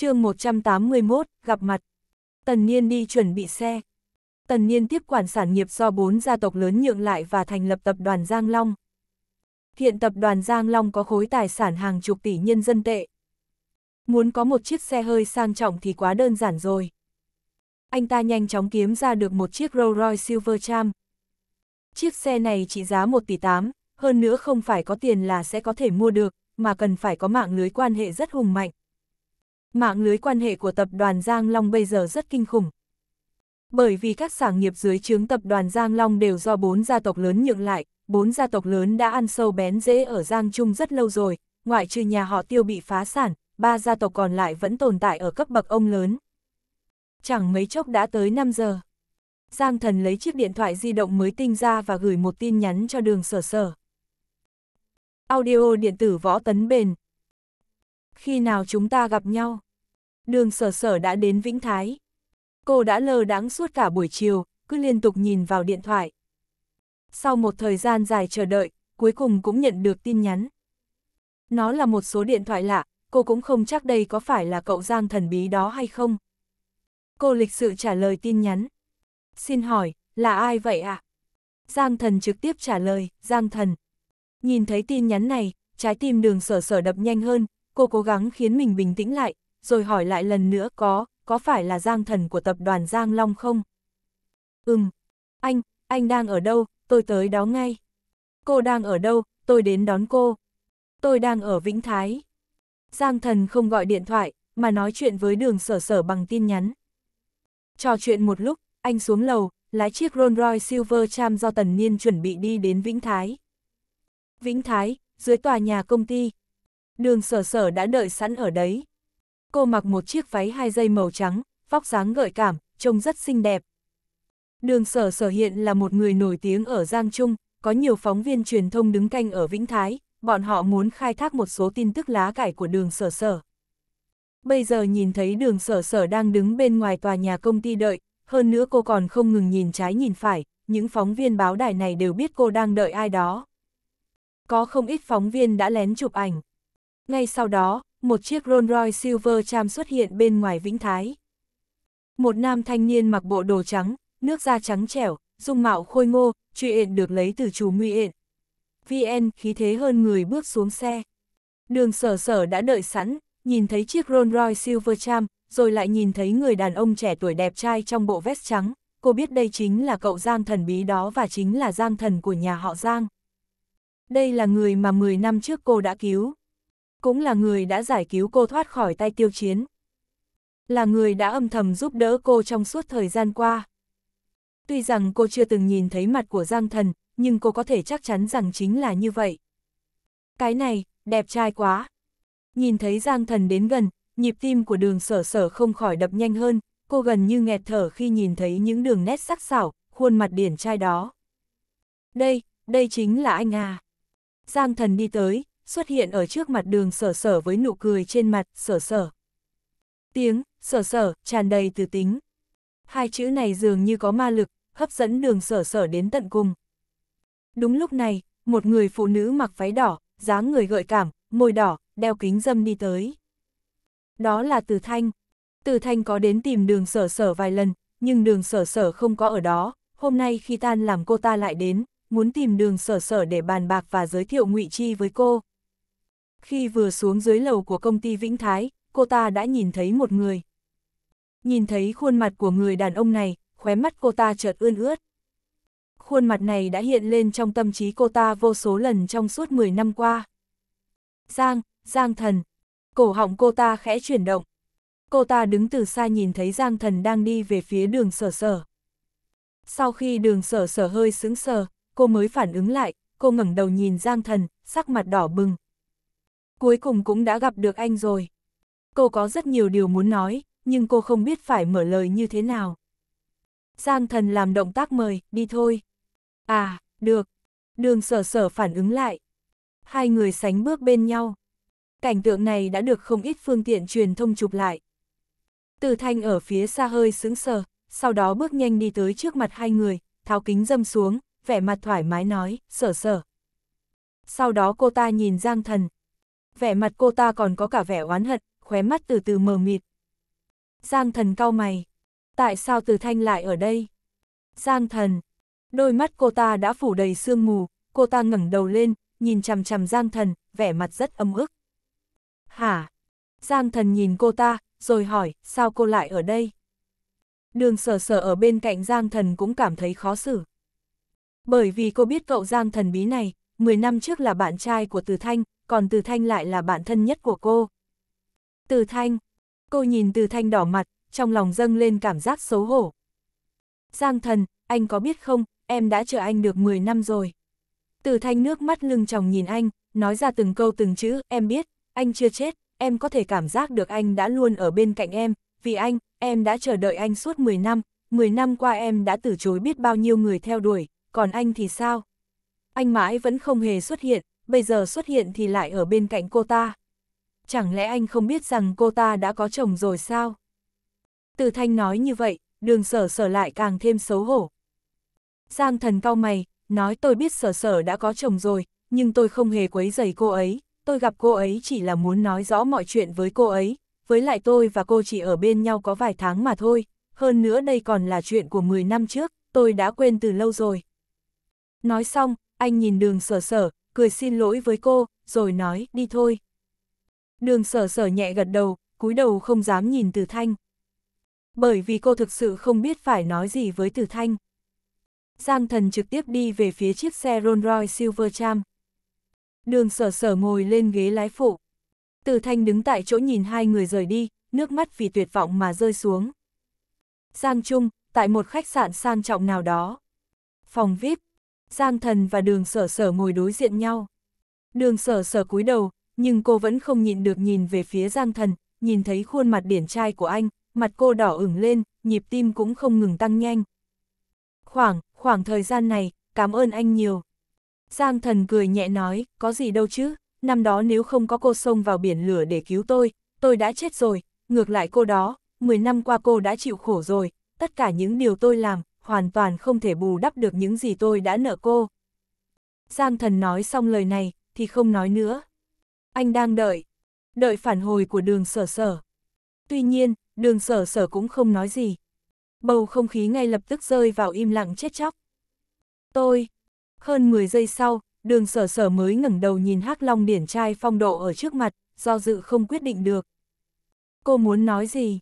chương 181, gặp mặt. Tần Niên đi chuẩn bị xe. Tần Niên tiếp quản sản nghiệp do bốn gia tộc lớn nhượng lại và thành lập tập đoàn Giang Long. Hiện tập đoàn Giang Long có khối tài sản hàng chục tỷ nhân dân tệ. Muốn có một chiếc xe hơi sang trọng thì quá đơn giản rồi. Anh ta nhanh chóng kiếm ra được một chiếc Rolls Royce Silver Tram. Chiếc xe này trị giá 1 tỷ 8, hơn nữa không phải có tiền là sẽ có thể mua được, mà cần phải có mạng lưới quan hệ rất hùng mạnh. Mạng lưới quan hệ của tập đoàn Giang Long bây giờ rất kinh khủng. Bởi vì các sản nghiệp dưới trướng tập đoàn Giang Long đều do bốn gia tộc lớn nhượng lại, bốn gia tộc lớn đã ăn sâu bén rễ ở Giang Trung rất lâu rồi, ngoại trừ nhà họ tiêu bị phá sản, ba gia tộc còn lại vẫn tồn tại ở cấp bậc ông lớn. Chẳng mấy chốc đã tới 5 giờ. Giang thần lấy chiếc điện thoại di động mới tinh ra và gửi một tin nhắn cho đường sở sở. Audio điện tử võ tấn bền. Khi nào chúng ta gặp nhau? đường sở sở đã đến Vĩnh Thái. Cô đã lơ đáng suốt cả buổi chiều, cứ liên tục nhìn vào điện thoại. Sau một thời gian dài chờ đợi, cuối cùng cũng nhận được tin nhắn. Nó là một số điện thoại lạ, cô cũng không chắc đây có phải là cậu Giang thần bí đó hay không. Cô lịch sự trả lời tin nhắn. Xin hỏi, là ai vậy ạ? À? Giang thần trực tiếp trả lời, Giang thần. Nhìn thấy tin nhắn này, trái tim đường sở sở đập nhanh hơn, cô cố gắng khiến mình bình tĩnh lại, rồi hỏi lại lần nữa có, có phải là giang thần của tập đoàn Giang Long không? Ừm, anh, anh đang ở đâu, tôi tới đó ngay. Cô đang ở đâu, tôi đến đón cô. Tôi đang ở Vĩnh Thái. Giang thần không gọi điện thoại, mà nói chuyện với đường sở sở bằng tin nhắn. Trò chuyện một lúc, anh xuống lầu, lái chiếc Rolls Royce Silver Tram do Tần Niên chuẩn bị đi đến Vĩnh Thái. Vĩnh Thái, dưới tòa nhà công ty. Đường sở sở đã đợi sẵn ở đấy cô mặc một chiếc váy hai dây màu trắng, vóc dáng gợi cảm, trông rất xinh đẹp. Đường sở sở hiện là một người nổi tiếng ở Giang Trung, có nhiều phóng viên truyền thông đứng canh ở Vĩnh Thái, bọn họ muốn khai thác một số tin tức lá cải của đường sở sở. Bây giờ nhìn thấy đường sở sở đang đứng bên ngoài tòa nhà công ty đợi, hơn nữa cô còn không ngừng nhìn trái nhìn phải, những phóng viên báo đài này đều biết cô đang đợi ai đó. Có không ít phóng viên đã lén chụp ảnh. Ngay sau đó, một chiếc Rolls Royce Silver Tram xuất hiện bên ngoài Vĩnh Thái. Một nam thanh niên mặc bộ đồ trắng, nước da trắng trẻo, dung mạo khôi ngô, chuyện được lấy từ chú Nguy Ện. VN khí thế hơn người bước xuống xe. Đường sở sở đã đợi sẵn, nhìn thấy chiếc Rolls Royce Silver Tram, rồi lại nhìn thấy người đàn ông trẻ tuổi đẹp trai trong bộ vest trắng. Cô biết đây chính là cậu Giang thần bí đó và chính là Giang thần của nhà họ Giang. Đây là người mà 10 năm trước cô đã cứu cũng là người đã giải cứu cô thoát khỏi tay tiêu chiến. Là người đã âm thầm giúp đỡ cô trong suốt thời gian qua. Tuy rằng cô chưa từng nhìn thấy mặt của Giang Thần, nhưng cô có thể chắc chắn rằng chính là như vậy. Cái này, đẹp trai quá. Nhìn thấy Giang Thần đến gần, nhịp tim của đường sở sở không khỏi đập nhanh hơn, cô gần như nghẹt thở khi nhìn thấy những đường nét sắc sảo, khuôn mặt điển trai đó. Đây, đây chính là anh à. Giang Thần đi tới, xuất hiện ở trước mặt đường sở sở với nụ cười trên mặt sở sở. Tiếng, sở sở, tràn đầy từ tính. Hai chữ này dường như có ma lực, hấp dẫn đường sở sở đến tận cùng. Đúng lúc này, một người phụ nữ mặc váy đỏ, dáng người gợi cảm, môi đỏ, đeo kính dâm đi tới. Đó là Từ Thanh. Từ Thanh có đến tìm đường sở sở vài lần, nhưng đường sở sở không có ở đó. Hôm nay khi tan làm cô ta lại đến, muốn tìm đường sở sở để bàn bạc và giới thiệu ngụy Chi với cô. Khi vừa xuống dưới lầu của công ty Vĩnh Thái, cô ta đã nhìn thấy một người. Nhìn thấy khuôn mặt của người đàn ông này, khóe mắt cô ta chợt ươn ướt. Khuôn mặt này đã hiện lên trong tâm trí cô ta vô số lần trong suốt 10 năm qua. Giang, Giang Thần. Cổ họng cô ta khẽ chuyển động. Cô ta đứng từ xa nhìn thấy Giang Thần đang đi về phía đường sở sở. Sau khi đường sở sở hơi sững sờ, cô mới phản ứng lại, cô ngẩng đầu nhìn Giang Thần, sắc mặt đỏ bừng, cuối cùng cũng đã gặp được anh rồi. Cô có rất nhiều điều muốn nói, nhưng cô không biết phải mở lời như thế nào. Giang thần làm động tác mời, đi thôi. À, được. Đường sở sở phản ứng lại. Hai người sánh bước bên nhau. Cảnh tượng này đã được không ít phương tiện truyền thông chụp lại. Từ thanh ở phía xa hơi sững sờ, sau đó bước nhanh đi tới trước mặt hai người, tháo kính dâm xuống, vẻ mặt thoải mái nói, sở sở. Sau đó cô ta nhìn Giang Thần, vẻ mặt cô ta còn có cả vẻ oán hận, khóe mắt từ từ mờ mịt. Giang thần cau mày. Tại sao từ thanh lại ở đây? Giang thần. Đôi mắt cô ta đã phủ đầy sương mù, cô ta ngẩng đầu lên, nhìn chằm chằm Giang thần, vẻ mặt rất âm ức. Hả? Giang thần nhìn cô ta, rồi hỏi, sao cô lại ở đây? Đường sở sở ở bên cạnh Giang thần cũng cảm thấy khó xử. Bởi vì cô biết cậu Giang thần bí này, 10 năm trước là bạn trai của Từ Thanh, còn Từ Thanh lại là bạn thân nhất của cô. Từ Thanh, cô nhìn Từ Thanh đỏ mặt, trong lòng dâng lên cảm giác xấu hổ. Giang thần, anh có biết không, em đã chờ anh được 10 năm rồi. Từ Thanh nước mắt lưng tròng nhìn anh, nói ra từng câu từng chữ, em biết, anh chưa chết, em có thể cảm giác được anh đã luôn ở bên cạnh em, vì anh, em đã chờ đợi anh suốt 10 năm, 10 năm qua em đã từ chối biết bao nhiêu người theo đuổi, còn anh thì sao? anh mãi vẫn không hề xuất hiện, bây giờ xuất hiện thì lại ở bên cạnh cô ta. Chẳng lẽ anh không biết rằng cô ta đã có chồng rồi sao? Từ thanh nói như vậy, đường sở sở lại càng thêm xấu hổ. Giang thần cao mày, nói tôi biết sở sở đã có chồng rồi, nhưng tôi không hề quấy rầy cô ấy, tôi gặp cô ấy chỉ là muốn nói rõ mọi chuyện với cô ấy, với lại tôi và cô chỉ ở bên nhau có vài tháng mà thôi, hơn nữa đây còn là chuyện của 10 năm trước, tôi đã quên từ lâu rồi. Nói xong, anh nhìn đường sở sở, cười xin lỗi với cô, rồi nói, đi thôi. Đường sở sở nhẹ gật đầu, cúi đầu không dám nhìn Từ Thanh. Bởi vì cô thực sự không biết phải nói gì với Từ Thanh. Giang thần trực tiếp đi về phía chiếc xe Rolls Royce Silvertram. Đường sở sở ngồi lên ghế lái phụ. Từ Thanh đứng tại chỗ nhìn hai người rời đi, nước mắt vì tuyệt vọng mà rơi xuống. Giang Trung, tại một khách sạn sang trọng nào đó. Phòng VIP, Giang Thần và Đường Sở Sở ngồi đối diện nhau. Đường Sở Sở cúi đầu, nhưng cô vẫn không nhịn được nhìn về phía Giang Thần, nhìn thấy khuôn mặt điển trai của anh, mặt cô đỏ ửng lên, nhịp tim cũng không ngừng tăng nhanh. Khoảng, khoảng thời gian này, cảm ơn anh nhiều. Giang Thần cười nhẹ nói, có gì đâu chứ, năm đó nếu không có cô xông vào biển lửa để cứu tôi, tôi đã chết rồi, ngược lại cô đó, 10 năm qua cô đã chịu khổ rồi, tất cả những điều tôi làm, hoàn toàn không thể bù đắp được những gì tôi đã nợ cô. Giang thần nói xong lời này, thì không nói nữa. Anh đang đợi, đợi phản hồi của đường sở sở. Tuy nhiên, đường sở sở cũng không nói gì. Bầu không khí ngay lập tức rơi vào im lặng chết chóc. Tôi, hơn 10 giây sau, đường sở sở mới ngẩng đầu nhìn hắc long điển trai phong độ ở trước mặt, do dự không quyết định được. Cô muốn nói gì?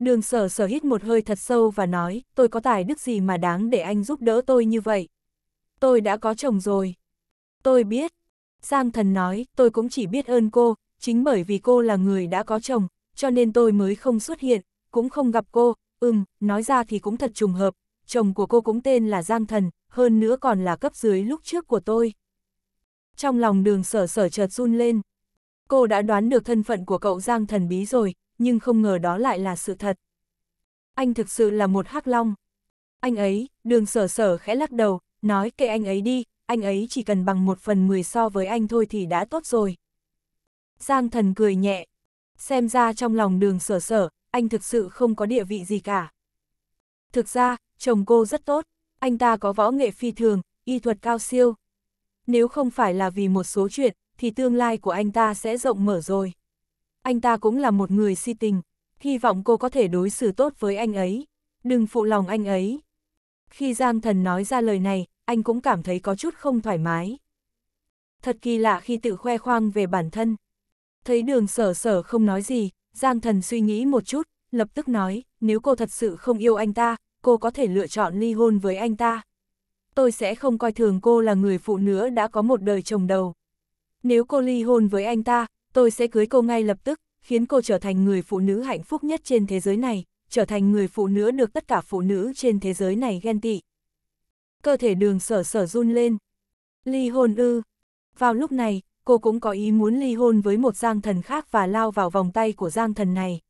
Đường sở sở hít một hơi thật sâu và nói, tôi có tài đức gì mà đáng để anh giúp đỡ tôi như vậy. Tôi đã có chồng rồi. Tôi biết. Giang thần nói, tôi cũng chỉ biết ơn cô, chính bởi vì cô là người đã có chồng, cho nên tôi mới không xuất hiện, cũng không gặp cô, ừm, nói ra thì cũng thật trùng hợp, chồng của cô cũng tên là Giang Thần, hơn nữa còn là cấp dưới lúc trước của tôi. Trong lòng đường sở sở chợt run lên, cô đã đoán được thân phận của cậu Giang Thần Bí rồi, nhưng không ngờ đó lại là sự thật. Anh thực sự là một hắc long. Anh ấy, đường sở sở khẽ lắc đầu, nói kệ anh ấy đi, anh ấy chỉ cần bằng một phần mười so với anh thôi thì đã tốt rồi. Giang thần cười nhẹ, xem ra trong lòng đường sở sở, anh thực sự không có địa vị gì cả. Thực ra, chồng cô rất tốt, anh ta có võ nghệ phi thường, y thuật cao siêu. Nếu không phải là vì một số chuyện, thì tương lai của anh ta sẽ rộng mở rồi anh ta cũng là một người si tình, hy vọng cô có thể đối xử tốt với anh ấy, đừng phụ lòng anh ấy. Khi Giang Thần nói ra lời này, anh cũng cảm thấy có chút không thoải mái. Thật kỳ lạ khi tự khoe khoang về bản thân. Thấy đường sở sở không nói gì, Giang Thần suy nghĩ một chút, lập tức nói, nếu cô thật sự không yêu anh ta, cô có thể lựa chọn ly hôn với anh ta. Tôi sẽ không coi thường cô là người phụ nữ đã có một đời chồng đầu. Nếu cô ly hôn với anh ta, tôi sẽ cưới cô ngay lập tức, khiến cô trở thành người phụ nữ hạnh phúc nhất trên thế giới này, trở thành người phụ nữ được tất cả phụ nữ trên thế giới này ghen tị. Cơ thể đường sở sở run lên. Ly hôn ư. Vào lúc này, cô cũng có ý muốn ly hôn với một giang thần khác và lao vào vòng tay của giang thần này.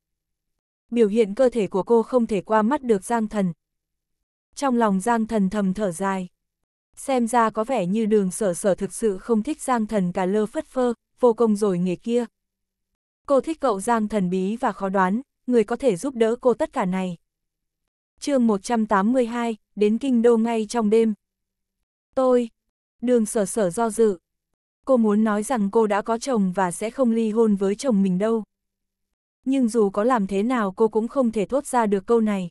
Biểu hiện cơ thể của cô không thể qua mắt được giang thần. Trong lòng giang thần thầm thở dài. Xem ra có vẻ như đường sở sở thực sự không thích giang thần cả lơ phất phơ, vô công rồi nghề kia. Cô thích cậu Giang thần bí và khó đoán, người có thể giúp đỡ cô tất cả này. chương 182, đến kinh đô ngay trong đêm. Tôi, đường sở sở do dự. Cô muốn nói rằng cô đã có chồng và sẽ không ly hôn với chồng mình đâu. Nhưng dù có làm thế nào cô cũng không thể thốt ra được câu này.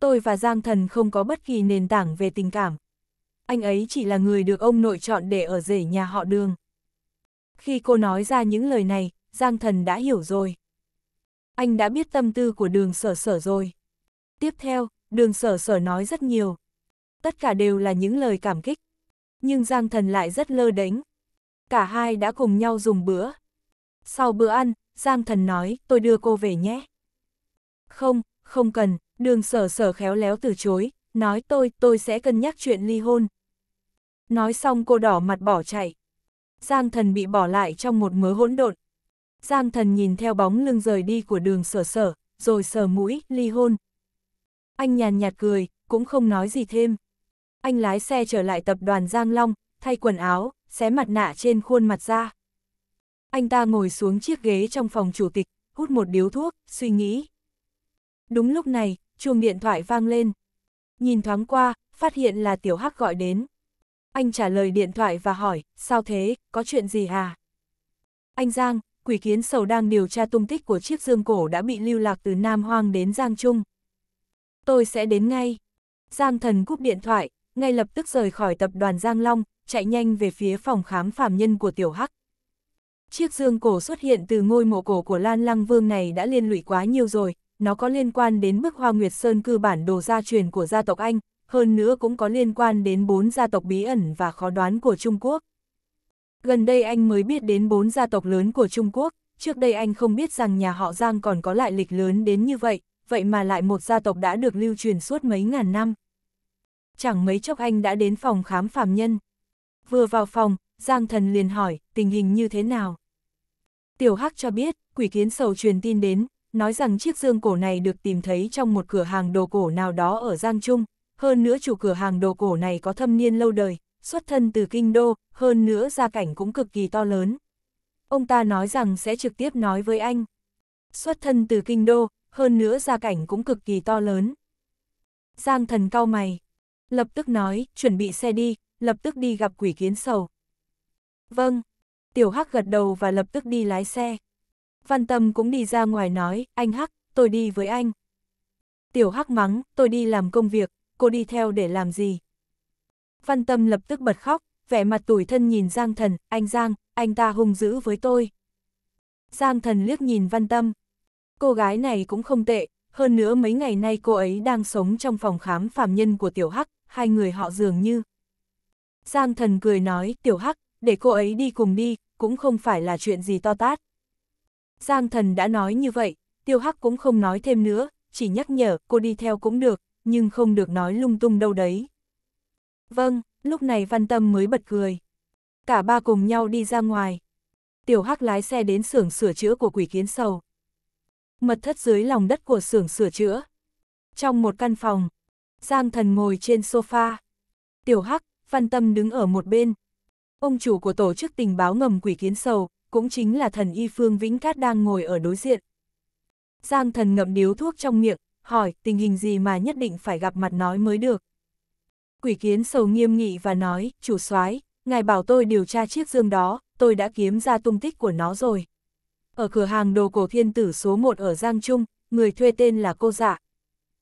Tôi và Giang Thần không có bất kỳ nền tảng về tình cảm. Anh ấy chỉ là người được ông nội chọn để ở rể nhà họ đường. Khi cô nói ra những lời này, Giang Thần đã hiểu rồi. Anh đã biết tâm tư của đường sở sở rồi. Tiếp theo, đường sở sở nói rất nhiều. Tất cả đều là những lời cảm kích. Nhưng Giang Thần lại rất lơ đánh. Cả hai đã cùng nhau dùng bữa. Sau bữa ăn, Giang Thần nói, tôi đưa cô về nhé. Không, không cần, đường sở sở khéo léo từ chối, nói tôi, tôi sẽ cân nhắc chuyện ly hôn. Nói xong cô đỏ mặt bỏ chạy. Giang thần bị bỏ lại trong một mớ hỗn độn. Giang thần nhìn theo bóng lưng rời đi của đường sở sở, rồi sờ mũi, ly hôn. Anh nhàn nhạt cười, cũng không nói gì thêm. Anh lái xe trở lại tập đoàn Giang Long, thay quần áo, xé mặt nạ trên khuôn mặt ra. Anh ta ngồi xuống chiếc ghế trong phòng chủ tịch, hút một điếu thuốc, suy nghĩ. Đúng lúc này, chuông điện thoại vang lên. Nhìn thoáng qua, phát hiện là Tiểu Hắc gọi đến anh trả lời điện thoại và hỏi, sao thế, có chuyện gì à? Anh Giang, quỷ kiến sầu đang điều tra tung tích của chiếc dương cổ đã bị lưu lạc từ Nam Hoang đến Giang Trung. Tôi sẽ đến ngay. Giang thần cúp điện thoại, ngay lập tức rời khỏi tập đoàn Giang Long, chạy nhanh về phía phòng khám phàm nhân của Tiểu Hắc. Chiếc dương cổ xuất hiện từ ngôi mộ cổ của Lan Lăng Vương này đã liên lụy quá nhiều rồi, nó có liên quan đến bức hoa nguyệt sơn cư bản đồ gia truyền của gia tộc Anh, hơn nữa cũng có liên quan đến bốn gia tộc bí ẩn và khó đoán của Trung Quốc. Gần đây anh mới biết đến bốn gia tộc lớn của Trung Quốc, trước đây anh không biết rằng nhà họ Giang còn có lại lịch lớn đến như vậy, vậy mà lại một gia tộc đã được lưu truyền suốt mấy ngàn năm. Chẳng mấy chốc anh đã đến phòng khám phàm nhân. Vừa vào phòng, Giang thần liền hỏi, tình hình như thế nào? Tiểu Hắc cho biết, quỷ kiến sầu truyền tin đến, nói rằng chiếc dương cổ này được tìm thấy trong một cửa hàng đồ cổ nào đó ở Giang Trung, hơn nữa chủ cửa hàng đồ cổ này có thâm niên lâu đời, xuất thân từ kinh đô, hơn nữa gia cảnh cũng cực kỳ to lớn. Ông ta nói rằng sẽ trực tiếp nói với anh. Xuất thân từ kinh đô, hơn nữa gia cảnh cũng cực kỳ to lớn. Giang thần cao mày, lập tức nói, chuẩn bị xe đi, lập tức đi gặp quỷ kiến sầu. Vâng, tiểu hắc gật đầu và lập tức đi lái xe. Văn tâm cũng đi ra ngoài nói, anh hắc, tôi đi với anh. Tiểu hắc mắng, tôi đi làm công việc, cô đi theo để làm gì? Văn Tâm lập tức bật khóc, vẻ mặt tủi thân nhìn Giang Thần, anh Giang, anh ta hung dữ với tôi. Giang Thần liếc nhìn Văn Tâm. Cô gái này cũng không tệ, hơn nữa mấy ngày nay cô ấy đang sống trong phòng khám phàm nhân của Tiểu Hắc, hai người họ dường như. Giang Thần cười nói, Tiểu Hắc, để cô ấy đi cùng đi, cũng không phải là chuyện gì to tát. Giang Thần đã nói như vậy, tiểu Hắc cũng không nói thêm nữa, chỉ nhắc nhở cô đi theo cũng được, nhưng không được nói lung tung đâu đấy. Vâng, lúc này Văn Tâm mới bật cười. Cả ba cùng nhau đi ra ngoài. Tiểu Hắc lái xe đến xưởng sửa chữa của quỷ kiến sầu. Mật thất dưới lòng đất của xưởng sửa chữa. Trong một căn phòng, Giang Thần ngồi trên sofa. Tiểu Hắc, Văn Tâm đứng ở một bên. Ông chủ của tổ chức tình báo ngầm quỷ kiến sầu, cũng chính là thần y Phương Vĩnh Cát đang ngồi ở đối diện. Giang Thần ngậm điếu thuốc trong miệng, hỏi tình hình gì mà nhất định phải gặp mặt nói mới được. Quỷ kiến sầu nghiêm nghị và nói, chủ soái, ngài bảo tôi điều tra chiếc dương đó, tôi đã kiếm ra tung tích của nó rồi. Ở cửa hàng đồ cổ thiên tử số 1 ở Giang Trung, người thuê tên là cô dạ.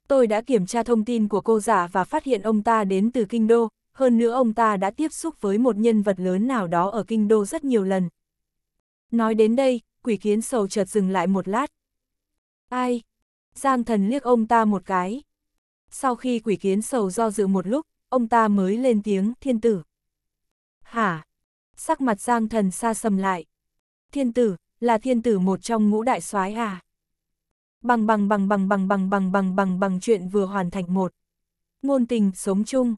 Tôi đã kiểm tra thông tin của cô dạ và phát hiện ông ta đến từ Kinh Đô, hơn nữa ông ta đã tiếp xúc với một nhân vật lớn nào đó ở Kinh Đô rất nhiều lần. Nói đến đây, quỷ kiến sầu chợt dừng lại một lát. Ai, Giang thần liếc ông ta một cái. Sau khi quỷ kiến sầu do dự một lúc, ông ta mới lên tiếng thiên tử. Hả? Sắc mặt giang thần xa sầm lại. Thiên tử, là thiên tử một trong ngũ đại soái à? Bằng bằng bằng bằng bằng bằng bằng bằng bằng bằng chuyện vừa hoàn thành một. Ngôn tình sống chung.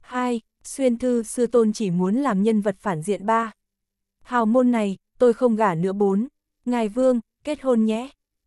Hai, xuyên thư sư tôn chỉ muốn làm nhân vật phản diện ba. Hào môn này, tôi không gả nữa bốn. Ngài vương, kết hôn nhé.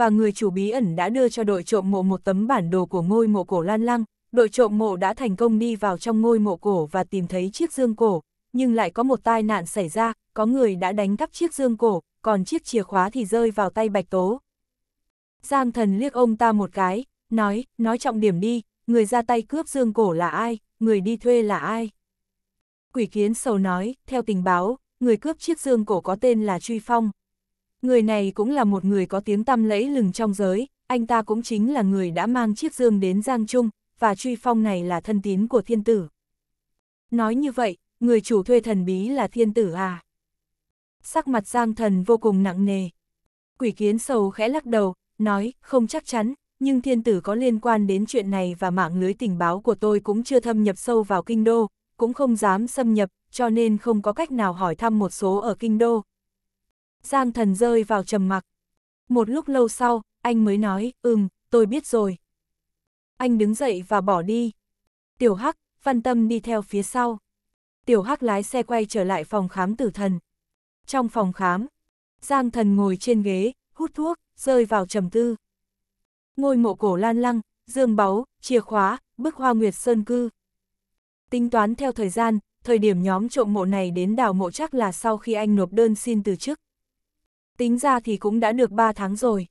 và người chủ bí ẩn đã đưa cho đội trộm mộ một tấm bản đồ của ngôi mộ cổ Lan Lăng. Đội trộm mộ đã thành công đi vào trong ngôi mộ cổ và tìm thấy chiếc dương cổ, nhưng lại có một tai nạn xảy ra, có người đã đánh cắp chiếc dương cổ, còn chiếc chìa khóa thì rơi vào tay Bạch Tố. Giang thần liếc ông ta một cái, nói, nói trọng điểm đi, người ra tay cướp dương cổ là ai, người đi thuê là ai. Quỷ kiến sầu nói, theo tình báo, người cướp chiếc dương cổ có tên là Truy Phong, Người này cũng là một người có tiếng tăm lẫy lừng trong giới, anh ta cũng chính là người đã mang chiếc dương đến Giang Trung, và Truy Phong này là thân tín của thiên tử. Nói như vậy, người chủ thuê thần bí là thiên tử à? Sắc mặt Giang thần vô cùng nặng nề. Quỷ kiến sầu khẽ lắc đầu, nói, không chắc chắn, nhưng thiên tử có liên quan đến chuyện này và mạng lưới tình báo của tôi cũng chưa thâm nhập sâu vào kinh đô, cũng không dám xâm nhập, cho nên không có cách nào hỏi thăm một số ở kinh đô, Giang thần rơi vào trầm mặc. Một lúc lâu sau, anh mới nói, ừm, tôi biết rồi. Anh đứng dậy và bỏ đi. Tiểu Hắc, Văn Tâm đi theo phía sau. Tiểu Hắc lái xe quay trở lại phòng khám tử thần. Trong phòng khám, Giang thần ngồi trên ghế, hút thuốc, rơi vào trầm tư. Ngôi mộ cổ lan lăng, dương báu, chìa khóa, bức hoa nguyệt sơn cư. Tính toán theo thời gian, thời điểm nhóm trộm mộ này đến đào mộ chắc là sau khi anh nộp đơn xin từ chức tính ra thì cũng đã được 3 tháng rồi.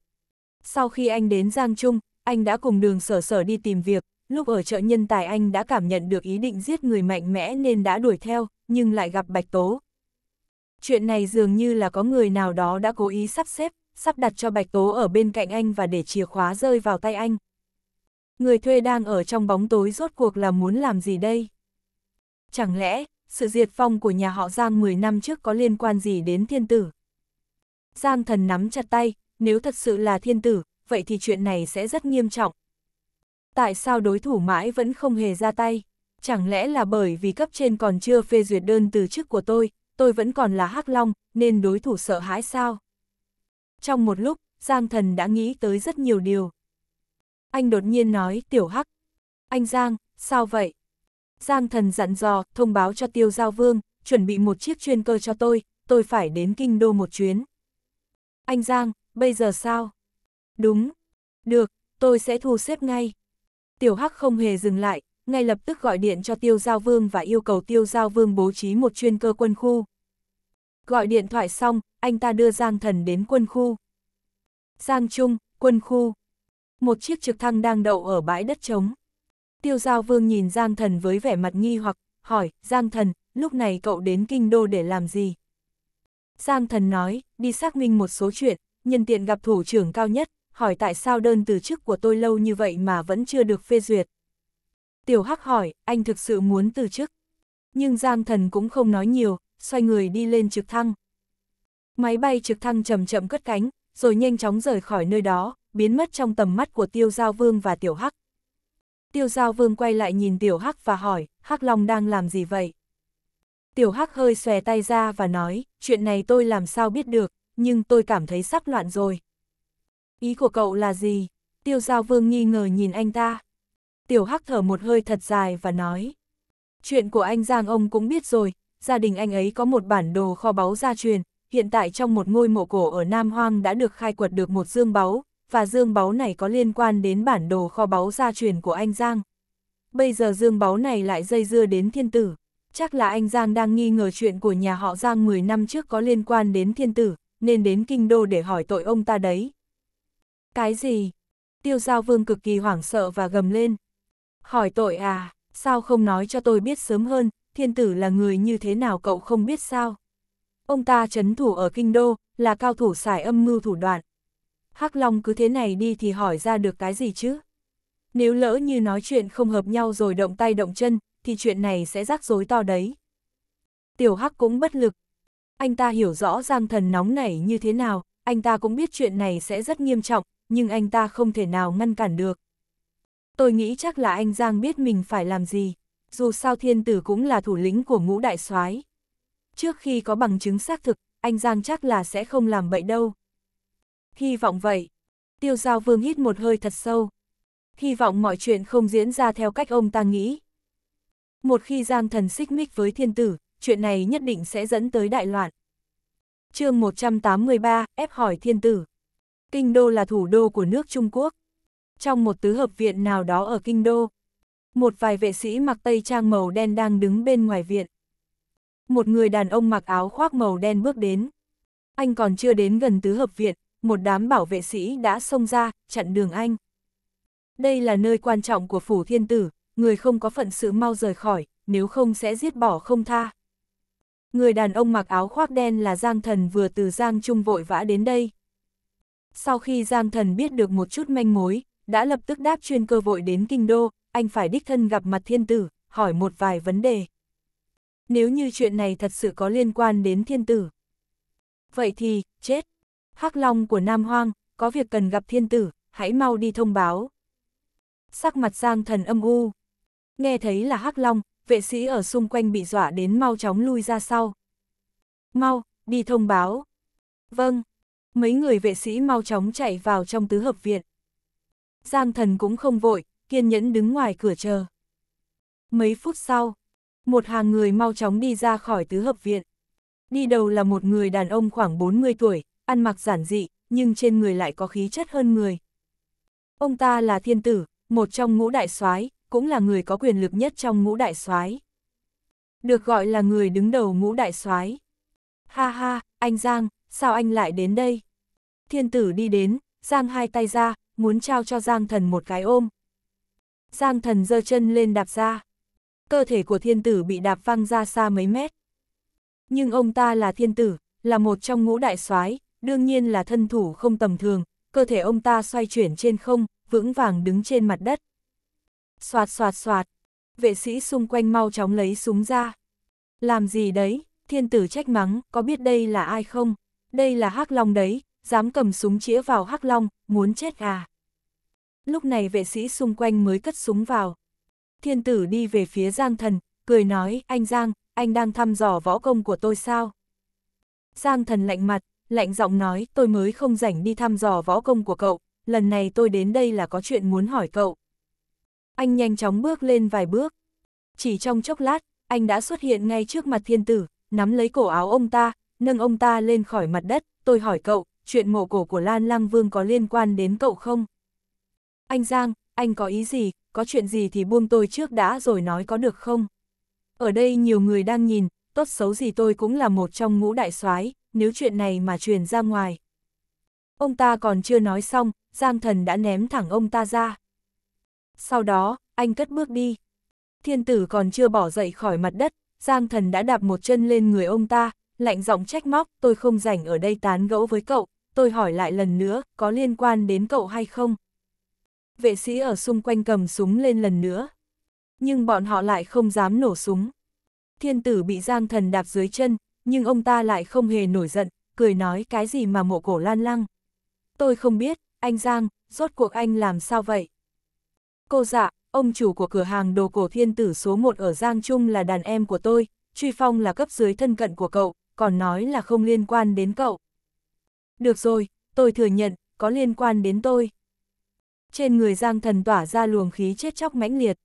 Sau khi anh đến Giang Trung, anh đã cùng đường sở sở đi tìm việc, lúc ở chợ nhân tài anh đã cảm nhận được ý định giết người mạnh mẽ nên đã đuổi theo, nhưng lại gặp Bạch Tố. Chuyện này dường như là có người nào đó đã cố ý sắp xếp, sắp đặt cho Bạch Tố ở bên cạnh anh và để chìa khóa rơi vào tay anh. Người thuê đang ở trong bóng tối rốt cuộc là muốn làm gì đây? Chẳng lẽ, sự diệt phong của nhà họ Giang 10 năm trước có liên quan gì đến thiên tử? Giang thần nắm chặt tay, nếu thật sự là thiên tử, vậy thì chuyện này sẽ rất nghiêm trọng. Tại sao đối thủ mãi vẫn không hề ra tay? Chẳng lẽ là bởi vì cấp trên còn chưa phê duyệt đơn từ chức của tôi, tôi vẫn còn là hắc Long, nên đối thủ sợ hãi sao? Trong một lúc, Giang thần đã nghĩ tới rất nhiều điều. Anh đột nhiên nói, tiểu hắc. Anh Giang, sao vậy? Giang thần dặn dò, thông báo cho tiêu giao vương, chuẩn bị một chiếc chuyên cơ cho tôi, tôi phải đến kinh đô một chuyến anh Giang, bây giờ sao? Đúng, được, tôi sẽ thu xếp ngay. Tiểu Hắc không hề dừng lại, ngay lập tức gọi điện cho Tiêu Giao Vương và yêu cầu Tiêu Giao Vương bố trí một chuyên cơ quân khu. Gọi điện thoại xong, anh ta đưa Giang Thần đến quân khu. Giang Trung, quân khu. Một chiếc trực thăng đang đậu ở bãi đất trống. Tiêu Giao Vương nhìn Giang Thần với vẻ mặt nghi hoặc, hỏi, Giang Thần, lúc này cậu đến Kinh Đô để làm gì? Giang thần nói, đi xác minh một số chuyện, nhân tiện gặp thủ trưởng cao nhất, hỏi tại sao đơn từ chức của tôi lâu như vậy mà vẫn chưa được phê duyệt. Tiểu Hắc hỏi, anh thực sự muốn từ chức. Nhưng Giang thần cũng không nói nhiều, xoay người đi lên trực thăng. Máy bay trực thăng chậm chậm cất cánh, rồi nhanh chóng rời khỏi nơi đó, biến mất trong tầm mắt của Tiêu Giao Vương và Tiểu Hắc. Tiêu Giao Vương quay lại nhìn Tiểu Hắc và hỏi, Hắc Long đang làm gì vậy? Tiểu Hắc hơi xòe tay ra và nói, chuyện này tôi làm sao biết được, nhưng tôi cảm thấy sắc loạn rồi. Ý của cậu là gì? Tiêu Giao Vương nghi ngờ nhìn anh ta. Tiểu Hắc thở một hơi thật dài và nói. Chuyện của anh Giang ông cũng biết rồi, gia đình anh ấy có một bản đồ kho báu gia truyền, hiện tại trong một ngôi mộ cổ ở Nam Hoang đã được khai quật được một dương báu, và dương báu này có liên quan đến bản đồ kho báu gia truyền của anh Giang. Bây giờ dương báu này lại dây dưa đến thiên tử chắc là anh Giang đang nghi ngờ chuyện của nhà họ Giang 10 năm trước có liên quan đến thiên tử, nên đến kinh đô để hỏi tội ông ta đấy. Cái gì? Tiêu Giao Vương cực kỳ hoảng sợ và gầm lên. Hỏi tội à, sao không nói cho tôi biết sớm hơn, thiên tử là người như thế nào cậu không biết sao? Ông ta chấn thủ ở kinh đô, là cao thủ xài âm mưu thủ đoạn. Hắc Long cứ thế này đi thì hỏi ra được cái gì chứ? Nếu lỡ như nói chuyện không hợp nhau rồi động tay động chân, thì chuyện này sẽ rắc rối to đấy. Tiểu Hắc cũng bất lực. Anh ta hiểu rõ Giang Thần nóng nảy như thế nào, anh ta cũng biết chuyện này sẽ rất nghiêm trọng, nhưng anh ta không thể nào ngăn cản được. Tôi nghĩ chắc là anh Giang biết mình phải làm gì, dù sao thiên tử cũng là thủ lĩnh của ngũ đại soái. Trước khi có bằng chứng xác thực, anh Giang chắc là sẽ không làm bậy đâu. Hy vọng vậy. Tiêu Giao Vương hít một hơi thật sâu. Hy vọng mọi chuyện không diễn ra theo cách ông ta nghĩ. Một khi Giang Thần xích mích với thiên tử, chuyện này nhất định sẽ dẫn tới đại loạn. chương 183, ép hỏi thiên tử. Kinh Đô là thủ đô của nước Trung Quốc. Trong một tứ hợp viện nào đó ở Kinh Đô, một vài vệ sĩ mặc tây trang màu đen đang đứng bên ngoài viện. Một người đàn ông mặc áo khoác màu đen bước đến. Anh còn chưa đến gần tứ hợp viện, một đám bảo vệ sĩ đã xông ra, chặn đường anh. Đây là nơi quan trọng của phủ thiên tử, người không có phận sự mau rời khỏi, nếu không sẽ giết bỏ không tha. Người đàn ông mặc áo khoác đen là Giang Thần vừa từ Giang Trung vội vã đến đây. Sau khi Giang Thần biết được một chút manh mối, đã lập tức đáp chuyên cơ vội đến Kinh Đô, anh phải đích thân gặp mặt thiên tử, hỏi một vài vấn đề. Nếu như chuyện này thật sự có liên quan đến thiên tử. Vậy thì, chết. Hắc Long của Nam Hoang, có việc cần gặp thiên tử, hãy mau đi thông báo. Sắc mặt Giang Thần âm u, nghe thấy là hắc long, vệ sĩ ở xung quanh bị dọa đến mau chóng lui ra sau. Mau, đi thông báo. Vâng, mấy người vệ sĩ mau chóng chạy vào trong tứ hợp viện. Giang thần cũng không vội, kiên nhẫn đứng ngoài cửa chờ. Mấy phút sau, một hàng người mau chóng đi ra khỏi tứ hợp viện. Đi đầu là một người đàn ông khoảng 40 tuổi, ăn mặc giản dị, nhưng trên người lại có khí chất hơn người. Ông ta là thiên tử, một trong ngũ đại soái cũng là người có quyền lực nhất trong ngũ đại soái. Được gọi là người đứng đầu ngũ đại soái. Ha ha, anh Giang, sao anh lại đến đây? Thiên tử đi đến, Giang hai tay ra, muốn trao cho Giang thần một cái ôm. Giang thần giơ chân lên đạp ra. Cơ thể của thiên tử bị đạp văng ra xa mấy mét. Nhưng ông ta là thiên tử, là một trong ngũ đại soái, đương nhiên là thân thủ không tầm thường, cơ thể ông ta xoay chuyển trên không, vững vàng đứng trên mặt đất. Xoạt xoạt xoạt, vệ sĩ xung quanh mau chóng lấy súng ra. Làm gì đấy, thiên tử trách mắng, có biết đây là ai không? Đây là hắc long đấy, dám cầm súng chĩa vào hắc long, muốn chết à? Lúc này vệ sĩ xung quanh mới cất súng vào. Thiên tử đi về phía Giang thần, cười nói, anh Giang, anh đang thăm dò võ công của tôi sao? Giang thần lạnh mặt, lạnh giọng nói, tôi mới không rảnh đi thăm dò võ công của cậu, lần này tôi đến đây là có chuyện muốn hỏi cậu anh nhanh chóng bước lên vài bước. Chỉ trong chốc lát, anh đã xuất hiện ngay trước mặt thiên tử, nắm lấy cổ áo ông ta, nâng ông ta lên khỏi mặt đất, tôi hỏi cậu, chuyện mộ cổ của Lan Lăng Vương có liên quan đến cậu không? Anh Giang, anh có ý gì, có chuyện gì thì buông tôi trước đã rồi nói có được không? Ở đây nhiều người đang nhìn, tốt xấu gì tôi cũng là một trong ngũ đại soái, nếu chuyện này mà truyền ra ngoài. Ông ta còn chưa nói xong, Giang Thần đã ném thẳng ông ta ra. Sau đó, anh cất bước đi. Thiên tử còn chưa bỏ dậy khỏi mặt đất, Giang thần đã đạp một chân lên người ông ta, lạnh giọng trách móc, tôi không rảnh ở đây tán gẫu với cậu, tôi hỏi lại lần nữa, có liên quan đến cậu hay không? Vệ sĩ ở xung quanh cầm súng lên lần nữa. Nhưng bọn họ lại không dám nổ súng. Thiên tử bị Giang thần đạp dưới chân, nhưng ông ta lại không hề nổi giận, cười nói cái gì mà mộ cổ lan lăng. Tôi không biết, anh Giang, rốt cuộc anh làm sao vậy? cô dạ, ông chủ của cửa hàng đồ cổ thiên tử số 1 ở Giang Trung là đàn em của tôi, Truy Phong là cấp dưới thân cận của cậu, còn nói là không liên quan đến cậu. Được rồi, tôi thừa nhận, có liên quan đến tôi. Trên người Giang Thần tỏa ra luồng khí chết chóc mãnh liệt.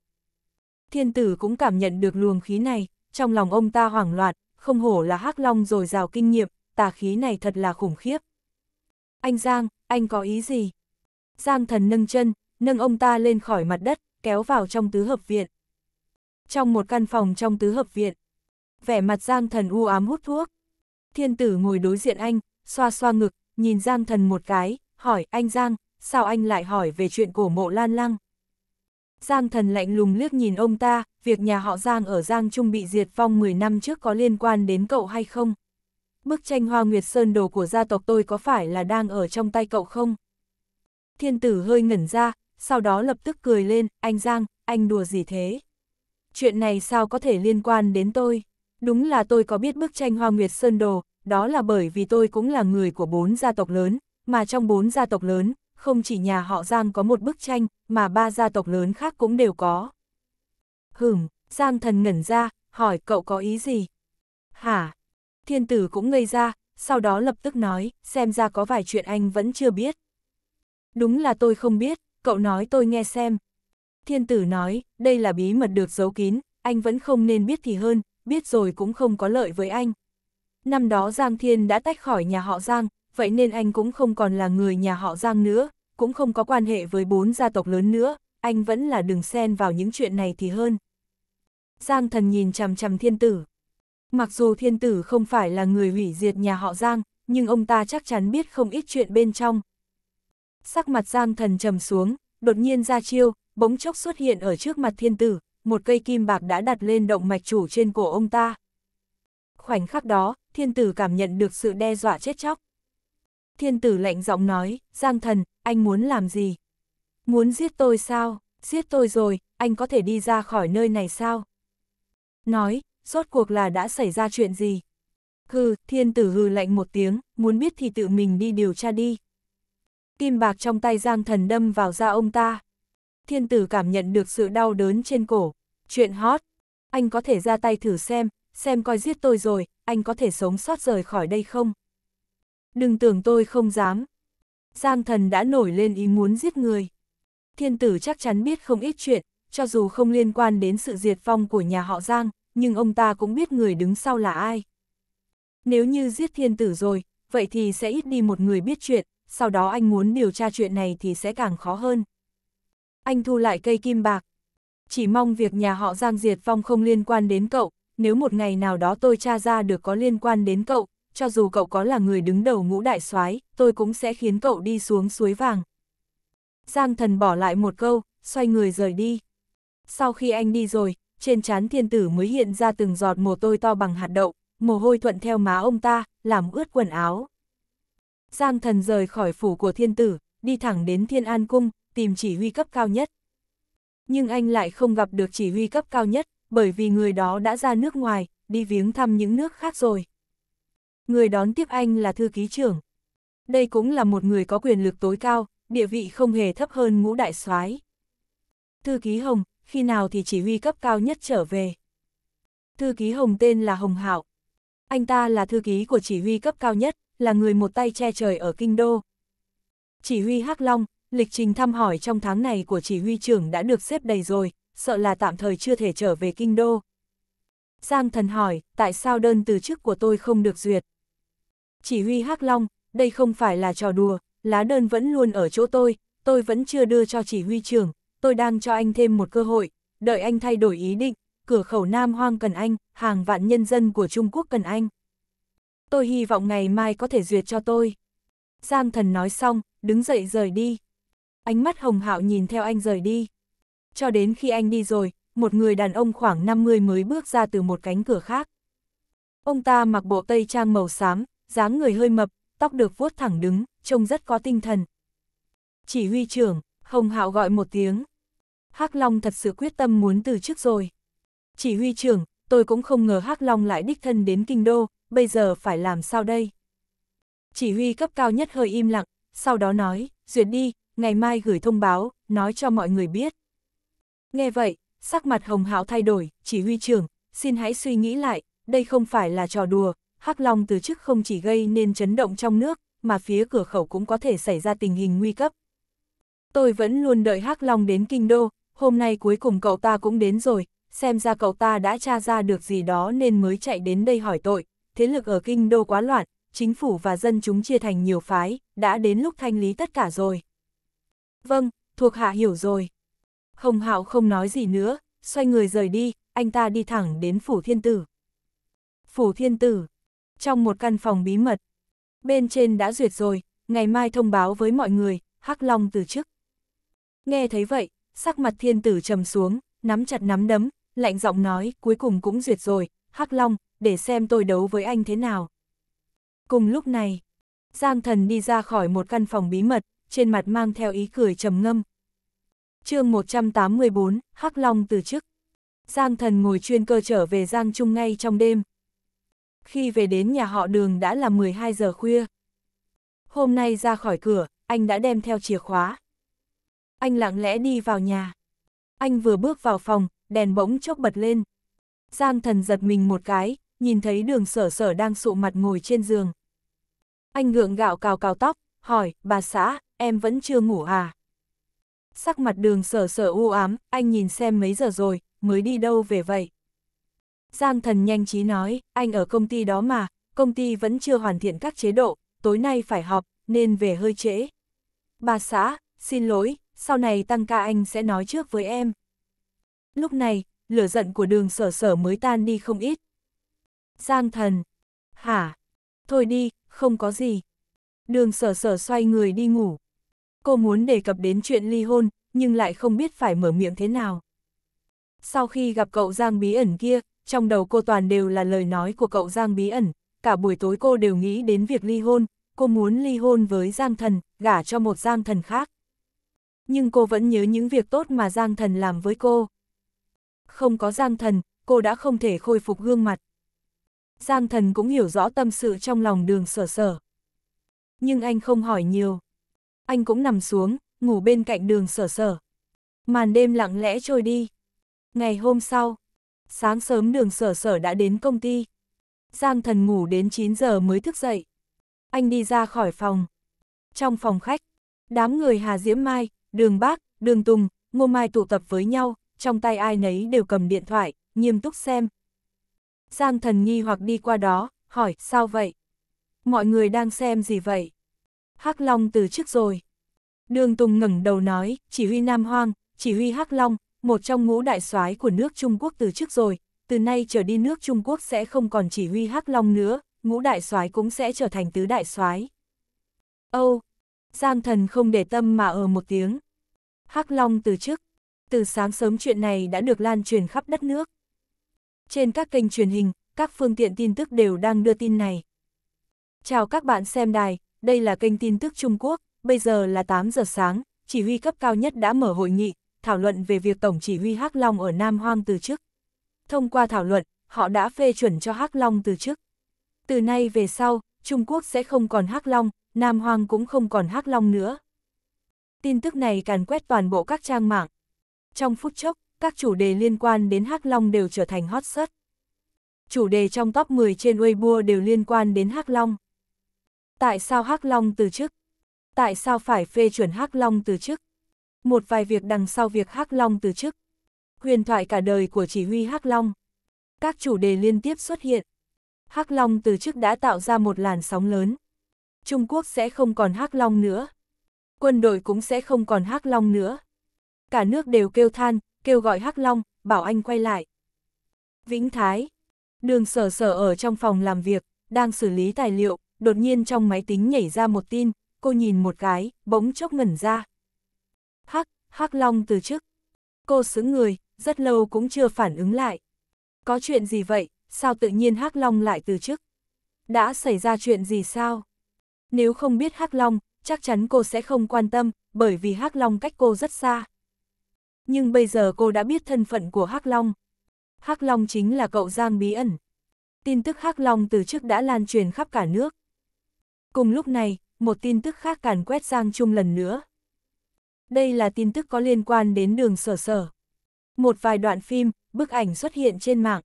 Thiên tử cũng cảm nhận được luồng khí này, trong lòng ông ta hoảng loạn, không hổ là hắc long rồi rào kinh nghiệm, tà khí này thật là khủng khiếp. Anh Giang, anh có ý gì? Giang Thần nâng chân, nâng ông ta lên khỏi mặt đất, kéo vào trong tứ hợp viện. Trong một căn phòng trong tứ hợp viện, vẻ mặt Giang Thần u ám hút thuốc. Thiên tử ngồi đối diện anh, xoa xoa ngực, nhìn Giang Thần một cái, hỏi anh Giang, sao anh lại hỏi về chuyện cổ mộ lan lăng? Giang Thần lạnh lùng liếc nhìn ông ta, việc nhà họ Giang ở Giang Trung bị diệt vong 10 năm trước có liên quan đến cậu hay không? Bức tranh Hoa Nguyệt Sơn đồ của gia tộc tôi có phải là đang ở trong tay cậu không? Thiên tử hơi ngẩn ra, sau đó lập tức cười lên, anh Giang, anh đùa gì thế? Chuyện này sao có thể liên quan đến tôi? Đúng là tôi có biết bức tranh Hoa Nguyệt Sơn Đồ, đó là bởi vì tôi cũng là người của bốn gia tộc lớn, mà trong bốn gia tộc lớn, không chỉ nhà họ Giang có một bức tranh, mà ba gia tộc lớn khác cũng đều có. Hửm, Giang thần ngẩn ra, hỏi cậu có ý gì? Hả? Thiên tử cũng ngây ra, sau đó lập tức nói, xem ra có vài chuyện anh vẫn chưa biết. Đúng là tôi không biết, cậu nói tôi nghe xem. Thiên tử nói, đây là bí mật được giấu kín, anh vẫn không nên biết thì hơn, biết rồi cũng không có lợi với anh. Năm đó Giang Thiên đã tách khỏi nhà họ Giang, vậy nên anh cũng không còn là người nhà họ Giang nữa, cũng không có quan hệ với bốn gia tộc lớn nữa, anh vẫn là đừng xen vào những chuyện này thì hơn. Giang thần nhìn chằm chằm thiên tử. Mặc dù thiên tử không phải là người hủy diệt nhà họ Giang, nhưng ông ta chắc chắn biết không ít chuyện bên trong, sắc mặt Giang Thần trầm xuống, đột nhiên ra chiêu, bỗng chốc xuất hiện ở trước mặt thiên tử, một cây kim bạc đã đặt lên động mạch chủ trên cổ ông ta. Khoảnh khắc đó, thiên tử cảm nhận được sự đe dọa chết chóc. Thiên tử lạnh giọng nói, Giang Thần, anh muốn làm gì? Muốn giết tôi sao? Giết tôi rồi, anh có thể đi ra khỏi nơi này sao? Nói, rốt cuộc là đã xảy ra chuyện gì? Hừ, thiên tử hừ lạnh một tiếng, muốn biết thì tự mình đi điều tra đi. Kim bạc trong tay Giang Thần đâm vào da ông ta. Thiên tử cảm nhận được sự đau đớn trên cổ. Chuyện hot. Anh có thể ra tay thử xem, xem coi giết tôi rồi, anh có thể sống sót rời khỏi đây không? Đừng tưởng tôi không dám. Giang Thần đã nổi lên ý muốn giết người. Thiên tử chắc chắn biết không ít chuyện, cho dù không liên quan đến sự diệt vong của nhà họ Giang, nhưng ông ta cũng biết người đứng sau là ai. Nếu như giết thiên tử rồi, vậy thì sẽ ít đi một người biết chuyện, sau đó anh muốn điều tra chuyện này thì sẽ càng khó hơn. Anh thu lại cây kim bạc. Chỉ mong việc nhà họ Giang Diệt Phong không liên quan đến cậu, nếu một ngày nào đó tôi tra ra được có liên quan đến cậu, cho dù cậu có là người đứng đầu ngũ đại soái, tôi cũng sẽ khiến cậu đi xuống suối vàng. Giang thần bỏ lại một câu, xoay người rời đi. Sau khi anh đi rồi, trên trán thiên tử mới hiện ra từng giọt mồ tôi to bằng hạt đậu, mồ hôi thuận theo má ông ta, làm ướt quần áo. Giang thần rời khỏi phủ của thiên tử, đi thẳng đến thiên an cung, tìm chỉ huy cấp cao nhất. Nhưng anh lại không gặp được chỉ huy cấp cao nhất, bởi vì người đó đã ra nước ngoài, đi viếng thăm những nước khác rồi. Người đón tiếp anh là thư ký trưởng. Đây cũng là một người có quyền lực tối cao, địa vị không hề thấp hơn ngũ đại soái. Thư ký Hồng, khi nào thì chỉ huy cấp cao nhất trở về? Thư ký Hồng tên là Hồng Hạo. Anh ta là thư ký của chỉ huy cấp cao nhất, là người một tay che trời ở Kinh Đô. Chỉ huy Hắc Long, lịch trình thăm hỏi trong tháng này của chỉ huy trưởng đã được xếp đầy rồi, sợ là tạm thời chưa thể trở về Kinh Đô. Giang thần hỏi, tại sao đơn từ chức của tôi không được duyệt? Chỉ huy Hắc Long, đây không phải là trò đùa, lá đơn vẫn luôn ở chỗ tôi, tôi vẫn chưa đưa cho chỉ huy trưởng, tôi đang cho anh thêm một cơ hội, đợi anh thay đổi ý định, cửa khẩu Nam Hoang cần anh, hàng vạn nhân dân của Trung Quốc cần anh. Tôi hy vọng ngày mai có thể duyệt cho tôi. Giang thần nói xong, đứng dậy rời đi. Ánh mắt hồng hạo nhìn theo anh rời đi. Cho đến khi anh đi rồi, một người đàn ông khoảng 50 mới bước ra từ một cánh cửa khác. Ông ta mặc bộ tây trang màu xám, dáng người hơi mập, tóc được vuốt thẳng đứng, trông rất có tinh thần. Chỉ huy trưởng, Hồng Hạo gọi một tiếng. Hắc Long thật sự quyết tâm muốn từ chức rồi. Chỉ huy trưởng, tôi cũng không ngờ Hắc Long lại đích thân đến kinh đô, bây giờ phải làm sao đây? Chỉ huy cấp cao nhất hơi im lặng, sau đó nói, duyệt đi, ngày mai gửi thông báo, nói cho mọi người biết. Nghe vậy, sắc mặt hồng hảo thay đổi, chỉ huy trưởng, xin hãy suy nghĩ lại, đây không phải là trò đùa, Hắc Long từ chức không chỉ gây nên chấn động trong nước, mà phía cửa khẩu cũng có thể xảy ra tình hình nguy cấp. Tôi vẫn luôn đợi Hắc Long đến kinh đô, hôm nay cuối cùng cậu ta cũng đến rồi, xem ra cậu ta đã tra ra được gì đó nên mới chạy đến đây hỏi tội, thế lực ở kinh đô quá loạn, chính phủ và dân chúng chia thành nhiều phái, đã đến lúc thanh lý tất cả rồi. Vâng, thuộc hạ hiểu rồi. Hồng Hạo không nói gì nữa, xoay người rời đi, anh ta đi thẳng đến Phủ Thiên Tử. Phủ Thiên Tử, trong một căn phòng bí mật, bên trên đã duyệt rồi, ngày mai thông báo với mọi người, Hắc Long từ chức. Nghe thấy vậy, sắc mặt Thiên Tử trầm xuống, nắm chặt nắm đấm, lạnh giọng nói, cuối cùng cũng duyệt rồi, Hắc Long, để xem tôi đấu với anh thế nào. Cùng lúc này, Giang Thần đi ra khỏi một căn phòng bí mật, trên mặt mang theo ý cười trầm ngâm. chương 184, Hắc Long từ chức. Giang Thần ngồi chuyên cơ trở về Giang Trung ngay trong đêm. Khi về đến nhà họ đường đã là 12 giờ khuya. Hôm nay ra khỏi cửa, anh đã đem theo chìa khóa. Anh lặng lẽ đi vào nhà. Anh vừa bước vào phòng, đèn bỗng chốc bật lên. Giang thần giật mình một cái, nhìn thấy đường sở sở đang sụ mặt ngồi trên giường. Anh gượng gạo cào cào tóc, hỏi, bà xã, em vẫn chưa ngủ à? Sắc mặt đường sở sở u ám, anh nhìn xem mấy giờ rồi, mới đi đâu về vậy? Giang thần nhanh trí nói, anh ở công ty đó mà, công ty vẫn chưa hoàn thiện các chế độ, tối nay phải họp, nên về hơi trễ. Bà xã, xin lỗi, sau này tăng ca anh sẽ nói trước với em. Lúc này, lửa giận của đường sở sở mới tan đi không ít. Giang thần, hả, thôi đi, không có gì. Đường sở sở xoay người đi ngủ. Cô muốn đề cập đến chuyện ly hôn, nhưng lại không biết phải mở miệng thế nào. Sau khi gặp cậu Giang bí ẩn kia, trong đầu cô toàn đều là lời nói của cậu Giang bí ẩn, cả buổi tối cô đều nghĩ đến việc ly hôn, cô muốn ly hôn với Giang Thần, gả cho một Giang Thần khác. Nhưng cô vẫn nhớ những việc tốt mà Giang Thần làm với cô không có Giang Thần, cô đã không thể khôi phục gương mặt. Giang Thần cũng hiểu rõ tâm sự trong lòng đường sở sở. Nhưng anh không hỏi nhiều. Anh cũng nằm xuống, ngủ bên cạnh đường sở sở. Màn đêm lặng lẽ trôi đi. Ngày hôm sau, sáng sớm đường sở sở đã đến công ty. Giang thần ngủ đến 9 giờ mới thức dậy. Anh đi ra khỏi phòng. Trong phòng khách, đám người Hà Diễm Mai, Đường Bác, Đường Tùng, Ngô Mai tụ tập với nhau, trong tay ai nấy đều cầm điện thoại, nghiêm túc xem. Giang thần nghi hoặc đi qua đó, hỏi, sao vậy? Mọi người đang xem gì vậy? Hắc Long từ trước rồi. Đường Tùng ngẩng đầu nói, chỉ huy Nam Hoang, chỉ huy Hắc Long, một trong ngũ đại soái của nước Trung Quốc từ trước rồi, từ nay trở đi nước Trung Quốc sẽ không còn chỉ huy Hắc Long nữa, ngũ đại soái cũng sẽ trở thành tứ đại soái. Âu, Giang Thần không để tâm mà ở ờ một tiếng. Hắc Long từ chức, từ sáng sớm chuyện này đã được lan truyền khắp đất nước. Trên các kênh truyền hình, các phương tiện tin tức đều đang đưa tin này. Chào các bạn xem đài, đây là kênh tin tức Trung Quốc, bây giờ là 8 giờ sáng, chỉ huy cấp cao nhất đã mở hội nghị, thảo luận về việc tổng chỉ huy Hắc Long ở Nam Hoang từ chức. Thông qua thảo luận, họ đã phê chuẩn cho Hắc Long từ chức. Từ nay về sau, Trung Quốc sẽ không còn Hắc Long, Nam Hoang cũng không còn Hắc Long nữa. Tin tức này càn quét toàn bộ các trang mạng, trong phút chốc, các chủ đề liên quan đến Hắc Long đều trở thành hot search. Chủ đề trong top 10 trên Weibo đều liên quan đến Hắc Long. Tại sao Hắc Long từ chức? Tại sao phải phê chuẩn Hắc Long từ chức? Một vài việc đằng sau việc Hắc Long từ chức. Huyền thoại cả đời của chỉ huy Hắc Long. Các chủ đề liên tiếp xuất hiện. Hắc Long từ chức đã tạo ra một làn sóng lớn. Trung Quốc sẽ không còn Hắc Long nữa. Quân đội cũng sẽ không còn Hắc Long nữa cả nước đều kêu than, kêu gọi Hắc Long, bảo anh quay lại. Vĩnh Thái, đường sở sở ở trong phòng làm việc, đang xử lý tài liệu, đột nhiên trong máy tính nhảy ra một tin, cô nhìn một cái, bỗng chốc ngẩn ra. Hắc, Hắc Long từ chức. Cô xứng người, rất lâu cũng chưa phản ứng lại. Có chuyện gì vậy, sao tự nhiên Hắc Long lại từ chức? Đã xảy ra chuyện gì sao? Nếu không biết Hắc Long, chắc chắn cô sẽ không quan tâm, bởi vì Hắc Long cách cô rất xa. Nhưng bây giờ cô đã biết thân phận của Hắc Long. Hắc Long chính là cậu Giang Bí ẩn. Tin tức Hắc Long từ trước đã lan truyền khắp cả nước. Cùng lúc này, một tin tức khác càn quét Giang Trung lần nữa. Đây là tin tức có liên quan đến đường sở sở. Một vài đoạn phim, bức ảnh xuất hiện trên mạng.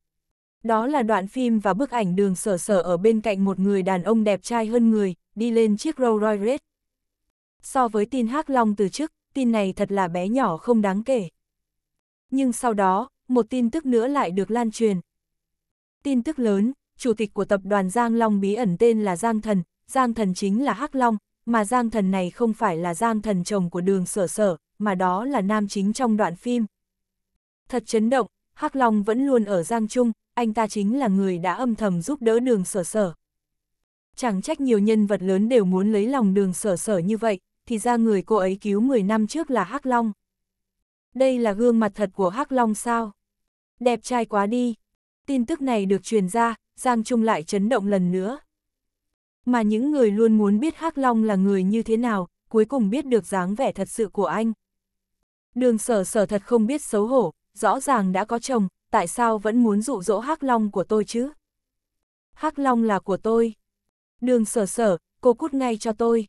Đó là đoạn phim và bức ảnh đường sở sở ở bên cạnh một người đàn ông đẹp trai hơn người, đi lên chiếc Rolls Royce Red. So với tin Hắc Long từ trước, tin này thật là bé nhỏ không đáng kể. Nhưng sau đó, một tin tức nữa lại được lan truyền. Tin tức lớn, chủ tịch của tập đoàn Giang Long bí ẩn tên là Giang Thần, Giang Thần chính là Hắc Long, mà Giang Thần này không phải là Giang Thần chồng của đường sở sở, mà đó là nam chính trong đoạn phim. Thật chấn động, Hắc Long vẫn luôn ở Giang Trung, anh ta chính là người đã âm thầm giúp đỡ đường sở sở. Chẳng trách nhiều nhân vật lớn đều muốn lấy lòng đường sở sở như vậy, thì ra người cô ấy cứu 10 năm trước là Hắc Long. Đây là gương mặt thật của Hắc Long sao? Đẹp trai quá đi. Tin tức này được truyền ra, Giang Trung lại chấn động lần nữa. Mà những người luôn muốn biết Hắc Long là người như thế nào, cuối cùng biết được dáng vẻ thật sự của anh. Đường sở sở thật không biết xấu hổ, rõ ràng đã có chồng, tại sao vẫn muốn dụ dỗ Hắc Long của tôi chứ? Hắc Long là của tôi. Đường sở sở, cô cút ngay cho tôi.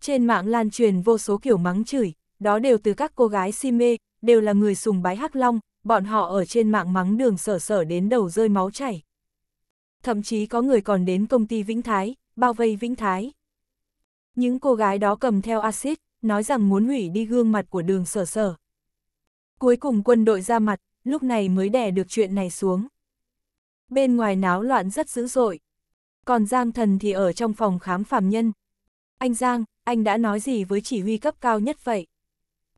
Trên mạng lan truyền vô số kiểu mắng chửi, đó đều từ các cô gái si mê, đều là người sùng bái hắc long, bọn họ ở trên mạng mắng đường sở sở đến đầu rơi máu chảy. Thậm chí có người còn đến công ty Vĩnh Thái, bao vây Vĩnh Thái. Những cô gái đó cầm theo axit, nói rằng muốn hủy đi gương mặt của đường sở sở. Cuối cùng quân đội ra mặt, lúc này mới đè được chuyện này xuống. Bên ngoài náo loạn rất dữ dội. Còn Giang thần thì ở trong phòng khám phàm nhân. Anh Giang, anh đã nói gì với chỉ huy cấp cao nhất vậy?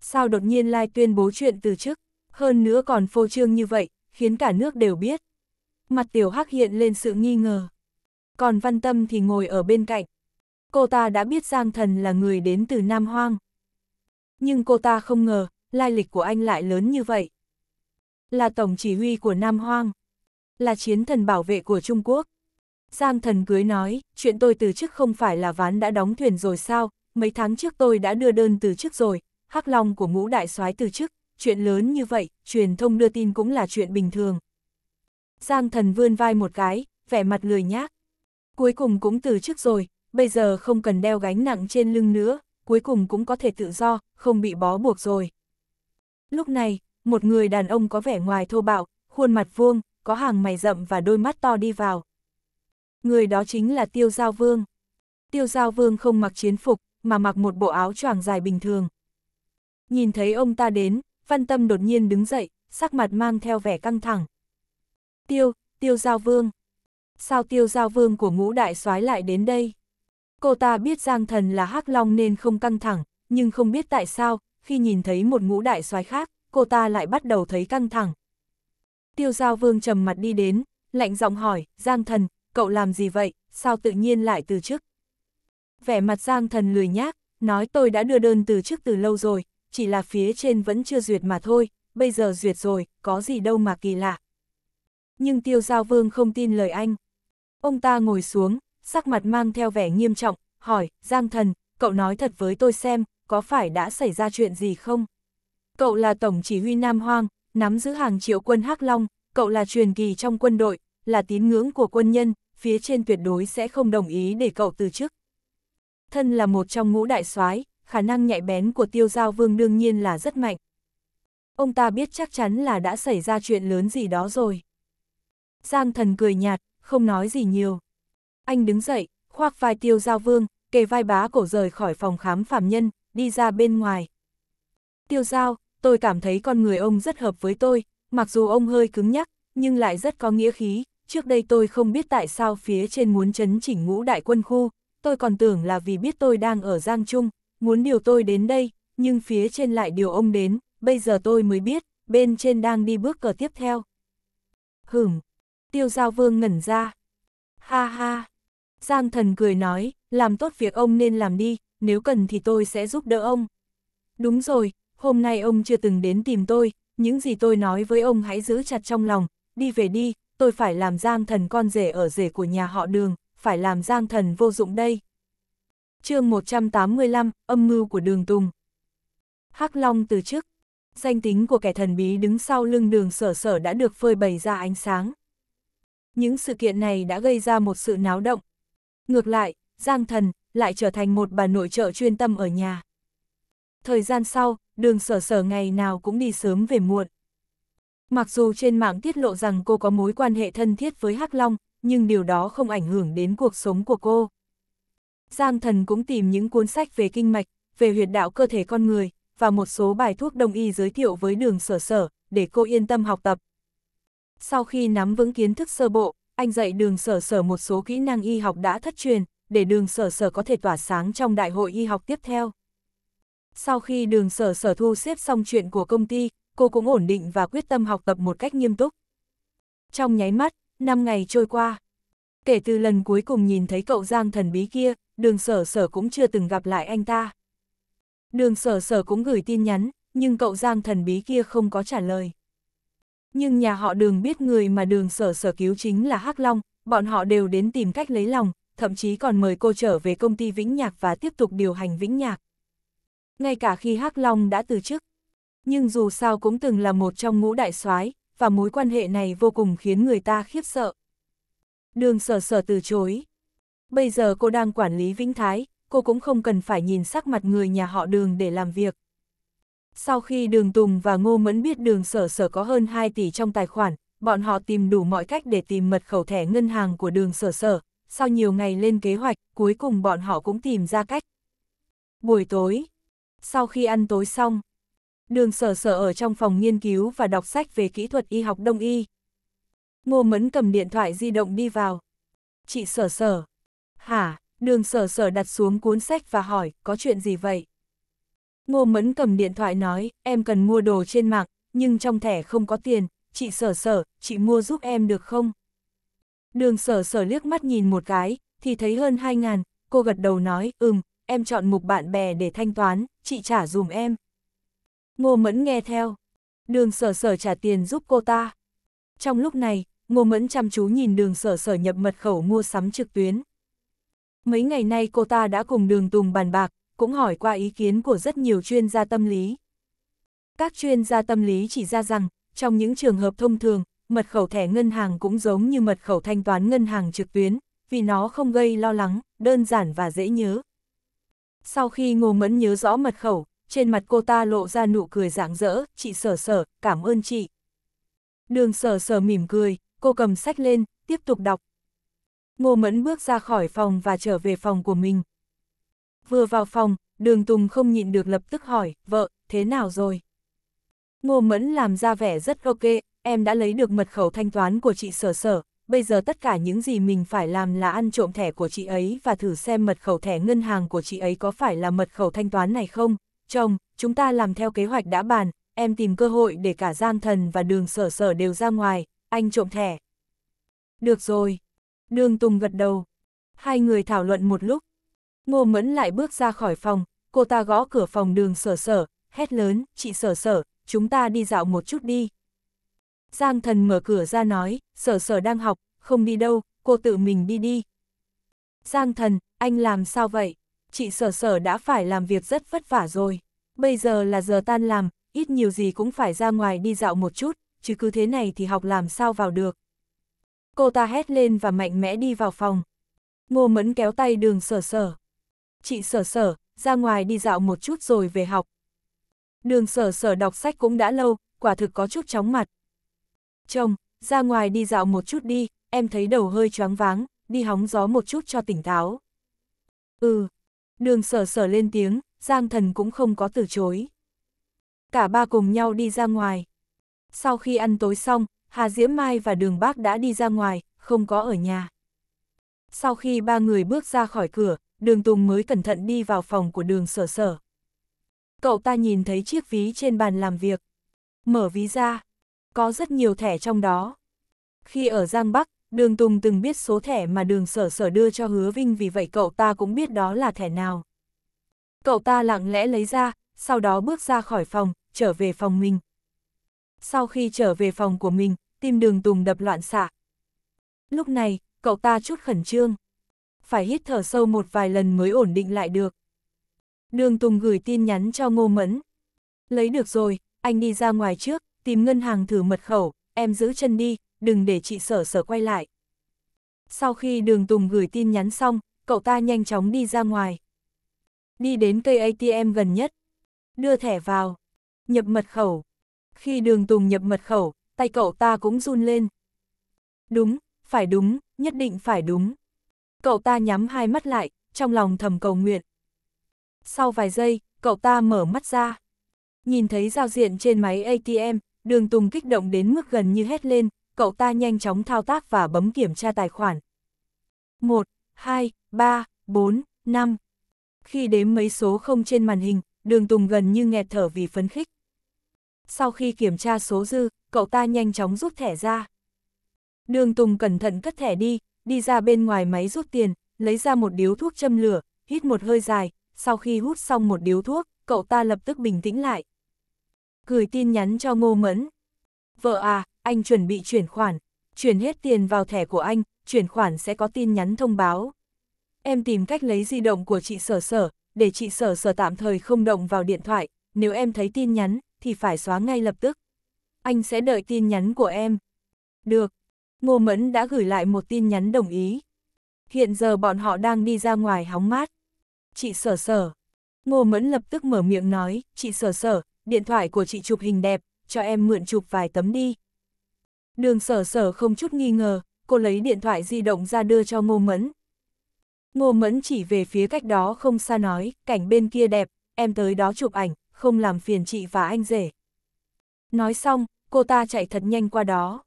Sao đột nhiên Lai tuyên bố chuyện từ chức, hơn nữa còn phô trương như vậy, khiến cả nước đều biết. Mặt tiểu hắc hiện lên sự nghi ngờ. Còn văn tâm thì ngồi ở bên cạnh. Cô ta đã biết Giang Thần là người đến từ Nam Hoang. Nhưng cô ta không ngờ, lai lịch của anh lại lớn như vậy. Là tổng chỉ huy của Nam Hoang. Là chiến thần bảo vệ của Trung Quốc. Giang thần cưới nói, chuyện tôi từ chức không phải là ván đã đóng thuyền rồi sao, mấy tháng trước tôi đã đưa đơn từ chức rồi, Hắc Long của ngũ đại soái từ chức, chuyện lớn như vậy, truyền thông đưa tin cũng là chuyện bình thường. Giang thần vươn vai một cái, vẻ mặt lười nhác. Cuối cùng cũng từ chức rồi, bây giờ không cần đeo gánh nặng trên lưng nữa, cuối cùng cũng có thể tự do, không bị bó buộc rồi. Lúc này, một người đàn ông có vẻ ngoài thô bạo, khuôn mặt vuông, có hàng mày rậm và đôi mắt to đi vào. Người đó chính là Tiêu Giao Vương. Tiêu Giao Vương không mặc chiến phục, mà mặc một bộ áo choàng dài bình thường. Nhìn thấy ông ta đến, Văn Tâm đột nhiên đứng dậy, sắc mặt mang theo vẻ căng thẳng. Tiêu, Tiêu Giao Vương. Sao Tiêu Giao Vương của ngũ đại soái lại đến đây? Cô ta biết Giang Thần là hắc Long nên không căng thẳng, nhưng không biết tại sao, khi nhìn thấy một ngũ đại soái khác, cô ta lại bắt đầu thấy căng thẳng. Tiêu Giao Vương trầm mặt đi đến, lạnh giọng hỏi, Giang Thần, cậu làm gì vậy, sao tự nhiên lại từ chức? vẻ mặt Giang Thần lười nhác, nói tôi đã đưa đơn từ trước từ lâu rồi, chỉ là phía trên vẫn chưa duyệt mà thôi, bây giờ duyệt rồi, có gì đâu mà kỳ lạ. Nhưng Tiêu Giao Vương không tin lời anh. Ông ta ngồi xuống, sắc mặt mang theo vẻ nghiêm trọng, hỏi, Giang Thần, cậu nói thật với tôi xem, có phải đã xảy ra chuyện gì không? Cậu là Tổng Chỉ huy Nam Hoang, nắm giữ hàng triệu quân Hắc Long, cậu là truyền kỳ trong quân đội, là tín ngưỡng của quân nhân, phía trên tuyệt đối sẽ không đồng ý để cậu từ chức thân là một trong ngũ đại soái, khả năng nhạy bén của tiêu giao vương đương nhiên là rất mạnh. Ông ta biết chắc chắn là đã xảy ra chuyện lớn gì đó rồi. Giang thần cười nhạt, không nói gì nhiều. Anh đứng dậy, khoác vai tiêu giao vương, kề vai bá cổ rời khỏi phòng khám phạm nhân, đi ra bên ngoài. Tiêu giao, tôi cảm thấy con người ông rất hợp với tôi, mặc dù ông hơi cứng nhắc, nhưng lại rất có nghĩa khí. Trước đây tôi không biết tại sao phía trên muốn chấn chỉnh ngũ đại quân khu, tôi còn tưởng là vì biết tôi đang ở Giang Trung, muốn điều tôi đến đây, nhưng phía trên lại điều ông đến, bây giờ tôi mới biết, bên trên đang đi bước cờ tiếp theo. Hửm, tiêu giao vương ngẩn ra. Ha ha, Giang thần cười nói, làm tốt việc ông nên làm đi, nếu cần thì tôi sẽ giúp đỡ ông. Đúng rồi, hôm nay ông chưa từng đến tìm tôi, những gì tôi nói với ông hãy giữ chặt trong lòng, đi về đi, tôi phải làm Giang thần con rể ở rể của nhà họ đường, phải làm giang thần vô dụng đây. chương 185, âm mưu của đường Tùng. Hắc Long từ chức. Danh tính của kẻ thần bí đứng sau lưng đường sở sở đã được phơi bày ra ánh sáng. Những sự kiện này đã gây ra một sự náo động. Ngược lại, Giang Thần lại trở thành một bà nội trợ chuyên tâm ở nhà. Thời gian sau, đường sở sở ngày nào cũng đi sớm về muộn. Mặc dù trên mạng tiết lộ rằng cô có mối quan hệ thân thiết với Hắc Long, nhưng điều đó không ảnh hưởng đến cuộc sống của cô. Giang thần cũng tìm những cuốn sách về kinh mạch, về huyệt đạo cơ thể con người, và một số bài thuốc đông y giới thiệu với đường sở sở, để cô yên tâm học tập. Sau khi nắm vững kiến thức sơ bộ, anh dạy đường sở sở một số kỹ năng y học đã thất truyền, để đường sở sở có thể tỏa sáng trong đại hội y học tiếp theo. Sau khi đường sở sở thu xếp xong chuyện của công ty, cô cũng ổn định và quyết tâm học tập một cách nghiêm túc. Trong nháy mắt, năm ngày trôi qua. Kể từ lần cuối cùng nhìn thấy cậu Giang thần bí kia, đường sở sở cũng chưa từng gặp lại anh ta. Đường sở sở cũng gửi tin nhắn, nhưng cậu Giang thần bí kia không có trả lời. Nhưng nhà họ đường biết người mà đường sở sở cứu chính là Hắc Long, bọn họ đều đến tìm cách lấy lòng, thậm chí còn mời cô trở về công ty Vĩnh Nhạc và tiếp tục điều hành Vĩnh Nhạc. Ngay cả khi Hắc Long đã từ chức, nhưng dù sao cũng từng là một trong ngũ đại soái và mối quan hệ này vô cùng khiến người ta khiếp sợ. Đường sở sở từ chối. Bây giờ cô đang quản lý Vĩnh Thái, cô cũng không cần phải nhìn sắc mặt người nhà họ đường để làm việc. Sau khi đường Tùng và Ngô Mẫn biết đường sở sở có hơn 2 tỷ trong tài khoản, bọn họ tìm đủ mọi cách để tìm mật khẩu thẻ ngân hàng của đường sở sở. Sau nhiều ngày lên kế hoạch, cuối cùng bọn họ cũng tìm ra cách. Buổi tối, sau khi ăn tối xong, đường sở sở ở trong phòng nghiên cứu và đọc sách về kỹ thuật y học đông y. Ngô Mẫn cầm điện thoại di động đi vào. Chị sở sở. Hả, đường sở sở đặt xuống cuốn sách và hỏi, có chuyện gì vậy? Ngô Mẫn cầm điện thoại nói, em cần mua đồ trên mạng, nhưng trong thẻ không có tiền, chị sở sở, chị mua giúp em được không? Đường sở sở liếc mắt nhìn một cái, thì thấy hơn 2 ngàn, cô gật đầu nói, ừm, em chọn mục bạn bè để thanh toán, chị trả dùm em. Ngô Mẫn nghe theo. Đường sở sở trả tiền giúp cô ta. Trong lúc này, Ngô Mẫn chăm chú nhìn đường sở sở nhập mật khẩu mua sắm trực tuyến. Mấy ngày nay cô ta đã cùng đường Tùng bàn bạc, cũng hỏi qua ý kiến của rất nhiều chuyên gia tâm lý. Các chuyên gia tâm lý chỉ ra rằng, trong những trường hợp thông thường, mật khẩu thẻ ngân hàng cũng giống như mật khẩu thanh toán ngân hàng trực tuyến, vì nó không gây lo lắng, đơn giản và dễ nhớ. Sau khi Ngô Mẫn nhớ rõ mật khẩu, trên mặt cô ta lộ ra nụ cười rạng rỡ, chị sở sở, cảm ơn chị. Đường sở sở mỉm cười, cô cầm sách lên, tiếp tục đọc. Ngô Mẫn bước ra khỏi phòng và trở về phòng của mình. Vừa vào phòng, đường Tùng không nhịn được lập tức hỏi, vợ, thế nào rồi? Ngô Mẫn làm ra vẻ rất ok, em đã lấy được mật khẩu thanh toán của chị sở sở, bây giờ tất cả những gì mình phải làm là ăn trộm thẻ của chị ấy và thử xem mật khẩu thẻ ngân hàng của chị ấy có phải là mật khẩu thanh toán này không, chồng, chúng ta làm theo kế hoạch đã bàn, em tìm cơ hội để cả Giang Thần và đường sở sở đều ra ngoài, anh trộm thẻ. Được rồi. Đường Tùng gật đầu. Hai người thảo luận một lúc. Ngô Mẫn lại bước ra khỏi phòng, cô ta gõ cửa phòng đường sở sở, hét lớn, chị sở sở, chúng ta đi dạo một chút đi. Giang thần mở cửa ra nói, sở sở đang học, không đi đâu, cô tự mình đi đi. Giang thần, anh làm sao vậy? chị sở sở đã phải làm việc rất vất vả rồi. Bây giờ là giờ tan làm, ít nhiều gì cũng phải ra ngoài đi dạo một chút, chứ cứ thế này thì học làm sao vào được. Cô ta hét lên và mạnh mẽ đi vào phòng. Ngô Mẫn kéo tay đường sở sở. Chị sở sở, ra ngoài đi dạo một chút rồi về học. Đường sở sở đọc sách cũng đã lâu, quả thực có chút chóng mặt. Chồng, ra ngoài đi dạo một chút đi, em thấy đầu hơi choáng váng, đi hóng gió một chút cho tỉnh táo. Ừ, đường sở sở lên tiếng, Giang Thần cũng không có từ chối. Cả ba cùng nhau đi ra ngoài. Sau khi ăn tối xong, Hà Diễm Mai và Đường Bác đã đi ra ngoài, không có ở nhà. Sau khi ba người bước ra khỏi cửa, Đường Tùng mới cẩn thận đi vào phòng của đường sở sở. Cậu ta nhìn thấy chiếc ví trên bàn làm việc. Mở ví ra, có rất nhiều thẻ trong đó. Khi ở Giang Bắc, đường Tùng từng biết số thẻ mà đường sở sở đưa cho hứa Vinh vì vậy cậu ta cũng biết đó là thẻ nào. Cậu ta lặng lẽ lấy ra, sau đó bước ra khỏi phòng, trở về phòng mình. Sau khi trở về phòng của mình, tim đường Tùng đập loạn xạ. Lúc này, cậu ta chút khẩn trương. Phải hít thở sâu một vài lần mới ổn định lại được. Đường Tùng gửi tin nhắn cho Ngô Mẫn. Lấy được rồi, anh đi ra ngoài trước, tìm ngân hàng thử mật khẩu, em giữ chân đi, đừng để chị sở sở quay lại. Sau khi đường Tùng gửi tin nhắn xong, cậu ta nhanh chóng đi ra ngoài. Đi đến cây ATM gần nhất. Đưa thẻ vào. Nhập mật khẩu. Khi đường Tùng nhập mật khẩu, tay cậu ta cũng run lên. Đúng, phải đúng, nhất định phải đúng. Cậu ta nhắm hai mắt lại, trong lòng thầm cầu nguyện. Sau vài giây, cậu ta mở mắt ra. Nhìn thấy giao diện trên máy ATM, đường Tùng kích động đến mức gần như hét lên, cậu ta nhanh chóng thao tác và bấm kiểm tra tài khoản. 1, 2, 3, 4, 5. Khi đếm mấy số không trên màn hình, đường Tùng gần như nghẹt thở vì phấn khích. Sau khi kiểm tra số dư, cậu ta nhanh chóng rút thẻ ra. Đường Tùng cẩn thận cất thẻ đi, đi ra bên ngoài máy rút tiền, lấy ra một điếu thuốc châm lửa, hít một hơi dài, sau khi hút xong một điếu thuốc, cậu ta lập tức bình tĩnh lại. Gửi tin nhắn cho Ngô Mẫn. Vợ à, anh chuẩn bị chuyển khoản, chuyển hết tiền vào thẻ của anh, chuyển khoản sẽ có tin nhắn thông báo. Em tìm cách lấy di động của chị sở sở, để chị sở sở tạm thời không động vào điện thoại, nếu em thấy tin nhắn, thì phải xóa ngay lập tức. Anh sẽ đợi tin nhắn của em. Được. Ngô Mẫn đã gửi lại một tin nhắn đồng ý. Hiện giờ bọn họ đang đi ra ngoài hóng mát. Chị sở sở. Ngô Mẫn lập tức mở miệng nói, chị sở sở, điện thoại của chị chụp hình đẹp, cho em mượn chụp vài tấm đi, Đường sở sở không chút nghi ngờ, cô lấy điện thoại di động ra đưa cho Ngô Mẫn. Ngô Mẫn chỉ về phía cách đó không xa nói, cảnh bên kia đẹp, em tới đó chụp ảnh, không làm phiền chị và anh rể. Nói xong, cô ta chạy thật nhanh qua đó.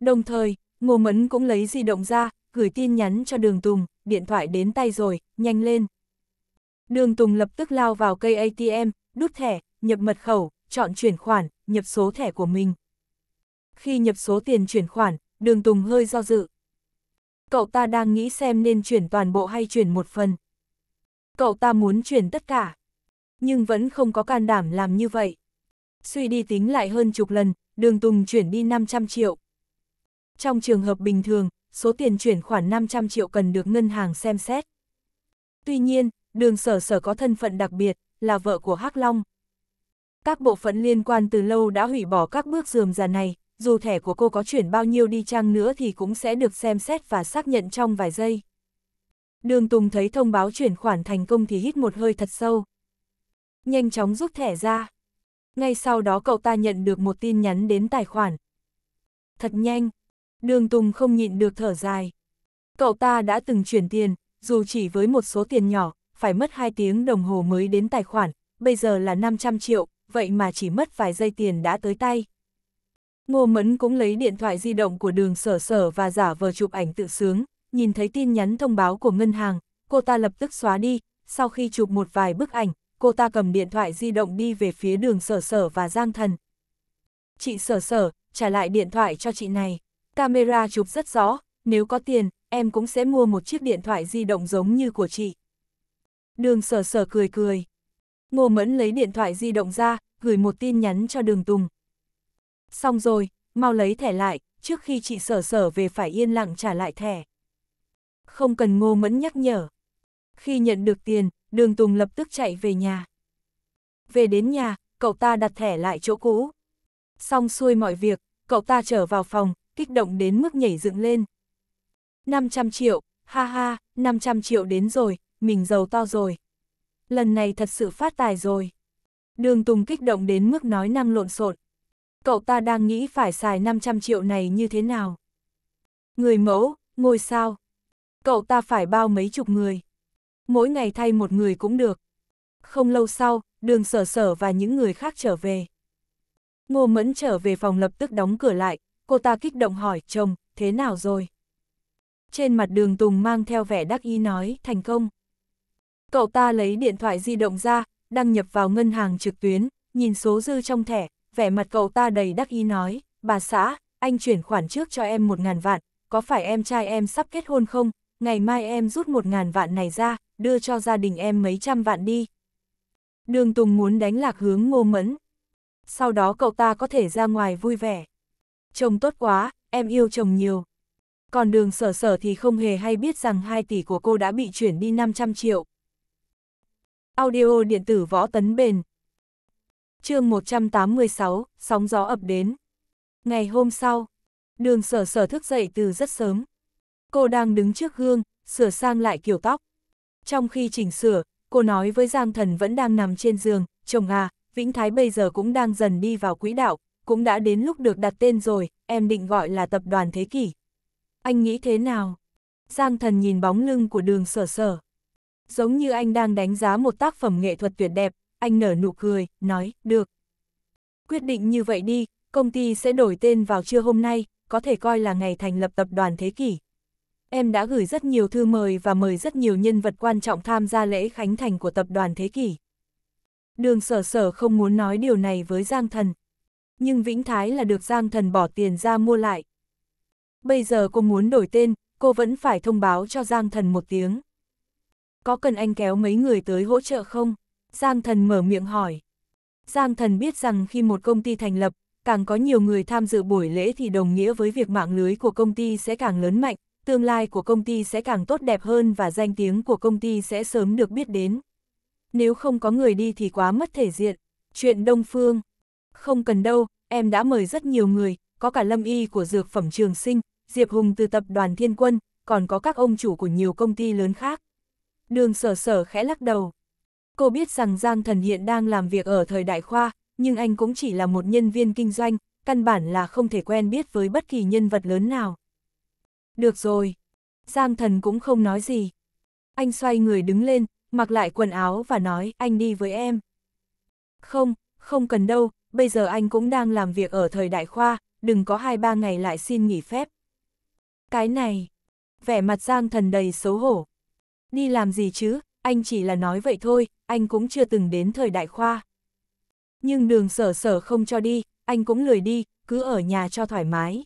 Đồng thời, Ngô Mẫn cũng lấy di động ra, gửi tin nhắn cho Đường Tùng, điện thoại đến tay rồi, nhanh lên. Đường Tùng lập tức lao vào cây ATM, đút thẻ, nhập mật khẩu, chọn chuyển khoản, nhập số thẻ của mình khi nhập số tiền chuyển khoản, đường Tùng hơi do dự. Cậu ta đang nghĩ xem nên chuyển toàn bộ hay chuyển một phần. Cậu ta muốn chuyển tất cả, nhưng vẫn không có can đảm làm như vậy. Suy đi tính lại hơn chục lần, đường Tùng chuyển đi 500 triệu. Trong trường hợp bình thường, số tiền chuyển khoản 500 triệu cần được ngân hàng xem xét. Tuy nhiên, đường sở sở có thân phận đặc biệt, là vợ của Hắc Long. Các bộ phận liên quan từ lâu đã hủy bỏ các bước dườm già này, dù thẻ của cô có chuyển bao nhiêu đi chăng nữa thì cũng sẽ được xem xét và xác nhận trong vài giây. Đường Tùng thấy thông báo chuyển khoản thành công thì hít một hơi thật sâu. Nhanh chóng rút thẻ ra. Ngay sau đó cậu ta nhận được một tin nhắn đến tài khoản. Thật nhanh. Đường Tùng không nhịn được thở dài. Cậu ta đã từng chuyển tiền, dù chỉ với một số tiền nhỏ, phải mất 2 tiếng đồng hồ mới đến tài khoản, bây giờ là 500 triệu, vậy mà chỉ mất vài giây tiền đã tới tay. Ngô Mẫn cũng lấy điện thoại di động của đường sở sở và giả vờ chụp ảnh tự sướng, nhìn thấy tin nhắn thông báo của ngân hàng, cô ta lập tức xóa đi, sau khi chụp một vài bức ảnh, cô ta cầm điện thoại di động đi về phía đường sở sở và Giang Thần. Chị sở sở, trả lại điện thoại cho chị này, camera chụp rất rõ, nếu có tiền, em cũng sẽ mua một chiếc điện thoại di động giống như của chị. Đường sở sở cười cười. Ngô Mẫn lấy điện thoại di động ra, gửi một tin nhắn cho đường Tùng. Xong rồi, mau lấy thẻ lại, trước khi chị sở sở về phải yên lặng trả lại thẻ. Không cần ngô mẫn nhắc nhở. Khi nhận được tiền, đường Tùng lập tức chạy về nhà. Về đến nhà, cậu ta đặt thẻ lại chỗ cũ. Xong xuôi mọi việc, cậu ta trở vào phòng, kích động đến mức nhảy dựng lên. 500 triệu, ha ha, 500 triệu đến rồi, mình giàu to rồi. Lần này thật sự phát tài rồi. Đường Tùng kích động đến mức nói năng lộn xộn cậu ta đang nghĩ phải xài 500 triệu này như thế nào. Người mẫu, ngôi sao. Cậu ta phải bao mấy chục người. Mỗi ngày thay một người cũng được. Không lâu sau, đường sở sở và những người khác trở về. Ngô Mẫn trở về phòng lập tức đóng cửa lại, cô ta kích động hỏi chồng, thế nào rồi? Trên mặt đường Tùng mang theo vẻ đắc ý nói, thành công. Cậu ta lấy điện thoại di động ra, đăng nhập vào ngân hàng trực tuyến, nhìn số dư trong thẻ, vẻ mặt cậu ta đầy đắc ý nói, bà xã, anh chuyển khoản trước cho em một ngàn vạn, có phải em trai em sắp kết hôn không, ngày mai em rút một ngàn vạn này ra, đưa cho gia đình em mấy trăm vạn đi. Đường Tùng muốn đánh lạc hướng ngô mẫn. Sau đó cậu ta có thể ra ngoài vui vẻ. Chồng tốt quá, em yêu chồng nhiều. Còn đường sở sở thì không hề hay biết rằng 2 tỷ của cô đã bị chuyển đi 500 triệu. Audio điện tử võ tấn bền, chương 186, sóng gió ập đến. Ngày hôm sau, đường sở sở thức dậy từ rất sớm. Cô đang đứng trước gương, sửa sang lại kiểu tóc. Trong khi chỉnh sửa, cô nói với Giang Thần vẫn đang nằm trên giường, chồng à, Vĩnh Thái bây giờ cũng đang dần đi vào quỹ đạo, cũng đã đến lúc được đặt tên rồi, em định gọi là tập đoàn thế kỷ. Anh nghĩ thế nào? Giang Thần nhìn bóng lưng của đường sở sở. Giống như anh đang đánh giá một tác phẩm nghệ thuật tuyệt đẹp, anh nở nụ cười, nói, được. Quyết định như vậy đi, công ty sẽ đổi tên vào trưa hôm nay, có thể coi là ngày thành lập tập đoàn thế kỷ. Em đã gửi rất nhiều thư mời và mời rất nhiều nhân vật quan trọng tham gia lễ khánh thành của tập đoàn thế kỷ. Đường sở sở không muốn nói điều này với Giang Thần. Nhưng Vĩnh Thái là được Giang Thần bỏ tiền ra mua lại. Bây giờ cô muốn đổi tên, cô vẫn phải thông báo cho Giang Thần một tiếng. Có cần anh kéo mấy người tới hỗ trợ không? Giang thần mở miệng hỏi. Giang thần biết rằng khi một công ty thành lập, càng có nhiều người tham dự buổi lễ thì đồng nghĩa với việc mạng lưới của công ty sẽ càng lớn mạnh, tương lai của công ty sẽ càng tốt đẹp hơn và danh tiếng của công ty sẽ sớm được biết đến. Nếu không có người đi thì quá mất thể diện. Chuyện Đông Phương. Không cần đâu, em đã mời rất nhiều người, có cả lâm y của dược phẩm trường sinh, Diệp Hùng từ tập đoàn Thiên Quân, còn có các ông chủ của nhiều công ty lớn khác. Đường sở sở khẽ lắc đầu. Cô biết rằng Giang Thần hiện đang làm việc ở thời đại khoa, nhưng anh cũng chỉ là một nhân viên kinh doanh, căn bản là không thể quen biết với bất kỳ nhân vật lớn nào. Được rồi. Giang Thần cũng không nói gì. Anh xoay người đứng lên, mặc lại quần áo và nói anh đi với em. Không, không cần đâu, bây giờ anh cũng đang làm việc ở thời đại khoa, đừng có hai ba ngày lại xin nghỉ phép. Cái này, vẻ mặt Giang Thần đầy xấu hổ. Đi làm gì chứ, anh chỉ là nói vậy thôi, anh cũng chưa từng đến thời đại khoa. Nhưng đường sở sở không cho đi, anh cũng lười đi, cứ ở nhà cho thoải mái.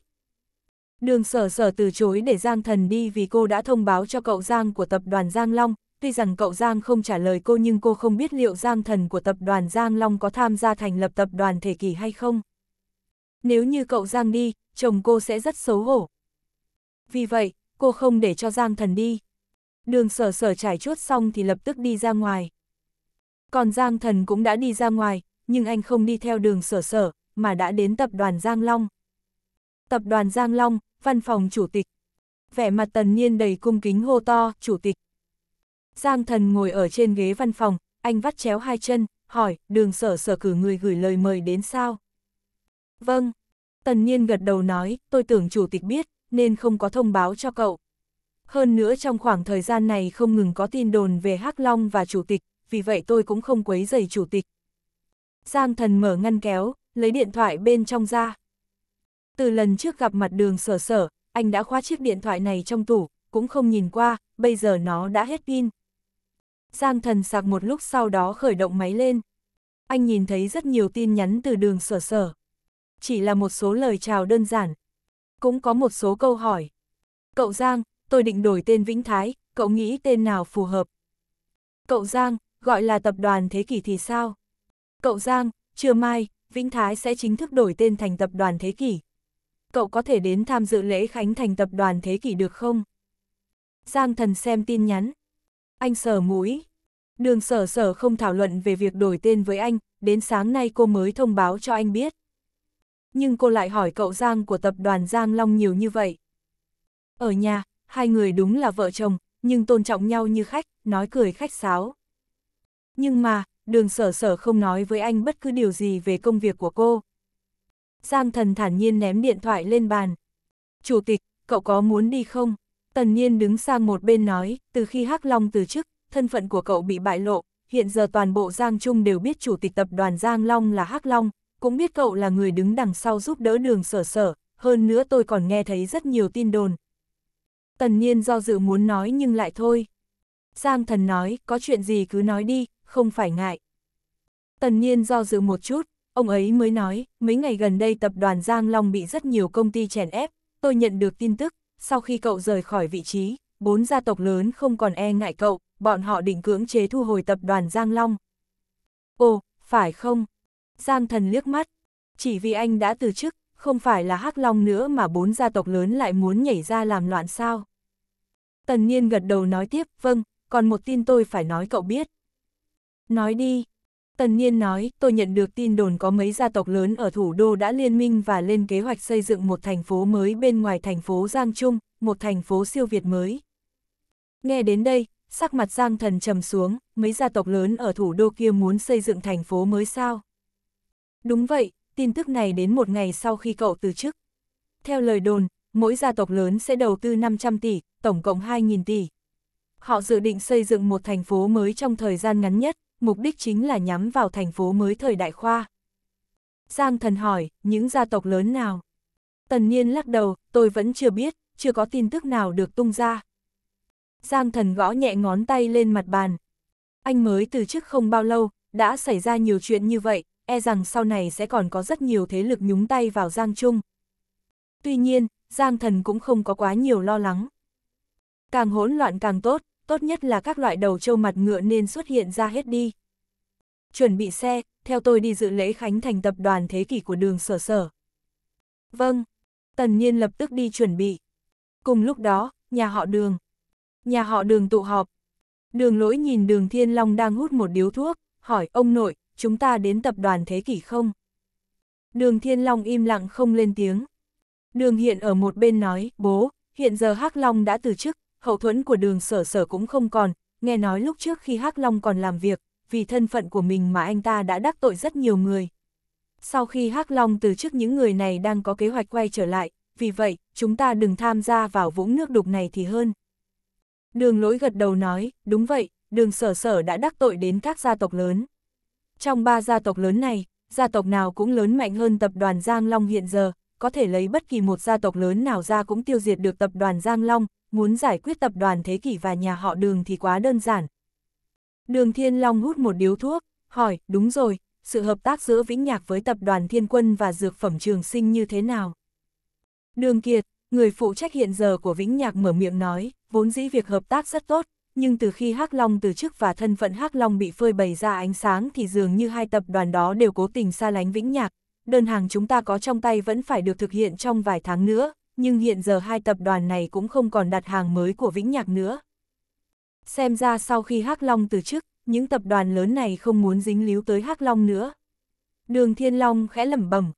Đường sở sở từ chối để Giang Thần đi vì cô đã thông báo cho cậu Giang của tập đoàn Giang Long, tuy rằng cậu Giang không trả lời cô nhưng cô không biết liệu Giang Thần của tập đoàn Giang Long có tham gia thành lập tập đoàn thể kỷ hay không. Nếu như cậu Giang đi, chồng cô sẽ rất xấu hổ. Vì vậy, cô không để cho Giang Thần đi. Đường sở sở trải chuốt xong thì lập tức đi ra ngoài. Còn Giang Thần cũng đã đi ra ngoài, nhưng anh không đi theo đường sở sở, mà đã đến tập đoàn Giang Long. Tập đoàn Giang Long, văn phòng chủ tịch. Vẻ mặt tần niên đầy cung kính hô to, chủ tịch. Giang Thần ngồi ở trên ghế văn phòng, anh vắt chéo hai chân, hỏi, đường sở sở cử người gửi lời mời đến sao? Vâng. Tần niên gật đầu nói, tôi tưởng chủ tịch biết, nên không có thông báo cho cậu. Hơn nữa trong khoảng thời gian này không ngừng có tin đồn về Hắc Long và Chủ tịch, vì vậy tôi cũng không quấy dày Chủ tịch. Giang thần mở ngăn kéo, lấy điện thoại bên trong ra. Từ lần trước gặp mặt đường sở sở, anh đã khóa chiếc điện thoại này trong tủ, cũng không nhìn qua, bây giờ nó đã hết pin. Giang thần sạc một lúc sau đó khởi động máy lên. Anh nhìn thấy rất nhiều tin nhắn từ đường sở sở. Chỉ là một số lời chào đơn giản. Cũng có một số câu hỏi. Cậu Giang, tôi định đổi tên Vĩnh Thái, cậu nghĩ tên nào phù hợp? Cậu Giang, gọi là tập đoàn Thế Kỷ thì sao? Cậu Giang, trưa mai, Vĩnh Thái sẽ chính thức đổi tên thành tập đoàn Thế Kỷ. Cậu có thể đến tham dự lễ khánh thành tập đoàn Thế Kỷ được không? Giang thần xem tin nhắn. Anh sờ mũi. Đường sở sở không thảo luận về việc đổi tên với anh, đến sáng nay cô mới thông báo cho anh biết. Nhưng cô lại hỏi cậu Giang của tập đoàn Giang Long nhiều như vậy. Ở nhà, hai người đúng là vợ chồng, nhưng tôn trọng nhau như khách, nói cười khách sáo. Nhưng mà, đường sở sở không nói với anh bất cứ điều gì về công việc của cô. Giang thần thản nhiên ném điện thoại lên bàn. Chủ tịch, cậu có muốn đi không? Tần nhiên đứng sang một bên nói, từ khi Hắc Long từ chức, thân phận của cậu bị bại lộ, hiện giờ toàn bộ Giang Trung đều biết chủ tịch tập đoàn Giang Long là Hắc Long, cũng biết cậu là người đứng đằng sau giúp đỡ đường sở sở, hơn nữa tôi còn nghe thấy rất nhiều tin đồn, Tần Niên do dự muốn nói nhưng lại thôi. Giang thần nói, có chuyện gì cứ nói đi, không phải ngại. Tần Niên do dự một chút, ông ấy mới nói, mấy ngày gần đây tập đoàn Giang Long bị rất nhiều công ty chèn ép, tôi nhận được tin tức, sau khi cậu rời khỏi vị trí, bốn gia tộc lớn không còn e ngại cậu, bọn họ định cưỡng chế thu hồi tập đoàn Giang Long. Ồ, phải không? Giang thần liếc mắt, chỉ vì anh đã từ chức, không phải là Hắc Long nữa mà bốn gia tộc lớn lại muốn nhảy ra làm loạn sao? Tần Niên gật đầu nói tiếp, vâng, còn một tin tôi phải nói cậu biết. Nói đi. Tần Niên nói, tôi nhận được tin đồn có mấy gia tộc lớn ở thủ đô đã liên minh và lên kế hoạch xây dựng một thành phố mới bên ngoài thành phố Giang Trung, một thành phố siêu Việt mới. Nghe đến đây, sắc mặt Giang Thần trầm xuống, mấy gia tộc lớn ở thủ đô kia muốn xây dựng thành phố mới sao? Đúng vậy, tin tức này đến một ngày sau khi cậu từ chức. Theo lời đồn, mỗi gia tộc lớn sẽ đầu tư 500 tỷ, tổng cộng 2.000 tỷ. Họ dự định xây dựng một thành phố mới trong thời gian ngắn nhất, mục đích chính là nhắm vào thành phố mới thời đại khoa. Giang thần hỏi, những gia tộc lớn nào? Tần Niên lắc đầu, tôi vẫn chưa biết, chưa có tin tức nào được tung ra. Giang thần gõ nhẹ ngón tay lên mặt bàn. Anh mới từ chức không bao lâu, đã xảy ra nhiều chuyện như vậy, e rằng sau này sẽ còn có rất nhiều thế lực nhúng tay vào Giang Trung. Tuy nhiên, Giang thần cũng không có quá nhiều lo lắng. Càng hỗn loạn càng tốt, tốt nhất là các loại đầu trâu mặt ngựa nên xuất hiện ra hết đi. Chuẩn bị xe, theo tôi đi dự lễ khánh thành tập đoàn thế kỷ của đường sở sở. Vâng, tần nhiên lập tức đi chuẩn bị. Cùng lúc đó, nhà họ đường. Nhà họ đường tụ họp. Đường lỗi nhìn đường Thiên Long đang hút một điếu thuốc, hỏi ông nội, chúng ta đến tập đoàn thế kỷ không? Đường Thiên Long im lặng không lên tiếng. Đường hiện ở một bên nói, bố, hiện giờ Hắc Long đã từ chức, hậu thuẫn của đường sở sở cũng không còn, nghe nói lúc trước khi Hắc Long còn làm việc, vì thân phận của mình mà anh ta đã đắc tội rất nhiều người. Sau khi Hắc Long từ chức những người này đang có kế hoạch quay trở lại, vì vậy, chúng ta đừng tham gia vào vũng nước đục này thì hơn. Đường lỗi gật đầu nói, đúng vậy, đường sở sở đã đắc tội đến các gia tộc lớn. Trong ba gia tộc lớn này, gia tộc nào cũng lớn mạnh hơn tập đoàn Giang Long hiện giờ, có thể lấy bất kỳ một gia tộc lớn nào ra cũng tiêu diệt được tập đoàn Giang Long, muốn giải quyết tập đoàn Thế Kỷ và nhà họ Đường thì quá đơn giản. Đường Thiên Long hút một điếu thuốc, hỏi, đúng rồi, sự hợp tác giữa Vĩnh Nhạc với tập đoàn Thiên Quân và Dược Phẩm Trường Sinh như thế nào? Đường Kiệt, người phụ trách hiện giờ của Vĩnh Nhạc mở miệng nói, vốn dĩ việc hợp tác rất tốt, nhưng từ khi Hắc Long từ chức và thân phận Hắc Long bị phơi bày ra ánh sáng thì dường như hai tập đoàn đó đều cố tình xa lánh Vĩnh Nhạc, đơn hàng chúng ta có trong tay vẫn phải được thực hiện trong vài tháng nữa, nhưng hiện giờ hai tập đoàn này cũng không còn đặt hàng mới của Vĩnh Nhạc nữa. Xem ra sau khi Hắc Long từ chức, những tập đoàn lớn này không muốn dính líu tới Hắc Long nữa. Đường Thiên Long khẽ lẩm bẩm.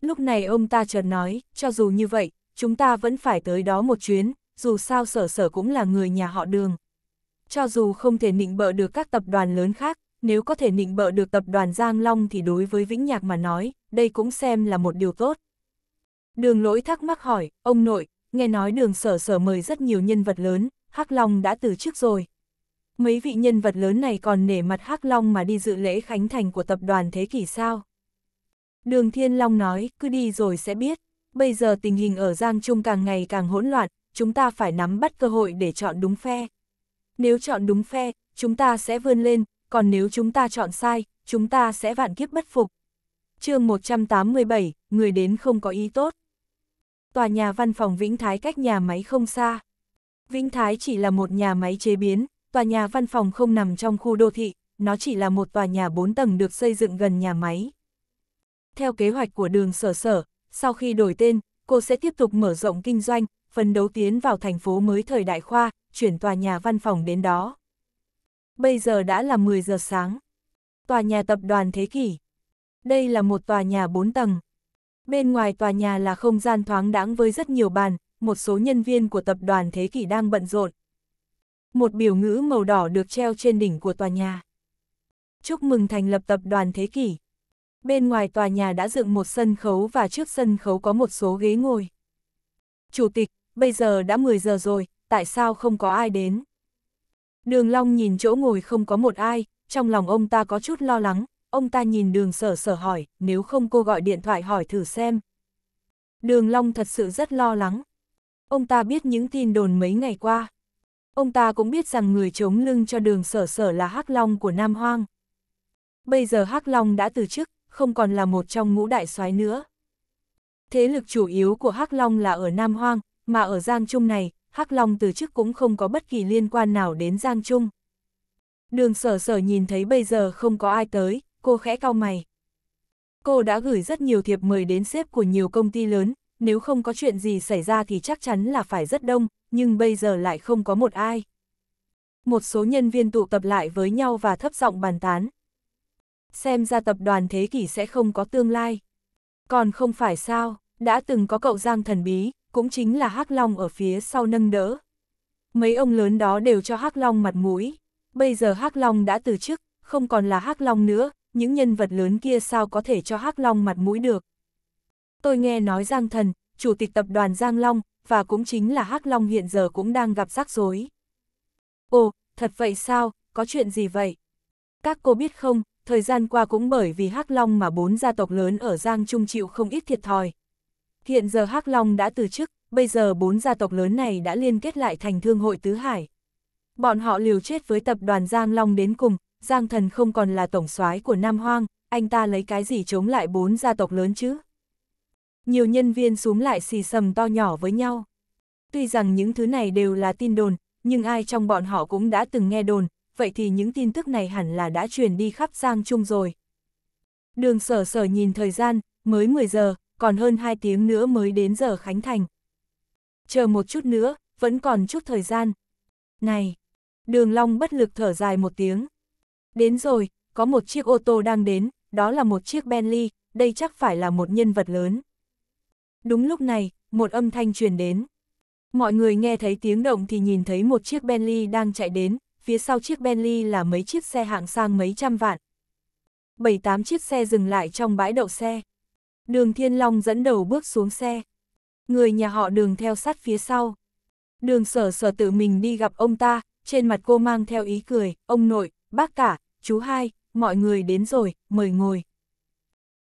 Lúc này ông ta chợt nói, cho dù như vậy, chúng ta vẫn phải tới đó một chuyến, dù sao sở sở cũng là người nhà họ đường. Cho dù không thể nịnh bợ được các tập đoàn lớn khác, nếu có thể nịnh bợ được tập đoàn Giang Long thì đối với Vĩnh Nhạc mà nói, đây cũng xem là một điều tốt. Đường lỗi thắc mắc hỏi, ông nội, nghe nói đường sở sở mời rất nhiều nhân vật lớn, Hắc Long đã từ trước rồi. Mấy vị nhân vật lớn này còn nể mặt Hắc Long mà đi dự lễ khánh thành của tập đoàn thế kỷ sao? Đường Thiên Long nói, cứ đi rồi sẽ biết. Bây giờ tình hình ở Giang Trung càng ngày càng hỗn loạn, chúng ta phải nắm bắt cơ hội để chọn đúng phe. Nếu chọn đúng phe, chúng ta sẽ vươn lên, còn nếu chúng ta chọn sai, chúng ta sẽ vạn kiếp bất phục. chương 187, người đến không có ý tốt. Tòa nhà văn phòng Vĩnh Thái cách nhà máy không xa. Vĩnh Thái chỉ là một nhà máy chế biến, tòa nhà văn phòng không nằm trong khu đô thị, nó chỉ là một tòa nhà 4 tầng được xây dựng gần nhà máy. Theo kế hoạch của đường sở sở, sau khi đổi tên, cô sẽ tiếp tục mở rộng kinh doanh, phấn đấu tiến vào thành phố mới thời đại khoa, chuyển tòa nhà văn phòng đến đó bây giờ đã là 10 giờ sáng. Tòa nhà tập đoàn thế kỷ. Đây là một tòa nhà 4 tầng. Bên ngoài tòa nhà là không gian thoáng đãng với rất nhiều bàn, một số nhân viên của tập đoàn thế kỷ đang bận rộn. Một biểu ngữ màu đỏ được treo trên đỉnh của tòa nhà. Chúc mừng thành lập tập đoàn thế kỷ. Bên ngoài tòa nhà đã dựng một sân khấu và trước sân khấu có một số ghế ngồi. Chủ tịch, bây giờ đã 10 giờ rồi, tại sao không có ai đến? Đường Long nhìn chỗ ngồi không có một ai, trong lòng ông ta có chút lo lắng, ông ta nhìn đường sở sở hỏi, nếu không cô gọi điện thoại hỏi thử xem. Đường Long thật sự rất lo lắng. Ông ta biết những tin đồn mấy ngày qua. Ông ta cũng biết rằng người chống lưng cho đường sở sở là Hắc Long của Nam Hoang. Bây giờ Hắc Long đã từ chức, không còn là một trong ngũ đại soái nữa. Thế lực chủ yếu của Hắc Long là ở Nam Hoang, mà ở Giang Trung này, Hắc Long từ trước cũng không có bất kỳ liên quan nào đến Giang Trung. Đường sở sở nhìn thấy bây giờ không có ai tới, cô khẽ cau mày. Cô đã gửi rất nhiều thiệp mời đến sếp của nhiều công ty lớn, nếu không có chuyện gì xảy ra thì chắc chắn là phải rất đông, nhưng bây giờ lại không có một ai. Một số nhân viên tụ tập lại với nhau và thấp giọng bàn tán. Xem ra tập đoàn thế kỷ sẽ không có tương lai. Còn không phải sao, đã từng có cậu Giang thần bí, cũng chính là Hắc Long ở phía sau nâng đỡ. Mấy ông lớn đó đều cho Hắc Long mặt mũi, bây giờ Hắc Long đã từ chức, không còn là Hắc Long nữa, những nhân vật lớn kia sao có thể cho Hắc Long mặt mũi được. Tôi nghe nói Giang Thần, chủ tịch tập đoàn Giang Long, và cũng chính là Hắc Long hiện giờ cũng đang gặp rắc rối. Ồ, thật vậy sao, có chuyện gì vậy? Các cô biết không, thời gian qua cũng bởi vì Hắc Long mà bốn gia tộc lớn ở Giang Trung chịu không ít thiệt thòi, Hiện giờ Hắc Long đã từ chức, bây giờ bốn gia tộc lớn này đã liên kết lại thành thương hội tứ hải. Bọn họ liều chết với tập đoàn Giang Long đến cùng, Giang Thần không còn là tổng soái của Nam Hoang, anh ta lấy cái gì chống lại bốn gia tộc lớn chứ? Nhiều nhân viên xuống lại xì sầm to nhỏ với nhau. Tuy rằng những thứ này đều là tin đồn, nhưng ai trong bọn họ cũng đã từng nghe đồn, vậy thì những tin tức này hẳn là đã truyền đi khắp Giang Trung rồi. Đường sở sở nhìn thời gian, mới 10 giờ, còn hơn 2 tiếng nữa mới đến giờ khánh thành. Chờ một chút nữa, vẫn còn chút thời gian. Này, đường long bất lực thở dài một tiếng. Đến rồi, có một chiếc ô tô đang đến, đó là một chiếc Bentley, đây chắc phải là một nhân vật lớn. Đúng lúc này, một âm thanh truyền đến. Mọi người nghe thấy tiếng động thì nhìn thấy một chiếc Bentley đang chạy đến, phía sau chiếc Bentley là mấy chiếc xe hạng sang mấy trăm vạn. Bảy tám chiếc xe dừng lại trong bãi đậu xe. Đường Thiên Long dẫn đầu bước xuống xe. Người nhà họ đường theo sát phía sau. Đường sở sở tự mình đi gặp ông ta, trên mặt cô mang theo ý cười, ông nội, bác cả, chú hai, mọi người đến rồi, mời ngồi.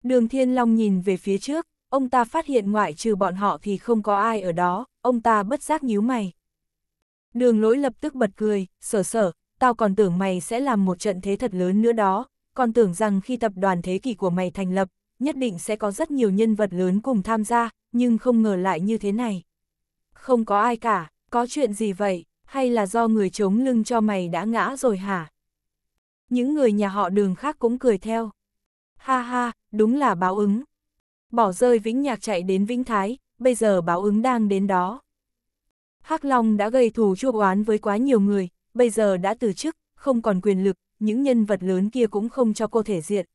Đường Thiên Long nhìn về phía trước, ông ta phát hiện ngoại trừ bọn họ thì không có ai ở đó, ông ta bất giác nhíu mày. Đường lỗi lập tức bật cười, sở sở, tao còn tưởng mày sẽ làm một trận thế thật lớn nữa đó, còn tưởng rằng khi tập đoàn thế kỷ của mày thành lập, nhất định sẽ có rất nhiều nhân vật lớn cùng tham gia, nhưng không ngờ lại như thế này. Không có ai cả, có chuyện gì vậy, hay là do người chống lưng cho mày đã ngã rồi hả? Những người nhà họ đường khác cũng cười theo. Ha ha, đúng là báo ứng. Bỏ rơi Vĩnh Nhạc chạy đến Vĩnh Thái, bây giờ báo ứng đang đến đó. Hắc Long đã gây thù chuốc oán với quá nhiều người, bây giờ đã từ chức, không còn quyền lực, những nhân vật lớn kia cũng không cho cô thể diện.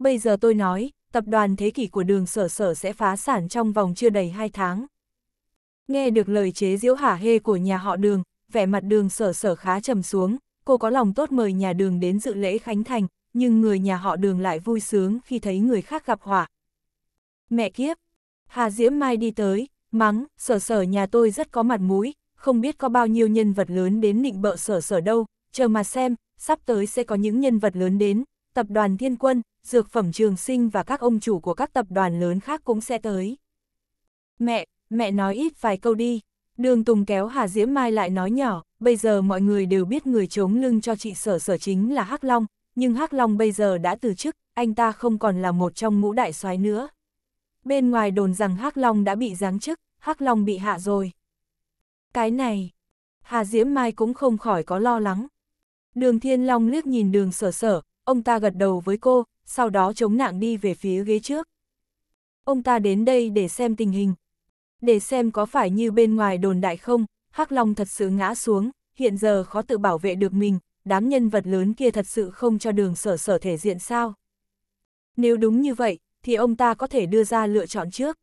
Bây giờ tôi nói, tập đoàn thế kỷ của đường sở sở sẽ phá sản trong vòng chưa đầy 2 tháng. Nghe được lời chế diễu hả hê của nhà họ đường, vẻ mặt đường sở sở khá trầm xuống, cô có lòng tốt mời nhà đường đến dự lễ khánh thành, nhưng người nhà họ đường lại vui sướng khi thấy người khác gặp họa. Mẹ kiếp! Hà Diễm Mai đi tới, mắng, sở sở nhà tôi rất có mặt mũi, không biết có bao nhiêu nhân vật lớn đến nịnh bợ sở sở đâu, chờ mà xem, sắp tới sẽ có những nhân vật lớn đến, tập đoàn thiên quân, dược phẩm trường sinh và các ông chủ của các tập đoàn lớn khác cũng sẽ tới. Mẹ, mẹ nói ít vài câu đi. Đường Tùng kéo Hà Diễm Mai lại nói nhỏ, bây giờ mọi người đều biết người chống lưng cho chị sở sở chính là Hắc Long, nhưng Hắc Long bây giờ đã từ chức, anh ta không còn là một trong ngũ đại soái nữa. Bên ngoài đồn rằng Hắc Long đã bị giáng chức, Hắc Long bị hạ rồi. Cái này, Hà Diễm Mai cũng không khỏi có lo lắng. Đường Thiên Long liếc nhìn đường sở sở, ông ta gật đầu với cô, sau đó chống nạng đi về phía ghế trước. Ông ta đến đây để xem tình hình, để xem có phải như bên ngoài đồn đại không, Hắc Long thật sự ngã xuống, hiện giờ khó tự bảo vệ được mình, đám nhân vật lớn kia thật sự không cho đường sở sở thể diện sao. Nếu đúng như vậy, thì ông ta có thể đưa ra lựa chọn trước.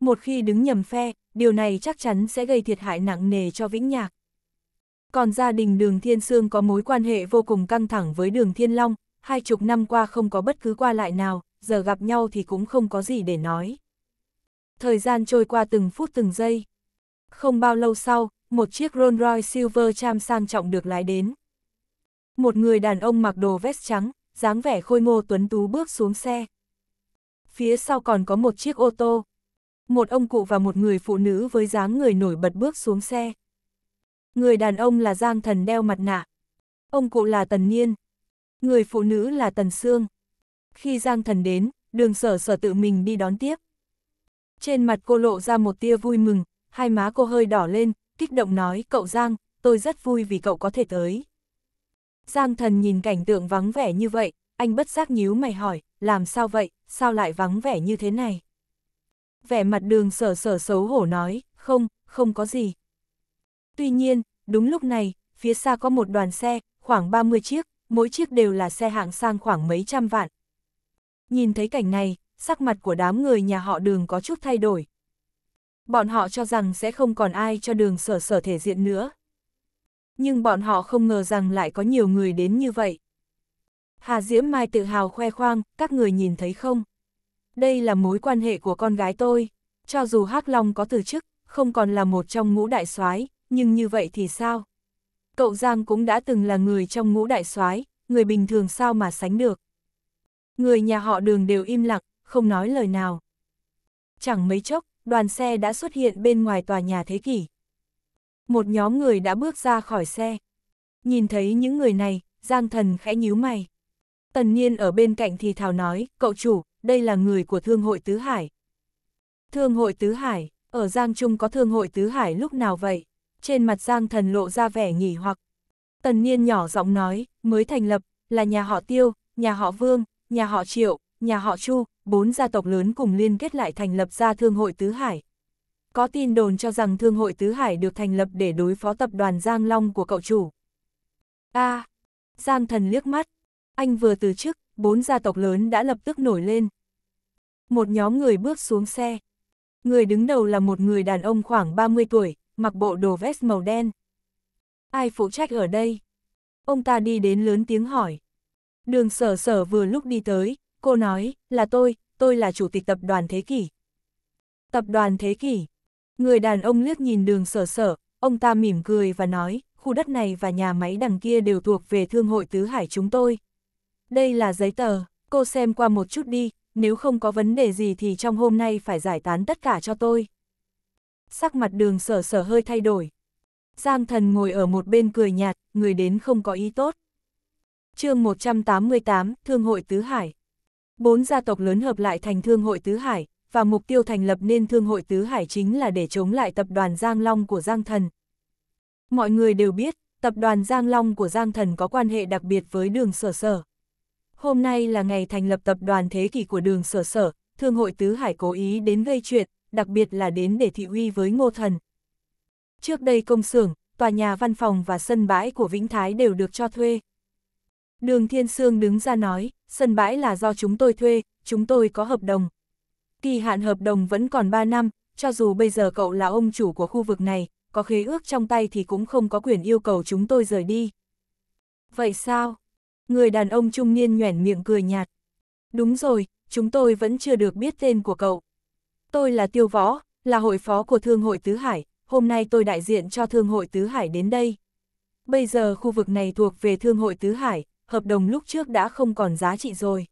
Một khi đứng nhầm phe, điều này chắc chắn sẽ gây thiệt hại nặng nề cho Vĩnh Nhạc. Còn gia đình Đường Thiên Sương có mối quan hệ vô cùng căng thẳng với Đường Thiên Long, hai chục năm qua không có bất cứ qua lại nào, giờ gặp nhau thì cũng không có gì để nói. Thời gian trôi qua từng phút từng giây. Không bao lâu sau, một chiếc Rolls Royce Silver Cham sang trọng được lái đến. Một người đàn ông mặc đồ vest trắng, dáng vẻ khôi ngô tuấn tú bước xuống xe. Phía sau còn có một chiếc ô tô. Một ông cụ và một người phụ nữ với dáng người nổi bật bước xuống xe. Người đàn ông là Giang Thần đeo mặt nạ. Ông cụ là Tần Niên, Người phụ nữ là Tần Sương. Khi Giang Thần đến, đường sở sở tự mình đi đón tiếp. Trên mặt cô lộ ra một tia vui mừng, hai má cô hơi đỏ lên, kích động nói cậu Giang, tôi rất vui vì cậu có thể tới. Giang Thần nhìn cảnh tượng vắng vẻ như vậy, anh bất giác nhíu mày hỏi, làm sao vậy, sao lại vắng vẻ như thế này? Vẻ mặt đường sở sở xấu hổ nói, không, không có gì. Tuy nhiên, đúng lúc này, phía xa có một đoàn xe, khoảng 30 chiếc, mỗi chiếc đều là xe hạng sang khoảng mấy trăm vạn. Nhìn thấy cảnh này, sắc mặt của đám người nhà họ đường có chút thay đổi. Bọn họ cho rằng sẽ không còn ai cho đường sở sở thể diện nữa. Nhưng bọn họ không ngờ rằng lại có nhiều người đến như vậy. Hà Diễm Mai tự hào khoe khoang, các người nhìn thấy không? Đây là mối quan hệ của con gái tôi. Cho dù Hắc Long có từ chức, không còn là một trong ngũ đại soái nhưng như vậy thì sao? cậu Giang cũng đã từng là người trong ngũ đại soái, người bình thường sao mà sánh được. Người nhà họ đường đều im lặng, không nói lời nào. Chẳng mấy chốc, đoàn xe đã xuất hiện bên ngoài tòa nhà thế kỷ. Một nhóm người đã bước ra khỏi xe. Nhìn thấy những người này, Giang thần khẽ nhíu mày. Tần nhiên ở bên cạnh thì thào nói, cậu chủ, đây là người của Thương hội Tứ Hải. Thương hội Tứ Hải, ở Giang Trung có Thương hội Tứ Hải lúc nào vậy? trên mặt Giang Thần lộ ra vẻ nghỉ hoặc. Tần Niên nhỏ giọng nói, mới thành lập, là nhà họ Tiêu, nhà họ Vương, nhà họ Triệu, nhà họ Chu, bốn gia tộc lớn cùng liên kết lại thành lập ra Thương hội Tứ Hải. Có tin đồn cho rằng Thương hội Tứ Hải được thành lập để đối phó tập đoàn Giang Long của cậu chủ. a à, Giang Thần liếc mắt, anh vừa từ chức, bốn gia tộc lớn đã lập tức nổi lên. Một nhóm người bước xuống xe. Người đứng đầu là một người đàn ông khoảng 30 tuổi, mặc bộ đồ vest màu đen. Ai phụ trách ở đây? Ông ta đi đến lớn tiếng hỏi. Đường sở sở vừa lúc đi tới, cô nói, là tôi, tôi là chủ tịch tập đoàn Thế Kỷ. Tập đoàn Thế Kỷ. Người đàn ông liếc nhìn đường sở sở, ông ta mỉm cười và nói, khu đất này và nhà máy đằng kia đều thuộc về thương hội Tứ Hải chúng tôi. Đây là giấy tờ, cô xem qua một chút đi, nếu không có vấn đề gì thì trong hôm nay phải giải tán tất cả cho tôi sắc mặt đường sở sở hơi thay đổi. Giang thần ngồi ở một bên cười nhạt, người đến không có ý tốt. chương 188, Thương hội Tứ Hải. Bốn gia tộc lớn hợp lại thành Thương hội Tứ Hải, và mục tiêu thành lập nên Thương hội Tứ Hải chính là để chống lại tập đoàn Giang Long của Giang thần. Mọi người đều biết, tập đoàn Giang Long của Giang thần có quan hệ đặc biệt với đường sở sở. Hôm nay là ngày thành lập tập đoàn thế kỷ của đường sở sở, Thương hội Tứ Hải cố ý đến gây chuyện, đặc biệt là đến để thị uy với ngô thần. Trước đây công xưởng, tòa nhà văn phòng và sân bãi của Vĩnh Thái đều được cho thuê. Đường Thiên Sương đứng ra nói, sân bãi là do chúng tôi thuê, chúng tôi có hợp đồng. Kỳ hạn hợp đồng vẫn còn 3 năm, cho dù bây giờ cậu là ông chủ của khu vực này, có khế ước trong tay thì cũng không có quyền yêu cầu chúng tôi rời đi. Vậy sao? Người đàn ông trung niên nhoẻn miệng cười nhạt. Đúng rồi, chúng tôi vẫn chưa được biết tên của cậu. Tôi là Tiêu Võ, là hội phó của Thương hội Tứ Hải, hôm nay tôi đại diện cho Thương hội Tứ Hải đến đây. Bây giờ khu vực này thuộc về Thương hội Tứ Hải, hợp đồng lúc trước đã không còn giá trị rồi.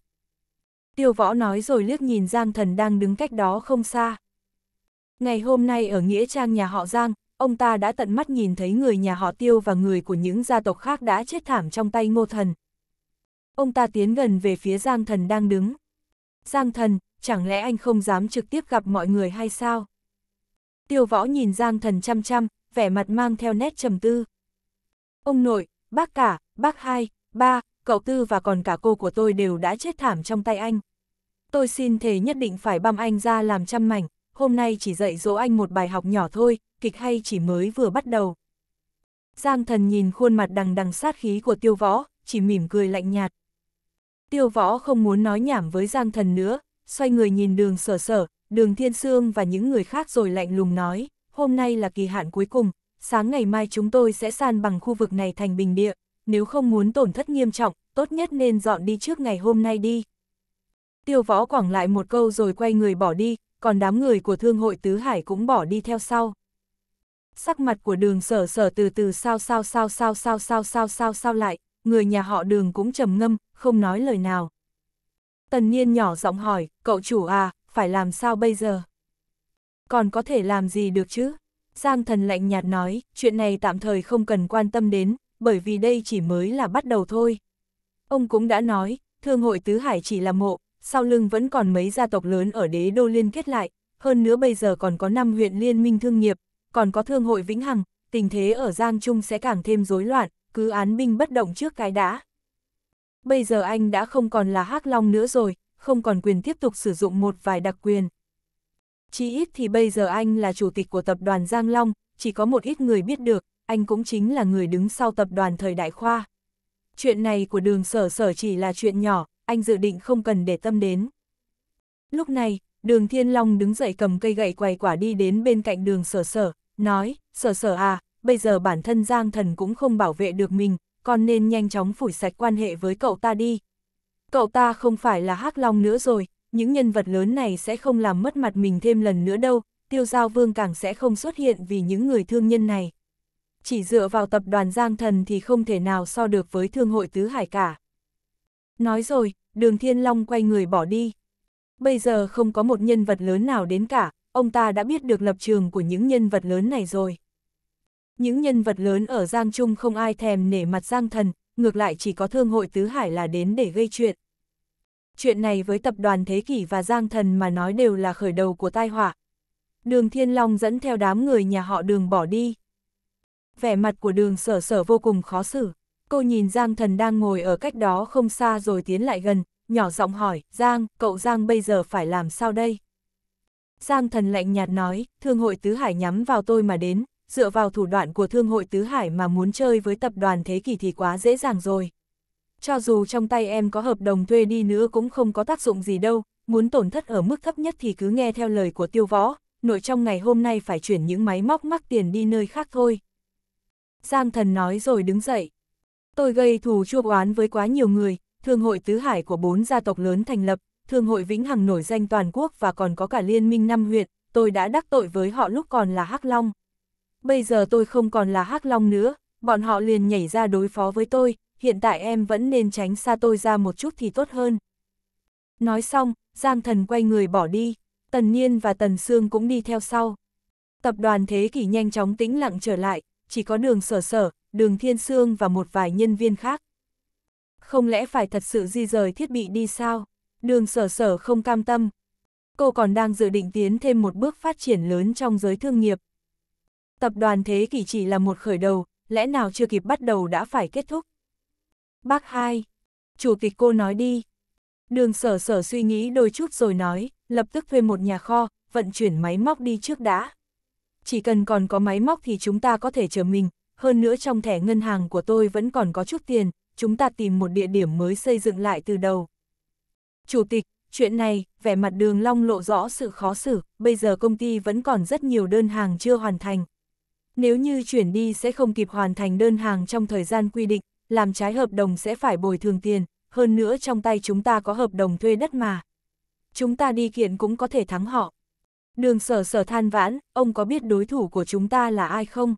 Tiêu Võ nói rồi liếc nhìn Giang Thần đang đứng cách đó không xa. Ngày hôm nay ở Nghĩa Trang nhà họ Giang, ông ta đã tận mắt nhìn thấy người nhà họ Tiêu và người của những gia tộc khác đã chết thảm trong tay Ngô Thần. Ông ta tiến gần về phía Giang Thần đang đứng. Giang Thần, chẳng lẽ anh không dám trực tiếp gặp mọi người hay sao? Tiêu võ nhìn Giang thần chăm chăm, vẻ mặt mang theo nét trầm tư. Ông nội, bác cả, bác hai, ba, cậu tư và còn cả cô của tôi đều đã chết thảm trong tay anh. Tôi xin thề nhất định phải băm anh ra làm trăm mảnh, hôm nay chỉ dạy dỗ anh một bài học nhỏ thôi, kịch hay chỉ mới vừa bắt đầu. Giang thần nhìn khuôn mặt đằng đằng sát khí của tiêu võ, chỉ mỉm cười lạnh nhạt. Tiêu võ không muốn nói nhảm với Giang thần nữa, xoay người nhìn đường sở sở, đường thiên sương và những người khác rồi lạnh lùng nói, hôm nay là kỳ hạn cuối cùng, sáng ngày mai chúng tôi sẽ san bằng khu vực này thành bình địa, nếu không muốn tổn thất nghiêm trọng, tốt nhất nên dọn đi trước ngày hôm nay đi. Tiêu võ quảng lại một câu rồi quay người bỏ đi, còn đám người của thương hội Tứ Hải cũng bỏ đi theo sau. Sắc mặt của đường sở sở từ từ sao sao sao sao sao sao sao sao sao lại, người nhà họ đường cũng trầm ngâm, không nói lời nào. Tần niên nhỏ giọng hỏi, cậu chủ à, phải làm sao bây giờ? Còn có thể làm gì được chứ? Giang thần lạnh nhạt nói, chuyện này tạm thời không cần quan tâm đến, bởi vì đây chỉ mới là bắt đầu thôi. Ông cũng đã nói, thương hội Tứ Hải chỉ là mộ, sau lưng vẫn còn mấy gia tộc lớn ở đế đô liên kết lại, hơn nữa bây giờ còn có 5 huyện liên minh thương nghiệp, còn có thương hội Vĩnh Hằng, tình thế ở Giang Trung sẽ càng thêm rối loạn, cứ án binh bất động trước cái đã. Bây giờ anh đã không còn là hắc long nữa rồi, không còn quyền tiếp tục sử dụng một vài đặc quyền. Chỉ ít thì bây giờ anh là chủ tịch của tập đoàn Giang Long, chỉ có một ít người biết được, anh cũng chính là người đứng sau tập đoàn thời đại khoa. Chuyện này của đường sở sở chỉ là chuyện nhỏ, anh dự định không cần để tâm đến. Lúc này, đường Thiên Long đứng dậy cầm cây gậy quay quả đi đến bên cạnh đường sở sở, nói, sở sở à, bây giờ bản thân Giang Thần cũng không bảo vệ được mình, con nên nhanh chóng phủi sạch quan hệ với cậu ta đi. Cậu ta không phải là hắc long nữa rồi, những nhân vật lớn này sẽ không làm mất mặt mình thêm lần nữa đâu, tiêu giao vương càng sẽ không xuất hiện vì những người thương nhân này. Chỉ dựa vào tập đoàn Giang Thần thì không thể nào so được với thương hội Tứ Hải cả. Nói rồi, đường Thiên Long quay người bỏ đi. Bây giờ không có một nhân vật lớn nào đến cả, ông ta đã biết được lập trường của những nhân vật lớn này rồi những nhân vật lớn ở Giang Trung không ai thèm nể mặt Giang Thần, ngược lại chỉ có thương hội Tứ Hải là đến để gây chuyện. Chuyện này với tập đoàn Thế Kỷ và Giang Thần mà nói đều là khởi đầu của tai họa. Đường Thiên Long dẫn theo đám người nhà họ đường bỏ đi. Vẻ mặt của đường sở sở vô cùng khó xử. Cô nhìn Giang Thần đang ngồi ở cách đó không xa rồi tiến lại gần, nhỏ giọng hỏi, Giang, cậu Giang bây giờ phải làm sao đây? Giang Thần lạnh nhạt nói, thương hội Tứ Hải nhắm vào tôi mà đến, dựa vào thủ đoạn của thương hội Tứ Hải mà muốn chơi với tập đoàn thế kỷ thì quá dễ dàng rồi. Cho dù trong tay em có hợp đồng thuê đi nữa cũng không có tác dụng gì đâu, muốn tổn thất ở mức thấp nhất thì cứ nghe theo lời của tiêu võ, nội trong ngày hôm nay phải chuyển những máy móc mắc tiền đi nơi khác thôi. Giang thần nói rồi đứng dậy. Tôi gây thù chuốc oán với quá nhiều người, thương hội tứ hải của bốn gia tộc lớn thành lập, thương hội vĩnh hằng nổi danh toàn quốc và còn có cả liên minh năm huyện, tôi đã đắc tội với họ lúc còn là Hắc Long bây giờ tôi không còn là hắc long nữa, bọn họ liền nhảy ra đối phó với tôi, hiện tại em vẫn nên tránh xa tôi ra một chút thì tốt hơn. Nói xong, Giang Thần quay người bỏ đi, Tần Niên và Tần Sương cũng đi theo sau. Tập đoàn Thế Kỷ nhanh chóng tĩnh lặng trở lại, chỉ có đường sở sở, đường Thiên Sương và một vài nhân viên khác. Không lẽ phải thật sự di rời thiết bị đi sao? Đường sở sở không cam tâm. Cô còn đang dự định tiến thêm một bước phát triển lớn trong giới thương nghiệp. Tập đoàn thế kỷ chỉ là một khởi đầu, lẽ nào chưa kịp bắt đầu đã phải kết thúc. Bác hai, chủ tịch cô nói đi. Đường sở sở suy nghĩ đôi chút rồi nói, lập tức thuê một nhà kho, vận chuyển máy móc đi trước đã. Chỉ cần còn có máy móc thì chúng ta có thể chờ mình, hơn nữa trong thẻ ngân hàng của tôi vẫn còn có chút tiền, chúng ta tìm một địa điểm mới xây dựng lại từ đầu. Chủ tịch, chuyện này, vẻ mặt đường long lộ rõ sự khó xử, bây giờ công ty vẫn còn rất nhiều đơn hàng chưa hoàn thành, nếu như chuyển đi sẽ không kịp hoàn thành đơn hàng trong thời gian quy định, làm trái hợp đồng sẽ phải bồi thường tiền, hơn nữa trong tay chúng ta có hợp đồng thuê đất mà. Chúng ta đi kiện cũng có thể thắng họ. Đường sở sở than vãn, ông có biết đối thủ của chúng ta là ai không?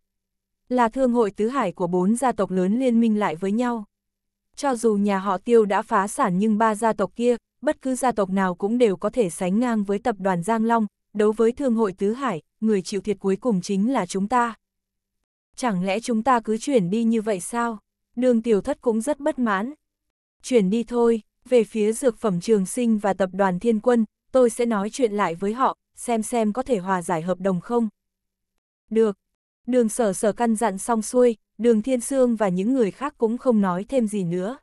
Là thương hội tứ hải của bốn gia tộc lớn liên minh lại với nhau. Cho dù nhà họ tiêu đã phá sản nhưng ba gia tộc kia, bất cứ gia tộc nào cũng đều có thể sánh ngang với tập đoàn Giang Long, đấu với thương hội tứ hải, người chịu thiệt cuối cùng chính là chúng ta. Chẳng lẽ chúng ta cứ chuyển đi như vậy sao? Đường tiểu thất cũng rất bất mãn. Chuyển đi thôi, về phía dược phẩm trường sinh và tập đoàn thiên quân, tôi sẽ nói chuyện lại với họ, xem xem có thể hòa giải hợp đồng không. Được. Đường sở sở căn dặn xong xuôi, đường thiên sương và những người khác cũng không nói thêm gì nữa.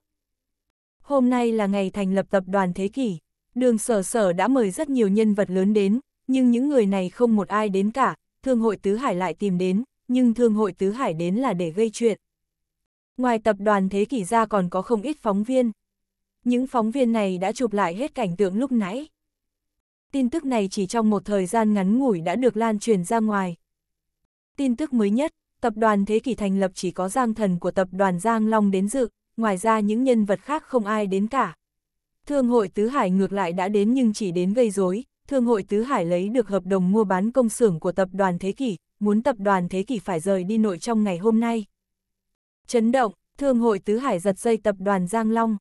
Hôm nay là ngày thành lập tập đoàn thế kỷ, đường sở sở đã mời rất nhiều nhân vật lớn đến, nhưng những người này không một ai đến cả, thương hội tứ hải lại tìm đến, nhưng thương hội Tứ Hải đến là để gây chuyện. Ngoài tập đoàn Thế Kỷ ra còn có không ít phóng viên. Những phóng viên này đã chụp lại hết cảnh tượng lúc nãy. Tin tức này chỉ trong một thời gian ngắn ngủi đã được lan truyền ra ngoài. Tin tức mới nhất, tập đoàn Thế Kỷ thành lập chỉ có giang thần của tập đoàn Giang Long đến dự, ngoài ra những nhân vật khác không ai đến cả. Thương hội Tứ Hải ngược lại đã đến nhưng chỉ đến gây rối, Thương hội Tứ Hải lấy được hợp đồng mua bán công xưởng của tập đoàn Thế Kỷ, muốn tập đoàn thế kỷ phải rời đi nội trong ngày hôm nay. Chấn động, Thương hội Tứ Hải giật dây tập đoàn Giang Long.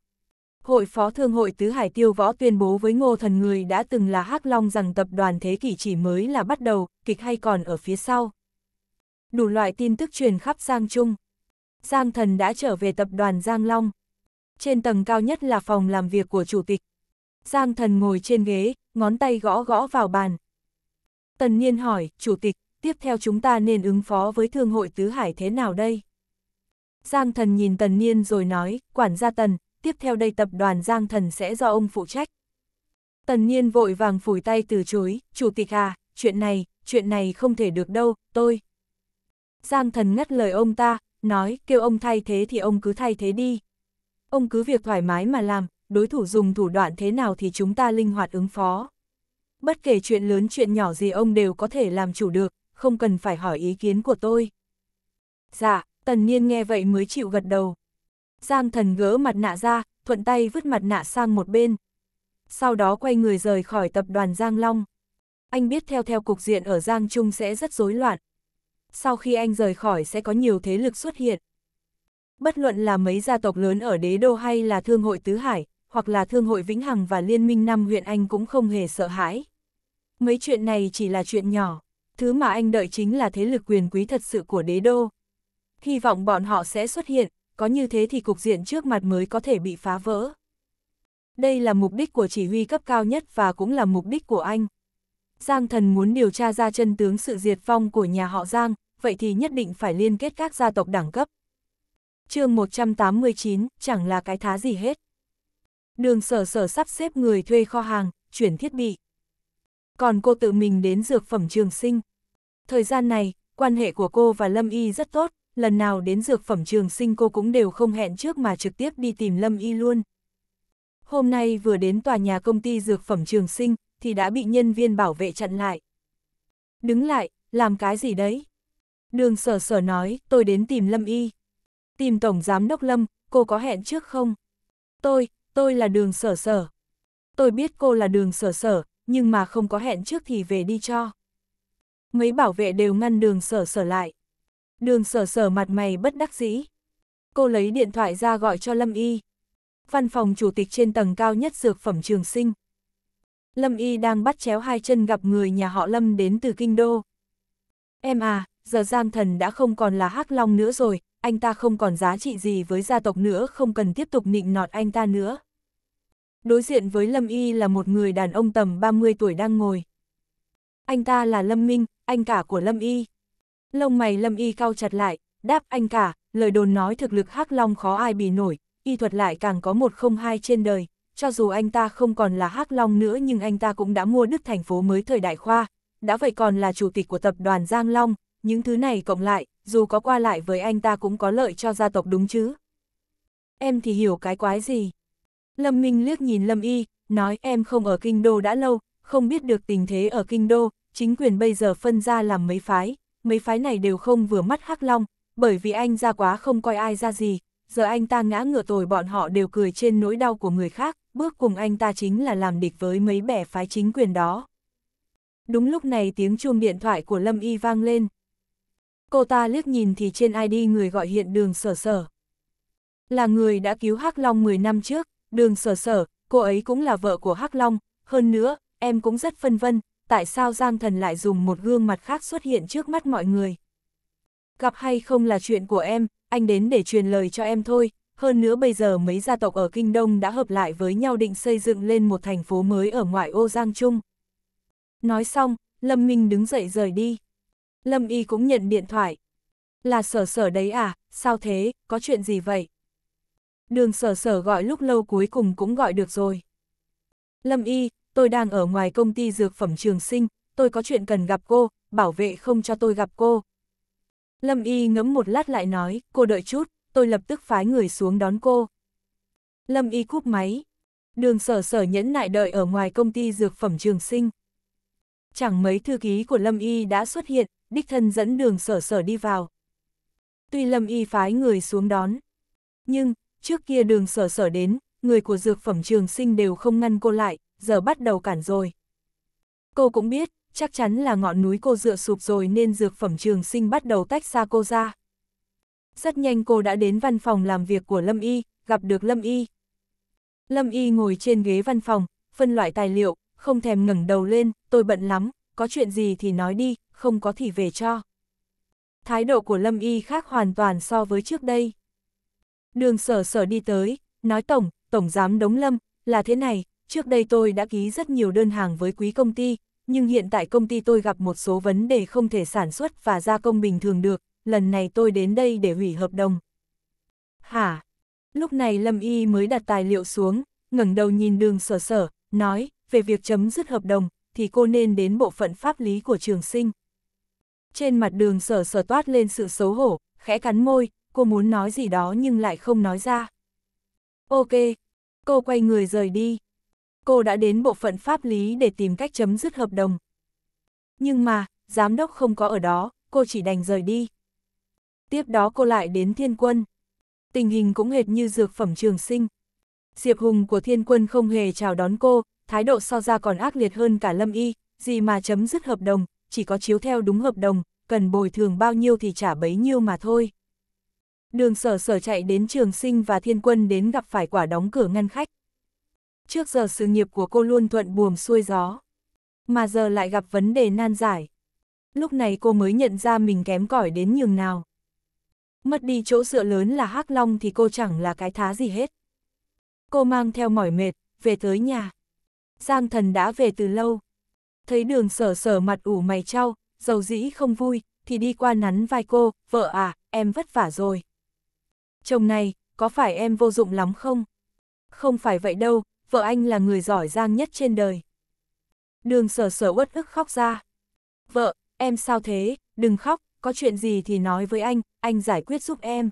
Hội phó Thương hội Tứ Hải Tiêu Võ tuyên bố với Ngô Thần Người đã từng là Hắc Long rằng tập đoàn thế kỷ chỉ mới là bắt đầu, kịch hay còn ở phía sau. Đủ loại tin tức truyền khắp Giang Trung. Giang Thần đã trở về tập đoàn Giang Long. Trên tầng cao nhất là phòng làm việc của chủ tịch. Giang Thần ngồi trên ghế, ngón tay gõ gõ vào bàn. Tần Niên hỏi, chủ tịch, tiếp theo chúng ta nên ứng phó với thương hội tứ hải thế nào đây? Giang thần nhìn tần niên rồi nói, quản gia tần, tiếp theo đây tập đoàn Giang thần sẽ do ông phụ trách. Tần niên vội vàng phủi tay từ chối, chủ tịch à, chuyện này, chuyện này không thể được đâu, tôi. Giang thần ngắt lời ông ta, nói, kêu ông thay thế thì ông cứ thay thế đi. Ông cứ việc thoải mái mà làm, đối thủ dùng thủ đoạn thế nào thì chúng ta linh hoạt ứng phó. Bất kể chuyện lớn chuyện nhỏ gì ông đều có thể làm chủ được, không cần phải hỏi ý kiến của tôi. Dạ, tần niên nghe vậy mới chịu gật đầu. Giang thần gỡ mặt nạ ra, thuận tay vứt mặt nạ sang một bên. Sau đó quay người rời khỏi tập đoàn Giang Long. Anh biết theo theo cục diện ở Giang Trung sẽ rất rối loạn. Sau khi anh rời khỏi sẽ có nhiều thế lực xuất hiện. Bất luận là mấy gia tộc lớn ở đế đô hay là thương hội Tứ Hải, hoặc là thương hội Vĩnh Hằng và liên minh năm huyện anh cũng không hề sợ hãi. Mấy chuyện này chỉ là chuyện nhỏ thứ mà anh đợi chính là thế lực quyền quý thật sự của đế đô. Hy vọng bọn họ sẽ xuất hiện, có như thế thì cục diện trước mặt mới có thể bị phá vỡ. Đây là mục đích của chỉ huy cấp cao nhất và cũng là mục đích của anh. Giang thần muốn điều tra ra chân tướng sự diệt vong của nhà họ Giang, vậy thì nhất định phải liên kết các gia tộc đẳng cấp. chương 189, chẳng là cái thá gì hết. Đường sở sở sắp xếp người thuê kho hàng, chuyển thiết bị còn cô tự mình đến dược phẩm trường sinh. Thời gian này, quan hệ của cô và Lâm Y rất tốt, lần nào đến dược phẩm trường sinh cô cũng đều không hẹn trước mà trực tiếp đi tìm Lâm Y luôn. Hôm nay vừa đến tòa nhà công ty dược phẩm trường sinh, thì đã bị nhân viên bảo vệ chặn lại. Đứng lại, làm cái gì đấy? Đường sở sở nói, tôi đến tìm Lâm Y. Tìm Tổng Giám Đốc Lâm, cô có hẹn trước không? Tôi, tôi là đường sở sở. Tôi biết cô là đường sở sở, nhưng mà không có hẹn trước thì về đi cho. Mấy bảo vệ đều ngăn đường sở sở lại. Đường sở sở mặt mày bất đắc dĩ. Cô lấy điện thoại ra gọi cho Lâm Y. Văn phòng chủ tịch trên tầng cao nhất dược phẩm trường sinh. Lâm Y đang bắt chéo hai chân gặp người nhà họ Lâm đến từ Kinh Đô. Em à, giờ Giang Thần đã không còn là hắc Long nữa rồi, anh ta không còn giá trị gì với gia tộc nữa không cần tiếp tục nịnh nọt anh ta nữa đối diện với Lâm Y là một người đàn ông tầm 30 tuổi đang ngồi. Anh ta là Lâm Minh, anh cả của Lâm Y. Lông mày Lâm Y cau chặt lại, đáp anh cả, lời đồn nói thực lực Hắc Long khó ai bì nổi, y thuật lại càng có một không hai trên đời, cho dù anh ta không còn là Hắc Long nữa nhưng anh ta cũng đã mua đứt thành phố mới thời đại khoa, đã vậy còn là chủ tịch của tập đoàn Giang Long, những thứ này cộng lại, dù có qua lại với anh ta cũng có lợi cho gia tộc đúng chứ. Em thì hiểu cái quái gì? Lâm Minh liếc nhìn Lâm Y, nói em không ở kinh đô đã lâu, không biết được tình thế ở kinh đô, chính quyền bây giờ phân ra làm mấy phái, mấy phái này đều không vừa mắt Hắc Long, bởi vì anh ra quá không coi ai ra gì, giờ anh ta ngã ngựa tồi bọn họ đều cười trên nỗi đau của người khác, bước cùng anh ta chính là làm địch với mấy bẻ phái chính quyền đó. Đúng lúc này tiếng chuông điện thoại của Lâm Y vang lên. Cô ta liếc nhìn thì trên ID người gọi hiện đường sở sở. Là người đã cứu Hắc Long 10 năm trước, đường sở sở, cô ấy cũng là vợ của Hắc Long, hơn nữa, em cũng rất phân vân, tại sao Giang Thần lại dùng một gương mặt khác xuất hiện trước mắt mọi người. Gặp hay không là chuyện của em, anh đến để truyền lời cho em thôi, hơn nữa bây giờ mấy gia tộc ở Kinh Đông đã hợp lại với nhau định xây dựng lên một thành phố mới ở ngoại ô Giang Trung. Nói xong, Lâm Minh đứng dậy rời đi. Lâm Y cũng nhận điện thoại. Là sở sở đấy à, sao thế, có chuyện gì vậy? Đường sở sở gọi lúc lâu cuối cùng cũng gọi được rồi. Lâm y, tôi đang ở ngoài công ty dược phẩm trường sinh, tôi có chuyện cần gặp cô, bảo vệ không cho tôi gặp cô. Lâm y ngẫm một lát lại nói, cô đợi chút, tôi lập tức phái người xuống đón cô. Lâm y cúp máy. Đường sở sở nhẫn nại đợi ở ngoài công ty dược phẩm trường sinh. Chẳng mấy thư ký của Lâm y đã xuất hiện, đích thân dẫn đường sở sở đi vào. Tuy Lâm y phái người xuống đón, nhưng Trước kia đường sở sở đến, người của dược phẩm trường sinh đều không ngăn cô lại, giờ bắt đầu cản rồi. Cô cũng biết, chắc chắn là ngọn núi cô dựa sụp rồi nên dược phẩm trường sinh bắt đầu tách xa cô ra. Rất nhanh cô đã đến văn phòng làm việc của Lâm Y, gặp được Lâm Y. Lâm Y ngồi trên ghế văn phòng, phân loại tài liệu, không thèm ngẩng đầu lên, tôi bận lắm, có chuyện gì thì nói đi, không có thì về cho. Thái độ của Lâm Y khác hoàn toàn so với trước đây. Đường sở sở đi tới, nói tổng, tổng giám Đống Lâm, là thế này, trước đây tôi đã ký rất nhiều đơn hàng với quý công ty, nhưng hiện tại công ty tôi gặp một số vấn đề không thể sản xuất và gia công bình thường được, lần này tôi đến đây để hủy hợp đồng. Hả? Lúc này Lâm Y mới đặt tài liệu xuống, ngẩng đầu nhìn đường sở sở, nói, về việc chấm dứt hợp đồng, thì cô nên đến bộ phận pháp lý của trường sinh. Trên mặt đường sở sở toát lên sự xấu hổ, khẽ cắn môi, cô muốn nói gì đó nhưng lại không nói ra. Ok, cô quay người rời đi. Cô đã đến bộ phận pháp lý để tìm cách chấm dứt hợp đồng. Nhưng mà, giám đốc không có ở đó, cô chỉ đành rời đi. Tiếp đó cô lại đến thiên quân. Tình hình cũng hệt như dược phẩm trường sinh. Diệp Hùng của thiên quân không hề chào đón cô, thái độ so ra còn ác liệt hơn cả lâm y, gì mà chấm dứt hợp đồng, chỉ có chiếu theo đúng hợp đồng, cần bồi thường bao nhiêu thì trả bấy nhiêu mà thôi đường sở sở chạy đến trường sinh và thiên quân đến gặp phải quả đóng cửa ngăn khách. Trước giờ sự nghiệp của cô luôn thuận buồm xuôi gió, mà giờ lại gặp vấn đề nan giải. Lúc này cô mới nhận ra mình kém cỏi đến nhường nào. Mất đi chỗ dựa lớn là hắc Long thì cô chẳng là cái thá gì hết. Cô mang theo mỏi mệt, về tới nhà. Giang thần đã về từ lâu. Thấy đường sở sở mặt ủ mày trao, dầu dĩ không vui, thì đi qua nắn vai cô, vợ à, em vất vả rồi chồng này, có phải em vô dụng lắm không? Không phải vậy đâu, vợ anh là người giỏi giang nhất trên đời. Đường sở sở uất ức khóc ra. Vợ, em sao thế, đừng khóc, có chuyện gì thì nói với anh, anh giải quyết giúp em.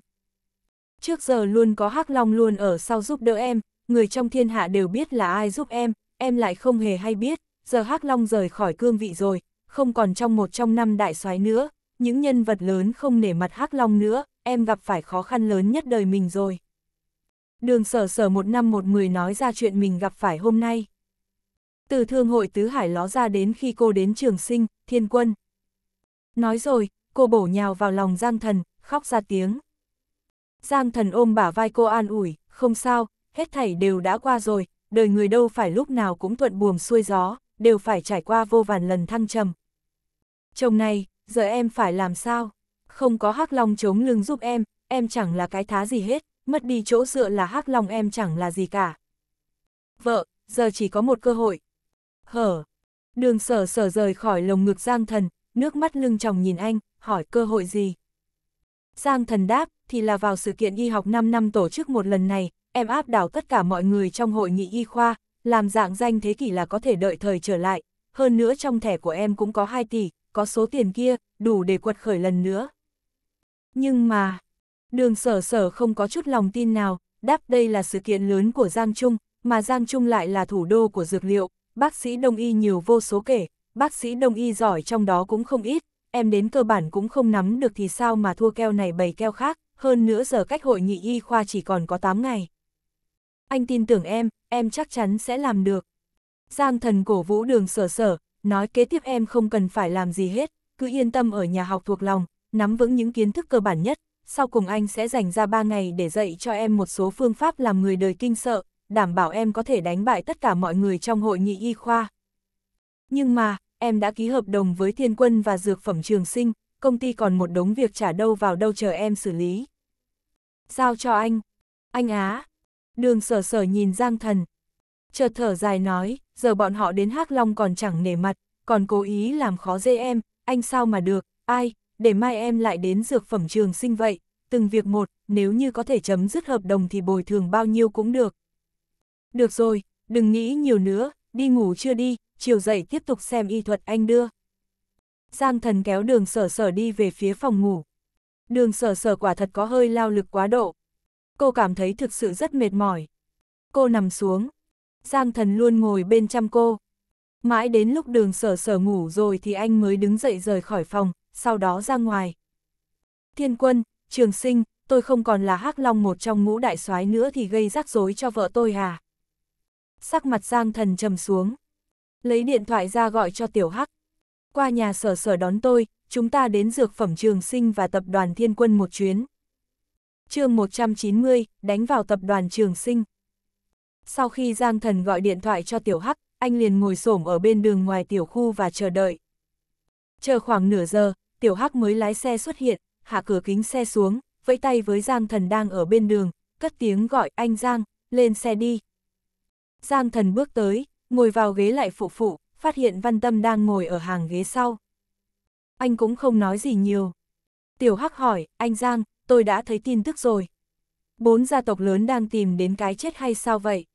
Trước giờ luôn có hắc Long luôn ở sau giúp đỡ em, người trong thiên hạ đều biết là ai giúp em, em lại không hề hay biết, giờ hắc Long rời khỏi cương vị rồi, không còn trong một trong năm đại soái nữa, những nhân vật lớn không nể mặt hắc Long nữa, em gặp phải khó khăn lớn nhất đời mình rồi. Đường sở sở một năm một mười nói ra chuyện mình gặp phải hôm nay. Từ thương hội Tứ Hải ló ra đến khi cô đến trường sinh, thiên quân. Nói rồi, cô bổ nhào vào lòng Giang Thần, khóc ra tiếng. Giang Thần ôm bả vai cô an ủi, không sao, hết thảy đều đã qua rồi, đời người đâu phải lúc nào cũng thuận buồm xuôi gió, đều phải trải qua vô vàn lần thăng trầm. Chồng này, giờ em phải làm sao? không có hắc long chống lưng giúp em, em chẳng là cái thá gì hết, mất đi chỗ dựa là hắc long em chẳng là gì cả. Vợ, giờ chỉ có một cơ hội. Hở, đường sở sở rời khỏi lồng ngực Giang Thần, nước mắt lưng chồng nhìn anh, hỏi cơ hội gì. Giang Thần đáp, thì là vào sự kiện y học 5 năm tổ chức một lần này, em áp đảo tất cả mọi người trong hội nghị y khoa, làm dạng danh thế kỷ là có thể đợi thời trở lại, hơn nữa trong thẻ của em cũng có 2 tỷ, có số tiền kia, đủ để quật khởi lần nữa. Nhưng mà, đường sở sở không có chút lòng tin nào, đáp đây là sự kiện lớn của Giang Trung, mà Giang Trung lại là thủ đô của dược liệu, bác sĩ đông y nhiều vô số kể, bác sĩ đông y giỏi trong đó cũng không ít, em đến cơ bản cũng không nắm được thì sao mà thua keo này bày keo khác, hơn nữa giờ cách hội nghị y khoa chỉ còn có 8 ngày. Anh tin tưởng em, em chắc chắn sẽ làm được. Giang thần cổ vũ đường sở sở, nói kế tiếp em không cần phải làm gì hết, cứ yên tâm ở nhà học thuộc lòng, nắm vững những kiến thức cơ bản nhất, sau cùng anh sẽ dành ra 3 ngày để dạy cho em một số phương pháp làm người đời kinh sợ, đảm bảo em có thể đánh bại tất cả mọi người trong hội nghị y khoa. Nhưng mà, em đã ký hợp đồng với thiên quân và dược phẩm trường sinh, công ty còn một đống việc trả đâu vào đâu chờ em xử lý. Giao cho anh. Anh Á. Đường sở sở nhìn Giang Thần. Chợt thở dài nói, giờ bọn họ đến Hắc Long còn chẳng nể mặt, còn cố ý làm khó dễ em, anh sao mà được, ai, để mai em lại đến dược phẩm trường sinh vậy, từng việc một, nếu như có thể chấm dứt hợp đồng thì bồi thường bao nhiêu cũng được. Được rồi, đừng nghĩ nhiều nữa, đi ngủ chưa đi, chiều dậy tiếp tục xem y thuật anh đưa. Giang thần kéo đường sở sở đi về phía phòng ngủ. Đường sở sở quả thật có hơi lao lực quá độ. Cô cảm thấy thực sự rất mệt mỏi. Cô nằm xuống. Giang thần luôn ngồi bên chăm cô. Mãi đến lúc đường sở sở ngủ rồi thì anh mới đứng dậy rời khỏi phòng, sau đó ra ngoài. Thiên quân, trường sinh, tôi không còn là hắc long một trong ngũ đại soái nữa thì gây rắc rối cho vợ tôi à. Sắc mặt Giang thần trầm xuống. Lấy điện thoại ra gọi cho tiểu hắc. Qua nhà sở sở đón tôi, chúng ta đến dược phẩm trường sinh và tập đoàn thiên quân một chuyến. chương 190, đánh vào tập đoàn trường sinh. Sau khi Giang thần gọi điện thoại cho tiểu hắc, anh liền ngồi xổm ở bên đường ngoài tiểu khu và chờ đợi. Chờ khoảng nửa giờ, tiểu hắc mới lái xe xuất hiện, hạ cửa kính xe xuống, vẫy tay với Giang Thần đang ở bên đường, cất tiếng gọi anh Giang, lên xe đi. Giang Thần bước tới, ngồi vào ghế lại phụ phụ, phát hiện Văn Tâm đang ngồi ở hàng ghế sau. Anh cũng không nói gì nhiều. Tiểu Hắc hỏi, anh Giang, tôi đã thấy tin tức rồi. Bốn gia tộc lớn đang tìm đến cái chết hay sao vậy?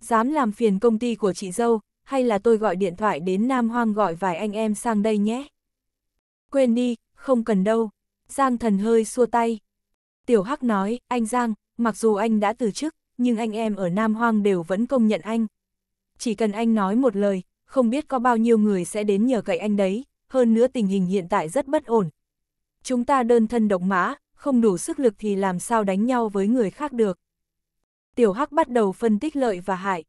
Dám làm phiền công ty của chị dâu, hay là tôi gọi điện thoại đến Nam Hoang gọi vài anh em sang đây nhé? Quên đi, không cần đâu. Giang thần hơi xua tay. Tiểu Hắc nói, anh Giang, mặc dù anh đã từ chức, nhưng anh em ở Nam Hoang đều vẫn công nhận anh. Chỉ cần anh nói một lời, không biết có bao nhiêu người sẽ đến nhờ cậy anh đấy, hơn nữa tình hình hiện tại rất bất ổn. Chúng ta đơn thân độc mã, không đủ sức lực thì làm sao đánh nhau với người khác được. Tiểu Hắc bắt đầu phân tích lợi và hại.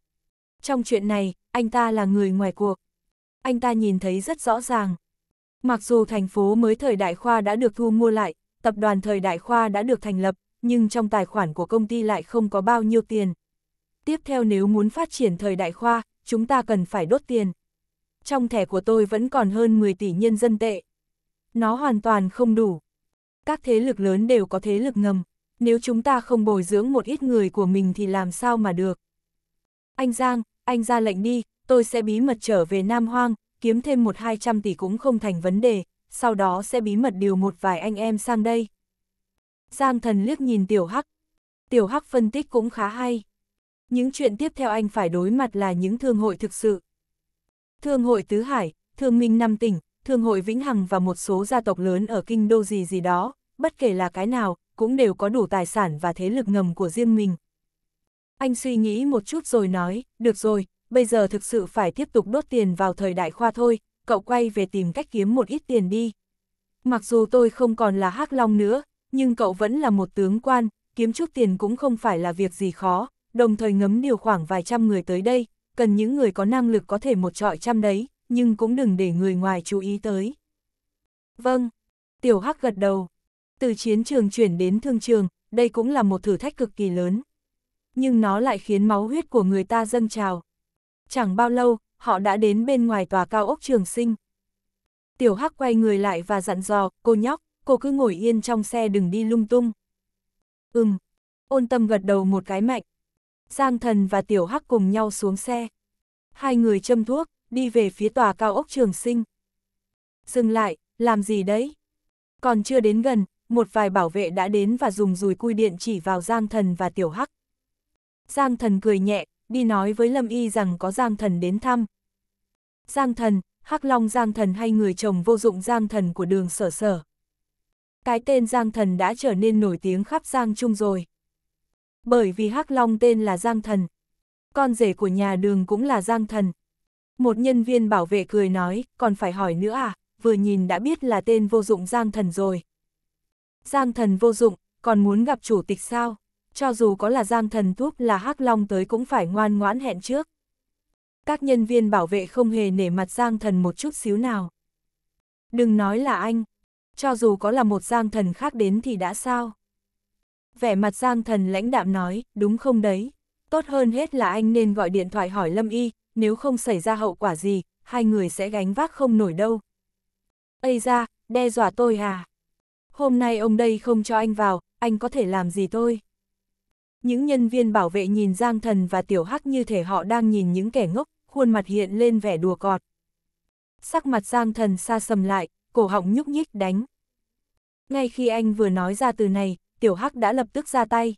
Trong chuyện này, anh ta là người ngoài cuộc. Anh ta nhìn thấy rất rõ ràng. Mặc dù thành phố mới thời đại khoa đã được thu mua lại, tập đoàn thời đại khoa đã được thành lập, nhưng trong tài khoản của công ty lại không có bao nhiêu tiền. Tiếp theo nếu muốn phát triển thời đại khoa, chúng ta cần phải đốt tiền. Trong thẻ của tôi vẫn còn hơn 10 tỷ nhân dân tệ. Nó hoàn toàn không đủ. Các thế lực lớn đều có thế lực ngầm. Nếu chúng ta không bồi dưỡng một ít người của mình thì làm sao mà được. Anh Giang, anh ra lệnh đi, tôi sẽ bí mật trở về Nam Hoang, kiếm thêm một hai trăm tỷ cũng không thành vấn đề, sau đó sẽ bí mật điều một vài anh em sang đây. Giang thần liếc nhìn tiểu hắc. Tiểu hắc phân tích cũng khá hay. Những chuyện tiếp theo anh phải đối mặt là những thương hội thực sự. Thương hội Tứ Hải, Thương Minh Năm Tỉnh, Thương hội Vĩnh Hằng và một số gia tộc lớn ở kinh đô gì gì đó, bất kể là cái nào, cũng đều có đủ tài sản và thế lực ngầm của riêng mình. Anh suy nghĩ một chút rồi nói, được rồi, bây giờ thực sự phải tiếp tục đốt tiền vào thời đại khoa thôi, cậu quay về tìm cách kiếm một ít tiền đi. Mặc dù tôi không còn là hắc Long nữa, nhưng cậu vẫn là một tướng quan, kiếm chút tiền cũng không phải là việc gì khó, đồng thời ngấm điều khoảng vài trăm người tới đây, cần những người có năng lực có thể một trọi trăm đấy, nhưng cũng đừng để người ngoài chú ý tới. Vâng, Tiểu Hắc gật đầu. Từ chiến trường chuyển đến thương trường, đây cũng là một thử thách cực kỳ lớn. Nhưng nó lại khiến máu huyết của người ta dâng trào, chẳng bao lâu, họ đã đến bên ngoài tòa cao ốc trường sinh. Tiểu Hắc quay người lại và dặn dò, cô nhóc, cô cứ ngồi yên trong xe đừng đi lung tung. Ừm, ôn tâm gật đầu một cái mạnh. Giang thần và Tiểu Hắc cùng nhau xuống xe. Hai người châm thuốc, đi về phía tòa cao ốc trường sinh. Dừng lại, làm gì đấy? Còn chưa đến gần, một vài bảo vệ đã đến và dùng dùi cui điện chỉ vào Giang thần và Tiểu Hắc. Giang thần cười nhẹ, đi nói với Lâm Y rằng có Giang Thần đến thăm. Giang Thần, Hắc Long Giang Thần hay người chồng vô dụng Giang Thần của đường sở sở. Cái tên Giang Thần đã trở nên nổi tiếng khắp Giang Trung rồi. Bởi vì Hắc Long tên là Giang Thần. Con rể của nhà đường cũng là Giang Thần. Một nhân viên bảo vệ cười nói, còn phải hỏi nữa à, vừa nhìn đã biết là tên vô dụng Giang Thần rồi. Giang Thần vô dụng, còn muốn gặp chủ tịch sao? cho dù có là giang thần thuốc là hắc long tới cũng phải ngoan ngoãn hẹn trước. Các nhân viên bảo vệ không hề nể mặt giang thần một chút xíu nào. Đừng nói là anh, cho dù có là một giang thần khác đến thì đã sao. Vẻ mặt giang thần lãnh đạm nói, đúng không đấy, tốt hơn hết là anh nên gọi điện thoại hỏi Lâm Y, nếu không xảy ra hậu quả gì, hai người sẽ gánh vác không nổi đâu. Ây ra, đe dọa tôi à? Hôm nay ông đây không cho anh vào, anh có thể làm gì tôi? Những nhân viên bảo vệ nhìn Giang Thần và Tiểu Hắc như thể họ đang nhìn những kẻ ngốc, khuôn mặt hiện lên vẻ đùa cọt. Sắc mặt Giang Thần xa sầm lại, cổ họng nhúc nhích đánh. Ngay khi anh vừa nói ra từ này, Tiểu Hắc đã lập tức ra tay.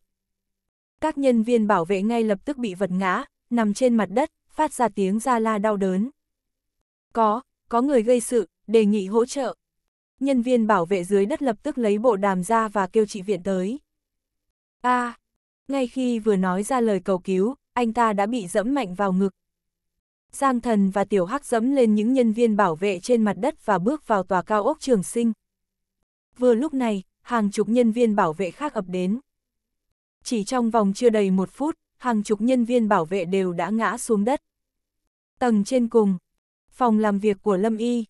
Các nhân viên bảo vệ ngay lập tức bị vật ngã, nằm trên mặt đất, phát ra tiếng ra la đau đớn. Có, có người gây sự, đề nghị hỗ trợ. Nhân viên bảo vệ dưới đất lập tức lấy bộ đàm ra và kêu chị viện tới. a à, ngay khi vừa nói ra lời cầu cứu, anh ta đã bị dẫm mạnh vào ngực. Giang thần và tiểu hắc dẫm lên những nhân viên bảo vệ trên mặt đất và bước vào tòa cao ốc trường sinh. Vừa lúc này, hàng chục nhân viên bảo vệ khác ập đến. Chỉ trong vòng chưa đầy một phút, hàng chục nhân viên bảo vệ đều đã ngã xuống đất. Tầng trên cùng, phòng làm việc của Lâm Y.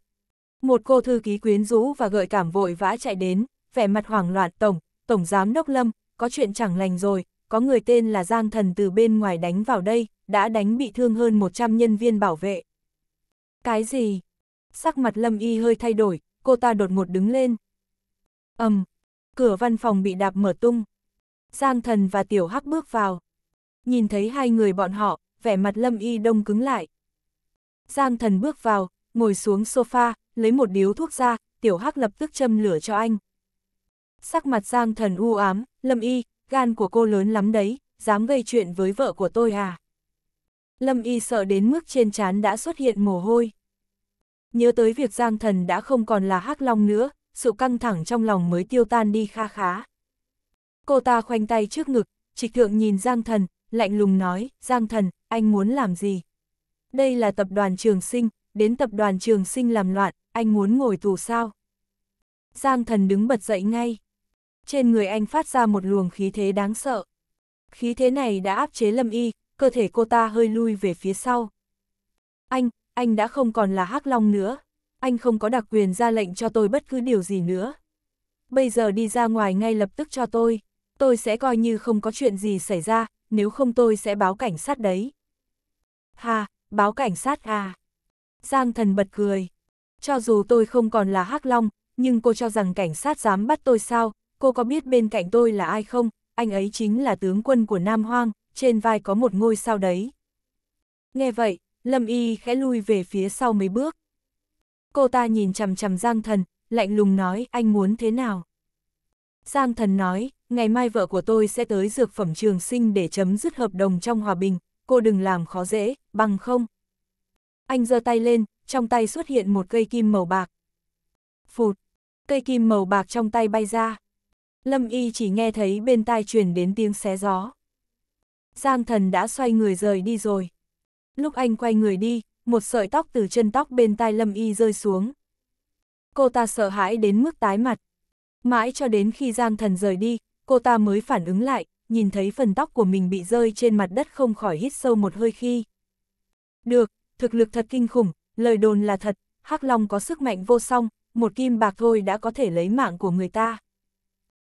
Một cô thư ký quyến rũ và gợi cảm vội vã chạy đến, vẻ mặt hoảng loạn tổng, tổng giám đốc Lâm, có chuyện chẳng lành rồi, có người tên là Giang Thần từ bên ngoài đánh vào đây, đã đánh bị thương hơn 100 nhân viên bảo vệ. Cái gì? Sắc mặt Lâm Y hơi thay đổi, cô ta đột ngột đứng lên. ầm, um, cửa văn phòng bị đạp mở tung. Giang Thần và Tiểu Hắc bước vào. Nhìn thấy hai người bọn họ, vẻ mặt Lâm Y đông cứng lại. Giang Thần bước vào, ngồi xuống sofa, lấy một điếu thuốc ra, Tiểu Hắc lập tức châm lửa cho anh. Sắc mặt Giang Thần u ám, Lâm Y, gan của cô lớn lắm đấy, dám gây chuyện với vợ của tôi à. Lâm Y sợ đến mức trên trán đã xuất hiện mồ hôi. Nhớ tới việc Giang Thần đã không còn là hắc long nữa, sự căng thẳng trong lòng mới tiêu tan đi kha khá. Cô ta khoanh tay trước ngực, trịch thượng nhìn Giang Thần, lạnh lùng nói, Giang Thần, anh muốn làm gì? Đây là tập đoàn trường sinh, đến tập đoàn trường sinh làm loạn, anh muốn ngồi tù sao? Giang Thần đứng bật dậy ngay trên người anh phát ra một luồng khí thế đáng sợ. Khí thế này đã áp chế lâm y, cơ thể cô ta hơi lui về phía sau. Anh, anh đã không còn là hắc long nữa. Anh không có đặc quyền ra lệnh cho tôi bất cứ điều gì nữa. Bây giờ đi ra ngoài ngay lập tức cho tôi. Tôi sẽ coi như không có chuyện gì xảy ra, nếu không tôi sẽ báo cảnh sát đấy. Hà, báo cảnh sát à. Giang thần bật cười. Cho dù tôi không còn là hắc long, nhưng cô cho rằng cảnh sát dám bắt tôi sao, cô có biết bên cạnh tôi là ai không, anh ấy chính là tướng quân của Nam Hoang, trên vai có một ngôi sao đấy. Nghe vậy, Lâm Y khẽ lui về phía sau mấy bước. Cô ta nhìn chằm chằm Giang Thần, lạnh lùng nói anh muốn thế nào. Giang Thần nói, ngày mai vợ của tôi sẽ tới dược phẩm trường sinh để chấm dứt hợp đồng trong hòa bình, cô đừng làm khó dễ, bằng không. Anh giơ tay lên, trong tay xuất hiện một cây kim màu bạc. Phụt, cây kim màu bạc trong tay bay ra. Lâm Y chỉ nghe thấy bên tai truyền đến tiếng xé gió. Giang thần đã xoay người rời đi rồi. Lúc anh quay người đi, một sợi tóc từ chân tóc bên tai Lâm Y rơi xuống. Cô ta sợ hãi đến mức tái mặt. Mãi cho đến khi Giang thần rời đi, cô ta mới phản ứng lại, nhìn thấy phần tóc của mình bị rơi trên mặt đất không khỏi hít sâu một hơi khi. Được, thực lực thật kinh khủng, lời đồn là thật, Hắc Long có sức mạnh vô song, một kim bạc thôi đã có thể lấy mạng của người ta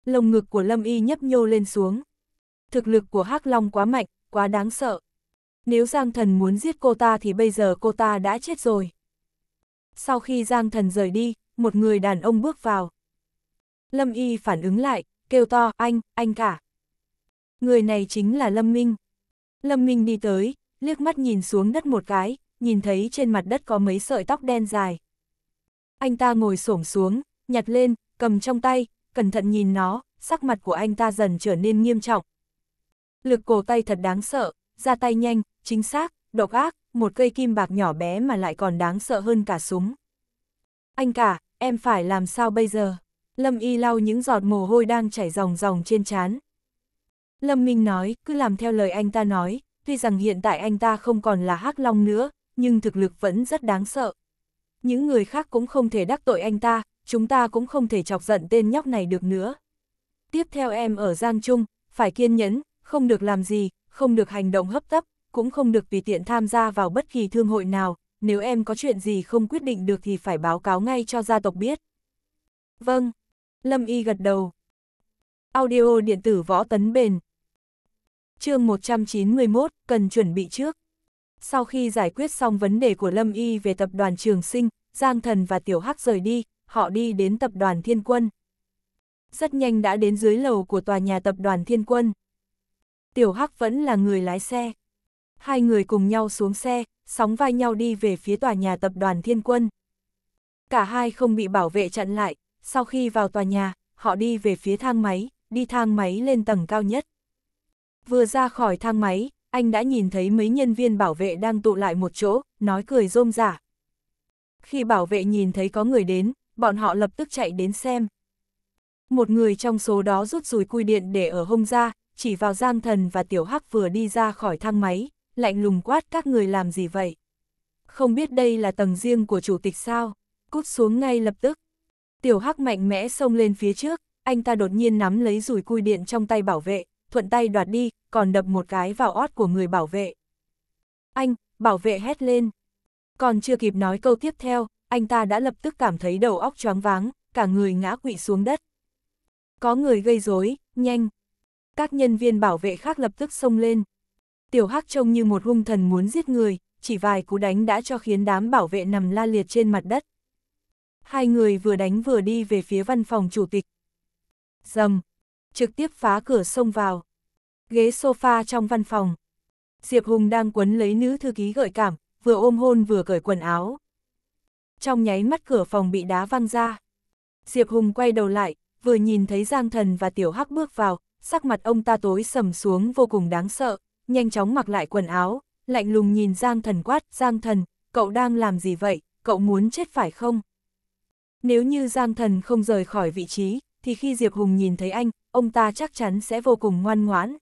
lồng ngực của Lâm Y nhấp nhô lên xuống. Thực lực của Hắc Long quá mạnh, quá đáng sợ. Nếu Giang Thần muốn giết cô ta thì bây giờ cô ta đã chết rồi. Sau khi Giang Thần rời đi, một người đàn ông bước vào. Lâm Y phản ứng lại, kêu to, anh, anh cả. Người này chính là Lâm Minh. Lâm Minh đi tới, liếc mắt nhìn xuống đất một cái, nhìn thấy trên mặt đất có mấy sợi tóc đen dài. Anh ta ngồi xổm xuống, nhặt lên, cầm trong tay, cẩn thận nhìn nó, sắc mặt của anh ta dần trở nên nghiêm trọng. Lực cổ tay thật đáng sợ, ra tay nhanh, chính xác, độc ác, một cây kim bạc nhỏ bé mà lại còn đáng sợ hơn cả súng. Anh cả, em phải làm sao bây giờ? Lâm Y lau những giọt mồ hôi đang chảy ròng ròng trên trán. Lâm Minh nói, cứ làm theo lời anh ta nói, tuy rằng hiện tại anh ta không còn là hắc long nữa, nhưng thực lực vẫn rất đáng sợ. Những người khác cũng không thể đắc tội anh ta, chúng ta cũng không thể chọc giận tên nhóc này được nữa. Tiếp theo em ở Giang Trung, phải kiên nhẫn, không được làm gì, không được hành động hấp tấp, cũng không được vì tiện tham gia vào bất kỳ thương hội nào, nếu em có chuyện gì không quyết định được thì phải báo cáo ngay cho gia tộc biết. Vâng, Lâm Y gật đầu. Audio điện tử võ tấn bền. chương 191, cần chuẩn bị trước. Sau khi giải quyết xong vấn đề của Lâm Y về tập đoàn Trường Sinh, Giang Thần và Tiểu Hắc rời đi, họ đi đến tập đoàn Thiên Quân. Rất nhanh đã đến dưới lầu của tòa nhà tập đoàn Thiên Quân. Tiểu Hắc vẫn là người lái xe. Hai người cùng nhau xuống xe, sóng vai nhau đi về phía tòa nhà tập đoàn Thiên Quân. Cả hai không bị bảo vệ chặn lại, sau khi vào tòa nhà, họ đi về phía thang máy, đi thang máy lên tầng cao nhất. Vừa ra khỏi thang máy, anh đã nhìn thấy mấy nhân viên bảo vệ đang tụ lại một chỗ, nói cười rôm rả. Khi bảo vệ nhìn thấy có người đến, bọn họ lập tức chạy đến xem. Một người trong số đó rút rùi cui điện để ở hông ra, chỉ vào Giang Thần và Tiểu Hắc vừa đi ra khỏi thang máy, lạnh lùng quát các người làm gì vậy? Không biết đây là tầng riêng của chủ tịch sao? Cút xuống ngay lập tức. Tiểu Hắc mạnh mẽ xông lên phía trước, anh ta đột nhiên nắm lấy rùi cui điện trong tay bảo vệ, thuận tay đoạt đi, còn đập một cái vào ót của người bảo vệ. Anh, bảo vệ hét lên. Còn chưa kịp nói câu tiếp theo, anh ta đã lập tức cảm thấy đầu óc choáng váng, cả người ngã quỵ xuống đất. Có người gây rối, nhanh. Các nhân viên bảo vệ khác lập tức xông lên. Tiểu Hắc trông như một hung thần muốn giết người, chỉ vài cú đánh đã cho khiến đám bảo vệ nằm la liệt trên mặt đất. Hai người vừa đánh vừa đi về phía văn phòng chủ tịch. Dầm, trực tiếp phá cửa xông vào. Ghế sofa trong văn phòng. Diệp Hùng đang quấn lấy nữ thư ký gợi cảm, vừa ôm hôn vừa cởi quần áo trong nháy mắt cửa phòng bị đá văng ra. Diệp Hùng quay đầu lại, vừa nhìn thấy Giang Thần và Tiểu Hắc bước vào, sắc mặt ông ta tối sầm xuống vô cùng đáng sợ, nhanh chóng mặc lại quần áo, lạnh lùng nhìn Giang Thần quát, Giang Thần, cậu đang làm gì vậy, cậu muốn chết phải không? Nếu như Giang Thần không rời khỏi vị trí, thì khi Diệp Hùng nhìn thấy anh, ông ta chắc chắn sẽ vô cùng ngoan ngoãn.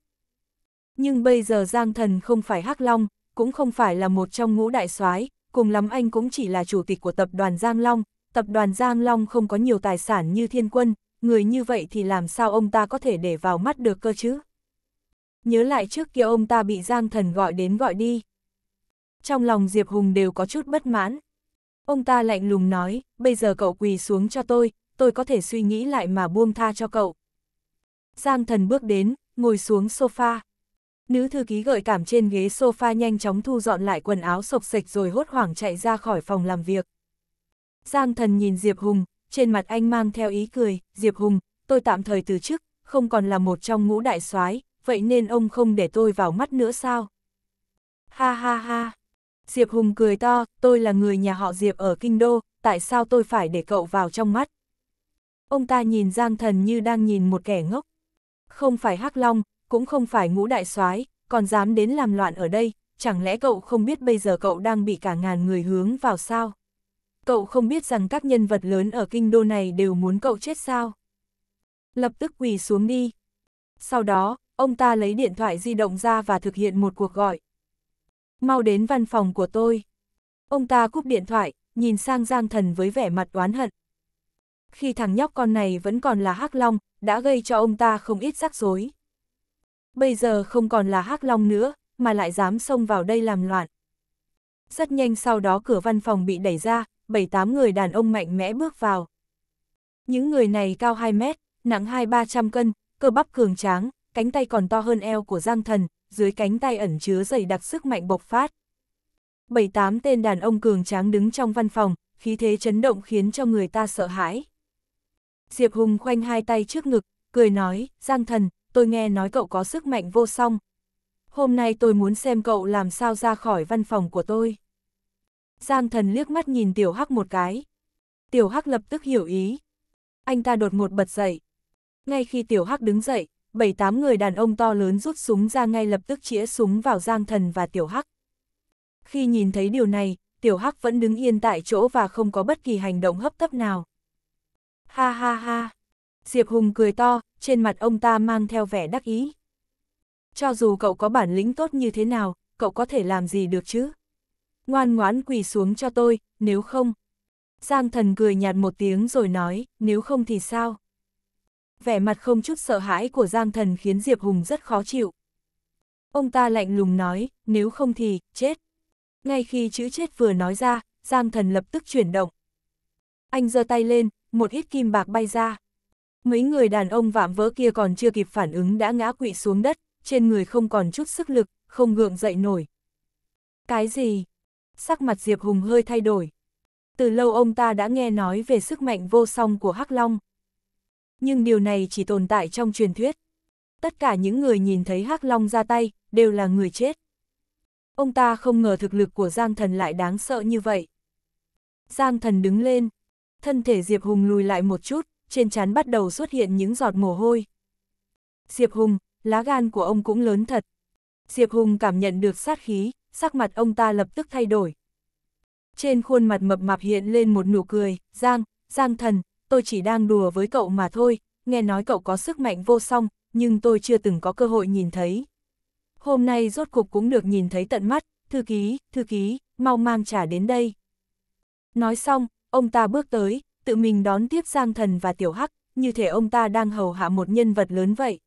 Nhưng bây giờ Giang Thần không phải Hắc Long, cũng không phải là một trong ngũ đại soái cùng lắm anh cũng chỉ là chủ tịch của tập đoàn Giang Long, tập đoàn Giang Long không có nhiều tài sản như thiên quân, người như vậy thì làm sao ông ta có thể để vào mắt được cơ chứ? Nhớ lại trước kia ông ta bị Giang Thần gọi đến gọi đi. Trong lòng Diệp Hùng đều có chút bất mãn. Ông ta lạnh lùng nói, bây giờ cậu quỳ xuống cho tôi, tôi có thể suy nghĩ lại mà buông tha cho cậu. Giang Thần bước đến, ngồi xuống sofa. Nữ thư ký gợi cảm trên ghế sofa nhanh chóng thu dọn lại quần áo sộc sạch rồi hốt hoảng chạy ra khỏi phòng làm việc. Giang thần nhìn Diệp Hùng, trên mặt anh mang theo ý cười, Diệp Hùng, tôi tạm thời từ chức, không còn là một trong ngũ đại soái, vậy nên ông không để tôi vào mắt nữa sao? Ha ha ha! Diệp Hùng cười to, tôi là người nhà họ Diệp ở Kinh Đô, tại sao tôi phải để cậu vào trong mắt? Ông ta nhìn Giang Thần như đang nhìn một kẻ ngốc. Không phải Hắc Long, cũng không phải ngũ đại soái còn dám đến làm loạn ở đây, chẳng lẽ cậu không biết bây giờ cậu đang bị cả ngàn người hướng vào sao? Cậu không biết rằng các nhân vật lớn ở kinh đô này đều muốn cậu chết sao? Lập tức quỳ xuống đi. Sau đó, ông ta lấy điện thoại di động ra và thực hiện một cuộc gọi. Mau đến văn phòng của tôi. Ông ta cúp điện thoại, nhìn sang Giang Thần với vẻ mặt oán hận. Khi thằng nhóc con này vẫn còn là hắc Long, đã gây cho ông ta không ít rắc rối bây giờ không còn là hắc long nữa, mà lại dám xông vào đây làm loạn. Rất nhanh sau đó cửa văn phòng bị đẩy ra, bảy tám người đàn ông mạnh mẽ bước vào. Những người này cao 2 mét, nặng hai ba trăm cân, cơ bắp cường tráng, cánh tay còn to hơn eo của Giang Thần, dưới cánh tay ẩn chứa dày đặc sức mạnh bộc phát. Bảy tám tên đàn ông cường tráng đứng trong văn phòng, khí thế chấn động khiến cho người ta sợ hãi. Diệp Hùng khoanh hai tay trước ngực, cười nói, Giang Thần, tôi nghe nói cậu có sức mạnh vô song. Hôm nay tôi muốn xem cậu làm sao ra khỏi văn phòng của tôi. Giang thần liếc mắt nhìn tiểu hắc một cái. Tiểu hắc lập tức hiểu ý. Anh ta đột ngột bật dậy. Ngay khi tiểu hắc đứng dậy, bảy tám người đàn ông to lớn rút súng ra ngay lập tức chĩa súng vào Giang thần và tiểu hắc. Khi nhìn thấy điều này, tiểu hắc vẫn đứng yên tại chỗ và không có bất kỳ hành động hấp tấp nào. Ha ha ha. Diệp Hùng cười to, trên mặt ông ta mang theo vẻ đắc ý. Cho dù cậu có bản lĩnh tốt như thế nào, cậu có thể làm gì được chứ? Ngoan ngoãn quỳ xuống cho tôi, nếu không... Giang thần cười nhạt một tiếng rồi nói, nếu không thì sao? Vẻ mặt không chút sợ hãi của Giang thần khiến Diệp Hùng rất khó chịu. Ông ta lạnh lùng nói, nếu không thì, chết. Ngay khi chữ chết vừa nói ra, Giang thần lập tức chuyển động. Anh giơ tay lên, một ít kim bạc bay ra. Mấy người đàn ông vạm vỡ kia còn chưa kịp phản ứng đã ngã quỵ xuống đất, trên người không còn chút sức lực, không gượng dậy nổi. Cái gì? Sắc mặt Diệp Hùng hơi thay đổi. Từ lâu ông ta đã nghe nói về sức mạnh vô song của Hắc Long. Nhưng điều này chỉ tồn tại trong truyền thuyết. Tất cả những người nhìn thấy Hắc Long ra tay, đều là người chết. Ông ta không ngờ thực lực của Giang Thần lại đáng sợ như vậy. Giang Thần đứng lên, thân thể Diệp Hùng lùi lại một chút, trên trán bắt đầu xuất hiện những giọt mồ hôi. Diệp Hùng, lá gan của ông cũng lớn thật. Diệp Hùng cảm nhận được sát khí, sắc mặt ông ta lập tức thay đổi. Trên khuôn mặt mập mạp hiện lên một nụ cười, Giang, Giang thần, tôi chỉ đang đùa với cậu mà thôi, nghe nói cậu có sức mạnh vô song, nhưng tôi chưa từng có cơ hội nhìn thấy. Hôm nay rốt cục cũng được nhìn thấy tận mắt, thư ký, thư ký, mau mang trả đến đây. Nói xong, ông ta bước tới, tự mình đón tiếp Giang Thần và Tiểu Hắc, như thể ông ta đang hầu hạ một nhân vật lớn vậy.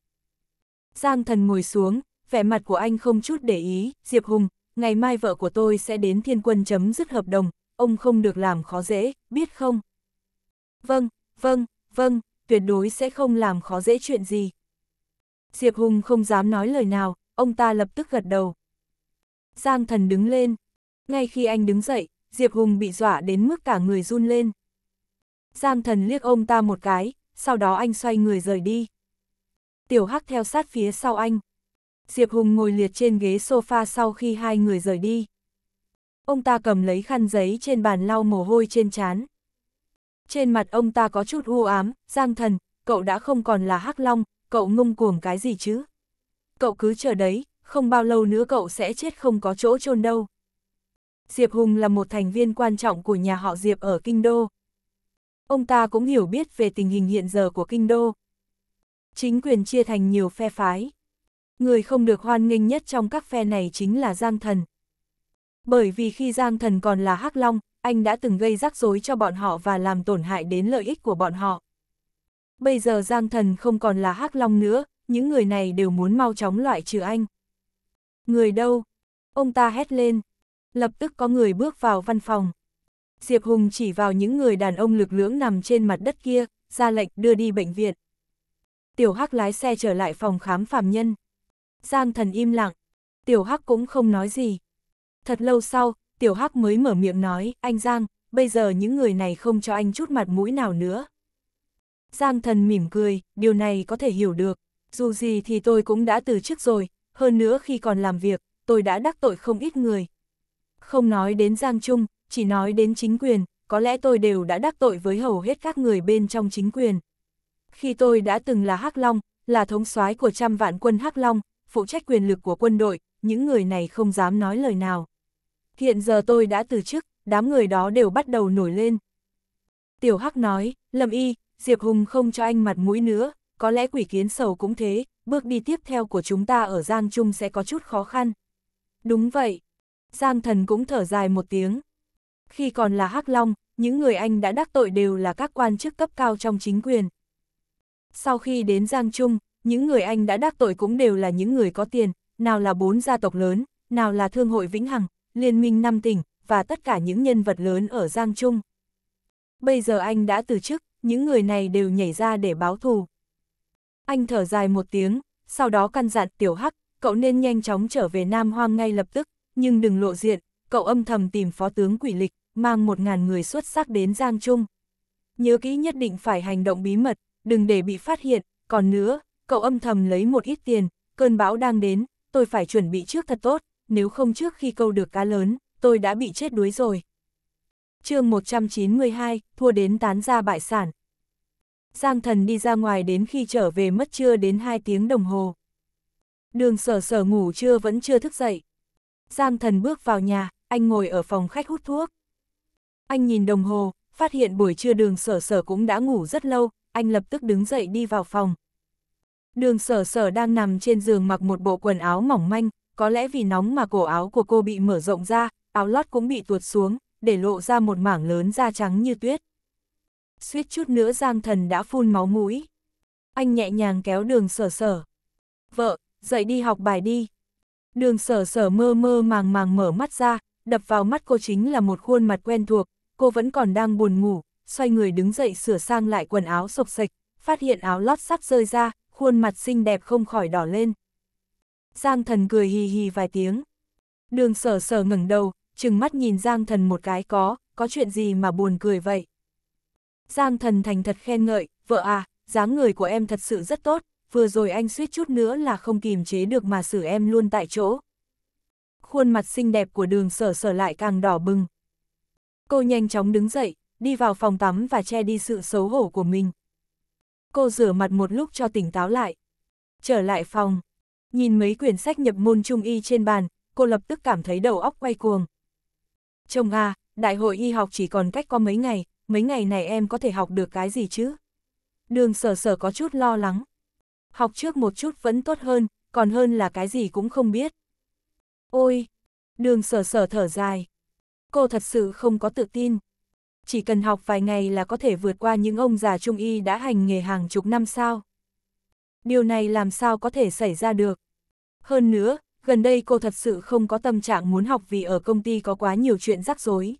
Giang Thần ngồi xuống, vẻ mặt của anh không chút để ý, Diệp Hùng, ngày mai vợ của tôi sẽ đến thiên quân chấm dứt hợp đồng, ông không được làm khó dễ, biết không? Vâng, vâng, vâng, tuyệt đối sẽ không làm khó dễ chuyện gì. Diệp Hùng không dám nói lời nào, ông ta lập tức gật đầu. Giang thần đứng lên. Ngay khi anh đứng dậy, Diệp Hùng bị dọa đến mức cả người run lên. Giang thần liếc ông ta một cái, sau đó anh xoay người rời đi. Tiểu Hắc theo sát phía sau anh. Diệp Hùng ngồi liệt trên ghế sofa sau khi hai người rời đi. Ông ta cầm lấy khăn giấy trên bàn lau mồ hôi trên chán. Trên mặt ông ta có chút u ám, Giang thần, cậu đã không còn là Hắc Long, cậu ngung cuồng cái gì chứ? Cậu cứ chờ đấy, không bao lâu nữa cậu sẽ chết không có chỗ chôn đâu. Diệp Hùng là một thành viên quan trọng của nhà họ Diệp ở Kinh Đô. Ông ta cũng hiểu biết về tình hình hiện giờ của kinh đô. Chính quyền chia thành nhiều phe phái. Người không được hoan nghênh nhất trong các phe này chính là Giang Thần. Bởi vì khi Giang Thần còn là Hắc Long, anh đã từng gây rắc rối cho bọn họ và làm tổn hại đến lợi ích của bọn họ. Bây giờ Giang Thần không còn là Hắc Long nữa, những người này đều muốn mau chóng loại trừ anh. Người đâu? Ông ta hét lên. Lập tức có người bước vào văn phòng. Diệp Hùng chỉ vào những người đàn ông lực lưỡng nằm trên mặt đất kia, ra lệnh đưa đi bệnh viện. Tiểu Hắc lái xe trở lại phòng khám phàm nhân. Giang thần im lặng, Tiểu Hắc cũng không nói gì. Thật lâu sau, Tiểu Hắc mới mở miệng nói, anh Giang, bây giờ những người này không cho anh chút mặt mũi nào nữa. Giang thần mỉm cười, điều này có thể hiểu được, dù gì thì tôi cũng đã từ chức rồi, hơn nữa khi còn làm việc, tôi đã đắc tội không ít người. Không nói đến Giang Trung, chỉ nói đến chính quyền, có lẽ tôi đều đã đắc tội với hầu hết các người bên trong chính quyền. Khi tôi đã từng là Hắc Long, là thống soái của trăm vạn quân Hắc Long, phụ trách quyền lực của quân đội, những người này không dám nói lời nào. Hiện giờ tôi đã từ chức, đám người đó đều bắt đầu nổi lên. Tiểu Hắc nói, Lâm Y, Diệp Hùng không cho anh mặt mũi nữa, có lẽ quỷ kiến sầu cũng thế, bước đi tiếp theo của chúng ta ở Giang Trung sẽ có chút khó khăn. Đúng vậy. Giang thần cũng thở dài một tiếng. Khi còn là Hắc Long, những người anh đã đắc tội đều là các quan chức cấp cao trong chính quyền. Sau khi đến Giang Trung, những người anh đã đắc tội cũng đều là những người có tiền, nào là bốn gia tộc lớn, nào là Thương hội Vĩnh Hằng, Liên minh năm tỉnh, và tất cả những nhân vật lớn ở Giang Trung. Bây giờ anh đã từ chức, những người này đều nhảy ra để báo thù. Anh thở dài một tiếng, sau đó căn dặn Tiểu Hắc, cậu nên nhanh chóng trở về Nam Hoang ngay lập tức, nhưng đừng lộ diện, cậu âm thầm tìm phó tướng quỷ lịch, mang một ngàn người xuất sắc đến Giang Trung. Nhớ kỹ nhất định phải hành động bí mật, đừng để bị phát hiện, còn nữa, cậu âm thầm lấy một ít tiền, cơn bão đang đến, tôi phải chuẩn bị trước thật tốt, nếu không trước khi câu được cá lớn, tôi đã bị chết đuối rồi. chương 192, thua đến tán ra bại sản. Giang thần đi ra ngoài đến khi trở về mất trưa đến 2 tiếng đồng hồ. Đường sở sở ngủ trưa vẫn chưa thức dậy. Giang thần bước vào nhà, anh ngồi ở phòng khách hút thuốc. Anh nhìn đồng hồ, phát hiện buổi trưa đường sở sở cũng đã ngủ rất lâu, anh lập tức đứng dậy đi vào phòng. Đường sở sở đang nằm trên giường mặc một bộ quần áo mỏng manh, có lẽ vì nóng mà cổ áo của cô bị mở rộng ra, áo lót cũng bị tuột xuống, để lộ ra một mảng lớn da trắng như tuyết. Suýt chút nữa Giang Thần đã phun máu mũi. Anh nhẹ nhàng kéo đường sở sở. Vợ, dậy đi học bài đi. Đường sở sở mơ mơ màng màng mở mắt ra, đập vào mắt cô chính là một khuôn mặt quen thuộc, cô vẫn còn đang buồn ngủ, xoay người đứng dậy sửa sang lại quần áo sộc sạch, phát hiện áo lót sắp rơi ra, khuôn mặt xinh đẹp không khỏi đỏ lên. Giang thần cười hì hì vài tiếng. Đường sở sở ngẩng đầu, chừng mắt nhìn Giang thần một cái có, có chuyện gì mà buồn cười vậy. Giang thần thành thật khen ngợi, vợ à, dáng người của em thật sự rất tốt, vừa rồi anh suýt chút nữa là không kìm chế được mà xử em luôn tại chỗ khuôn mặt xinh đẹp của đường sở sở lại càng đỏ bừng. Cô nhanh chóng đứng dậy, đi vào phòng tắm và che đi sự xấu hổ của mình. Cô rửa mặt một lúc cho tỉnh táo lại. Trở lại phòng, nhìn mấy quyển sách nhập môn trung y trên bàn, cô lập tức cảm thấy đầu óc quay cuồng. Chồng à, đại hội y học chỉ còn cách có mấy ngày, mấy ngày này em có thể học được cái gì chứ? Đường sở sở có chút lo lắng. Học trước một chút vẫn tốt hơn, còn hơn là cái gì cũng không biết. Ôi! Đường sở sở thở dài. Cô thật sự không có tự tin. Chỉ cần học vài ngày là có thể vượt qua những ông già trung y đã hành nghề hàng chục năm sao. Điều này làm sao có thể xảy ra được. Hơn nữa, gần đây cô thật sự không có tâm trạng muốn học vì ở công ty có quá nhiều chuyện rắc rối.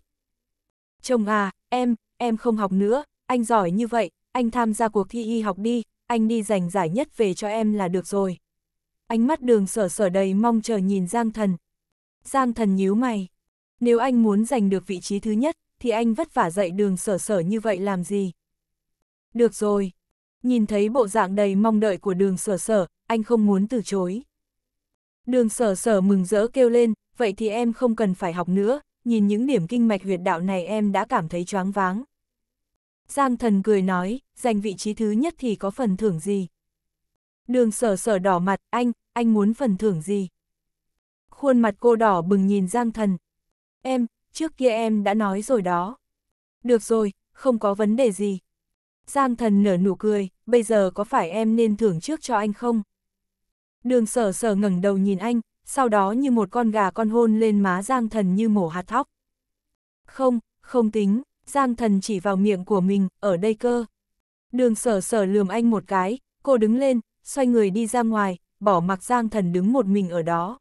Chồng à, em, em không học nữa, anh giỏi như vậy, anh tham gia cuộc thi y học đi, anh đi giành giải nhất về cho em là được rồi ánh mắt đường sở sở đầy mong chờ nhìn Giang Thần. Giang Thần nhíu mày. Nếu anh muốn giành được vị trí thứ nhất, thì anh vất vả dạy đường sở sở như vậy làm gì? Được rồi. Nhìn thấy bộ dạng đầy mong đợi của đường sở sở, anh không muốn từ chối. Đường sở sở mừng rỡ kêu lên, vậy thì em không cần phải học nữa, nhìn những điểm kinh mạch huyệt đạo này em đã cảm thấy choáng váng. Giang thần cười nói, giành vị trí thứ nhất thì có phần thưởng gì? Đường sở sở đỏ mặt, anh, anh muốn phần thưởng gì? Khuôn mặt cô đỏ bừng nhìn Giang Thần. Em, trước kia em đã nói rồi đó. Được rồi, không có vấn đề gì. Giang Thần nở nụ cười, bây giờ có phải em nên thưởng trước cho anh không? Đường sở sở ngẩng đầu nhìn anh, sau đó như một con gà con hôn lên má Giang Thần như mổ hạt thóc. Không, không tính, Giang Thần chỉ vào miệng của mình, ở đây cơ. Đường sở sở lườm anh một cái, cô đứng lên, xoay người đi ra ngoài, bỏ mặc Giang Thần đứng một mình ở đó.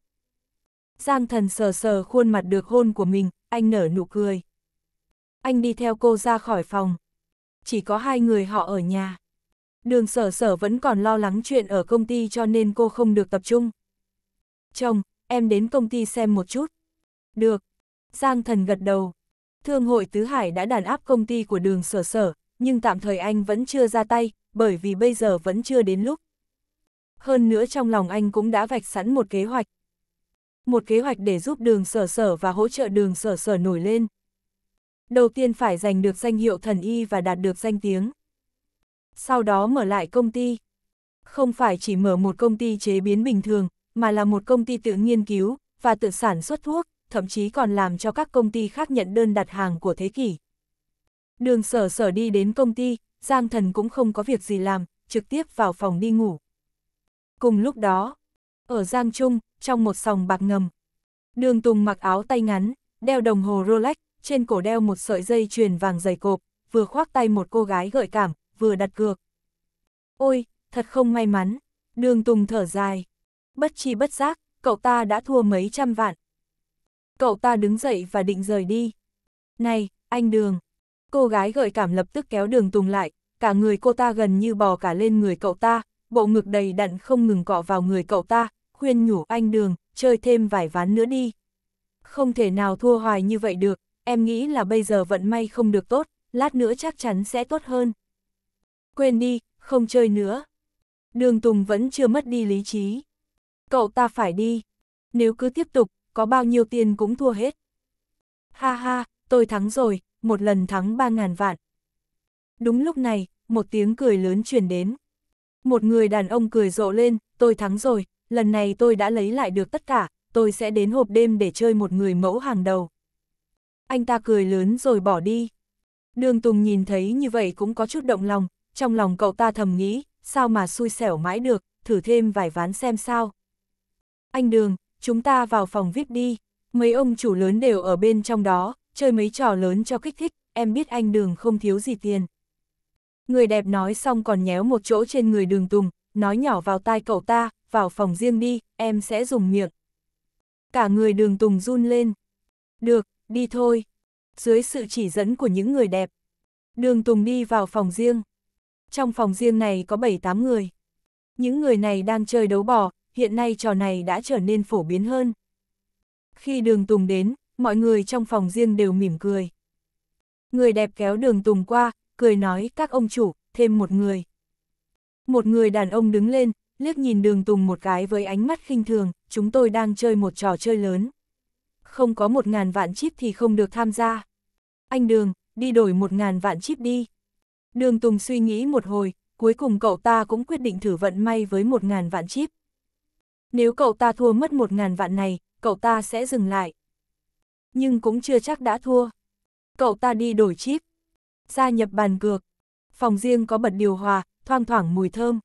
Giang Thần sờ sờ khuôn mặt được hôn của mình, anh nở nụ cười. Anh đi theo cô ra khỏi phòng. Chỉ có hai người họ ở nhà. Đường sở sở vẫn còn lo lắng chuyện ở công ty cho nên cô không được tập trung. Chồng, em đến công ty xem một chút. Được. Giang thần gật đầu. Thương hội Tứ Hải đã đàn áp công ty của đường sở sở, nhưng tạm thời anh vẫn chưa ra tay, bởi vì bây giờ vẫn chưa đến lúc hơn nữa trong lòng anh cũng đã vạch sẵn một kế hoạch. Một kế hoạch để giúp đường sở sở và hỗ trợ đường sở sở nổi lên. Đầu tiên phải giành được danh hiệu thần y và đạt được danh tiếng. Sau đó mở lại công ty. Không phải chỉ mở một công ty chế biến bình thường, mà là một công ty tự nghiên cứu và tự sản xuất thuốc, thậm chí còn làm cho các công ty khác nhận đơn đặt hàng của thế kỷ. Đường sở sở đi đến công ty, Giang Thần cũng không có việc gì làm, trực tiếp vào phòng đi ngủ. Cùng lúc đó, ở Giang Trung, trong một sòng bạc ngầm, đường Tùng mặc áo tay ngắn, đeo đồng hồ Rolex, trên cổ đeo một sợi dây chuyền vàng dày cộp, vừa khoác tay một cô gái gợi cảm, vừa đặt cược. Ôi, thật không may mắn, đường Tùng thở dài. Bất chi bất giác, cậu ta đã thua mấy trăm vạn. Cậu ta đứng dậy và định rời đi. Này, anh Đường. Cô gái gợi cảm lập tức kéo Đường Tùng lại, cả người cô ta gần như bò cả lên người cậu ta, bộ ngực đầy đặn không ngừng cọ vào người cậu ta, khuyên nhủ anh đường, chơi thêm vài ván nữa đi. Không thể nào thua hoài như vậy được, em nghĩ là bây giờ vận may không được tốt, lát nữa chắc chắn sẽ tốt hơn. Quên đi, không chơi nữa. Đường Tùng vẫn chưa mất đi lý trí. Cậu ta phải đi. Nếu cứ tiếp tục, có bao nhiêu tiền cũng thua hết. Ha ha, tôi thắng rồi, một lần thắng ba ngàn vạn. Đúng lúc này, một tiếng cười lớn truyền đến. Một người đàn ông cười rộ lên, tôi thắng rồi, lần này tôi đã lấy lại được tất cả, tôi sẽ đến hộp đêm để chơi một người mẫu hàng đầu. Anh ta cười lớn rồi bỏ đi. Đường Tùng nhìn thấy như vậy cũng có chút động lòng, trong lòng cậu ta thầm nghĩ, sao mà xui xẻo mãi được, thử thêm vài ván xem sao. Anh Đường, chúng ta vào phòng VIP đi, mấy ông chủ lớn đều ở bên trong đó, chơi mấy trò lớn cho kích thích, em biết anh Đường không thiếu gì tiền. Người đẹp nói xong còn nhéo một chỗ trên người đường tùng, nói nhỏ vào tai cậu ta, vào phòng riêng đi, em sẽ dùng miệng. Cả người đường tùng run lên. Được, đi thôi. Dưới sự chỉ dẫn của những người đẹp, đường tùng đi vào phòng riêng. Trong phòng riêng này có 7-8 người. Những người này đang chơi đấu bò, hiện nay trò này đã trở nên phổ biến hơn. Khi đường Tùng đến, mọi người trong phòng riêng đều mỉm cười. Người đẹp kéo đường Tùng qua, cười nói các ông chủ, thêm một người. Một người đàn ông đứng lên, liếc nhìn đường tùng một cái với ánh mắt khinh thường, chúng tôi đang chơi một trò chơi lớn. Không có một ngàn vạn chip thì không được tham gia. Anh Đường, đi đổi một ngàn vạn chip đi. Đường Tùng suy nghĩ một hồi, cuối cùng cậu ta cũng quyết định thử vận may với một ngàn vạn chip. Nếu cậu ta thua mất một ngàn vạn này, cậu ta sẽ dừng lại. Nhưng cũng chưa chắc đã thua. Cậu ta đi đổi chip, gia nhập bàn cược. Phòng riêng có bật điều hòa, thoang thoảng mùi thơm.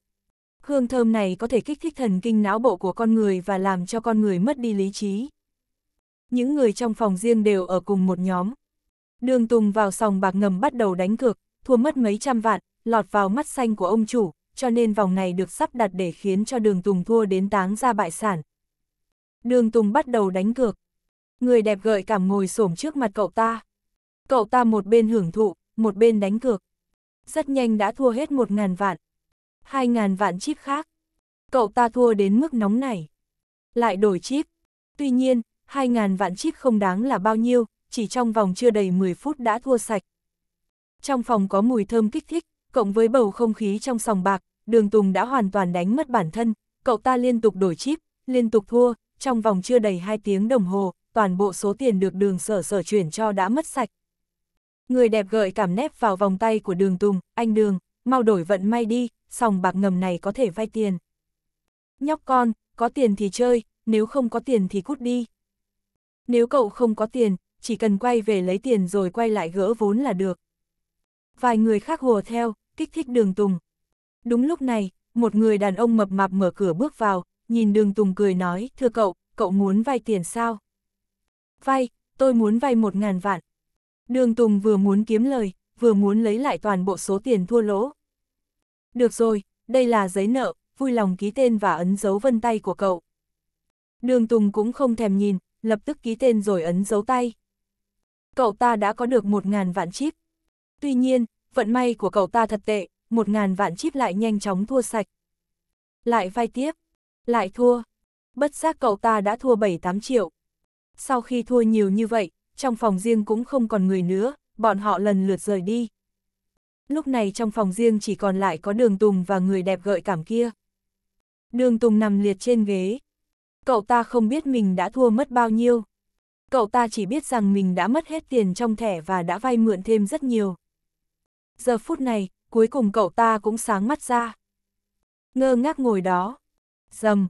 Hương thơm này có thể kích thích thần kinh não bộ của con người và làm cho con người mất đi lý trí. Những người trong phòng riêng đều ở cùng một nhóm. Đường Tùng vào sòng bạc ngầm bắt đầu đánh cược, thua mất mấy trăm vạn, lọt vào mắt xanh của ông chủ, cho nên vòng này được sắp đặt để khiến cho Đường Tùng thua đến táng ra bại sản. Đường Tùng bắt đầu đánh cược. Người đẹp gợi cảm ngồi xổm trước mặt cậu ta. Cậu ta một bên hưởng thụ, một bên đánh cược. Rất nhanh đã thua hết một ngàn vạn. hai ngàn vạn chip khác. Cậu ta thua đến mức nóng này. Lại đổi chip. Tuy nhiên, hai ngàn vạn chip không đáng là bao nhiêu, chỉ trong vòng chưa đầy 10 phút đã thua sạch. Trong phòng có mùi thơm kích thích, cộng với bầu không khí trong sòng bạc, đường Tùng đã hoàn toàn đánh mất bản thân, cậu ta liên tục đổi chip, liên tục thua, trong vòng chưa đầy 2 tiếng đồng hồ, toàn bộ số tiền được đường sở sở chuyển cho đã mất sạch. Người đẹp gợi cảm nép vào vòng tay của đường Tùng, anh đường, mau đổi vận may đi, sòng bạc ngầm này có thể vay tiền. Nhóc con, có tiền thì chơi, nếu không có tiền thì cút đi. Nếu cậu không có tiền, chỉ cần quay về lấy tiền rồi quay lại gỡ vốn là được. Vài người khác hùa theo, kích thích đường Tùng. Đúng lúc này, một người đàn ông mập mạp mở cửa bước vào, nhìn đường Tùng cười nói, thưa cậu, cậu muốn vay tiền sao? Vay, tôi muốn vay một ngàn vạn. Đường Tùng vừa muốn kiếm lời, vừa muốn lấy lại toàn bộ số tiền thua lỗ. Được rồi, đây là giấy nợ, vui lòng ký tên và ấn dấu vân tay của cậu. Đường Tùng cũng không thèm nhìn, lập tức ký tên rồi ấn dấu tay. Cậu ta đã có được 1.000 vạn chip. Tuy nhiên, vận may của cậu ta thật tệ, 1.000 vạn chip lại nhanh chóng thua sạch. Lại vay tiếp, lại thua. Bất giác cậu ta đã thua 7-8 triệu. Sau khi thua nhiều như vậy, trong phòng riêng cũng không còn người nữa, bọn họ lần lượt rời đi. Lúc này trong phòng riêng chỉ còn lại có đường Tùng và người đẹp gợi cảm kia. Đường Tùng nằm liệt trên ghế. Cậu ta không biết mình đã thua mất bao nhiêu. Cậu ta chỉ biết rằng mình đã mất hết tiền trong thẻ và đã vay mượn thêm rất nhiều. Giờ phút này, cuối cùng cậu ta cũng sáng mắt ra. Ngơ ngác ngồi đó. Dầm.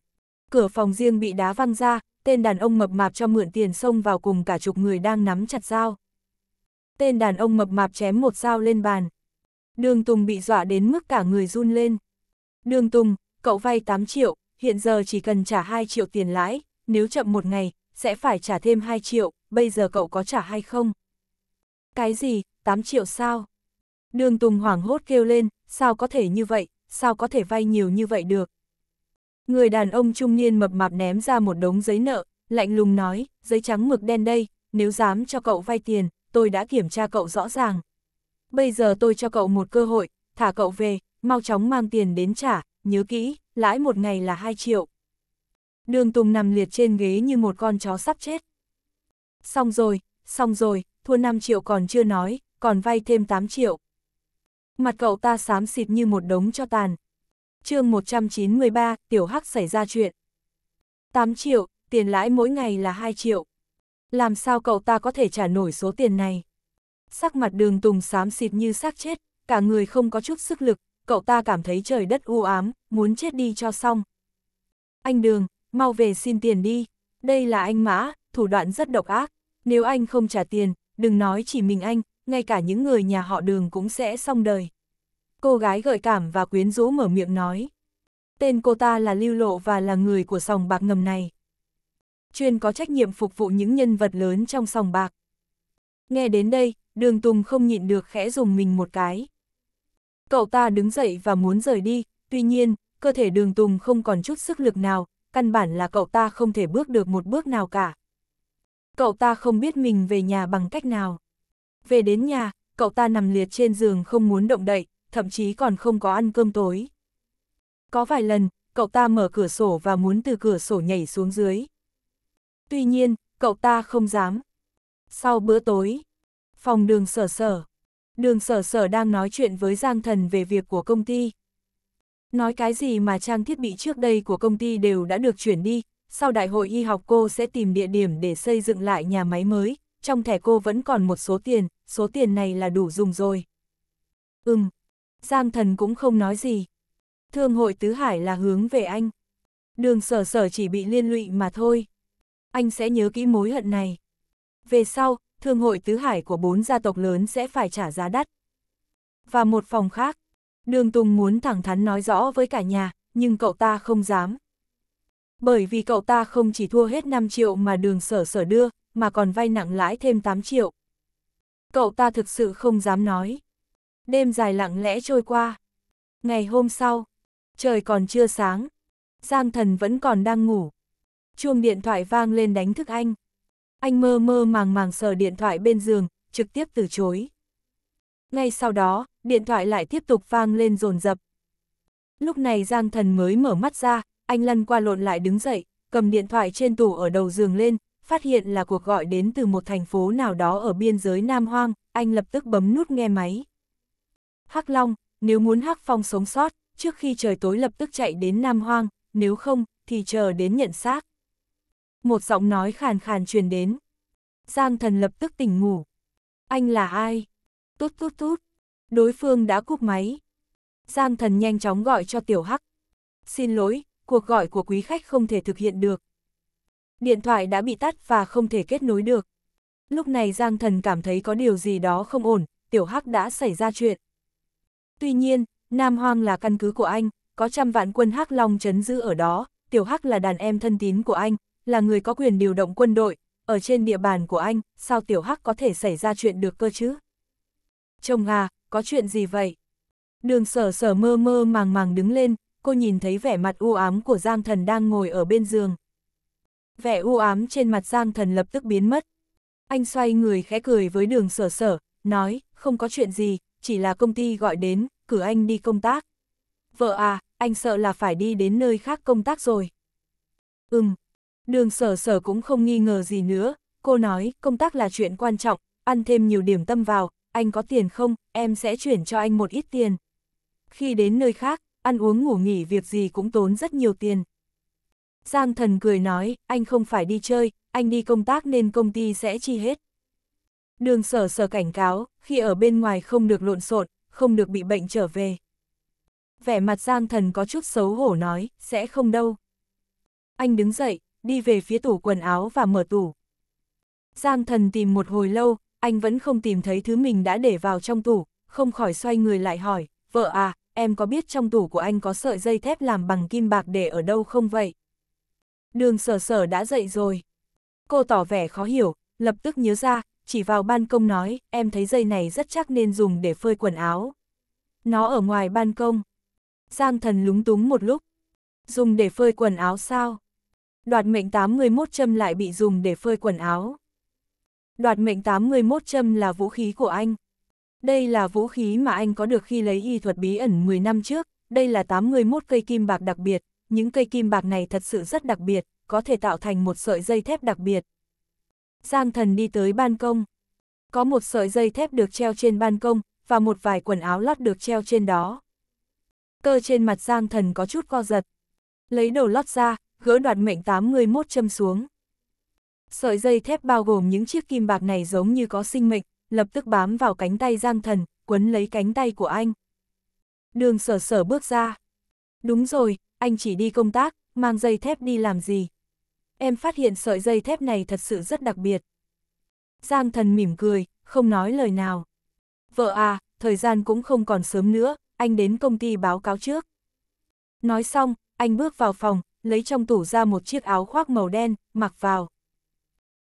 Cửa phòng riêng bị đá văng ra, tên đàn ông mập mạp cho mượn tiền xông vào cùng cả chục người đang nắm chặt dao. Tên đàn ông mập mạp chém một dao lên bàn. Đường Tùng bị dọa đến mức cả người run lên. Đường Tùng, cậu vay 8 triệu, hiện giờ chỉ cần trả 2 triệu tiền lãi, nếu chậm một ngày, sẽ phải trả thêm 2 triệu, bây giờ cậu có trả hay không? Cái gì, 8 triệu sao? Đường Tùng hoảng hốt kêu lên, sao có thể như vậy, sao có thể vay nhiều như vậy được? Người đàn ông trung niên mập mạp ném ra một đống giấy nợ, lạnh lùng nói, giấy trắng mực đen đây, nếu dám cho cậu vay tiền, tôi đã kiểm tra cậu rõ ràng. Bây giờ tôi cho cậu một cơ hội, thả cậu về, mau chóng mang tiền đến trả, nhớ kỹ, lãi một ngày là 2 triệu. Đường Tùng nằm liệt trên ghế như một con chó sắp chết. Xong rồi, xong rồi, thua 5 triệu còn chưa nói, còn vay thêm 8 triệu. Mặt cậu ta xám xịt như một đống cho tàn, chương 193, tiểu hắc xảy ra chuyện. 8 triệu, tiền lãi mỗi ngày là 2 triệu. Làm sao cậu ta có thể trả nổi số tiền này? Sắc mặt đường tùng xám xịt như xác chết, cả người không có chút sức lực, cậu ta cảm thấy trời đất u ám, muốn chết đi cho xong. Anh đường, mau về xin tiền đi, đây là anh mã, thủ đoạn rất độc ác, nếu anh không trả tiền, đừng nói chỉ mình anh, ngay cả những người nhà họ đường cũng sẽ xong đời cô gái gợi cảm và quyến rũ mở miệng nói. Tên cô ta là Lưu Lộ và là người của sòng bạc ngầm này. Chuyên có trách nhiệm phục vụ những nhân vật lớn trong sòng bạc. Nghe đến đây, đường Tùng không nhịn được khẽ dùng mình một cái. Cậu ta đứng dậy và muốn rời đi, tuy nhiên, cơ thể đường Tùng không còn chút sức lực nào, căn bản là cậu ta không thể bước được một bước nào cả. Cậu ta không biết mình về nhà bằng cách nào. Về đến nhà, cậu ta nằm liệt trên giường không muốn động đậy, thậm chí còn không có ăn cơm tối. Có vài lần, cậu ta mở cửa sổ và muốn từ cửa sổ nhảy xuống dưới. Tuy nhiên, cậu ta không dám. Sau bữa tối, phòng đường sở sở. Đường sở sở đang nói chuyện với Giang Thần về việc của công ty. Nói cái gì mà trang thiết bị trước đây của công ty đều đã được chuyển đi, sau đại hội y học cô sẽ tìm địa điểm để xây dựng lại nhà máy mới, trong thẻ cô vẫn còn một số tiền, số tiền này là đủ dùng rồi. Ừm, Giang thần cũng không nói gì. Thương hội tứ hải là hướng về anh. Đường sở sở chỉ bị liên lụy mà thôi. Anh sẽ nhớ kỹ mối hận này. Về sau, thương hội tứ hải của bốn gia tộc lớn sẽ phải trả giá đắt. Và một phòng khác, đường Tùng muốn thẳng thắn nói rõ với cả nhà, nhưng cậu ta không dám. Bởi vì cậu ta không chỉ thua hết 5 triệu mà đường sở sở đưa, mà còn vay nặng lãi thêm 8 triệu. Cậu ta thực sự không dám nói. Đêm dài lặng lẽ trôi qua. Ngày hôm sau, trời còn chưa sáng. Giang thần vẫn còn đang ngủ. Chuông điện thoại vang lên đánh thức anh. Anh mơ mơ màng màng sờ điện thoại bên giường, trực tiếp từ chối. Ngay sau đó, điện thoại lại tiếp tục vang lên rồn rập. Lúc này Giang thần mới mở mắt ra, anh lăn qua lộn lại đứng dậy, cầm điện thoại trên tủ ở đầu giường lên, phát hiện là cuộc gọi đến từ một thành phố nào đó ở biên giới Nam Hoang, anh lập tức bấm nút nghe máy. Hắc Long, nếu muốn Hắc Phong sống sót, trước khi trời tối lập tức chạy đến Nam Hoang, nếu không, thì chờ đến nhận xác. Một giọng nói khàn khàn truyền đến. Giang thần lập tức tỉnh ngủ. Anh là ai? Tút tút tút. Đối phương đã cúp máy. Giang thần nhanh chóng gọi cho tiểu hắc. Xin lỗi, cuộc gọi của quý khách không thể thực hiện được. Điện thoại đã bị tắt và không thể kết nối được. Lúc này Giang thần cảm thấy có điều gì đó không ổn, tiểu hắc đã xảy ra chuyện. Tuy nhiên, Nam Hoang là căn cứ của anh, có trăm vạn quân Hắc Long chấn giữ ở đó, Tiểu Hắc là đàn em thân tín của anh, là người có quyền điều động quân đội, ở trên địa bàn của anh, sao Tiểu Hắc có thể xảy ra chuyện được cơ chứ? Chồng à, có chuyện gì vậy? Đường sở sở mơ mơ màng màng đứng lên, cô nhìn thấy vẻ mặt u ám của Giang Thần đang ngồi ở bên giường. Vẻ u ám trên mặt Giang Thần lập tức biến mất. Anh xoay người khẽ cười với đường sở sở, nói, không có chuyện gì, chỉ là công ty gọi đến, cử anh đi công tác. Vợ à, anh sợ là phải đi đến nơi khác công tác rồi. Ừm, đường sở sở cũng không nghi ngờ gì nữa, cô nói công tác là chuyện quan trọng, ăn thêm nhiều điểm tâm vào, anh có tiền không, em sẽ chuyển cho anh một ít tiền. Khi đến nơi khác, ăn uống ngủ nghỉ việc gì cũng tốn rất nhiều tiền. Giang thần cười nói, anh không phải đi chơi, anh đi công tác nên công ty sẽ chi hết. Đường sở sở cảnh cáo, khi ở bên ngoài không được lộn xộn, không được bị bệnh trở về. Vẻ mặt Giang thần có chút xấu hổ nói, sẽ không đâu. Anh đứng dậy, đi về phía tủ quần áo và mở tủ. Giang thần tìm một hồi lâu, anh vẫn không tìm thấy thứ mình đã để vào trong tủ, không khỏi xoay người lại hỏi, vợ à, em có biết trong tủ của anh có sợi dây thép làm bằng kim bạc để ở đâu không vậy? Đường sở sở đã dậy rồi. Cô tỏ vẻ khó hiểu, lập tức nhớ ra, chỉ vào ban công nói, em thấy dây này rất chắc nên dùng để phơi quần áo. Nó ở ngoài ban công. Giang thần lúng túng một lúc. Dùng để phơi quần áo sao? Đoạt mệnh 81 châm lại bị dùng để phơi quần áo. Đoạt mệnh 81 châm là vũ khí của anh. Đây là vũ khí mà anh có được khi lấy y thuật bí ẩn 10 năm trước. Đây là 81 cây kim bạc đặc biệt. Những cây kim bạc này thật sự rất đặc biệt, có thể tạo thành một sợi dây thép đặc biệt, Giang thần đi tới ban công. Có một sợi dây thép được treo trên ban công, và một vài quần áo lót được treo trên đó. Cơ trên mặt Giang thần có chút co giật. Lấy đầu lót ra, gỡ đoạt mệnh 81 châm xuống. Sợi dây thép bao gồm những chiếc kim bạc này giống như có sinh mệnh, lập tức bám vào cánh tay Giang thần, quấn lấy cánh tay của anh. Đường sở sở bước ra. Đúng rồi, anh chỉ đi công tác, mang dây thép đi làm gì? em phát hiện sợi dây thép này thật sự rất đặc biệt. Giang thần mỉm cười, không nói lời nào. Vợ à, thời gian cũng không còn sớm nữa, anh đến công ty báo cáo trước. Nói xong, anh bước vào phòng, lấy trong tủ ra một chiếc áo khoác màu đen, mặc vào.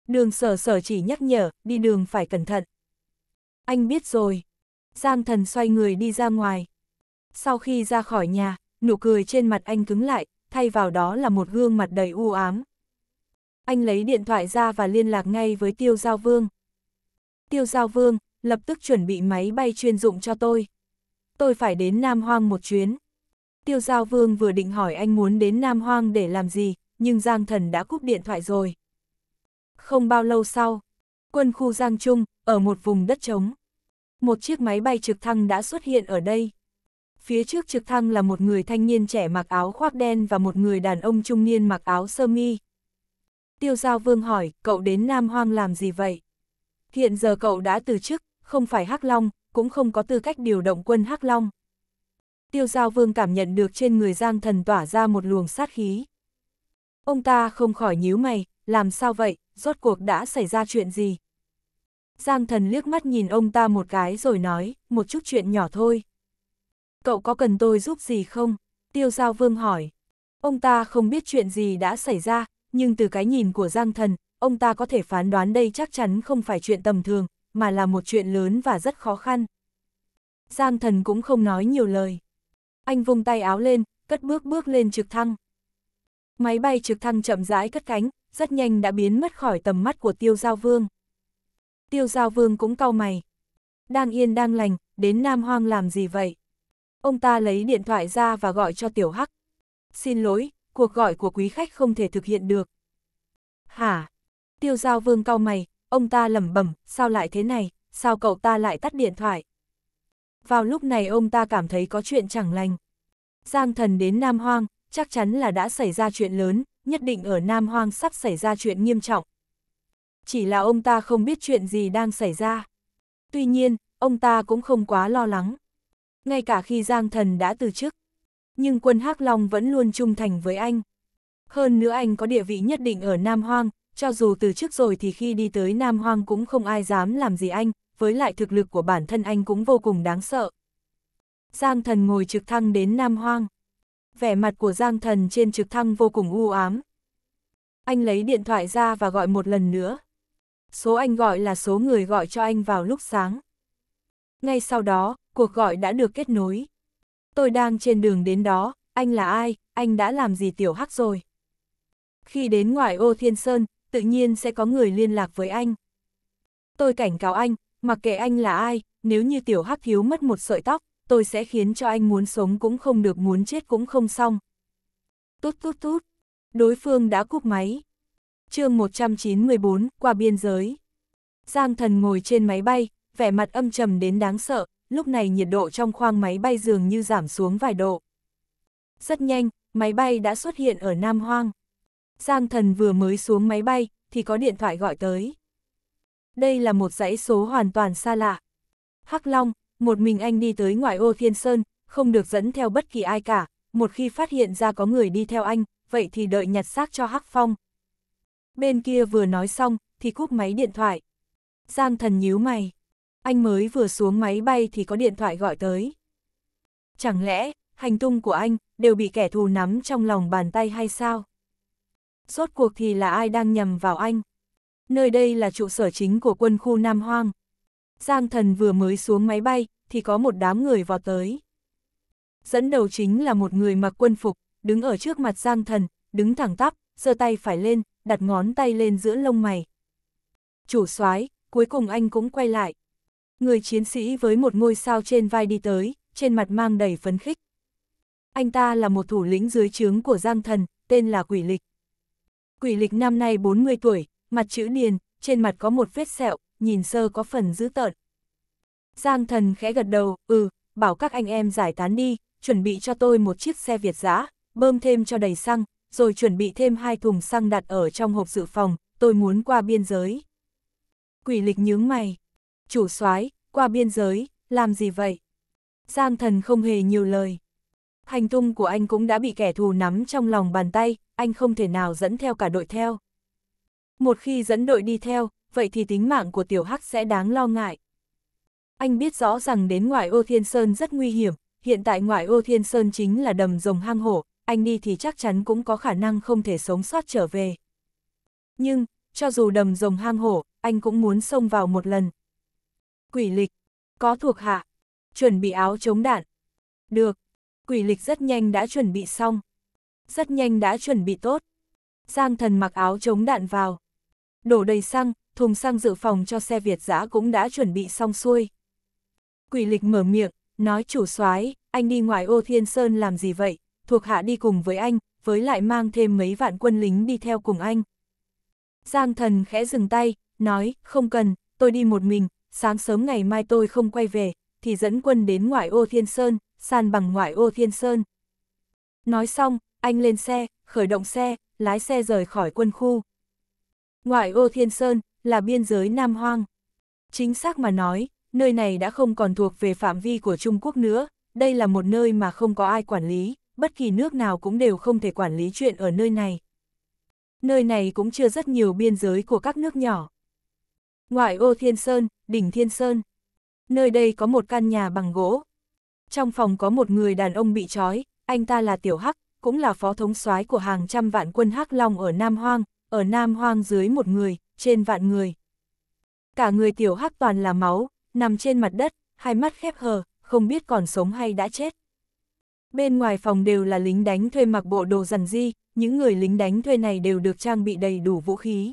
Đường sở sở chỉ nhắc nhở, đi đường phải cẩn thận. Anh biết rồi. Giang thần xoay người đi ra ngoài. Sau khi ra khỏi nhà, nụ cười trên mặt anh cứng lại, thay vào đó là một gương mặt đầy u ám, anh lấy điện thoại ra và liên lạc ngay với Tiêu Giao Vương. Tiêu Giao Vương, lập tức chuẩn bị máy bay chuyên dụng cho tôi. Tôi phải đến Nam Hoang một chuyến. Tiêu Giao Vương vừa định hỏi anh muốn đến Nam Hoang để làm gì, nhưng Giang Thần đã cúp điện thoại rồi. Không bao lâu sau, quân khu Giang Trung, ở một vùng đất trống. Một chiếc máy bay trực thăng đã xuất hiện ở đây. Phía trước trực thăng là một người thanh niên trẻ mặc áo khoác đen và một người đàn ông trung niên mặc áo sơ mi. Tiêu Giao Vương hỏi, cậu đến Nam Hoang làm gì vậy? Hiện giờ cậu đã từ chức, không phải Hắc Long, cũng không có tư cách điều động quân Hắc Long. Tiêu Giao Vương cảm nhận được trên người Giang Thần tỏa ra một luồng sát khí. Ông ta không khỏi nhíu mày, làm sao vậy, rốt cuộc đã xảy ra chuyện gì? Giang Thần liếc mắt nhìn ông ta một cái rồi nói, một chút chuyện nhỏ thôi. Cậu có cần tôi giúp gì không? Tiêu Giao Vương hỏi. Ông ta không biết chuyện gì đã xảy ra, nhưng từ cái nhìn của Giang Thần, ông ta có thể phán đoán đây chắc chắn không phải chuyện tầm thường, mà là một chuyện lớn và rất khó khăn. Giang Thần cũng không nói nhiều lời. Anh vung tay áo lên, cất bước bước lên trực thăng. Máy bay trực thăng chậm rãi cất cánh, rất nhanh đã biến mất khỏi tầm mắt của Tiêu Giao Vương. Tiêu Giao Vương cũng cau mày. Đang yên đang lành, đến Nam Hoang làm gì vậy? Ông ta lấy điện thoại ra và gọi cho Tiểu Hắc. Xin lỗi, cuộc gọi của quý khách không thể thực hiện được. Hả? Tiêu giao vương cao mày, ông ta lẩm bẩm, sao lại thế này, sao cậu ta lại tắt điện thoại? Vào lúc này ông ta cảm thấy có chuyện chẳng lành. Giang thần đến Nam Hoang, chắc chắn là đã xảy ra chuyện lớn, nhất định ở Nam Hoang sắp xảy ra chuyện nghiêm trọng. Chỉ là ông ta không biết chuyện gì đang xảy ra. Tuy nhiên, ông ta cũng không quá lo lắng. Ngay cả khi Giang thần đã từ chức, nhưng quân Hắc Long vẫn luôn trung thành với anh. Hơn nữa anh có địa vị nhất định ở Nam Hoang, cho dù từ trước rồi thì khi đi tới Nam Hoang cũng không ai dám làm gì anh, với lại thực lực của bản thân anh cũng vô cùng đáng sợ. Giang thần ngồi trực thăng đến Nam Hoang. Vẻ mặt của Giang thần trên trực thăng vô cùng u ám. Anh lấy điện thoại ra và gọi một lần nữa. Số anh gọi là số người gọi cho anh vào lúc sáng. Ngay sau đó, cuộc gọi đã được kết nối tôi đang trên đường đến đó, anh là ai, anh đã làm gì tiểu hắc rồi. Khi đến ngoại ô Thiên Sơn, tự nhiên sẽ có người liên lạc với anh. Tôi cảnh cáo anh, mặc kệ anh là ai, nếu như tiểu hắc thiếu mất một sợi tóc, tôi sẽ khiến cho anh muốn sống cũng không được muốn chết cũng không xong. Tút tút tút, đối phương đã cúp máy. chương 194, qua biên giới. Giang thần ngồi trên máy bay, vẻ mặt âm trầm đến đáng sợ, lúc này nhiệt độ trong khoang máy bay dường như giảm xuống vài độ. Rất nhanh, máy bay đã xuất hiện ở Nam Hoang. Giang thần vừa mới xuống máy bay, thì có điện thoại gọi tới. Đây là một dãy số hoàn toàn xa lạ. Hắc Long, một mình anh đi tới ngoại ô Thiên Sơn, không được dẫn theo bất kỳ ai cả, một khi phát hiện ra có người đi theo anh, vậy thì đợi nhặt xác cho Hắc Phong. Bên kia vừa nói xong, thì cúp máy điện thoại. Giang thần nhíu mày. Anh mới vừa xuống máy bay thì có điện thoại gọi tới. Chẳng lẽ, hành tung của anh đều bị kẻ thù nắm trong lòng bàn tay hay sao? Rốt cuộc thì là ai đang nhầm vào anh? Nơi đây là trụ sở chính của quân khu Nam Hoang. Giang thần vừa mới xuống máy bay, thì có một đám người vào tới. Dẫn đầu chính là một người mặc quân phục, đứng ở trước mặt Giang thần, đứng thẳng tắp, giơ tay phải lên, đặt ngón tay lên giữa lông mày. Chủ soái cuối cùng anh cũng quay lại. Người chiến sĩ với một ngôi sao trên vai đi tới, trên mặt mang đầy phấn khích. Anh ta là một thủ lĩnh dưới trướng của Giang Thần, tên là Quỷ Lịch. Quỷ Lịch năm nay 40 tuổi, mặt chữ điền, trên mặt có một vết sẹo, nhìn sơ có phần dữ tợn. Giang Thần khẽ gật đầu, ừ, bảo các anh em giải tán đi, chuẩn bị cho tôi một chiếc xe Việt giã, bơm thêm cho đầy xăng, rồi chuẩn bị thêm hai thùng xăng đặt ở trong hộp dự phòng, tôi muốn qua biên giới. Quỷ Lịch nhướng mày, chủ soái qua biên giới, làm gì vậy? Giang thần không hề nhiều lời. Hành tung của anh cũng đã bị kẻ thù nắm trong lòng bàn tay, anh không thể nào dẫn theo cả đội theo. Một khi dẫn đội đi theo, vậy thì tính mạng của tiểu hắc sẽ đáng lo ngại. Anh biết rõ rằng đến ngoại ô Thiên Sơn rất nguy hiểm, hiện tại ngoại ô Thiên Sơn chính là đầm rồng hang hổ, anh đi thì chắc chắn cũng có khả năng không thể sống sót trở về. Nhưng, cho dù đầm rồng hang hổ, anh cũng muốn xông vào một lần, Quỷ lịch, có thuộc hạ, chuẩn bị áo chống đạn. Được, quỷ lịch rất nhanh đã chuẩn bị xong. Rất nhanh đã chuẩn bị tốt. Giang thần mặc áo chống đạn vào. Đổ đầy xăng, thùng xăng dự phòng cho xe Việt giã cũng đã chuẩn bị xong xuôi. Quỷ lịch mở miệng, nói chủ soái anh đi ngoài ô Thiên Sơn làm gì vậy, thuộc hạ đi cùng với anh, với lại mang thêm mấy vạn quân lính đi theo cùng anh. Giang thần khẽ dừng tay, nói, không cần, tôi đi một mình, sáng sớm ngày mai tôi không quay về, thì dẫn quân đến ngoại ô Thiên Sơn, san bằng ngoại ô Thiên Sơn. Nói xong, anh lên xe, khởi động xe, lái xe rời khỏi quân khu. Ngoại ô Thiên Sơn là biên giới Nam Hoang. Chính xác mà nói, nơi này đã không còn thuộc về phạm vi của Trung Quốc nữa, đây là một nơi mà không có ai quản lý, bất kỳ nước nào cũng đều không thể quản lý chuyện ở nơi này. Nơi này cũng chưa rất nhiều biên giới của các nước nhỏ. Ngoại ô Thiên Sơn, đỉnh Thiên Sơn. Nơi đây có một căn nhà bằng gỗ. Trong phòng có một người đàn ông bị trói, anh ta là Tiểu Hắc, cũng là phó thống soái của hàng trăm vạn quân Hắc Long ở Nam Hoang, ở Nam Hoang dưới một người, trên vạn người. Cả người Tiểu Hắc toàn là máu, nằm trên mặt đất, hai mắt khép hờ, không biết còn sống hay đã chết. Bên ngoài phòng đều là lính đánh thuê mặc bộ đồ rằn di, những người lính đánh thuê này đều được trang bị đầy đủ vũ khí.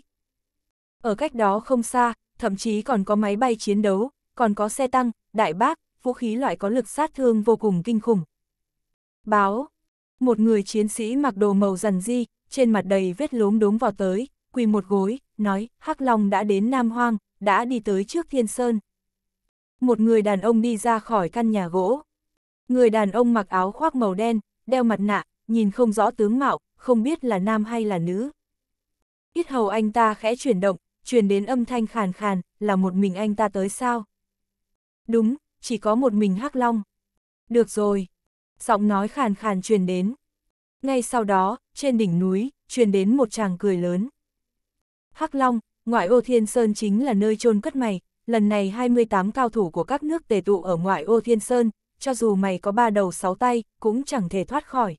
Ở cách đó không xa, thậm chí còn có máy bay chiến đấu, còn có xe tăng, đại bác, vũ khí loại có lực sát thương vô cùng kinh khủng. Báo, một người chiến sĩ mặc đồ màu rằn di, trên mặt đầy vết lốm đốm vào tới, quỳ một gối, nói, Hắc Long đã đến Nam Hoang, đã đi tới trước Thiên Sơn. Một người đàn ông đi ra khỏi căn nhà gỗ. Người đàn ông mặc áo khoác màu đen, đeo mặt nạ, nhìn không rõ tướng mạo, không biết là nam hay là nữ. Ít hầu anh ta khẽ chuyển động, truyền đến âm thanh khàn khàn, là một mình anh ta tới sao? Đúng, chỉ có một mình Hắc Long. Được rồi. Giọng nói khàn khàn truyền đến. Ngay sau đó, trên đỉnh núi, truyền đến một chàng cười lớn. Hắc Long, ngoại ô Thiên Sơn chính là nơi chôn cất mày, lần này 28 cao thủ của các nước tề tụ ở ngoại ô Thiên Sơn, cho dù mày có ba đầu sáu tay, cũng chẳng thể thoát khỏi.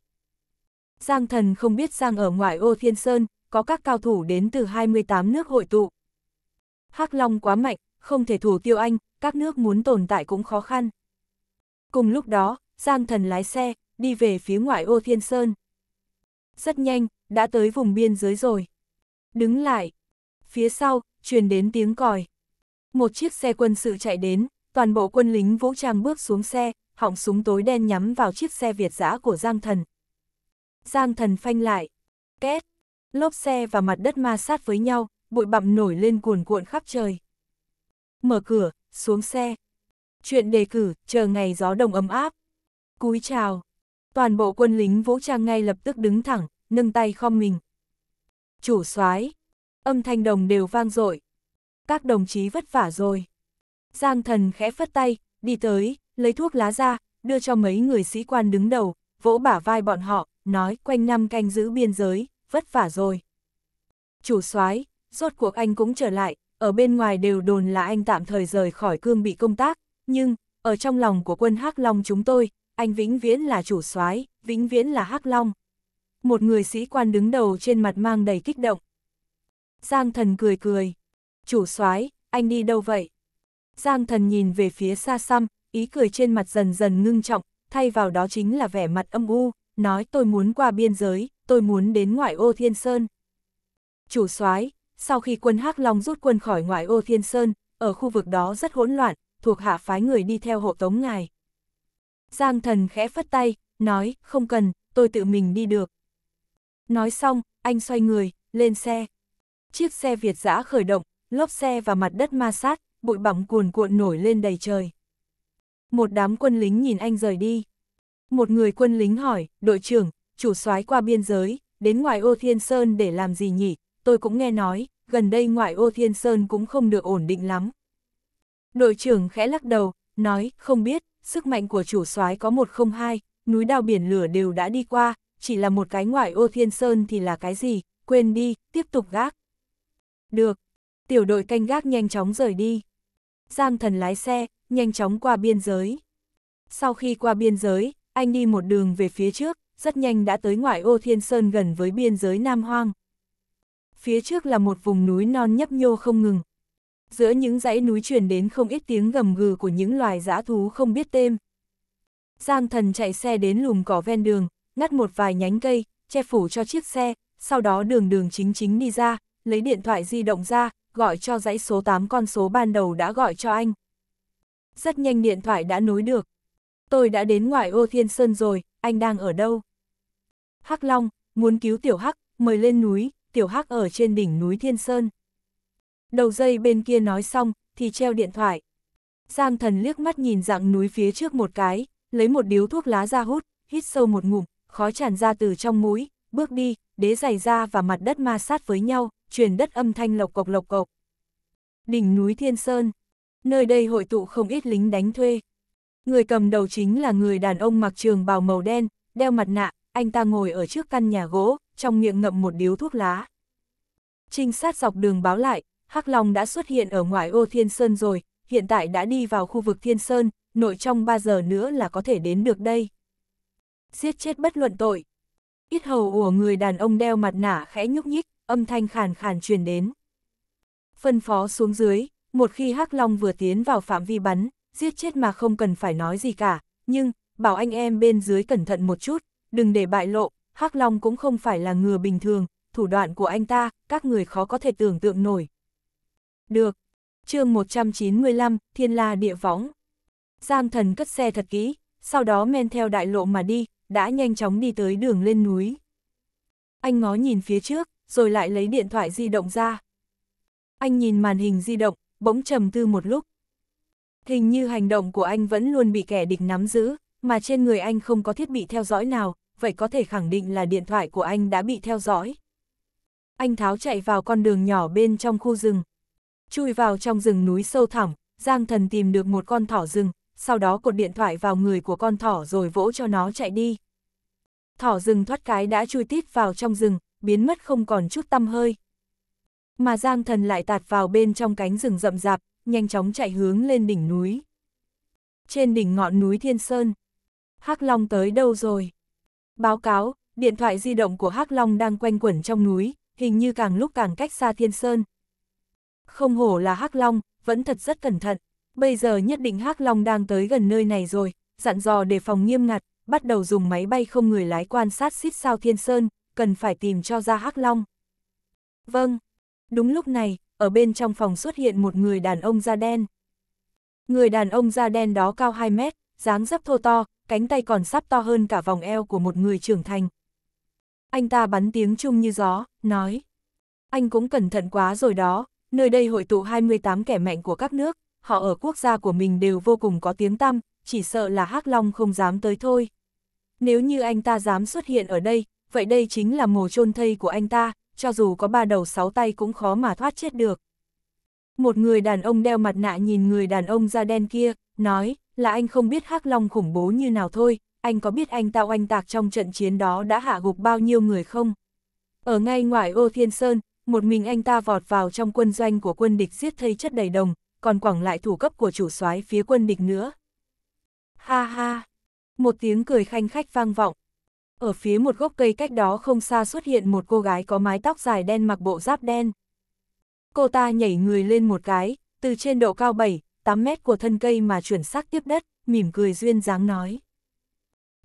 Giang thần không biết Giang ở ngoại ô Thiên Sơn, có các cao thủ đến từ 28 nước hội tụ, Hắc Long quá mạnh, không thể thủ tiêu anh, các nước muốn tồn tại cũng khó khăn. Cùng lúc đó, Giang Thần lái xe, đi về phía ngoại ô Thiên Sơn. Rất nhanh, đã tới vùng biên giới rồi. Đứng lại. Phía sau, truyền đến tiếng còi. Một chiếc xe quân sự chạy đến, toàn bộ quân lính vũ trang bước xuống xe, họng súng tối đen nhắm vào chiếc xe Việt giã của Giang Thần. Giang Thần phanh lại. Két. Lốp xe và mặt đất ma sát với nhau, bụi bặm nổi lên cuồn cuộn khắp trời. Mở cửa, xuống xe. Chuyện đề cử, chờ ngày gió đông ấm áp. Cúi chào. Toàn bộ quân lính vũ trang ngay lập tức đứng thẳng, nâng tay khom mình. Chủ soái Âm thanh đồng đều vang dội Các đồng chí vất vả rồi. Giang thần khẽ phất tay, đi tới, lấy thuốc lá ra, đưa cho mấy người sĩ quan đứng đầu, vỗ bả vai bọn họ, nói quanh năm canh giữ biên giới, vất vả rồi. Chủ soái rốt cuộc anh cũng trở lại, ở bên ngoài đều đồn là anh tạm thời rời khỏi cương bị công tác, nhưng, ở trong lòng của quân Hắc Long chúng tôi, anh vĩnh viễn là chủ soái, vĩnh viễn là Hắc Long. Một người sĩ quan đứng đầu trên mặt mang đầy kích động. Giang thần cười cười. Chủ soái, anh đi đâu vậy? Giang thần nhìn về phía xa xăm, ý cười trên mặt dần dần ngưng trọng, thay vào đó chính là vẻ mặt âm u, nói tôi muốn qua biên giới, tôi muốn đến ngoại ô Thiên Sơn. Chủ soái, sau khi quân Hắc Long rút quân khỏi ngoại ô Thiên Sơn, ở khu vực đó rất hỗn loạn, thuộc hạ phái người đi theo hộ tống ngài. Giang thần khẽ phất tay, nói, không cần, tôi tự mình đi được. Nói xong, anh xoay người, lên xe. Chiếc xe Việt giã khởi động, lốp xe và mặt đất ma sát, bụi bặm cuồn cuộn nổi lên đầy trời. Một đám quân lính nhìn anh rời đi. Một người quân lính hỏi, đội trưởng, chủ soái qua biên giới, đến ngoài ô Thiên Sơn để làm gì nhỉ? tôi cũng nghe nói, gần đây ngoại ô Thiên Sơn cũng không được ổn định lắm. Đội trưởng khẽ lắc đầu, nói, không biết, sức mạnh của chủ soái có một không hai núi đao biển lửa đều đã đi qua, chỉ là một cái ngoại ô Thiên Sơn thì là cái gì, quên đi, tiếp tục gác. Được, tiểu đội canh gác nhanh chóng rời đi. Giang thần lái xe, nhanh chóng qua biên giới. Sau khi qua biên giới, anh đi một đường về phía trước, rất nhanh đã tới ngoại ô Thiên Sơn gần với biên giới Nam Hoang phía trước là một vùng núi non nhấp nhô không ngừng. Giữa những dãy núi truyền đến không ít tiếng gầm gừ của những loài dã thú không biết tên. Giang thần chạy xe đến lùm cỏ ven đường, ngắt một vài nhánh cây, che phủ cho chiếc xe, sau đó đường đường chính chính đi ra, lấy điện thoại di động ra, gọi cho dãy số 8 con số ban đầu đã gọi cho anh. Rất nhanh điện thoại đã nối được. Tôi đã đến ngoại ô Thiên Sơn rồi, anh đang ở đâu? Hắc Long, muốn cứu Tiểu Hắc, mời lên núi, tiểu hắc ở trên đỉnh núi Thiên Sơn. Đầu dây bên kia nói xong, thì treo điện thoại. Giang thần liếc mắt nhìn dạng núi phía trước một cái, lấy một điếu thuốc lá ra hút, hít sâu một ngụm, khói tràn ra từ trong mũi, bước đi, đế giày ra và mặt đất ma sát với nhau, truyền đất âm thanh lộc cộc lộc cộc. Đỉnh núi Thiên Sơn, nơi đây hội tụ không ít lính đánh thuê. Người cầm đầu chính là người đàn ông mặc trường bào màu đen, đeo mặt nạ, anh ta ngồi ở trước căn nhà gỗ, trong miệng ngậm một điếu thuốc lá. Trinh sát dọc đường báo lại, Hắc Long đã xuất hiện ở ngoài ô Thiên Sơn rồi, hiện tại đã đi vào khu vực Thiên Sơn, nội trong 3 giờ nữa là có thể đến được đây. Giết chết bất luận tội. Ít hầu của người đàn ông đeo mặt nạ khẽ nhúc nhích, âm thanh khàn khàn truyền đến. Phân phó xuống dưới, một khi Hắc Long vừa tiến vào phạm vi bắn, giết chết mà không cần phải nói gì cả, nhưng, bảo anh em bên dưới cẩn thận một chút, đừng để bại lộ, Hắc Long cũng không phải là ngừa bình thường, thủ đoạn của anh ta, các người khó có thể tưởng tượng nổi. Được. chương 195, Thiên La Địa Võng. Giang thần cất xe thật kỹ, sau đó men theo đại lộ mà đi, đã nhanh chóng đi tới đường lên núi. Anh ngó nhìn phía trước, rồi lại lấy điện thoại di động ra. Anh nhìn màn hình di động, bỗng trầm tư một lúc. Hình như hành động của anh vẫn luôn bị kẻ địch nắm giữ, mà trên người anh không có thiết bị theo dõi nào, vậy có thể khẳng định là điện thoại của anh đã bị theo dõi. Anh Tháo chạy vào con đường nhỏ bên trong khu rừng. Chui vào trong rừng núi sâu thẳm, Giang Thần tìm được một con thỏ rừng, sau đó cột điện thoại vào người của con thỏ rồi vỗ cho nó chạy đi. Thỏ rừng thoát cái đã chui tít vào trong rừng, biến mất không còn chút tăm hơi. Mà Giang Thần lại tạt vào bên trong cánh rừng rậm rạp, nhanh chóng chạy hướng lên đỉnh núi. Trên đỉnh ngọn núi Thiên Sơn, Hắc Long tới đâu rồi? Báo cáo, điện thoại di động của Hắc Long đang quanh quẩn trong núi, hình như càng lúc càng cách xa Thiên Sơn. Không hổ là Hắc Long, vẫn thật rất cẩn thận. Bây giờ nhất định Hắc Long đang tới gần nơi này rồi, dặn dò đề phòng nghiêm ngặt, bắt đầu dùng máy bay không người lái quan sát xít sao Thiên Sơn, cần phải tìm cho ra Hắc Long. Vâng. Đúng lúc này, ở bên trong phòng xuất hiện một người đàn ông da đen. Người đàn ông da đen đó cao 2 mét, dáng dấp thô to, cánh tay còn sắp to hơn cả vòng eo của một người trưởng thành. Anh ta bắn tiếng chung như gió, nói. Anh cũng cẩn thận quá rồi đó, nơi đây hội tụ 28 kẻ mạnh của các nước, họ ở quốc gia của mình đều vô cùng có tiếng tăm, chỉ sợ là hắc Long không dám tới thôi. Nếu như anh ta dám xuất hiện ở đây, vậy đây chính là mồ chôn thây của anh ta, cho dù có ba đầu sáu tay cũng khó mà thoát chết được. Một người đàn ông đeo mặt nạ nhìn người đàn ông da đen kia, nói, là anh không biết Hắc Long khủng bố như nào thôi, anh có biết anh tạo anh tạc trong trận chiến đó đã hạ gục bao nhiêu người không? Ở ngay ngoài ô Thiên Sơn, một mình anh ta vọt vào trong quân doanh của quân địch giết thây chất đầy đồng, còn quẳng lại thủ cấp của chủ soái phía quân địch nữa. Ha ha! Một tiếng cười khanh khách vang vọng. Ở phía một gốc cây cách đó không xa xuất hiện một cô gái có mái tóc dài đen mặc bộ giáp đen. Cô ta nhảy người lên một cái, từ trên độ cao 7, 8 mét của thân cây mà chuyển xác tiếp đất, mỉm cười duyên dáng nói.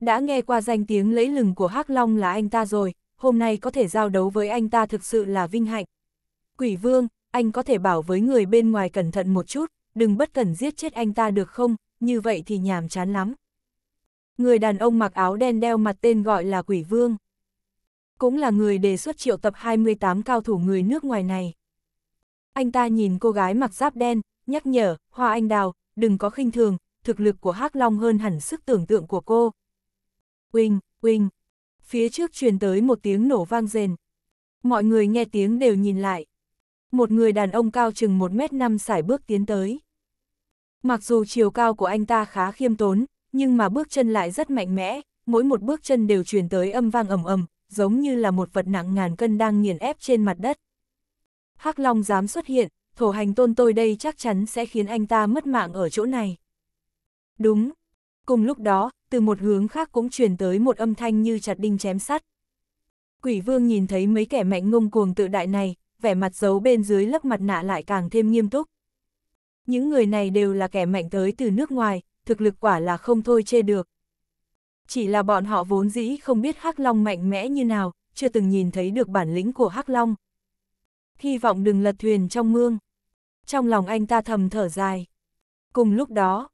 Đã nghe qua danh tiếng lấy lừng của Hắc Long là anh ta rồi, hôm nay có thể giao đấu với anh ta thực sự là vinh hạnh. Quỷ vương, anh có thể bảo với người bên ngoài cẩn thận một chút, đừng bất cần giết chết anh ta được không, như vậy thì nhàm chán lắm. Người đàn ông mặc áo đen đeo mặt tên gọi là quỷ vương. Cũng là người đề xuất triệu tập 28 cao thủ người nước ngoài này. Anh ta nhìn cô gái mặc giáp đen, nhắc nhở, Hoa Anh Đào, đừng có khinh thường, thực lực của Hắc Long hơn hẳn sức tưởng tượng của cô. Quỳnh, quỳnh, phía trước truyền tới một tiếng nổ vang rền. Mọi người nghe tiếng đều nhìn lại. Một người đàn ông cao chừng 1m5 xài bước tiến tới. Mặc dù chiều cao của anh ta khá khiêm tốn, nhưng mà bước chân lại rất mạnh mẽ, mỗi một bước chân đều truyền tới âm vang ầm ầm, giống như là một vật nặng ngàn cân đang nghiền ép trên mặt đất. Hắc Long dám xuất hiện, thổ hành tôn tôi đây chắc chắn sẽ khiến anh ta mất mạng ở chỗ này. Đúng. Cùng lúc đó, từ một hướng khác cũng truyền tới một âm thanh như chặt đinh chém sắt. Quỷ vương nhìn thấy mấy kẻ mạnh ngông cuồng tự đại này, vẻ mặt giấu bên dưới lớp mặt nạ lại càng thêm nghiêm túc. Những người này đều là kẻ mạnh tới từ nước ngoài, thực lực quả là không thôi chê được. Chỉ là bọn họ vốn dĩ không biết Hắc Long mạnh mẽ như nào, chưa từng nhìn thấy được bản lĩnh của Hắc Long. Hy vọng đừng lật thuyền trong mương trong lòng anh ta thầm thở dài. Cùng lúc đó,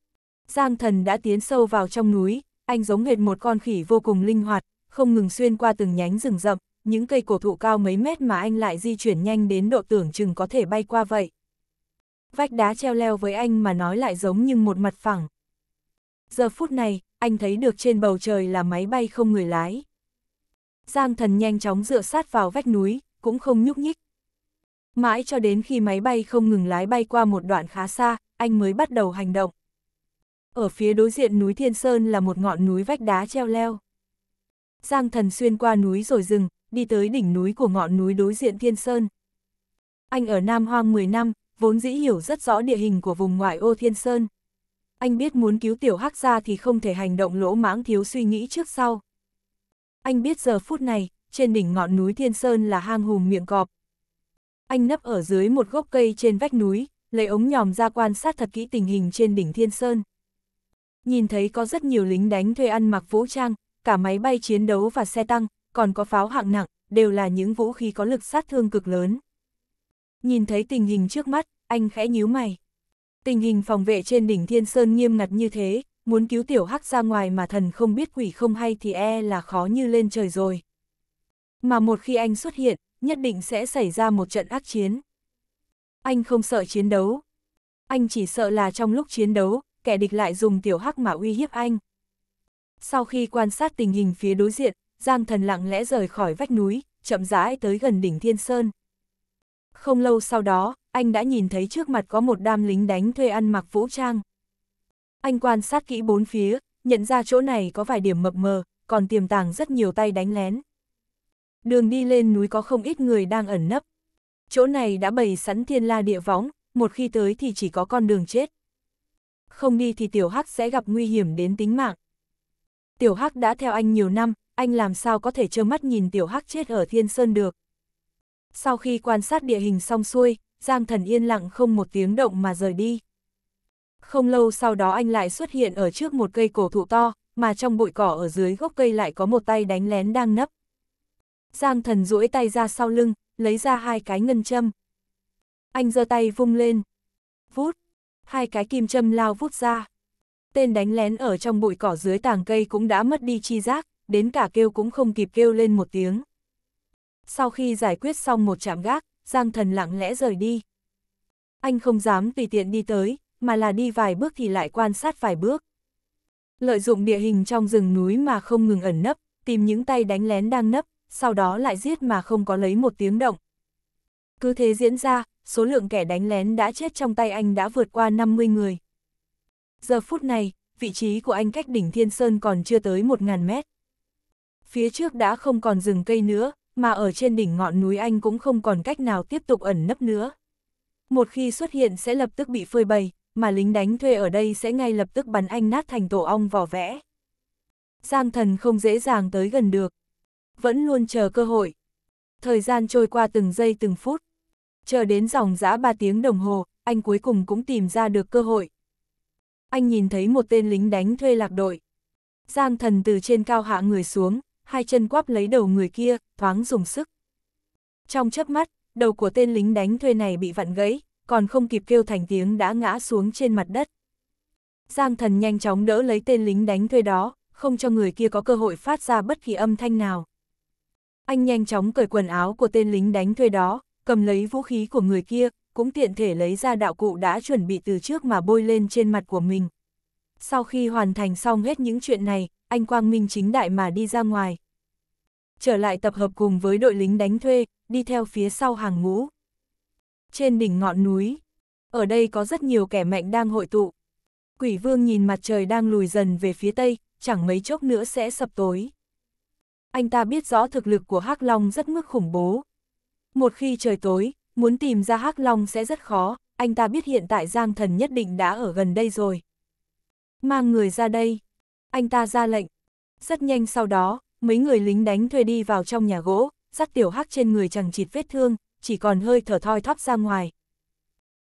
Giang thần đã tiến sâu vào trong núi, anh giống hệt một con khỉ vô cùng linh hoạt, không ngừng xuyên qua từng nhánh rừng rậm, những cây cổ thụ cao mấy mét mà anh lại di chuyển nhanh đến độ tưởng chừng có thể bay qua vậy. Vách đá treo leo với anh mà nói lại giống như một mặt phẳng. Giờ phút này, anh thấy được trên bầu trời là máy bay không người lái. Giang thần nhanh chóng dựa sát vào vách núi, cũng không nhúc nhích, Mãi cho đến khi máy bay không ngừng lái bay qua một đoạn khá xa, anh mới bắt đầu hành động. Ở phía đối diện núi Thiên Sơn là một ngọn núi vách đá treo leo. Giang thần xuyên qua núi rồi dừng, đi tới đỉnh núi của ngọn núi đối diện Thiên Sơn. Anh ở Nam Hoang 10 năm, vốn dĩ hiểu rất rõ địa hình của vùng ngoại ô Thiên Sơn. Anh biết muốn cứu tiểu hắc ra thì không thể hành động lỗ mãng thiếu suy nghĩ trước sau. Anh biết giờ phút này, trên đỉnh ngọn núi Thiên Sơn là hang hùm miệng cọp, anh nấp ở dưới một gốc cây trên vách núi, lấy ống nhòm ra quan sát thật kỹ tình hình trên đỉnh Thiên Sơn. Nhìn thấy có rất nhiều lính đánh thuê ăn mặc vũ trang, cả máy bay chiến đấu và xe tăng, còn có pháo hạng nặng, đều là những vũ khí có lực sát thương cực lớn. Nhìn thấy tình hình trước mắt, anh khẽ nhíu mày. Tình hình phòng vệ trên đỉnh Thiên Sơn nghiêm ngặt như thế, muốn cứu tiểu hắc ra ngoài mà thần không biết quỷ không hay thì e là khó như lên trời rồi. Mà một khi anh xuất hiện, nhất định sẽ xảy ra một trận ác chiến. Anh không sợ chiến đấu. Anh chỉ sợ là trong lúc chiến đấu, kẻ địch lại dùng tiểu hắc mà uy hiếp anh. Sau khi quan sát tình hình phía đối diện, Giang thần lặng lẽ rời khỏi vách núi, chậm rãi tới gần đỉnh Thiên Sơn. Không lâu sau đó, anh đã nhìn thấy trước mặt có một đam lính đánh thuê ăn mặc vũ trang. Anh quan sát kỹ bốn phía, nhận ra chỗ này có vài điểm mập mờ, còn tiềm tàng rất nhiều tay đánh lén. Đường đi lên núi có không ít người đang ẩn nấp. Chỗ này đã bày sẵn thiên la địa võng, một khi tới thì chỉ có con đường chết. Không đi thì tiểu hắc sẽ gặp nguy hiểm đến tính mạng. Tiểu hắc đã theo anh nhiều năm, anh làm sao có thể trơ mắt nhìn tiểu hắc chết ở thiên sơn được. Sau khi quan sát địa hình xong xuôi, Giang thần yên lặng không một tiếng động mà rời đi. Không lâu sau đó anh lại xuất hiện ở trước một cây cổ thụ to, mà trong bụi cỏ ở dưới gốc cây lại có một tay đánh lén đang nấp. Giang thần duỗi tay ra sau lưng, lấy ra hai cái ngân châm. Anh giơ tay vung lên. Vút. Hai cái kim châm lao vút ra. Tên đánh lén ở trong bụi cỏ dưới tàng cây cũng đã mất đi chi giác, đến cả kêu cũng không kịp kêu lên một tiếng. Sau khi giải quyết xong một chạm gác, Giang thần lặng lẽ rời đi. Anh không dám tùy tiện đi tới, mà là đi vài bước thì lại quan sát vài bước. Lợi dụng địa hình trong rừng núi mà không ngừng ẩn nấp, tìm những tay đánh lén đang nấp, sau đó lại giết mà không có lấy một tiếng động. Cứ thế diễn ra, số lượng kẻ đánh lén đã chết trong tay anh đã vượt qua 50 người. Giờ phút này, vị trí của anh cách đỉnh Thiên Sơn còn chưa tới 1.000 mét. Phía trước đã không còn rừng cây nữa, mà ở trên đỉnh ngọn núi anh cũng không còn cách nào tiếp tục ẩn nấp nữa. Một khi xuất hiện sẽ lập tức bị phơi bày, mà lính đánh thuê ở đây sẽ ngay lập tức bắn anh nát thành tổ ong vỏ vẽ. Giang thần không dễ dàng tới gần được, vẫn luôn chờ cơ hội. Thời gian trôi qua từng giây từng phút. Chờ đến dòng giã 3 tiếng đồng hồ, anh cuối cùng cũng tìm ra được cơ hội. Anh nhìn thấy một tên lính đánh thuê lạc đội. Giang thần từ trên cao hạ người xuống, hai chân quắp lấy đầu người kia, thoáng dùng sức. Trong chớp mắt, đầu của tên lính đánh thuê này bị vặn gãy, còn không kịp kêu thành tiếng đã ngã xuống trên mặt đất. Giang thần nhanh chóng đỡ lấy tên lính đánh thuê đó, không cho người kia có cơ hội phát ra bất kỳ âm thanh nào. Anh nhanh chóng cởi quần áo của tên lính đánh thuê đó, cầm lấy vũ khí của người kia, cũng tiện thể lấy ra đạo cụ đã chuẩn bị từ trước mà bôi lên trên mặt của mình. Sau khi hoàn thành xong hết những chuyện này, anh Quang Minh chính đại mà đi ra ngoài. Trở lại tập hợp cùng với đội lính đánh thuê, đi theo phía sau hàng ngũ. Trên đỉnh ngọn núi, ở đây có rất nhiều kẻ mạnh đang hội tụ. Quỷ vương nhìn mặt trời đang lùi dần về phía tây, chẳng mấy chốc nữa sẽ sập tối. Anh ta biết rõ thực lực của Hắc Long rất mức khủng bố. Một khi trời tối, muốn tìm ra Hắc Long sẽ rất khó, anh ta biết hiện tại Giang Thần nhất định đã ở gần đây rồi. Mang người ra đây. Anh ta ra lệnh. Rất nhanh sau đó, mấy người lính đánh thuê đi vào trong nhà gỗ, dắt tiểu hắc trên người chẳng chịt vết thương, chỉ còn hơi thở thoi thóp ra ngoài.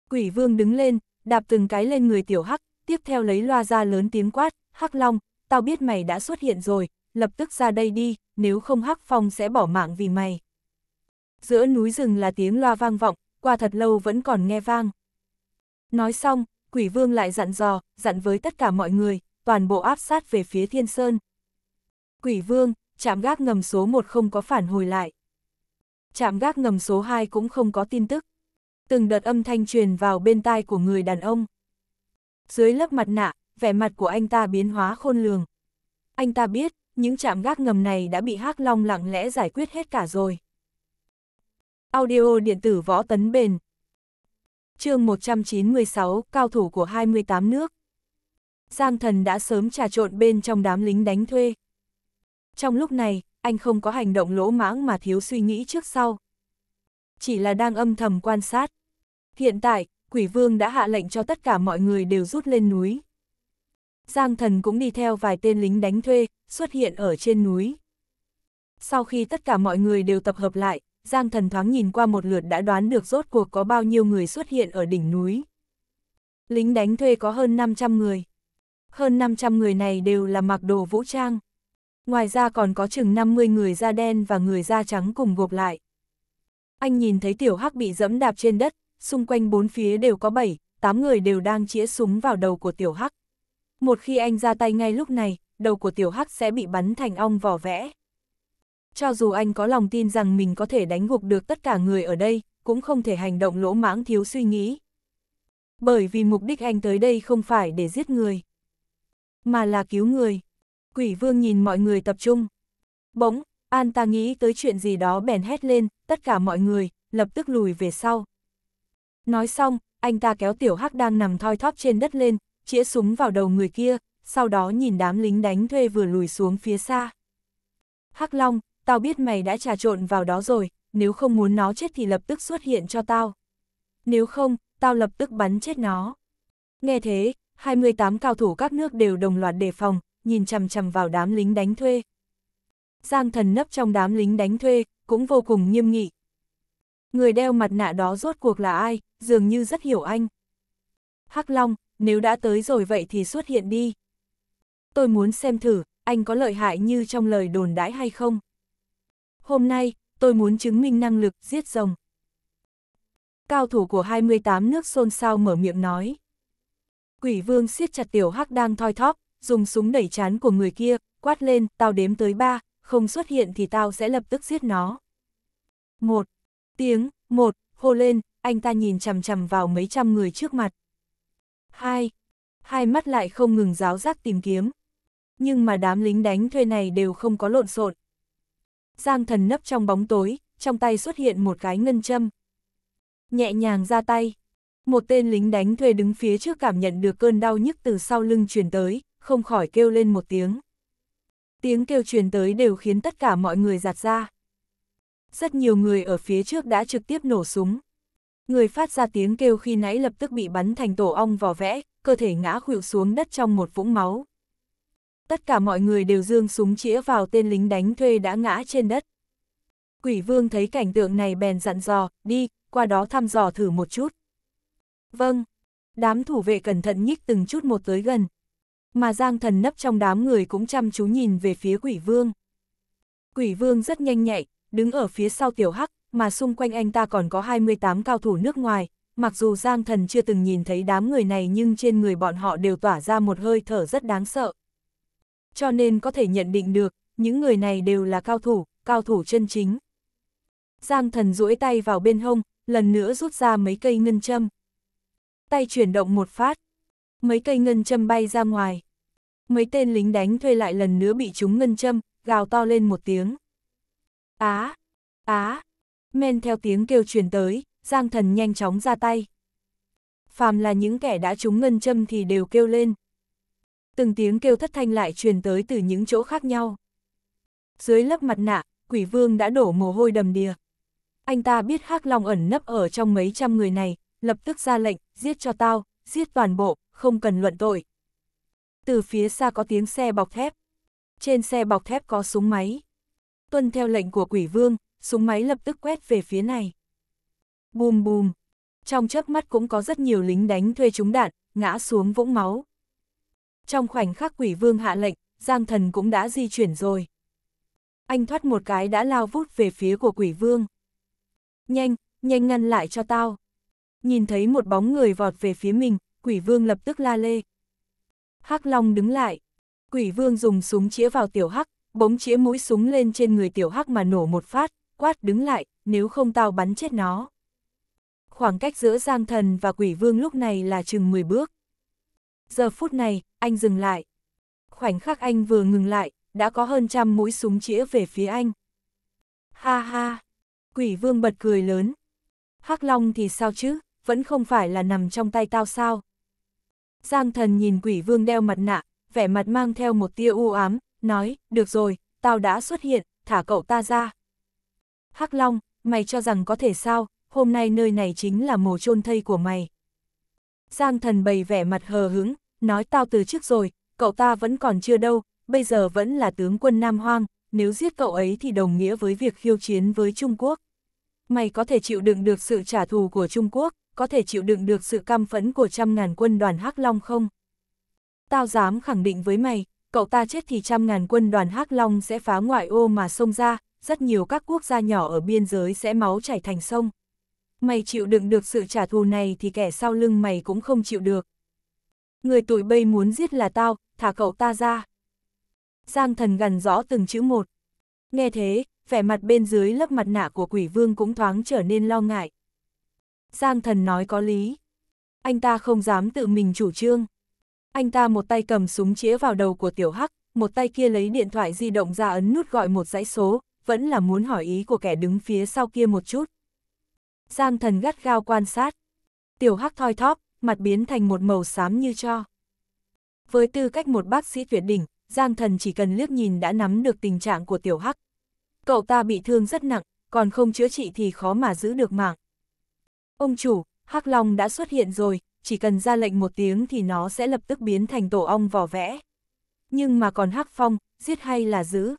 Quỷ vương đứng lên, đạp từng cái lên người tiểu hắc, tiếp theo lấy loa ra lớn tiếng quát, hắc long, tao biết mày đã xuất hiện rồi, lập tức ra đây đi, nếu không Hắc Phong sẽ bỏ mạng vì mày. Giữa núi rừng là tiếng loa vang vọng, qua thật lâu vẫn còn nghe vang. Nói xong, quỷ vương lại dặn dò, dặn với tất cả mọi người, toàn bộ áp sát về phía thiên sơn. Quỷ vương, chạm gác ngầm số 1 không có phản hồi lại. Chạm gác ngầm số 2 cũng không có tin tức. Từng đợt âm thanh truyền vào bên tai của người đàn ông. Dưới lớp mặt nạ, vẻ mặt của anh ta biến hóa khôn lường. Anh ta biết, những trạm gác ngầm này đã bị Hắc Long lặng lẽ giải quyết hết cả rồi. Audio điện tử võ tấn bền chương 196, cao thủ của 28 nước. Giang thần đã sớm trà trộn bên trong đám lính đánh thuê. Trong lúc này, anh không có hành động lỗ mãng mà thiếu suy nghĩ trước sau. Chỉ là đang âm thầm quan sát. Hiện tại, quỷ vương đã hạ lệnh cho tất cả mọi người đều rút lên núi, Giang thần cũng đi theo vài tên lính đánh thuê, xuất hiện ở trên núi. Sau khi tất cả mọi người đều tập hợp lại, Giang thần thoáng nhìn qua một lượt đã đoán được rốt cuộc có bao nhiêu người xuất hiện ở đỉnh núi. Lính đánh thuê có hơn 500 người. Hơn 500 người này đều là mặc đồ vũ trang. Ngoài ra còn có chừng 50 người da đen và người da trắng cùng gộp lại. Anh nhìn thấy tiểu hắc bị dẫm đạp trên đất, xung quanh bốn phía đều có 7, 8 người đều đang chĩa súng vào đầu của tiểu hắc một khi anh ra tay ngay lúc này, đầu của tiểu hắc sẽ bị bắn thành ong vỏ vẽ. Cho dù anh có lòng tin rằng mình có thể đánh gục được tất cả người ở đây, cũng không thể hành động lỗ mãng thiếu suy nghĩ. Bởi vì mục đích anh tới đây không phải để giết người, mà là cứu người. Quỷ vương nhìn mọi người tập trung. Bỗng, An ta nghĩ tới chuyện gì đó bèn hét lên, tất cả mọi người, lập tức lùi về sau. Nói xong, anh ta kéo tiểu hắc đang nằm thoi thóp trên đất lên, chĩa súng vào đầu người kia, sau đó nhìn đám lính đánh thuê vừa lùi xuống phía xa. Hắc Long, tao biết mày đã trà trộn vào đó rồi, nếu không muốn nó chết thì lập tức xuất hiện cho tao. Nếu không, tao lập tức bắn chết nó. Nghe thế, 28 cao thủ các nước đều đồng loạt đề phòng, nhìn chằm chằm vào đám lính đánh thuê. Giang thần nấp trong đám lính đánh thuê, cũng vô cùng nghiêm nghị. Người đeo mặt nạ đó rốt cuộc là ai, dường như rất hiểu anh. Hắc Long, nếu đã tới rồi vậy thì xuất hiện đi. Tôi muốn xem thử, anh có lợi hại như trong lời đồn đãi hay không. Hôm nay, tôi muốn chứng minh năng lực giết rồng. Cao thủ của 28 nước xôn xao mở miệng nói. Quỷ vương siết chặt tiểu hắc đang thoi thóp, dùng súng đẩy chán của người kia, quát lên, tao đếm tới ba, không xuất hiện thì tao sẽ lập tức giết nó. Một, tiếng, một, hô lên, anh ta nhìn chằm chằm vào mấy trăm người trước mặt hai, hai mắt lại không ngừng giáo giác tìm kiếm. Nhưng mà đám lính đánh thuê này đều không có lộn xộn. Giang thần nấp trong bóng tối, trong tay xuất hiện một cái ngân châm. Nhẹ nhàng ra tay. Một tên lính đánh thuê đứng phía trước cảm nhận được cơn đau nhức từ sau lưng truyền tới, không khỏi kêu lên một tiếng. Tiếng kêu truyền tới đều khiến tất cả mọi người giạt ra. Rất nhiều người ở phía trước đã trực tiếp nổ súng. Người phát ra tiếng kêu khi nãy lập tức bị bắn thành tổ ong vỏ vẽ, cơ thể ngã khuỵu xuống đất trong một vũng máu. Tất cả mọi người đều dương súng chĩa vào tên lính đánh thuê đã ngã trên đất. Quỷ vương thấy cảnh tượng này bèn dặn dò, đi, qua đó thăm dò thử một chút. Vâng, đám thủ vệ cẩn thận nhích từng chút một tới gần. Mà giang thần nấp trong đám người cũng chăm chú nhìn về phía quỷ vương. Quỷ vương rất nhanh nhạy, đứng ở phía sau tiểu hắc, mà xung quanh anh ta còn có 28 cao thủ nước ngoài, mặc dù Giang Thần chưa từng nhìn thấy đám người này nhưng trên người bọn họ đều tỏa ra một hơi thở rất đáng sợ. Cho nên có thể nhận định được, những người này đều là cao thủ, cao thủ chân chính. Giang Thần duỗi tay vào bên hông, lần nữa rút ra mấy cây ngân châm. Tay chuyển động một phát, mấy cây ngân châm bay ra ngoài. Mấy tên lính đánh thuê lại lần nữa bị chúng ngân châm, gào to lên một tiếng. Á, á, men theo tiếng kêu truyền tới, Giang Thần nhanh chóng ra tay. Phàm là những kẻ đã trúng ngân châm thì đều kêu lên. Từng tiếng kêu thất thanh lại truyền tới từ những chỗ khác nhau. Dưới lớp mặt nạ, quỷ vương đã đổ mồ hôi đầm đìa. Anh ta biết hắc long ẩn nấp ở trong mấy trăm người này, lập tức ra lệnh, giết cho tao, giết toàn bộ, không cần luận tội. Từ phía xa có tiếng xe bọc thép. Trên xe bọc thép có súng máy. Tuân theo lệnh của quỷ vương, súng máy lập tức quét về phía này. Bùm bùm, trong chớp mắt cũng có rất nhiều lính đánh thuê trúng đạn, ngã xuống vũng máu. Trong khoảnh khắc quỷ vương hạ lệnh, Giang thần cũng đã di chuyển rồi. Anh thoát một cái đã lao vút về phía của quỷ vương. Nhanh, nhanh ngăn lại cho tao. Nhìn thấy một bóng người vọt về phía mình, quỷ vương lập tức la lê. Hắc Long đứng lại. Quỷ vương dùng súng chĩa vào tiểu hắc, bỗng chĩa mũi súng lên trên người tiểu hắc mà nổ một phát, quát đứng lại, nếu không tao bắn chết nó. Khoảng cách giữa Giang Thần và Quỷ Vương lúc này là chừng 10 bước. Giờ phút này, anh dừng lại. Khoảnh khắc anh vừa ngừng lại, đã có hơn trăm mũi súng chĩa về phía anh. Ha ha, Quỷ Vương bật cười lớn. Hắc Long thì sao chứ, vẫn không phải là nằm trong tay tao sao? Giang Thần nhìn Quỷ Vương đeo mặt nạ, vẻ mặt mang theo một tia u ám, nói, được rồi, tao đã xuất hiện, thả cậu ta ra. Hắc Long, mày cho rằng có thể sao, hôm nay nơi này chính là mồ chôn thây của mày. Giang thần bày vẻ mặt hờ hứng, nói tao từ trước rồi, cậu ta vẫn còn chưa đâu, bây giờ vẫn là tướng quân Nam Hoang, nếu giết cậu ấy thì đồng nghĩa với việc khiêu chiến với Trung Quốc. Mày có thể chịu đựng được sự trả thù của Trung Quốc, có thể chịu đựng được sự căm phẫn của trăm ngàn quân đoàn Hắc Long không? Tao dám khẳng định với mày, cậu ta chết thì trăm ngàn quân đoàn Hắc Long sẽ phá ngoại ô mà xông ra, rất nhiều các quốc gia nhỏ ở biên giới sẽ máu chảy thành sông. Mày chịu đựng được sự trả thù này thì kẻ sau lưng mày cũng không chịu được. Người tụi bây muốn giết là tao, thả cậu ta ra. Giang thần gần rõ từng chữ một. Nghe thế, vẻ mặt bên dưới lớp mặt nạ của quỷ vương cũng thoáng trở nên lo ngại. Giang thần nói có lý. Anh ta không dám tự mình chủ trương. Anh ta một tay cầm súng chĩa vào đầu của tiểu hắc, một tay kia lấy điện thoại di động ra ấn nút gọi một dãy số, vẫn là muốn hỏi ý của kẻ đứng phía sau kia một chút. Giang thần gắt gao quan sát. Tiểu hắc thoi thóp, mặt biến thành một màu xám như cho. Với tư cách một bác sĩ tuyệt đỉnh, Giang thần chỉ cần liếc nhìn đã nắm được tình trạng của tiểu hắc. Cậu ta bị thương rất nặng, còn không chữa trị thì khó mà giữ được mạng. Ông chủ, hắc long đã xuất hiện rồi, chỉ cần ra lệnh một tiếng thì nó sẽ lập tức biến thành tổ ong vỏ vẽ. Nhưng mà còn hắc phong, giết hay là giữ?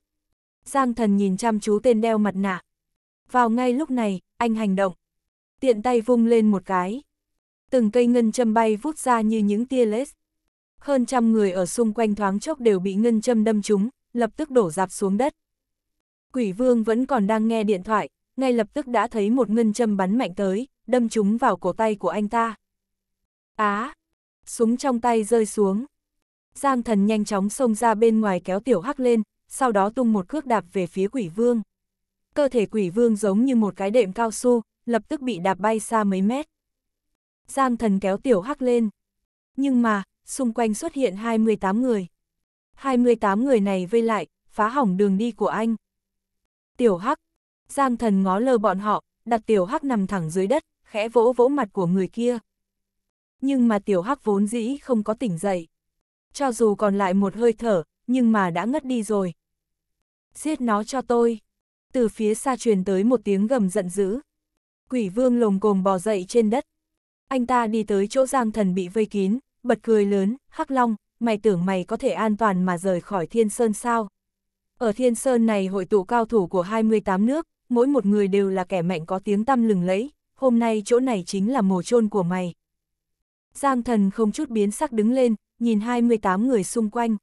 Giang thần nhìn chăm chú tên đeo mặt nạ. Vào ngay lúc này, anh hành động. Tiện tay vung lên một cái. Từng cây ngân châm bay vút ra như những tia lết. Hơn trăm người ở xung quanh thoáng chốc đều bị ngân châm đâm trúng, lập tức đổ dạp xuống đất. Quỷ vương vẫn còn đang nghe điện thoại, ngay lập tức đã thấy một ngân châm bắn mạnh tới, đâm trúng vào cổ tay của anh ta. Á! À, súng trong tay rơi xuống. Giang thần nhanh chóng xông ra bên ngoài kéo tiểu hắc lên, sau đó tung một cước đạp về phía quỷ vương. Cơ thể quỷ vương giống như một cái đệm cao su, lập tức bị đạp bay xa mấy mét. Giang thần kéo tiểu hắc lên. Nhưng mà, xung quanh xuất hiện 28 người. 28 người này vây lại, phá hỏng đường đi của anh. Tiểu hắc. Giang thần ngó lơ bọn họ, đặt tiểu hắc nằm thẳng dưới đất, khẽ vỗ vỗ mặt của người kia. Nhưng mà tiểu hắc vốn dĩ không có tỉnh dậy. Cho dù còn lại một hơi thở, nhưng mà đã ngất đi rồi. Giết nó cho tôi. Từ phía xa truyền tới một tiếng gầm giận dữ. Quỷ vương lồng cồm bò dậy trên đất. Anh ta đi tới chỗ giang thần bị vây kín, bật cười lớn, hắc long, mày tưởng mày có thể an toàn mà rời khỏi thiên sơn sao. Ở thiên sơn này hội tụ cao thủ của 28 nước, mỗi một người đều là kẻ mạnh có tiếng tăm lừng lẫy, hôm nay chỗ này chính là mồ chôn của mày. Giang thần không chút biến sắc đứng lên, nhìn 28 người xung quanh.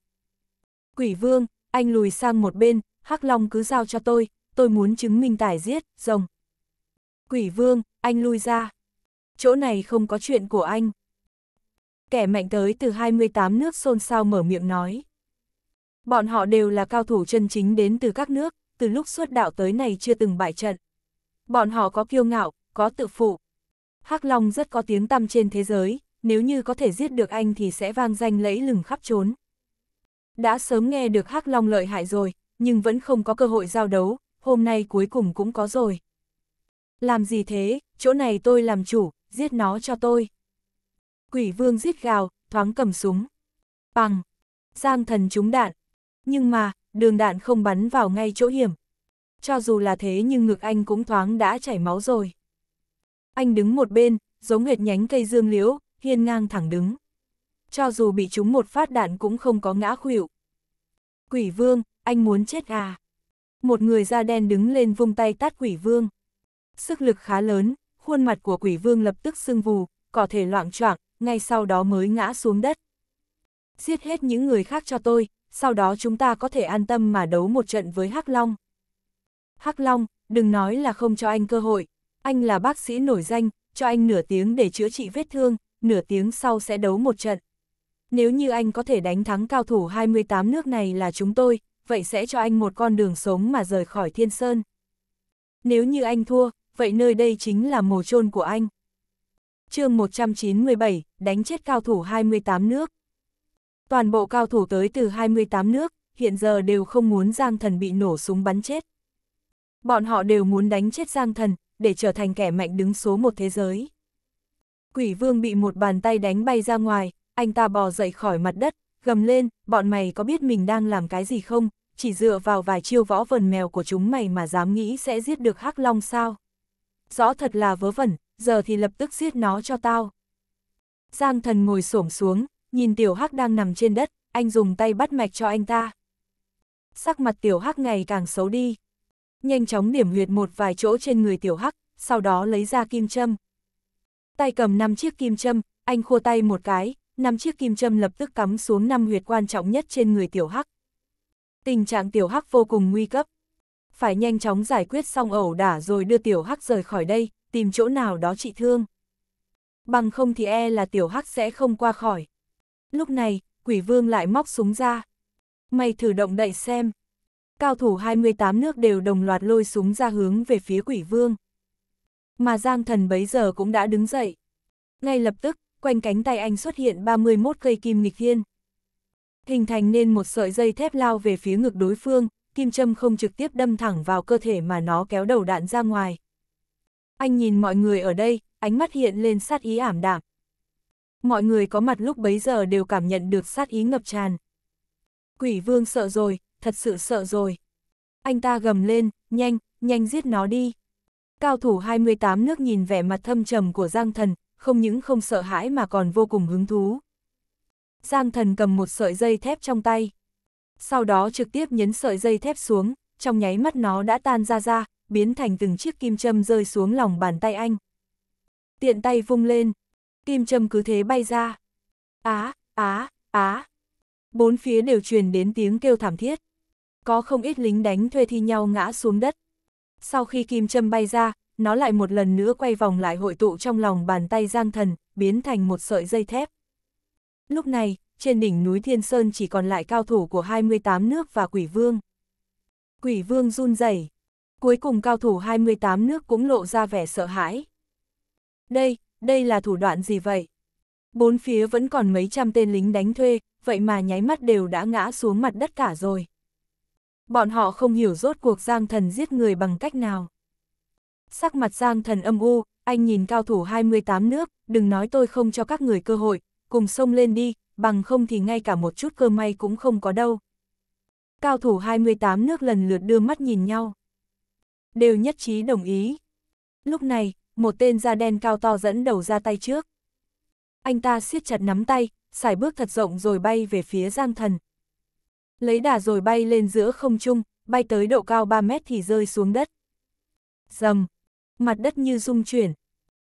Quỷ vương, anh lùi sang một bên, Hắc Long cứ giao cho tôi, tôi muốn chứng minh tài giết, rồng. Quỷ vương, anh lui ra. Chỗ này không có chuyện của anh. Kẻ mạnh tới từ 28 nước xôn xao mở miệng nói. Bọn họ đều là cao thủ chân chính đến từ các nước, từ lúc xuất đạo tới này chưa từng bại trận. Bọn họ có kiêu ngạo, có tự phụ. Hắc Long rất có tiếng tăm trên thế giới, nếu như có thể giết được anh thì sẽ vang danh lẫy lừng khắp trốn. Đã sớm nghe được Hắc Long lợi hại rồi, nhưng vẫn không có cơ hội giao đấu, hôm nay cuối cùng cũng có rồi. Làm gì thế, chỗ này tôi làm chủ, giết nó cho tôi. Quỷ vương giết gào, thoáng cầm súng. Bằng, giang thần trúng đạn. Nhưng mà, đường đạn không bắn vào ngay chỗ hiểm. Cho dù là thế nhưng ngực anh cũng thoáng đã chảy máu rồi. Anh đứng một bên, giống hệt nhánh cây dương liễu, hiên ngang thẳng đứng cho dù bị chúng một phát đạn cũng không có ngã khuỵu. Quỷ vương, anh muốn chết à? Một người da đen đứng lên vung tay tát quỷ vương. Sức lực khá lớn, khuôn mặt của quỷ vương lập tức sưng vù, có thể loạn choạng, ngay sau đó mới ngã xuống đất. Giết hết những người khác cho tôi, sau đó chúng ta có thể an tâm mà đấu một trận với Hắc Long. Hắc Long, đừng nói là không cho anh cơ hội, anh là bác sĩ nổi danh, cho anh nửa tiếng để chữa trị vết thương, nửa tiếng sau sẽ đấu một trận nếu như anh có thể đánh thắng cao thủ 28 nước này là chúng tôi, vậy sẽ cho anh một con đường sống mà rời khỏi thiên sơn. Nếu như anh thua, vậy nơi đây chính là mồ chôn của anh. chương 197, đánh chết cao thủ 28 nước. Toàn bộ cao thủ tới từ 28 nước, hiện giờ đều không muốn Giang Thần bị nổ súng bắn chết. Bọn họ đều muốn đánh chết Giang Thần, để trở thành kẻ mạnh đứng số một thế giới. Quỷ vương bị một bàn tay đánh bay ra ngoài, anh ta bò dậy khỏi mặt đất, gầm lên, bọn mày có biết mình đang làm cái gì không, chỉ dựa vào vài chiêu võ vần mèo của chúng mày mà dám nghĩ sẽ giết được hắc long sao. Rõ thật là vớ vẩn, giờ thì lập tức giết nó cho tao. Giang thần ngồi xổm xuống, nhìn tiểu hắc đang nằm trên đất, anh dùng tay bắt mạch cho anh ta. Sắc mặt tiểu hắc ngày càng xấu đi. Nhanh chóng điểm huyệt một vài chỗ trên người tiểu hắc, sau đó lấy ra kim châm. Tay cầm 5 chiếc kim châm, anh khua tay một cái, năm chiếc kim châm lập tức cắm xuống năm huyệt quan trọng nhất trên người tiểu hắc. Tình trạng tiểu hắc vô cùng nguy cấp. Phải nhanh chóng giải quyết xong ẩu đả rồi đưa tiểu hắc rời khỏi đây, tìm chỗ nào đó trị thương. Bằng không thì e là tiểu hắc sẽ không qua khỏi. Lúc này, quỷ vương lại móc súng ra. Mày thử động đậy xem. Cao thủ 28 nước đều đồng loạt lôi súng ra hướng về phía quỷ vương. Mà Giang thần bấy giờ cũng đã đứng dậy. Ngay lập tức, quanh cánh tay anh xuất hiện 31 cây kim nghịch thiên. Hình thành nên một sợi dây thép lao về phía ngực đối phương, kim châm không trực tiếp đâm thẳng vào cơ thể mà nó kéo đầu đạn ra ngoài. Anh nhìn mọi người ở đây, ánh mắt hiện lên sát ý ảm đạm. Mọi người có mặt lúc bấy giờ đều cảm nhận được sát ý ngập tràn. Quỷ vương sợ rồi, thật sự sợ rồi. Anh ta gầm lên, nhanh, nhanh giết nó đi. Cao thủ 28 nước nhìn vẻ mặt thâm trầm của Giang Thần, không những không sợ hãi mà còn vô cùng hứng thú. Giang thần cầm một sợi dây thép trong tay. Sau đó trực tiếp nhấn sợi dây thép xuống, trong nháy mắt nó đã tan ra ra, biến thành từng chiếc kim châm rơi xuống lòng bàn tay anh. Tiện tay vung lên, kim châm cứ thế bay ra. Á, á, á. Bốn phía đều truyền đến tiếng kêu thảm thiết. Có không ít lính đánh thuê thi nhau ngã xuống đất. Sau khi kim châm bay ra, nó lại một lần nữa quay vòng lại hội tụ trong lòng bàn tay Giang Thần, biến thành một sợi dây thép. Lúc này, trên đỉnh núi Thiên Sơn chỉ còn lại cao thủ của 28 nước và quỷ vương. Quỷ vương run rẩy. Cuối cùng cao thủ 28 nước cũng lộ ra vẻ sợ hãi. Đây, đây là thủ đoạn gì vậy? Bốn phía vẫn còn mấy trăm tên lính đánh thuê, vậy mà nháy mắt đều đã ngã xuống mặt đất cả rồi. Bọn họ không hiểu rốt cuộc Giang Thần giết người bằng cách nào sắc mặt Giang thần âm u, anh nhìn cao thủ 28 nước, đừng nói tôi không cho các người cơ hội, cùng xông lên đi, bằng không thì ngay cả một chút cơ may cũng không có đâu. Cao thủ 28 nước lần lượt đưa mắt nhìn nhau. Đều nhất trí đồng ý. Lúc này, một tên da đen cao to dẫn đầu ra tay trước. Anh ta siết chặt nắm tay, xài bước thật rộng rồi bay về phía Giang Thần. Lấy đà rồi bay lên giữa không trung, bay tới độ cao 3 mét thì rơi xuống đất. Dầm, mặt đất như rung chuyển.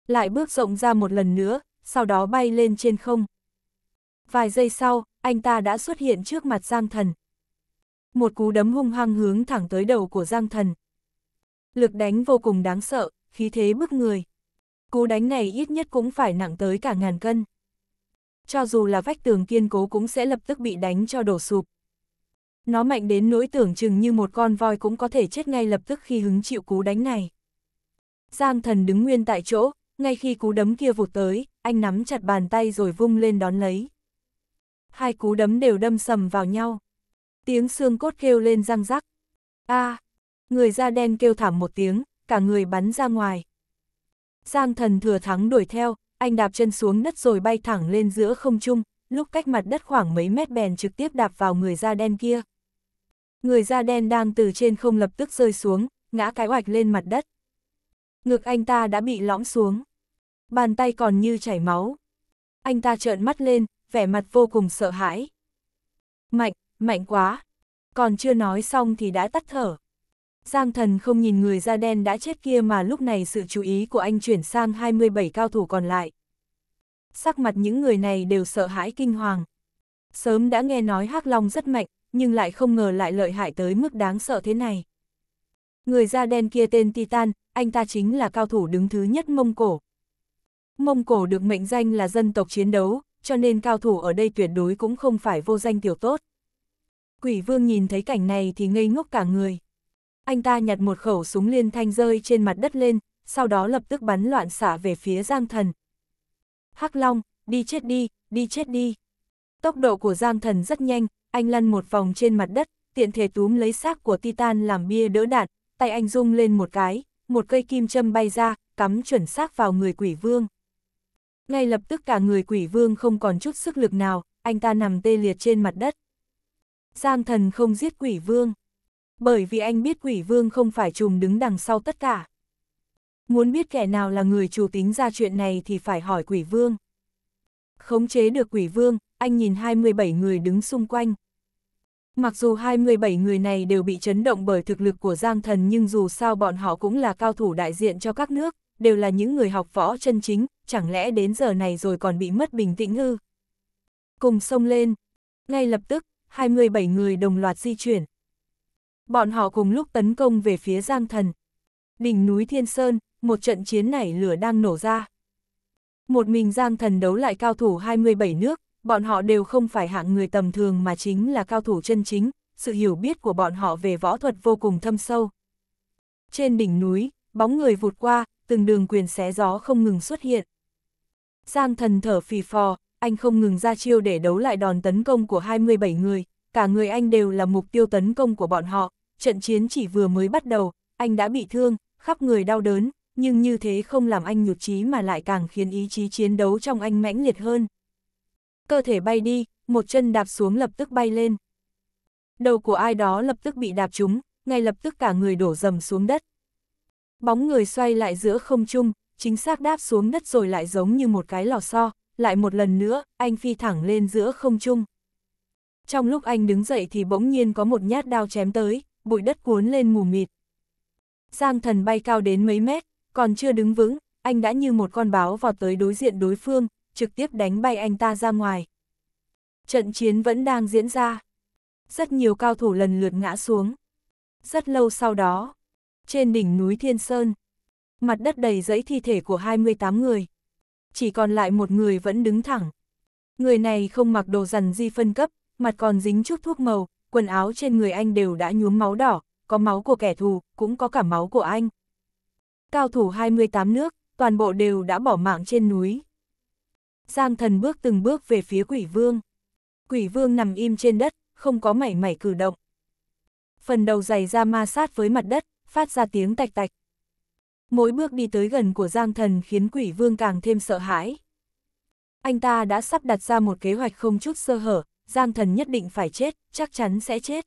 Lại bước rộng ra một lần nữa, sau đó bay lên trên không. Vài giây sau, anh ta đã xuất hiện trước mặt Giang Thần. Một cú đấm hung hăng hướng thẳng tới đầu của Giang Thần. Lực đánh vô cùng đáng sợ, khí thế bức người. Cú đánh này ít nhất cũng phải nặng tới cả ngàn cân. Cho dù là vách tường kiên cố cũng sẽ lập tức bị đánh cho đổ sụp. Nó mạnh đến nỗi tưởng chừng như một con voi cũng có thể chết ngay lập tức khi hứng chịu cú đánh này. Giang thần đứng nguyên tại chỗ, ngay khi cú đấm kia vụt tới, anh nắm chặt bàn tay rồi vung lên đón lấy. Hai cú đấm đều đâm sầm vào nhau. Tiếng xương cốt kêu lên răng rắc. a à, người da đen kêu thảm một tiếng, cả người bắn ra ngoài. Giang thần thừa thắng đuổi theo, anh đạp chân xuống đất rồi bay thẳng lên giữa không trung, lúc cách mặt đất khoảng mấy mét bèn trực tiếp đạp vào người da đen kia. Người da đen đang từ trên không lập tức rơi xuống, ngã cái oạch lên mặt đất. Ngực anh ta đã bị lõm xuống. Bàn tay còn như chảy máu. Anh ta trợn mắt lên, vẻ mặt vô cùng sợ hãi. Mạnh, mạnh quá. Còn chưa nói xong thì đã tắt thở. Giang thần không nhìn người da đen đã chết kia mà lúc này sự chú ý của anh chuyển sang 27 cao thủ còn lại. Sắc mặt những người này đều sợ hãi kinh hoàng. Sớm đã nghe nói hắc Long rất mạnh, nhưng lại không ngờ lại lợi hại tới mức đáng sợ thế này. Người da đen kia tên Titan, anh ta chính là cao thủ đứng thứ nhất Mông Cổ. Mông Cổ được mệnh danh là dân tộc chiến đấu, cho nên cao thủ ở đây tuyệt đối cũng không phải vô danh tiểu tốt. Quỷ vương nhìn thấy cảnh này thì ngây ngốc cả người. Anh ta nhặt một khẩu súng liên thanh rơi trên mặt đất lên, sau đó lập tức bắn loạn xạ về phía Giang Thần. Hắc Long, đi chết đi, đi chết đi. Tốc độ của Giang Thần rất nhanh, anh lăn một vòng trên mặt đất, tiện thể túm lấy xác của Titan làm bia đỡ đạn, tay anh rung lên một cái, một cây kim châm bay ra, cắm chuẩn xác vào người quỷ vương. Ngay lập tức cả người quỷ vương không còn chút sức lực nào, anh ta nằm tê liệt trên mặt đất. Giang thần không giết quỷ vương. Bởi vì anh biết quỷ vương không phải trùm đứng đằng sau tất cả. Muốn biết kẻ nào là người chủ tính ra chuyện này thì phải hỏi quỷ vương. Khống chế được quỷ vương, anh nhìn 27 người đứng xung quanh. Mặc dù 27 người này đều bị chấn động bởi thực lực của Giang Thần nhưng dù sao bọn họ cũng là cao thủ đại diện cho các nước, đều là những người học võ chân chính, chẳng lẽ đến giờ này rồi còn bị mất bình tĩnh ư? Cùng xông lên. Ngay lập tức, 27 người đồng loạt di chuyển. Bọn họ cùng lúc tấn công về phía Giang Thần. Đỉnh núi Thiên Sơn, một trận chiến nảy lửa đang nổ ra. Một mình Giang Thần đấu lại cao thủ 27 nước, bọn họ đều không phải hạng người tầm thường mà chính là cao thủ chân chính, sự hiểu biết của bọn họ về võ thuật vô cùng thâm sâu. Trên đỉnh núi, bóng người vụt qua, từng đường quyền xé gió không ngừng xuất hiện. Giang thần thở phì phò, anh không ngừng ra chiêu để đấu lại đòn tấn công của 27 người, cả người anh đều là mục tiêu tấn công của bọn họ, trận chiến chỉ vừa mới bắt đầu, anh đã bị thương, khắp người đau đớn, nhưng như thế không làm anh nhụt chí mà lại càng khiến ý chí chiến đấu trong anh mãnh liệt hơn cơ thể bay đi, một chân đạp xuống lập tức bay lên. Đầu của ai đó lập tức bị đạp trúng, ngay lập tức cả người đổ dầm xuống đất. Bóng người xoay lại giữa không trung, chính xác đáp xuống đất rồi lại giống như một cái lò xo, lại một lần nữa, anh phi thẳng lên giữa không trung. Trong lúc anh đứng dậy thì bỗng nhiên có một nhát đao chém tới, bụi đất cuốn lên mù mịt. Giang thần bay cao đến mấy mét, còn chưa đứng vững, anh đã như một con báo vọt tới đối diện đối phương, trực tiếp đánh bay anh ta ra ngoài. Trận chiến vẫn đang diễn ra. Rất nhiều cao thủ lần lượt ngã xuống. Rất lâu sau đó, trên đỉnh núi Thiên Sơn, mặt đất đầy dẫy thi thể của 28 người. Chỉ còn lại một người vẫn đứng thẳng. Người này không mặc đồ rằn di phân cấp, mặt còn dính chút thuốc màu, quần áo trên người anh đều đã nhuốm máu đỏ, có máu của kẻ thù, cũng có cả máu của anh. Cao thủ 28 nước, toàn bộ đều đã bỏ mạng trên núi. Giang thần bước từng bước về phía quỷ vương. Quỷ vương nằm im trên đất, không có mảy mảy cử động. Phần đầu dày ra ma sát với mặt đất, phát ra tiếng tạch tạch. Mỗi bước đi tới gần của Giang thần khiến quỷ vương càng thêm sợ hãi. Anh ta đã sắp đặt ra một kế hoạch không chút sơ hở, Giang thần nhất định phải chết, chắc chắn sẽ chết.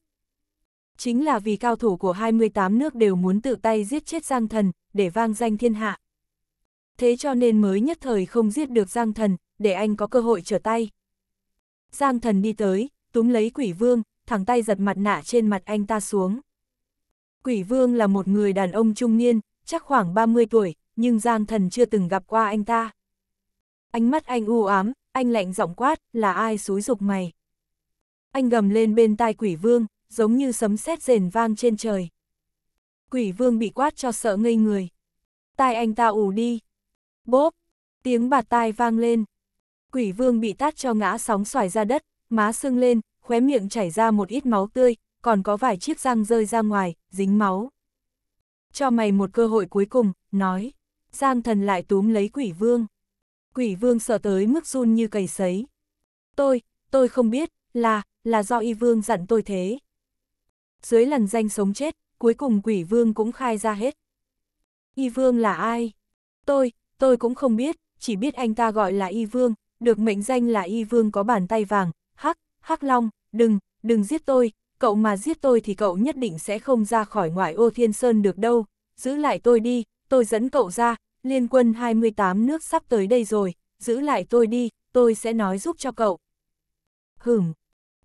Chính là vì cao thủ của 28 nước đều muốn tự tay giết chết Giang thần, để vang danh thiên hạ. Thế cho nên mới nhất thời không giết được Giang thần, để anh có cơ hội trở tay. Giang thần đi tới, túm lấy quỷ vương, thẳng tay giật mặt nạ trên mặt anh ta xuống. Quỷ vương là một người đàn ông trung niên, chắc khoảng 30 tuổi, nhưng Giang thần chưa từng gặp qua anh ta. Ánh mắt anh u ám, anh lạnh giọng quát, là ai xúi dục mày. Anh gầm lên bên tai quỷ vương, giống như sấm sét rền vang trên trời. Quỷ vương bị quát cho sợ ngây người. Tai anh ta ù đi. Bốp, tiếng bạt tai vang lên quỷ vương bị tát cho ngã sóng xoài ra đất, má sưng lên, khóe miệng chảy ra một ít máu tươi, còn có vài chiếc răng rơi ra ngoài, dính máu. Cho mày một cơ hội cuối cùng, nói. Giang thần lại túm lấy quỷ vương. Quỷ vương sợ tới mức run như cầy sấy. Tôi, tôi không biết, là, là do y vương dặn tôi thế. Dưới lần danh sống chết, cuối cùng quỷ vương cũng khai ra hết. Y vương là ai? Tôi, tôi cũng không biết, chỉ biết anh ta gọi là y vương, được mệnh danh là y vương có bàn tay vàng, hắc, hắc long, đừng, đừng giết tôi, cậu mà giết tôi thì cậu nhất định sẽ không ra khỏi ngoại ô thiên sơn được đâu, giữ lại tôi đi, tôi dẫn cậu ra, liên quân 28 nước sắp tới đây rồi, giữ lại tôi đi, tôi sẽ nói giúp cho cậu. Hửm,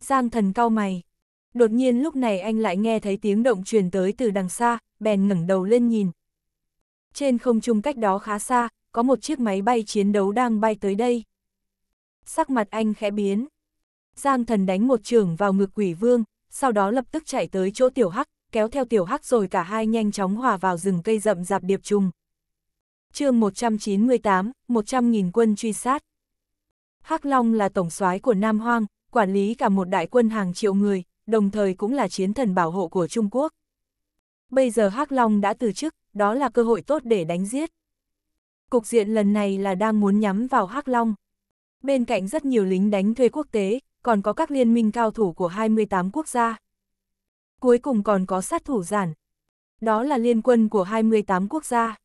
Giang thần cao mày. Đột nhiên lúc này anh lại nghe thấy tiếng động truyền tới từ đằng xa, bèn ngẩng đầu lên nhìn. Trên không trung cách đó khá xa, có một chiếc máy bay chiến đấu đang bay tới đây sắc mặt anh khẽ biến. Giang thần đánh một trường vào ngực quỷ vương, sau đó lập tức chạy tới chỗ tiểu hắc, kéo theo tiểu hắc rồi cả hai nhanh chóng hòa vào rừng cây rậm rạp điệp trùng. chương 198, 100.000 quân truy sát. Hắc Long là tổng soái của Nam Hoang, quản lý cả một đại quân hàng triệu người, đồng thời cũng là chiến thần bảo hộ của Trung Quốc. Bây giờ Hắc Long đã từ chức, đó là cơ hội tốt để đánh giết. Cục diện lần này là đang muốn nhắm vào Hắc Long. Bên cạnh rất nhiều lính đánh thuê quốc tế, còn có các liên minh cao thủ của 28 quốc gia. Cuối cùng còn có sát thủ giản. Đó là liên quân của 28 quốc gia.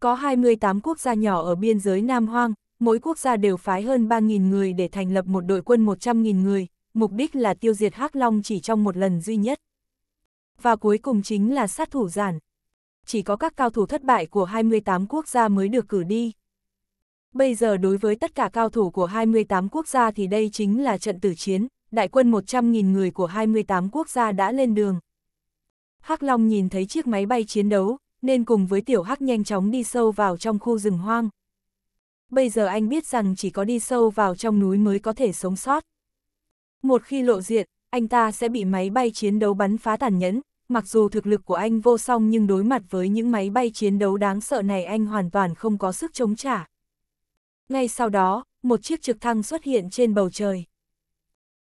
Có 28 quốc gia nhỏ ở biên giới Nam Hoang, mỗi quốc gia đều phái hơn 3.000 người để thành lập một đội quân 100.000 người, mục đích là tiêu diệt Hắc Long chỉ trong một lần duy nhất. Và cuối cùng chính là sát thủ giản. Chỉ có các cao thủ thất bại của 28 quốc gia mới được cử đi bây giờ đối với tất cả cao thủ của 28 quốc gia thì đây chính là trận tử chiến, đại quân 100.000 người của 28 quốc gia đã lên đường. Hắc Long nhìn thấy chiếc máy bay chiến đấu, nên cùng với Tiểu Hắc nhanh chóng đi sâu vào trong khu rừng hoang. Bây giờ anh biết rằng chỉ có đi sâu vào trong núi mới có thể sống sót. Một khi lộ diện, anh ta sẽ bị máy bay chiến đấu bắn phá tàn nhẫn, mặc dù thực lực của anh vô song nhưng đối mặt với những máy bay chiến đấu đáng sợ này anh hoàn toàn không có sức chống trả. Ngay sau đó, một chiếc trực thăng xuất hiện trên bầu trời.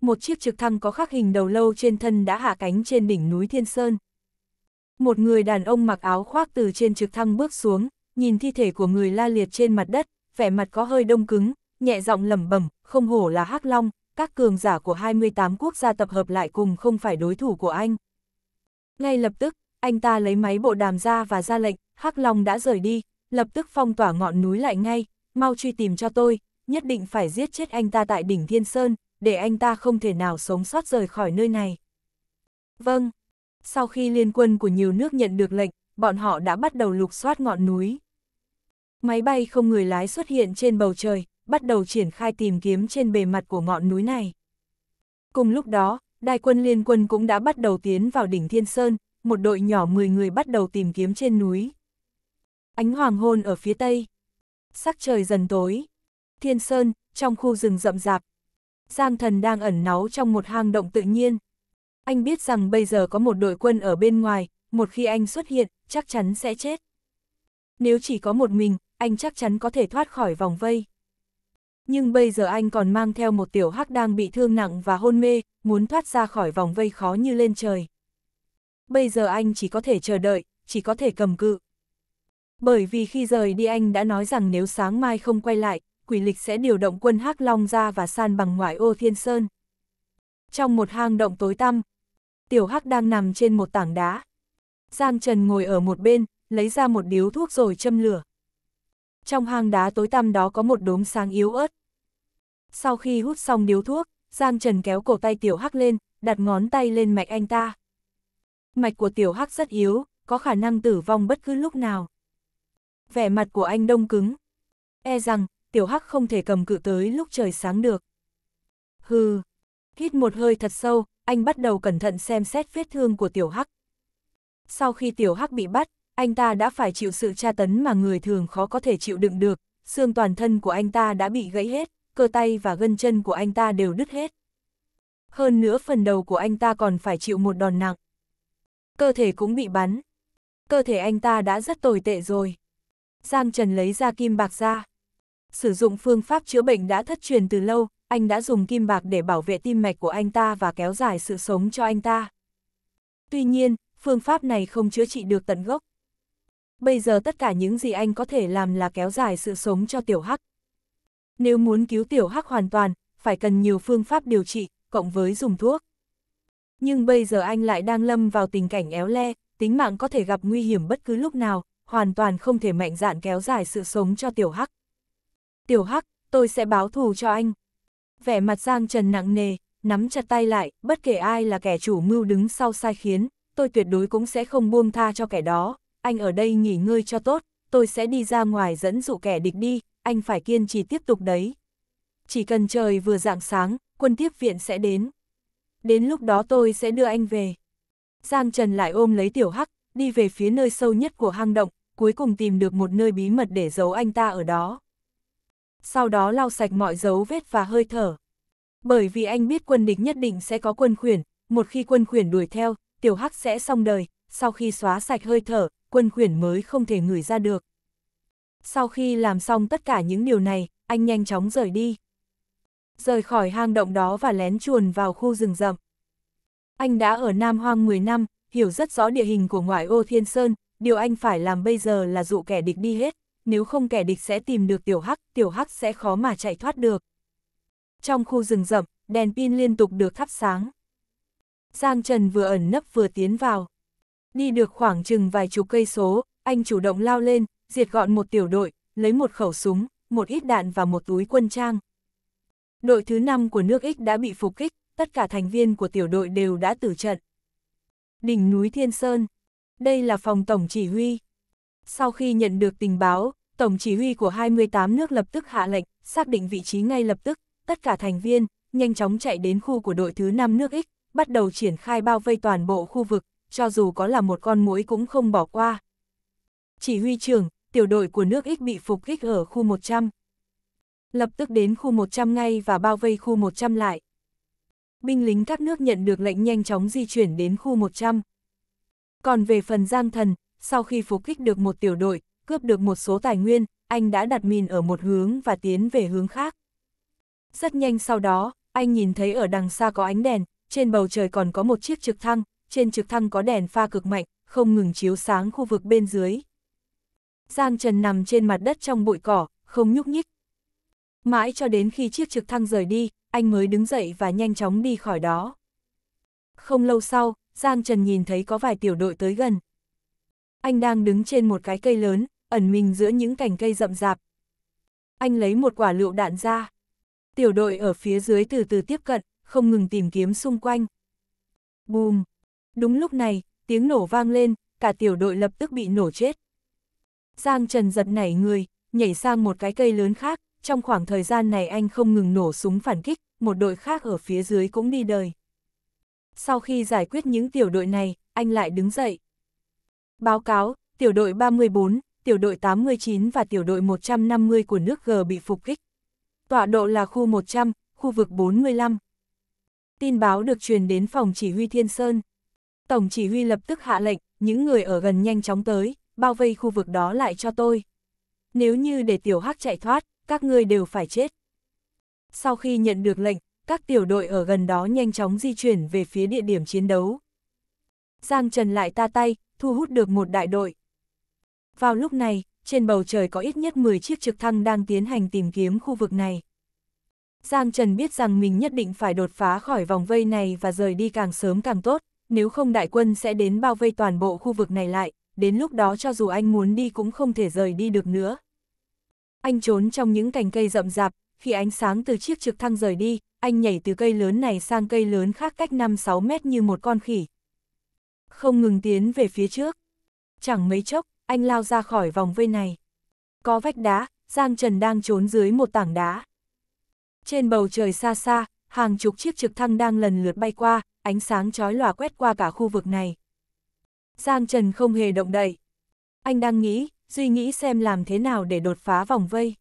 Một chiếc trực thăng có khắc hình đầu lâu trên thân đã hạ cánh trên đỉnh núi Thiên Sơn. Một người đàn ông mặc áo khoác từ trên trực thăng bước xuống, nhìn thi thể của người la liệt trên mặt đất, vẻ mặt có hơi đông cứng, nhẹ giọng lẩm bẩm, không hổ là Hắc Long, các cường giả của 28 quốc gia tập hợp lại cùng không phải đối thủ của anh. Ngay lập tức, anh ta lấy máy bộ đàm ra và ra lệnh, Hắc Long đã rời đi, lập tức phong tỏa ngọn núi lại ngay, mau truy tìm cho tôi, nhất định phải giết chết anh ta tại đỉnh Thiên Sơn, để anh ta không thể nào sống sót rời khỏi nơi này. Vâng, sau khi liên quân của nhiều nước nhận được lệnh, bọn họ đã bắt đầu lục soát ngọn núi. Máy bay không người lái xuất hiện trên bầu trời, bắt đầu triển khai tìm kiếm trên bề mặt của ngọn núi này. Cùng lúc đó, đài quân liên quân cũng đã bắt đầu tiến vào đỉnh Thiên Sơn, một đội nhỏ 10 người bắt đầu tìm kiếm trên núi. Ánh hoàng hôn ở phía tây, Sắc trời dần tối. Thiên Sơn, trong khu rừng rậm rạp. Giang thần đang ẩn náu trong một hang động tự nhiên. Anh biết rằng bây giờ có một đội quân ở bên ngoài, một khi anh xuất hiện, chắc chắn sẽ chết. Nếu chỉ có một mình, anh chắc chắn có thể thoát khỏi vòng vây. Nhưng bây giờ anh còn mang theo một tiểu hắc đang bị thương nặng và hôn mê, muốn thoát ra khỏi vòng vây khó như lên trời. Bây giờ anh chỉ có thể chờ đợi, chỉ có thể cầm cự. Bởi vì khi rời đi anh đã nói rằng nếu sáng mai không quay lại, quỷ lịch sẽ điều động quân Hắc Long ra và san bằng ngoại ô Thiên Sơn. Trong một hang động tối tăm, Tiểu Hắc đang nằm trên một tảng đá. Giang Trần ngồi ở một bên, lấy ra một điếu thuốc rồi châm lửa. Trong hang đá tối tăm đó có một đốm sáng yếu ớt. Sau khi hút xong điếu thuốc, Giang Trần kéo cổ tay Tiểu Hắc lên, đặt ngón tay lên mạch anh ta. Mạch của Tiểu Hắc rất yếu, có khả năng tử vong bất cứ lúc nào vẻ mặt của anh đông cứng. E rằng, tiểu hắc không thể cầm cự tới lúc trời sáng được. Hừ, hít một hơi thật sâu, anh bắt đầu cẩn thận xem xét vết thương của tiểu hắc. Sau khi tiểu hắc bị bắt, anh ta đã phải chịu sự tra tấn mà người thường khó có thể chịu đựng được, xương toàn thân của anh ta đã bị gãy hết, cơ tay và gân chân của anh ta đều đứt hết. Hơn nữa phần đầu của anh ta còn phải chịu một đòn nặng. Cơ thể cũng bị bắn. Cơ thể anh ta đã rất tồi tệ rồi. Giang Trần lấy ra kim bạc ra. Sử dụng phương pháp chữa bệnh đã thất truyền từ lâu, anh đã dùng kim bạc để bảo vệ tim mạch của anh ta và kéo dài sự sống cho anh ta. Tuy nhiên, phương pháp này không chữa trị được tận gốc. Bây giờ tất cả những gì anh có thể làm là kéo dài sự sống cho tiểu hắc. Nếu muốn cứu tiểu hắc hoàn toàn, phải cần nhiều phương pháp điều trị, cộng với dùng thuốc. Nhưng bây giờ anh lại đang lâm vào tình cảnh éo le, tính mạng có thể gặp nguy hiểm bất cứ lúc nào, hoàn toàn không thể mạnh dạn kéo dài sự sống cho Tiểu Hắc. Tiểu Hắc, tôi sẽ báo thù cho anh. Vẻ mặt Giang Trần nặng nề, nắm chặt tay lại, bất kể ai là kẻ chủ mưu đứng sau sai khiến, tôi tuyệt đối cũng sẽ không buông tha cho kẻ đó, anh ở đây nghỉ ngơi cho tốt, tôi sẽ đi ra ngoài dẫn dụ kẻ địch đi, anh phải kiên trì tiếp tục đấy. Chỉ cần trời vừa rạng sáng, quân tiếp viện sẽ đến. Đến lúc đó tôi sẽ đưa anh về. Giang Trần lại ôm lấy Tiểu Hắc, đi về phía nơi sâu nhất của hang động, cuối cùng tìm được một nơi bí mật để giấu anh ta ở đó. Sau đó lau sạch mọi dấu vết và hơi thở. Bởi vì anh biết quân địch nhất định sẽ có quân khuyển, một khi quân khuyển đuổi theo, tiểu hắc sẽ xong đời, sau khi xóa sạch hơi thở, quân khuyển mới không thể ngửi ra được. Sau khi làm xong tất cả những điều này, anh nhanh chóng rời đi. Rời khỏi hang động đó và lén chuồn vào khu rừng rậm. Anh đã ở Nam Hoang 10 năm, hiểu rất rõ địa hình của ngoại ô Thiên Sơn, điều anh phải làm bây giờ là dụ kẻ địch đi hết, nếu không kẻ địch sẽ tìm được tiểu hắc, tiểu hắc sẽ khó mà chạy thoát được. Trong khu rừng rậm, đèn pin liên tục được thắp sáng. Giang Trần vừa ẩn nấp vừa tiến vào. Đi được khoảng chừng vài chục cây số, anh chủ động lao lên, diệt gọn một tiểu đội, lấy một khẩu súng, một ít đạn và một túi quân trang. Đội thứ 5 của nước X đã bị phục kích, tất cả thành viên của tiểu đội đều đã tử trận. Đỉnh núi Thiên Sơn đây là phòng tổng chỉ huy. Sau khi nhận được tình báo, tổng chỉ huy của 28 nước lập tức hạ lệnh, xác định vị trí ngay lập tức, tất cả thành viên, nhanh chóng chạy đến khu của đội thứ 5 nước X, bắt đầu triển khai bao vây toàn bộ khu vực, cho dù có là một con muỗi cũng không bỏ qua. Chỉ huy trưởng, tiểu đội của nước X bị phục kích ở khu 100. Lập tức đến khu 100 ngay và bao vây khu 100 lại. Binh lính các nước nhận được lệnh nhanh chóng di chuyển đến khu 100. Còn về phần Giang Thần, sau khi phục kích được một tiểu đội, cướp được một số tài nguyên, anh đã đặt mìn ở một hướng và tiến về hướng khác. Rất nhanh sau đó, anh nhìn thấy ở đằng xa có ánh đèn, trên bầu trời còn có một chiếc trực thăng, trên trực thăng có đèn pha cực mạnh, không ngừng chiếu sáng khu vực bên dưới. Giang Trần nằm trên mặt đất trong bụi cỏ, không nhúc nhích. Mãi cho đến khi chiếc trực thăng rời đi, anh mới đứng dậy và nhanh chóng đi khỏi đó. Không lâu sau, Giang Trần nhìn thấy có vài tiểu đội tới gần. Anh đang đứng trên một cái cây lớn, ẩn mình giữa những cành cây rậm rạp. Anh lấy một quả lựu đạn ra. Tiểu đội ở phía dưới từ từ tiếp cận, không ngừng tìm kiếm xung quanh. Bùm! Đúng lúc này, tiếng nổ vang lên, cả tiểu đội lập tức bị nổ chết. Giang Trần giật nảy người, nhảy sang một cái cây lớn khác, trong khoảng thời gian này anh không ngừng nổ súng phản kích, một đội khác ở phía dưới cũng đi đời sau khi giải quyết những tiểu đội này, anh lại đứng dậy. Báo cáo, tiểu đội 34, tiểu đội 89 và tiểu đội 150 của nước G bị phục kích. Tọa độ là khu 100, khu vực 45. Tin báo được truyền đến phòng chỉ huy Thiên Sơn. Tổng chỉ huy lập tức hạ lệnh, những người ở gần nhanh chóng tới, bao vây khu vực đó lại cho tôi. Nếu như để tiểu hắc chạy thoát, các ngươi đều phải chết. Sau khi nhận được lệnh, các tiểu đội ở gần đó nhanh chóng di chuyển về phía địa điểm chiến đấu. Giang Trần lại ta tay, thu hút được một đại đội. Vào lúc này, trên bầu trời có ít nhất 10 chiếc trực thăng đang tiến hành tìm kiếm khu vực này. Giang Trần biết rằng mình nhất định phải đột phá khỏi vòng vây này và rời đi càng sớm càng tốt, nếu không đại quân sẽ đến bao vây toàn bộ khu vực này lại, đến lúc đó cho dù anh muốn đi cũng không thể rời đi được nữa. Anh trốn trong những cành cây rậm rạp, khi ánh sáng từ chiếc trực thăng rời đi, anh nhảy từ cây lớn này sang cây lớn khác cách 5-6 mét như một con khỉ. Không ngừng tiến về phía trước. Chẳng mấy chốc, anh lao ra khỏi vòng vây này. Có vách đá, Giang Trần đang trốn dưới một tảng đá. Trên bầu trời xa xa, hàng chục chiếc trực thăng đang lần lượt bay qua, ánh sáng chói lòa quét qua cả khu vực này. Giang Trần không hề động đậy. Anh đang nghĩ, suy nghĩ xem làm thế nào để đột phá vòng vây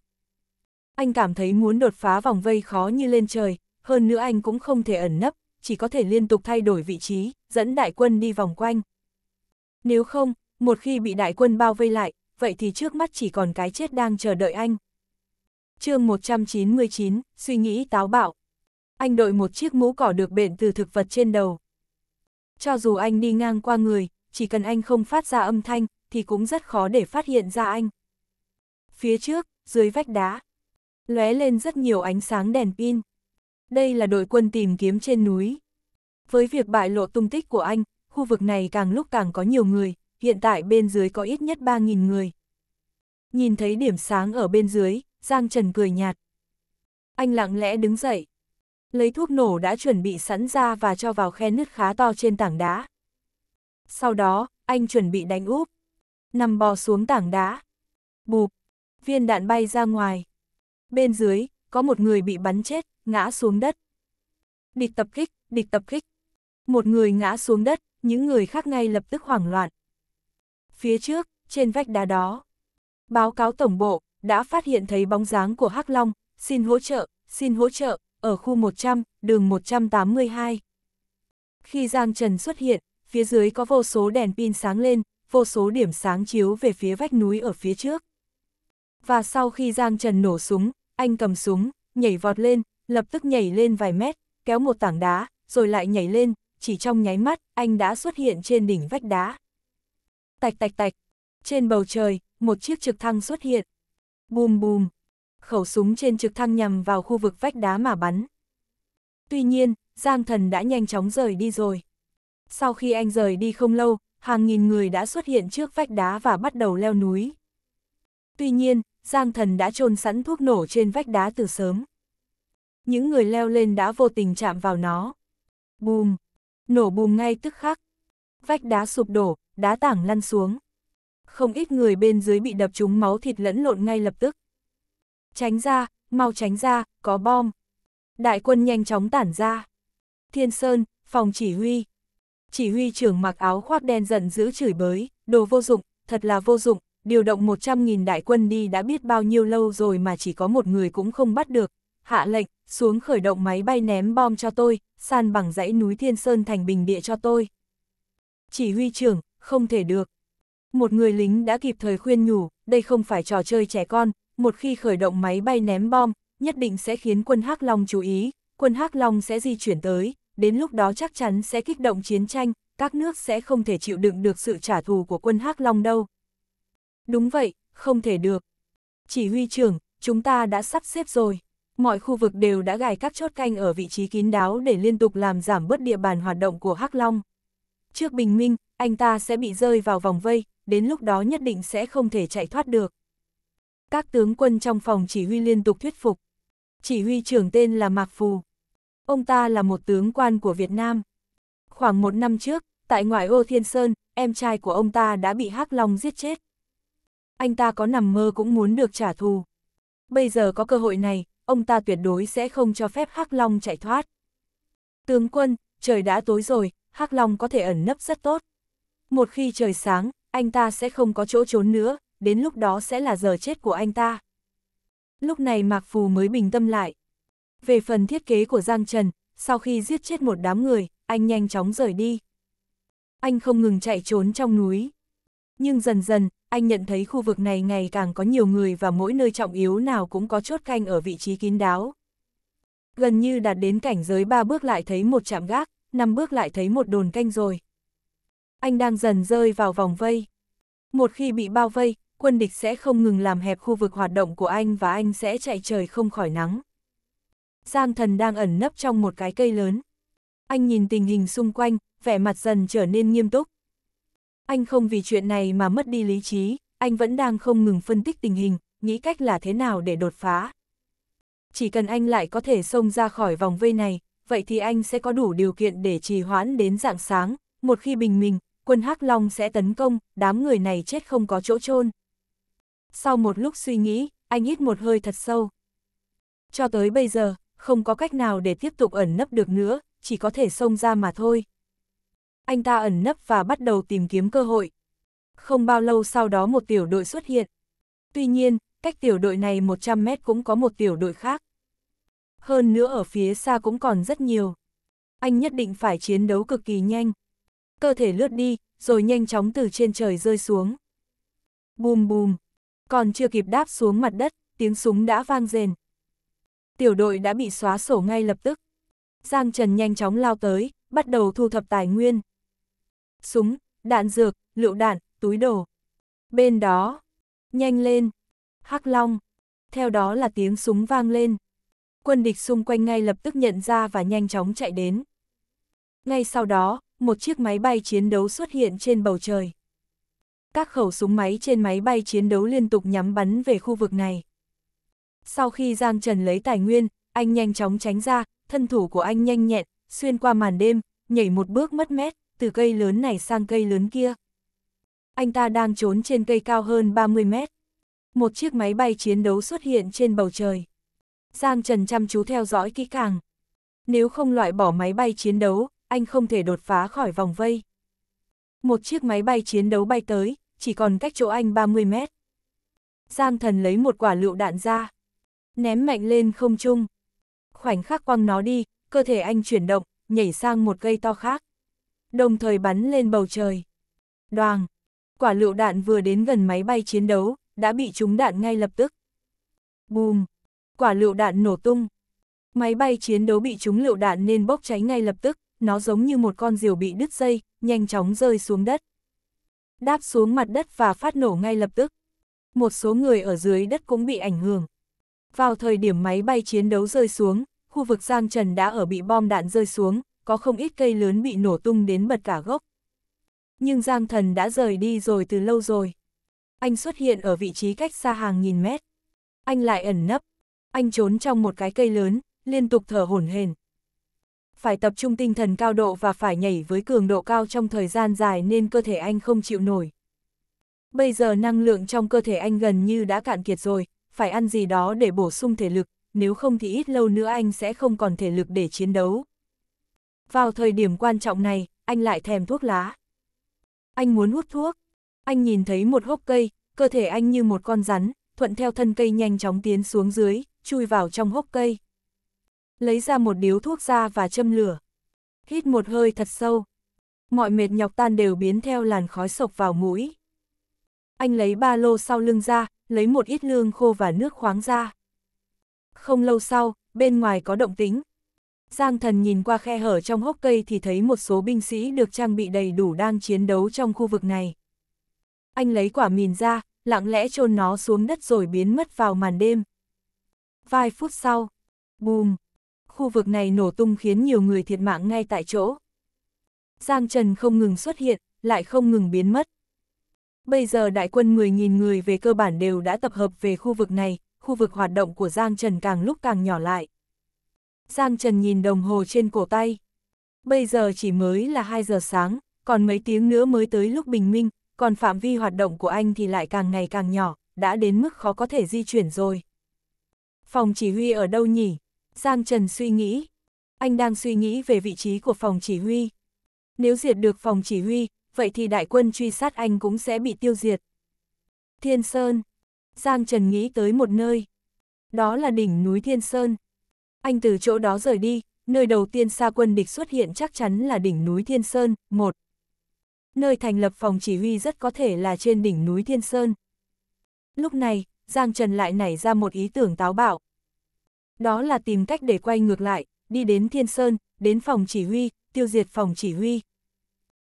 anh cảm thấy muốn đột phá vòng vây khó như lên trời, hơn nữa anh cũng không thể ẩn nấp, chỉ có thể liên tục thay đổi vị trí, dẫn đại quân đi vòng quanh. Nếu không, một khi bị đại quân bao vây lại, vậy thì trước mắt chỉ còn cái chết đang chờ đợi anh. chương 199, suy nghĩ táo bạo. Anh đội một chiếc mũ cỏ được bện từ thực vật trên đầu. Cho dù anh đi ngang qua người, chỉ cần anh không phát ra âm thanh, thì cũng rất khó để phát hiện ra anh. Phía trước, dưới vách đá, lóe lên rất nhiều ánh sáng đèn pin. Đây là đội quân tìm kiếm trên núi. Với việc bại lộ tung tích của anh, khu vực này càng lúc càng có nhiều người, hiện tại bên dưới có ít nhất 3.000 người. Nhìn thấy điểm sáng ở bên dưới, Giang Trần cười nhạt. Anh lặng lẽ đứng dậy. Lấy thuốc nổ đã chuẩn bị sẵn ra và cho vào khe nứt khá to trên tảng đá. Sau đó, anh chuẩn bị đánh úp. Nằm bò xuống tảng đá. Bụp. Viên đạn bay ra ngoài. Bên dưới, có một người bị bắn chết, ngã xuống đất. Địch tập kích, địch tập kích. Một người ngã xuống đất, những người khác ngay lập tức hoảng loạn. Phía trước, trên vách đá đó, báo cáo tổng bộ, đã phát hiện thấy bóng dáng của Hắc Long, xin hỗ trợ, xin hỗ trợ, ở khu 100, đường 182. Khi Giang Trần xuất hiện, phía dưới có vô số đèn pin sáng lên, vô số điểm sáng chiếu về phía vách núi ở phía trước. Và sau khi Giang Trần nổ súng, anh cầm súng, nhảy vọt lên, lập tức nhảy lên vài mét, kéo một tảng đá, rồi lại nhảy lên, chỉ trong nháy mắt, anh đã xuất hiện trên đỉnh vách đá. Tạch tạch tạch, trên bầu trời, một chiếc trực thăng xuất hiện. Bùm bùm, khẩu súng trên trực thăng nhằm vào khu vực vách đá mà bắn. Tuy nhiên, Giang Thần đã nhanh chóng rời đi rồi. Sau khi anh rời đi không lâu, hàng nghìn người đã xuất hiện trước vách đá và bắt đầu leo núi. Tuy nhiên, Giang thần đã trôn sẵn thuốc nổ trên vách đá từ sớm. Những người leo lên đã vô tình chạm vào nó. Bùm! Nổ bùm ngay tức khắc. Vách đá sụp đổ, đá tảng lăn xuống. Không ít người bên dưới bị đập trúng máu thịt lẫn lộn ngay lập tức. Tránh ra, mau tránh ra, có bom. Đại quân nhanh chóng tản ra. Thiên Sơn, phòng chỉ huy. Chỉ huy trưởng mặc áo khoác đen giận dữ chửi bới, đồ vô dụng, thật là vô dụng, điều động 100.000 đại quân đi đã biết bao nhiêu lâu rồi mà chỉ có một người cũng không bắt được, hạ lệnh, xuống khởi động máy bay ném bom cho tôi, san bằng dãy núi Thiên Sơn thành bình địa cho tôi. Chỉ huy trưởng, không thể được. Một người lính đã kịp thời khuyên nhủ, đây không phải trò chơi trẻ con, một khi khởi động máy bay ném bom, nhất định sẽ khiến quân Hắc Long chú ý, quân Hắc Long sẽ di chuyển tới, đến lúc đó chắc chắn sẽ kích động chiến tranh, các nước sẽ không thể chịu đựng được sự trả thù của quân Hắc Long đâu. Đúng vậy, không thể được. Chỉ huy trưởng, chúng ta đã sắp xếp rồi. Mọi khu vực đều đã gài các chốt canh ở vị trí kín đáo để liên tục làm giảm bớt địa bàn hoạt động của Hắc Long. Trước bình minh, anh ta sẽ bị rơi vào vòng vây, đến lúc đó nhất định sẽ không thể chạy thoát được. Các tướng quân trong phòng chỉ huy liên tục thuyết phục. Chỉ huy trưởng tên là Mạc Phù. Ông ta là một tướng quan của Việt Nam. Khoảng một năm trước, tại ngoại ô Thiên Sơn, em trai của ông ta đã bị Hắc Long giết chết anh ta có nằm mơ cũng muốn được trả thù. Bây giờ có cơ hội này, ông ta tuyệt đối sẽ không cho phép Hắc Long chạy thoát. Tướng quân, trời đã tối rồi, Hắc Long có thể ẩn nấp rất tốt. Một khi trời sáng, anh ta sẽ không có chỗ trốn nữa, đến lúc đó sẽ là giờ chết của anh ta. Lúc này Mạc Phù mới bình tâm lại. Về phần thiết kế của Giang Trần, sau khi giết chết một đám người, anh nhanh chóng rời đi. Anh không ngừng chạy trốn trong núi. Nhưng dần dần, anh nhận thấy khu vực này ngày càng có nhiều người và mỗi nơi trọng yếu nào cũng có chốt canh ở vị trí kín đáo. Gần như đạt đến cảnh giới ba bước lại thấy một chạm gác, năm bước lại thấy một đồn canh rồi. Anh đang dần rơi vào vòng vây. Một khi bị bao vây, quân địch sẽ không ngừng làm hẹp khu vực hoạt động của anh và anh sẽ chạy trời không khỏi nắng. Giang thần đang ẩn nấp trong một cái cây lớn. Anh nhìn tình hình xung quanh, vẻ mặt dần trở nên nghiêm túc. Anh không vì chuyện này mà mất đi lý trí, anh vẫn đang không ngừng phân tích tình hình, nghĩ cách là thế nào để đột phá. Chỉ cần anh lại có thể xông ra khỏi vòng vây này, vậy thì anh sẽ có đủ điều kiện để trì hoãn đến dạng sáng, một khi bình minh, quân Hắc Long sẽ tấn công, đám người này chết không có chỗ chôn. Sau một lúc suy nghĩ, anh hít một hơi thật sâu. Cho tới bây giờ, không có cách nào để tiếp tục ẩn nấp được nữa, chỉ có thể xông ra mà thôi anh ta ẩn nấp và bắt đầu tìm kiếm cơ hội. Không bao lâu sau đó một tiểu đội xuất hiện. Tuy nhiên, cách tiểu đội này 100 mét cũng có một tiểu đội khác. Hơn nữa ở phía xa cũng còn rất nhiều. Anh nhất định phải chiến đấu cực kỳ nhanh. Cơ thể lướt đi, rồi nhanh chóng từ trên trời rơi xuống. Bùm bùm, còn chưa kịp đáp xuống mặt đất, tiếng súng đã vang rền. Tiểu đội đã bị xóa sổ ngay lập tức. Giang Trần nhanh chóng lao tới, bắt đầu thu thập tài nguyên súng, đạn dược, lựu đạn, túi đồ. Bên đó, nhanh lên, hắc long, theo đó là tiếng súng vang lên. Quân địch xung quanh ngay lập tức nhận ra và nhanh chóng chạy đến. Ngay sau đó, một chiếc máy bay chiến đấu xuất hiện trên bầu trời. Các khẩu súng máy trên máy bay chiến đấu liên tục nhắm bắn về khu vực này. Sau khi Giang Trần lấy tài nguyên, anh nhanh chóng tránh ra, thân thủ của anh nhanh nhẹn, xuyên qua màn đêm, nhảy một bước mất mét, từ cây lớn này sang cây lớn kia. Anh ta đang trốn trên cây cao hơn 30 mét. Một chiếc máy bay chiến đấu xuất hiện trên bầu trời. Giang Trần chăm chú theo dõi kỹ càng. Nếu không loại bỏ máy bay chiến đấu, anh không thể đột phá khỏi vòng vây. Một chiếc máy bay chiến đấu bay tới, chỉ còn cách chỗ anh 30 mét. Giang Thần lấy một quả lựu đạn ra, ném mạnh lên không trung. Khoảnh khắc quăng nó đi, cơ thể anh chuyển động, nhảy sang một cây to khác đồng thời bắn lên bầu trời. Đoàn, quả lựu đạn vừa đến gần máy bay chiến đấu, đã bị trúng đạn ngay lập tức. Bùm, quả lựu đạn nổ tung. Máy bay chiến đấu bị trúng lựu đạn nên bốc cháy ngay lập tức, nó giống như một con diều bị đứt dây, nhanh chóng rơi xuống đất. Đáp xuống mặt đất và phát nổ ngay lập tức. Một số người ở dưới đất cũng bị ảnh hưởng. Vào thời điểm máy bay chiến đấu rơi xuống, khu vực Giang Trần đã ở bị bom đạn rơi xuống, có không ít cây lớn bị nổ tung đến bật cả gốc. Nhưng Giang Thần đã rời đi rồi từ lâu rồi. Anh xuất hiện ở vị trí cách xa hàng nghìn mét. Anh lại ẩn nấp. Anh trốn trong một cái cây lớn, liên tục thở hổn hển. Phải tập trung tinh thần cao độ và phải nhảy với cường độ cao trong thời gian dài nên cơ thể anh không chịu nổi. Bây giờ năng lượng trong cơ thể anh gần như đã cạn kiệt rồi, phải ăn gì đó để bổ sung thể lực, nếu không thì ít lâu nữa anh sẽ không còn thể lực để chiến đấu. Vào thời điểm quan trọng này, anh lại thèm thuốc lá. Anh muốn hút thuốc. Anh nhìn thấy một hốc cây, cơ thể anh như một con rắn, thuận theo thân cây nhanh chóng tiến xuống dưới, chui vào trong hốc cây. Lấy ra một điếu thuốc ra và châm lửa. Hít một hơi thật sâu. Mọi mệt nhọc tan đều biến theo làn khói sộc vào mũi. Anh lấy ba lô sau lưng ra, lấy một ít lương khô và nước khoáng ra. Không lâu sau, bên ngoài có động tính, Giang thần nhìn qua khe hở trong hốc cây thì thấy một số binh sĩ được trang bị đầy đủ đang chiến đấu trong khu vực này. Anh lấy quả mìn ra, lặng lẽ chôn nó xuống đất rồi biến mất vào màn đêm. Vài phút sau, bùm, khu vực này nổ tung khiến nhiều người thiệt mạng ngay tại chỗ. Giang Trần không ngừng xuất hiện, lại không ngừng biến mất. Bây giờ đại quân 10.000 người về cơ bản đều đã tập hợp về khu vực này, khu vực hoạt động của Giang Trần càng lúc càng nhỏ lại. Giang Trần nhìn đồng hồ trên cổ tay. Bây giờ chỉ mới là 2 giờ sáng, còn mấy tiếng nữa mới tới lúc bình minh, còn phạm vi hoạt động của anh thì lại càng ngày càng nhỏ, đã đến mức khó có thể di chuyển rồi. Phòng chỉ huy ở đâu nhỉ? Giang Trần suy nghĩ. Anh đang suy nghĩ về vị trí của phòng chỉ huy. Nếu diệt được phòng chỉ huy, vậy thì đại quân truy sát anh cũng sẽ bị tiêu diệt. Thiên Sơn. Giang Trần nghĩ tới một nơi. Đó là đỉnh núi Thiên Sơn, anh từ chỗ đó rời đi, nơi đầu tiên xa quân địch xuất hiện chắc chắn là đỉnh núi Thiên Sơn, một Nơi thành lập phòng chỉ huy rất có thể là trên đỉnh núi Thiên Sơn. Lúc này, Giang Trần lại nảy ra một ý tưởng táo bạo. Đó là tìm cách để quay ngược lại, đi đến Thiên Sơn, đến phòng chỉ huy, tiêu diệt phòng chỉ huy.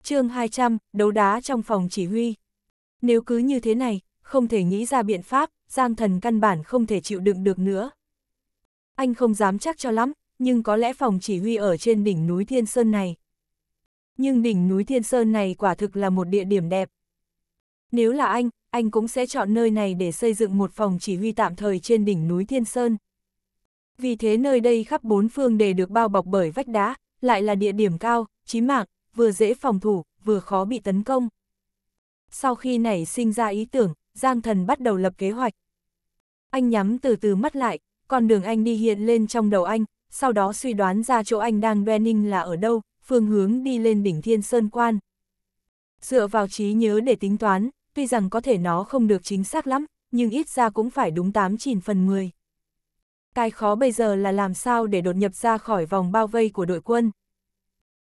chương 200, đấu đá trong phòng chỉ huy. Nếu cứ như thế này, không thể nghĩ ra biện pháp, Giang Thần căn bản không thể chịu đựng được nữa anh không dám chắc cho lắm, nhưng có lẽ phòng chỉ huy ở trên đỉnh núi Thiên Sơn này. Nhưng đỉnh núi Thiên Sơn này quả thực là một địa điểm đẹp. Nếu là anh, anh cũng sẽ chọn nơi này để xây dựng một phòng chỉ huy tạm thời trên đỉnh núi Thiên Sơn. Vì thế nơi đây khắp bốn phương đều được bao bọc bởi vách đá, lại là địa điểm cao, chí mạng, vừa dễ phòng thủ, vừa khó bị tấn công. Sau khi nảy sinh ra ý tưởng, Giang Thần bắt đầu lập kế hoạch. Anh nhắm từ từ mắt lại, con đường anh đi hiện lên trong đầu anh, sau đó suy đoán ra chỗ anh đang Bening là ở đâu, phương hướng đi lên đỉnh Thiên Sơn Quan. Dựa vào trí nhớ để tính toán, tuy rằng có thể nó không được chính xác lắm, nhưng ít ra cũng phải đúng 8 chín phần 10. Cái khó bây giờ là làm sao để đột nhập ra khỏi vòng bao vây của đội quân.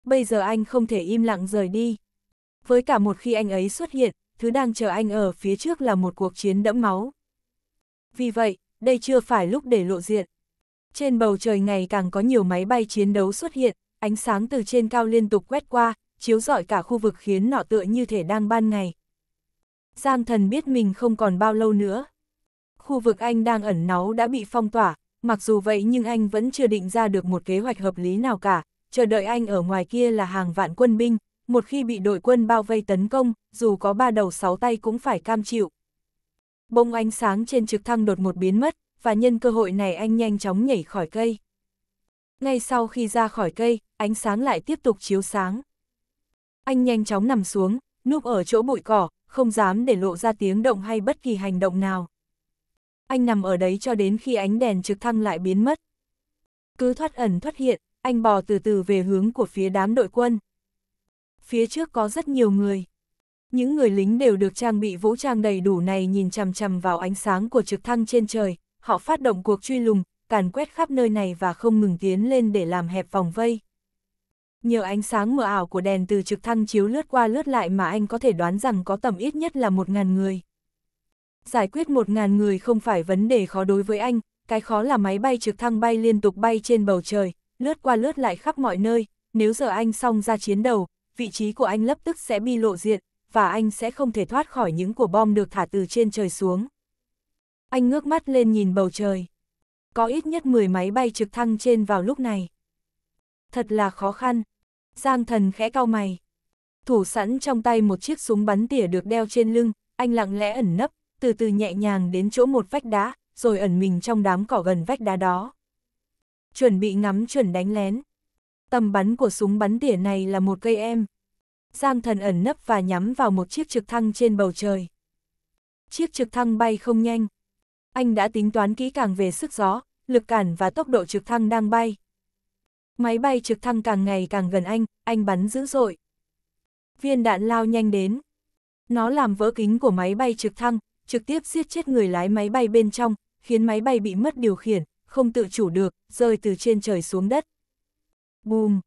Bây giờ anh không thể im lặng rời đi. Với cả một khi anh ấy xuất hiện, thứ đang chờ anh ở phía trước là một cuộc chiến đẫm máu. Vì vậy, đây chưa phải lúc để lộ diện. Trên bầu trời ngày càng có nhiều máy bay chiến đấu xuất hiện, ánh sáng từ trên cao liên tục quét qua, chiếu rọi cả khu vực khiến nọ tựa như thể đang ban ngày. Giang thần biết mình không còn bao lâu nữa. Khu vực anh đang ẩn náu đã bị phong tỏa, mặc dù vậy nhưng anh vẫn chưa định ra được một kế hoạch hợp lý nào cả, chờ đợi anh ở ngoài kia là hàng vạn quân binh, một khi bị đội quân bao vây tấn công, dù có ba đầu sáu tay cũng phải cam chịu bông ánh sáng trên trực thăng đột một biến mất, và nhân cơ hội này anh nhanh chóng nhảy khỏi cây. Ngay sau khi ra khỏi cây, ánh sáng lại tiếp tục chiếu sáng. Anh nhanh chóng nằm xuống, núp ở chỗ bụi cỏ, không dám để lộ ra tiếng động hay bất kỳ hành động nào. Anh nằm ở đấy cho đến khi ánh đèn trực thăng lại biến mất. Cứ thoát ẩn thoát hiện, anh bò từ từ về hướng của phía đám đội quân. Phía trước có rất nhiều người những người lính đều được trang bị vũ trang đầy đủ này nhìn chằm chằm vào ánh sáng của trực thăng trên trời, họ phát động cuộc truy lùng, càn quét khắp nơi này và không ngừng tiến lên để làm hẹp vòng vây. Nhờ ánh sáng mờ ảo của đèn từ trực thăng chiếu lướt qua lướt lại mà anh có thể đoán rằng có tầm ít nhất là 1.000 người. Giải quyết 1.000 người không phải vấn đề khó đối với anh, cái khó là máy bay trực thăng bay liên tục bay trên bầu trời, lướt qua lướt lại khắp mọi nơi, nếu giờ anh xong ra chiến đầu, vị trí của anh lập tức sẽ bị lộ diện, và anh sẽ không thể thoát khỏi những quả bom được thả từ trên trời xuống. Anh ngước mắt lên nhìn bầu trời. Có ít nhất 10 máy bay trực thăng trên vào lúc này. Thật là khó khăn. Giang thần khẽ cau mày. Thủ sẵn trong tay một chiếc súng bắn tỉa được đeo trên lưng, anh lặng lẽ ẩn nấp, từ từ nhẹ nhàng đến chỗ một vách đá, rồi ẩn mình trong đám cỏ gần vách đá đó. Chuẩn bị ngắm chuẩn đánh lén. Tầm bắn của súng bắn tỉa này là một cây em, Giang thần ẩn nấp và nhắm vào một chiếc trực thăng trên bầu trời. Chiếc trực thăng bay không nhanh. Anh đã tính toán kỹ càng về sức gió, lực cản và tốc độ trực thăng đang bay. Máy bay trực thăng càng ngày càng gần anh, anh bắn dữ dội. Viên đạn lao nhanh đến. Nó làm vỡ kính của máy bay trực thăng, trực tiếp giết chết người lái máy bay bên trong, khiến máy bay bị mất điều khiển, không tự chủ được, rơi từ trên trời xuống đất. Bùm!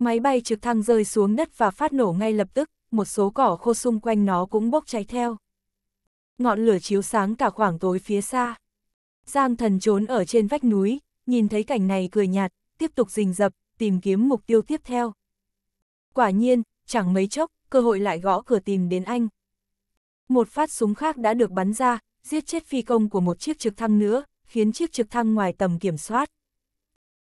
Máy bay trực thăng rơi xuống đất và phát nổ ngay lập tức, một số cỏ khô xung quanh nó cũng bốc cháy theo. Ngọn lửa chiếu sáng cả khoảng tối phía xa. Giang thần trốn ở trên vách núi, nhìn thấy cảnh này cười nhạt, tiếp tục rình rập, tìm kiếm mục tiêu tiếp theo. Quả nhiên, chẳng mấy chốc, cơ hội lại gõ cửa tìm đến anh. Một phát súng khác đã được bắn ra, giết chết phi công của một chiếc trực thăng nữa, khiến chiếc trực thăng ngoài tầm kiểm soát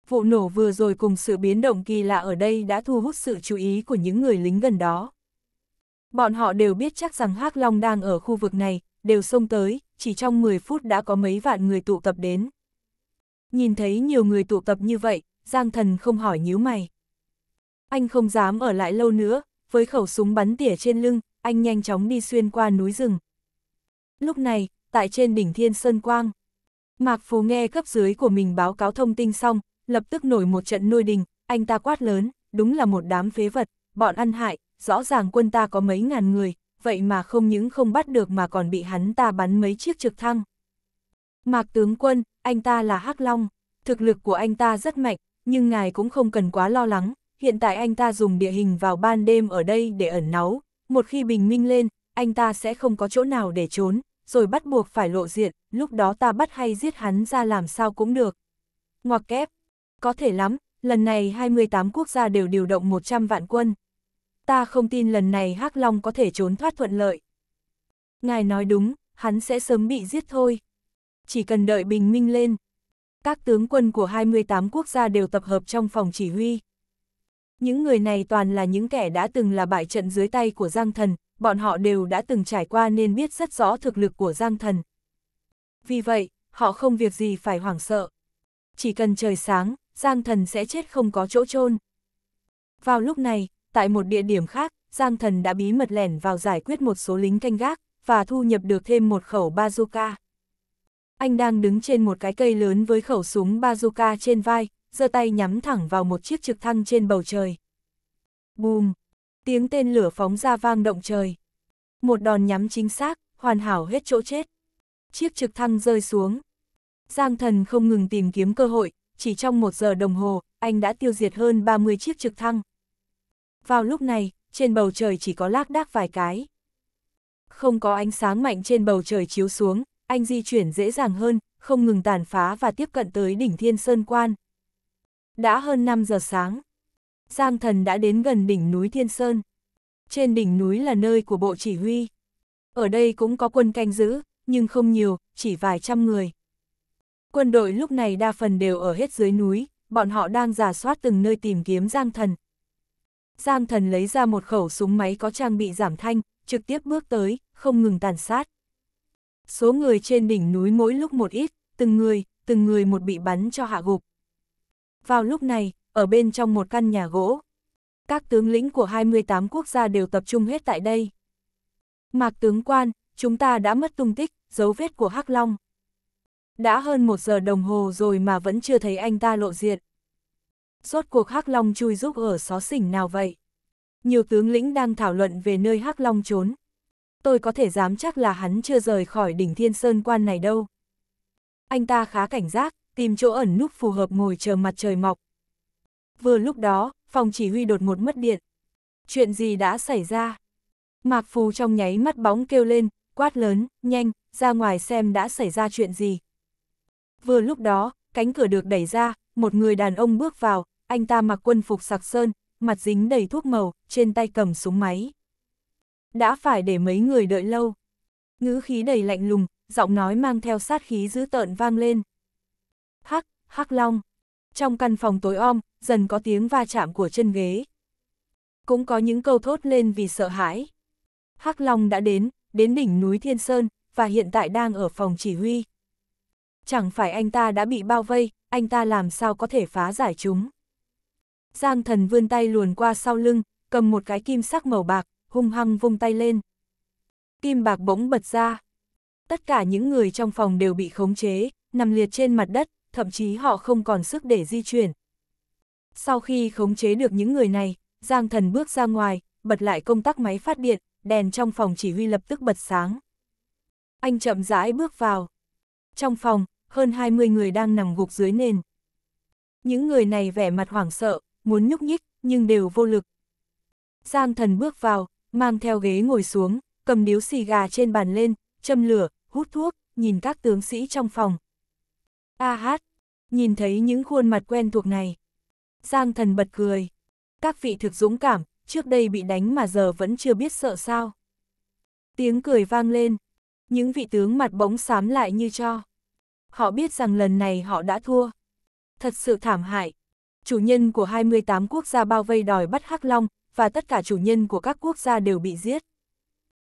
vụ nổ vừa rồi cùng sự biến động kỳ lạ ở đây đã thu hút sự chú ý của những người lính gần đó. Bọn họ đều biết chắc rằng Hắc Long đang ở khu vực này, đều xông tới, chỉ trong 10 phút đã có mấy vạn người tụ tập đến. Nhìn thấy nhiều người tụ tập như vậy, Giang Thần không hỏi nhíu mày. Anh không dám ở lại lâu nữa, với khẩu súng bắn tỉa trên lưng, anh nhanh chóng đi xuyên qua núi rừng. Lúc này, tại trên đỉnh Thiên Sơn Quang, Mạc Phú nghe cấp dưới của mình báo cáo thông tin xong, lập tức nổi một trận nuôi đình, anh ta quát lớn, đúng là một đám phế vật, bọn ăn hại, rõ ràng quân ta có mấy ngàn người, vậy mà không những không bắt được mà còn bị hắn ta bắn mấy chiếc trực thăng. Mạc tướng quân, anh ta là Hắc Long, thực lực của anh ta rất mạnh, nhưng ngài cũng không cần quá lo lắng, hiện tại anh ta dùng địa hình vào ban đêm ở đây để ẩn náu, một khi bình minh lên, anh ta sẽ không có chỗ nào để trốn, rồi bắt buộc phải lộ diện, lúc đó ta bắt hay giết hắn ra làm sao cũng được. Ngoặc kép, có thể lắm, lần này 28 quốc gia đều điều động 100 vạn quân. Ta không tin lần này Hắc Long có thể trốn thoát thuận lợi. Ngài nói đúng, hắn sẽ sớm bị giết thôi. Chỉ cần đợi bình minh lên. Các tướng quân của 28 quốc gia đều tập hợp trong phòng chỉ huy. Những người này toàn là những kẻ đã từng là bại trận dưới tay của Giang Thần, bọn họ đều đã từng trải qua nên biết rất rõ thực lực của Giang Thần. Vì vậy, họ không việc gì phải hoảng sợ. Chỉ cần trời sáng, Giang Thần sẽ chết không có chỗ chôn. Vào lúc này, tại một địa điểm khác, Giang Thần đã bí mật lẻn vào giải quyết một số lính canh gác, và thu nhập được thêm một khẩu bazooka. Anh đang đứng trên một cái cây lớn với khẩu súng bazooka trên vai, giơ tay nhắm thẳng vào một chiếc trực thăng trên bầu trời. Bùm! Tiếng tên lửa phóng ra vang động trời. Một đòn nhắm chính xác, hoàn hảo hết chỗ chết. Chiếc trực thăng rơi xuống. Giang thần không ngừng tìm kiếm cơ hội, chỉ trong một giờ đồng hồ, anh đã tiêu diệt hơn 30 chiếc trực thăng. Vào lúc này, trên bầu trời chỉ có lác đác vài cái. Không có ánh sáng mạnh trên bầu trời chiếu xuống, anh di chuyển dễ dàng hơn, không ngừng tàn phá và tiếp cận tới đỉnh Thiên Sơn Quan. Đã hơn 5 giờ sáng, Giang Thần đã đến gần đỉnh núi Thiên Sơn. Trên đỉnh núi là nơi của bộ chỉ huy. Ở đây cũng có quân canh giữ, nhưng không nhiều, chỉ vài trăm người. Quân đội lúc này đa phần đều ở hết dưới núi, bọn họ đang giả soát từng nơi tìm kiếm Giang Thần. Giang Thần lấy ra một khẩu súng máy có trang bị giảm thanh, trực tiếp bước tới, không ngừng tàn sát. Số người trên đỉnh núi mỗi lúc một ít, từng người, từng người một bị bắn cho hạ gục. Vào lúc này, ở bên trong một căn nhà gỗ, các tướng lĩnh của 28 quốc gia đều tập trung hết tại đây. Mạc tướng quan, chúng ta đã mất tung tích, dấu vết của Hắc Long đã hơn một giờ đồng hồ rồi mà vẫn chưa thấy anh ta lộ diện. Rốt cuộc Hắc Long chui giúp ở xó xỉnh nào vậy? Nhiều tướng lĩnh đang thảo luận về nơi Hắc Long trốn. Tôi có thể dám chắc là hắn chưa rời khỏi đỉnh Thiên Sơn Quan này đâu. Anh ta khá cảnh giác, tìm chỗ ẩn núp phù hợp ngồi chờ mặt trời mọc. Vừa lúc đó, phòng chỉ huy đột ngột mất điện. Chuyện gì đã xảy ra? Mạc Phù trong nháy mắt bóng kêu lên, quát lớn, nhanh, ra ngoài xem đã xảy ra chuyện gì. Vừa lúc đó, cánh cửa được đẩy ra, một người đàn ông bước vào, anh ta mặc quân phục sạc sơn, mặt dính đầy thuốc màu, trên tay cầm súng máy. Đã phải để mấy người đợi lâu. Ngữ khí đầy lạnh lùng, giọng nói mang theo sát khí dữ tợn vang lên. Hắc, hắc long. Trong căn phòng tối om, dần có tiếng va chạm của chân ghế. Cũng có những câu thốt lên vì sợ hãi. Hắc long đã đến, đến đỉnh núi Thiên Sơn, và hiện tại đang ở phòng chỉ huy chẳng phải anh ta đã bị bao vây, anh ta làm sao có thể phá giải chúng. Giang thần vươn tay luồn qua sau lưng, cầm một cái kim sắc màu bạc, hung hăng vung tay lên. Kim bạc bỗng bật ra. Tất cả những người trong phòng đều bị khống chế, nằm liệt trên mặt đất, thậm chí họ không còn sức để di chuyển. Sau khi khống chế được những người này, Giang thần bước ra ngoài, bật lại công tắc máy phát điện, đèn trong phòng chỉ huy lập tức bật sáng. Anh chậm rãi bước vào. Trong phòng, hơn 20 người đang nằm gục dưới nền. Những người này vẻ mặt hoảng sợ, muốn nhúc nhích, nhưng đều vô lực. Giang thần bước vào, mang theo ghế ngồi xuống, cầm điếu xì gà trên bàn lên, châm lửa, hút thuốc, nhìn các tướng sĩ trong phòng. A à hát, nhìn thấy những khuôn mặt quen thuộc này. Giang thần bật cười. Các vị thực dũng cảm, trước đây bị đánh mà giờ vẫn chưa biết sợ sao. Tiếng cười vang lên. Những vị tướng mặt bỗng xám lại như cho họ biết rằng lần này họ đã thua. Thật sự thảm hại. Chủ nhân của 28 quốc gia bao vây đòi bắt Hắc Long, và tất cả chủ nhân của các quốc gia đều bị giết.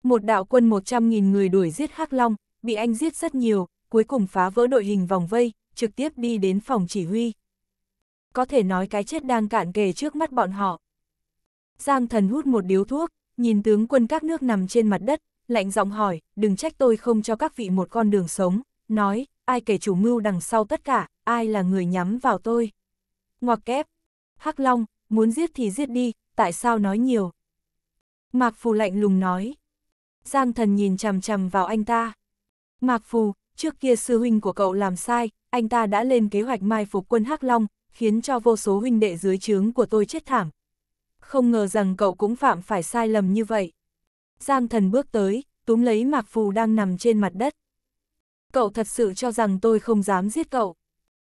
Một đạo quân 100.000 người đuổi giết Hắc Long, bị anh giết rất nhiều, cuối cùng phá vỡ đội hình vòng vây, trực tiếp đi đến phòng chỉ huy. Có thể nói cái chết đang cạn kề trước mắt bọn họ. Giang thần hút một điếu thuốc, nhìn tướng quân các nước nằm trên mặt đất, lạnh giọng hỏi, đừng trách tôi không cho các vị một con đường sống, nói, ai kể chủ mưu đằng sau tất cả, ai là người nhắm vào tôi. Ngoặc kép, Hắc Long, muốn giết thì giết đi, tại sao nói nhiều? Mạc Phù lạnh lùng nói. Giang thần nhìn chằm chằm vào anh ta. Mạc Phù, trước kia sư huynh của cậu làm sai, anh ta đã lên kế hoạch mai phục quân Hắc Long, khiến cho vô số huynh đệ dưới trướng của tôi chết thảm. Không ngờ rằng cậu cũng phạm phải sai lầm như vậy. Giang thần bước tới, túm lấy Mạc Phù đang nằm trên mặt đất cậu thật sự cho rằng tôi không dám giết cậu.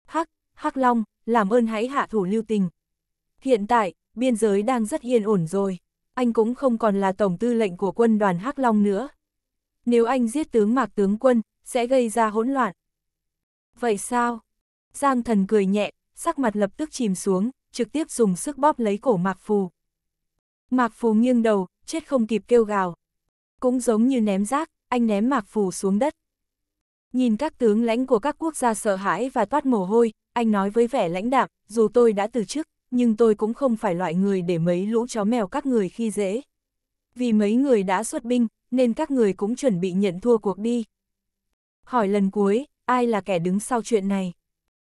Hắc, Hắc Long, làm ơn hãy hạ thủ lưu tình. Hiện tại, biên giới đang rất yên ổn rồi. Anh cũng không còn là tổng tư lệnh của quân đoàn Hắc Long nữa. Nếu anh giết tướng mạc tướng quân, sẽ gây ra hỗn loạn. Vậy sao? Giang thần cười nhẹ, sắc mặt lập tức chìm xuống, trực tiếp dùng sức bóp lấy cổ Mạc Phù. Mạc Phù nghiêng đầu, chết không kịp kêu gào. Cũng giống như ném rác, anh ném Mạc Phù xuống đất. Nhìn các tướng lãnh của các quốc gia sợ hãi và toát mồ hôi, anh nói với vẻ lãnh đạm, dù tôi đã từ chức, nhưng tôi cũng không phải loại người để mấy lũ chó mèo các người khi dễ. Vì mấy người đã xuất binh, nên các người cũng chuẩn bị nhận thua cuộc đi. Hỏi lần cuối, ai là kẻ đứng sau chuyện này?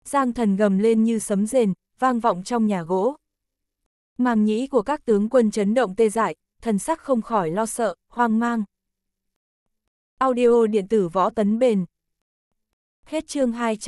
Giang thần gầm lên như sấm rền, vang vọng trong nhà gỗ. Màng nhĩ của các tướng quân chấn động tê dại, thần sắc không khỏi lo sợ, hoang mang. Audio điện tử võ tấn bền Hết chương 200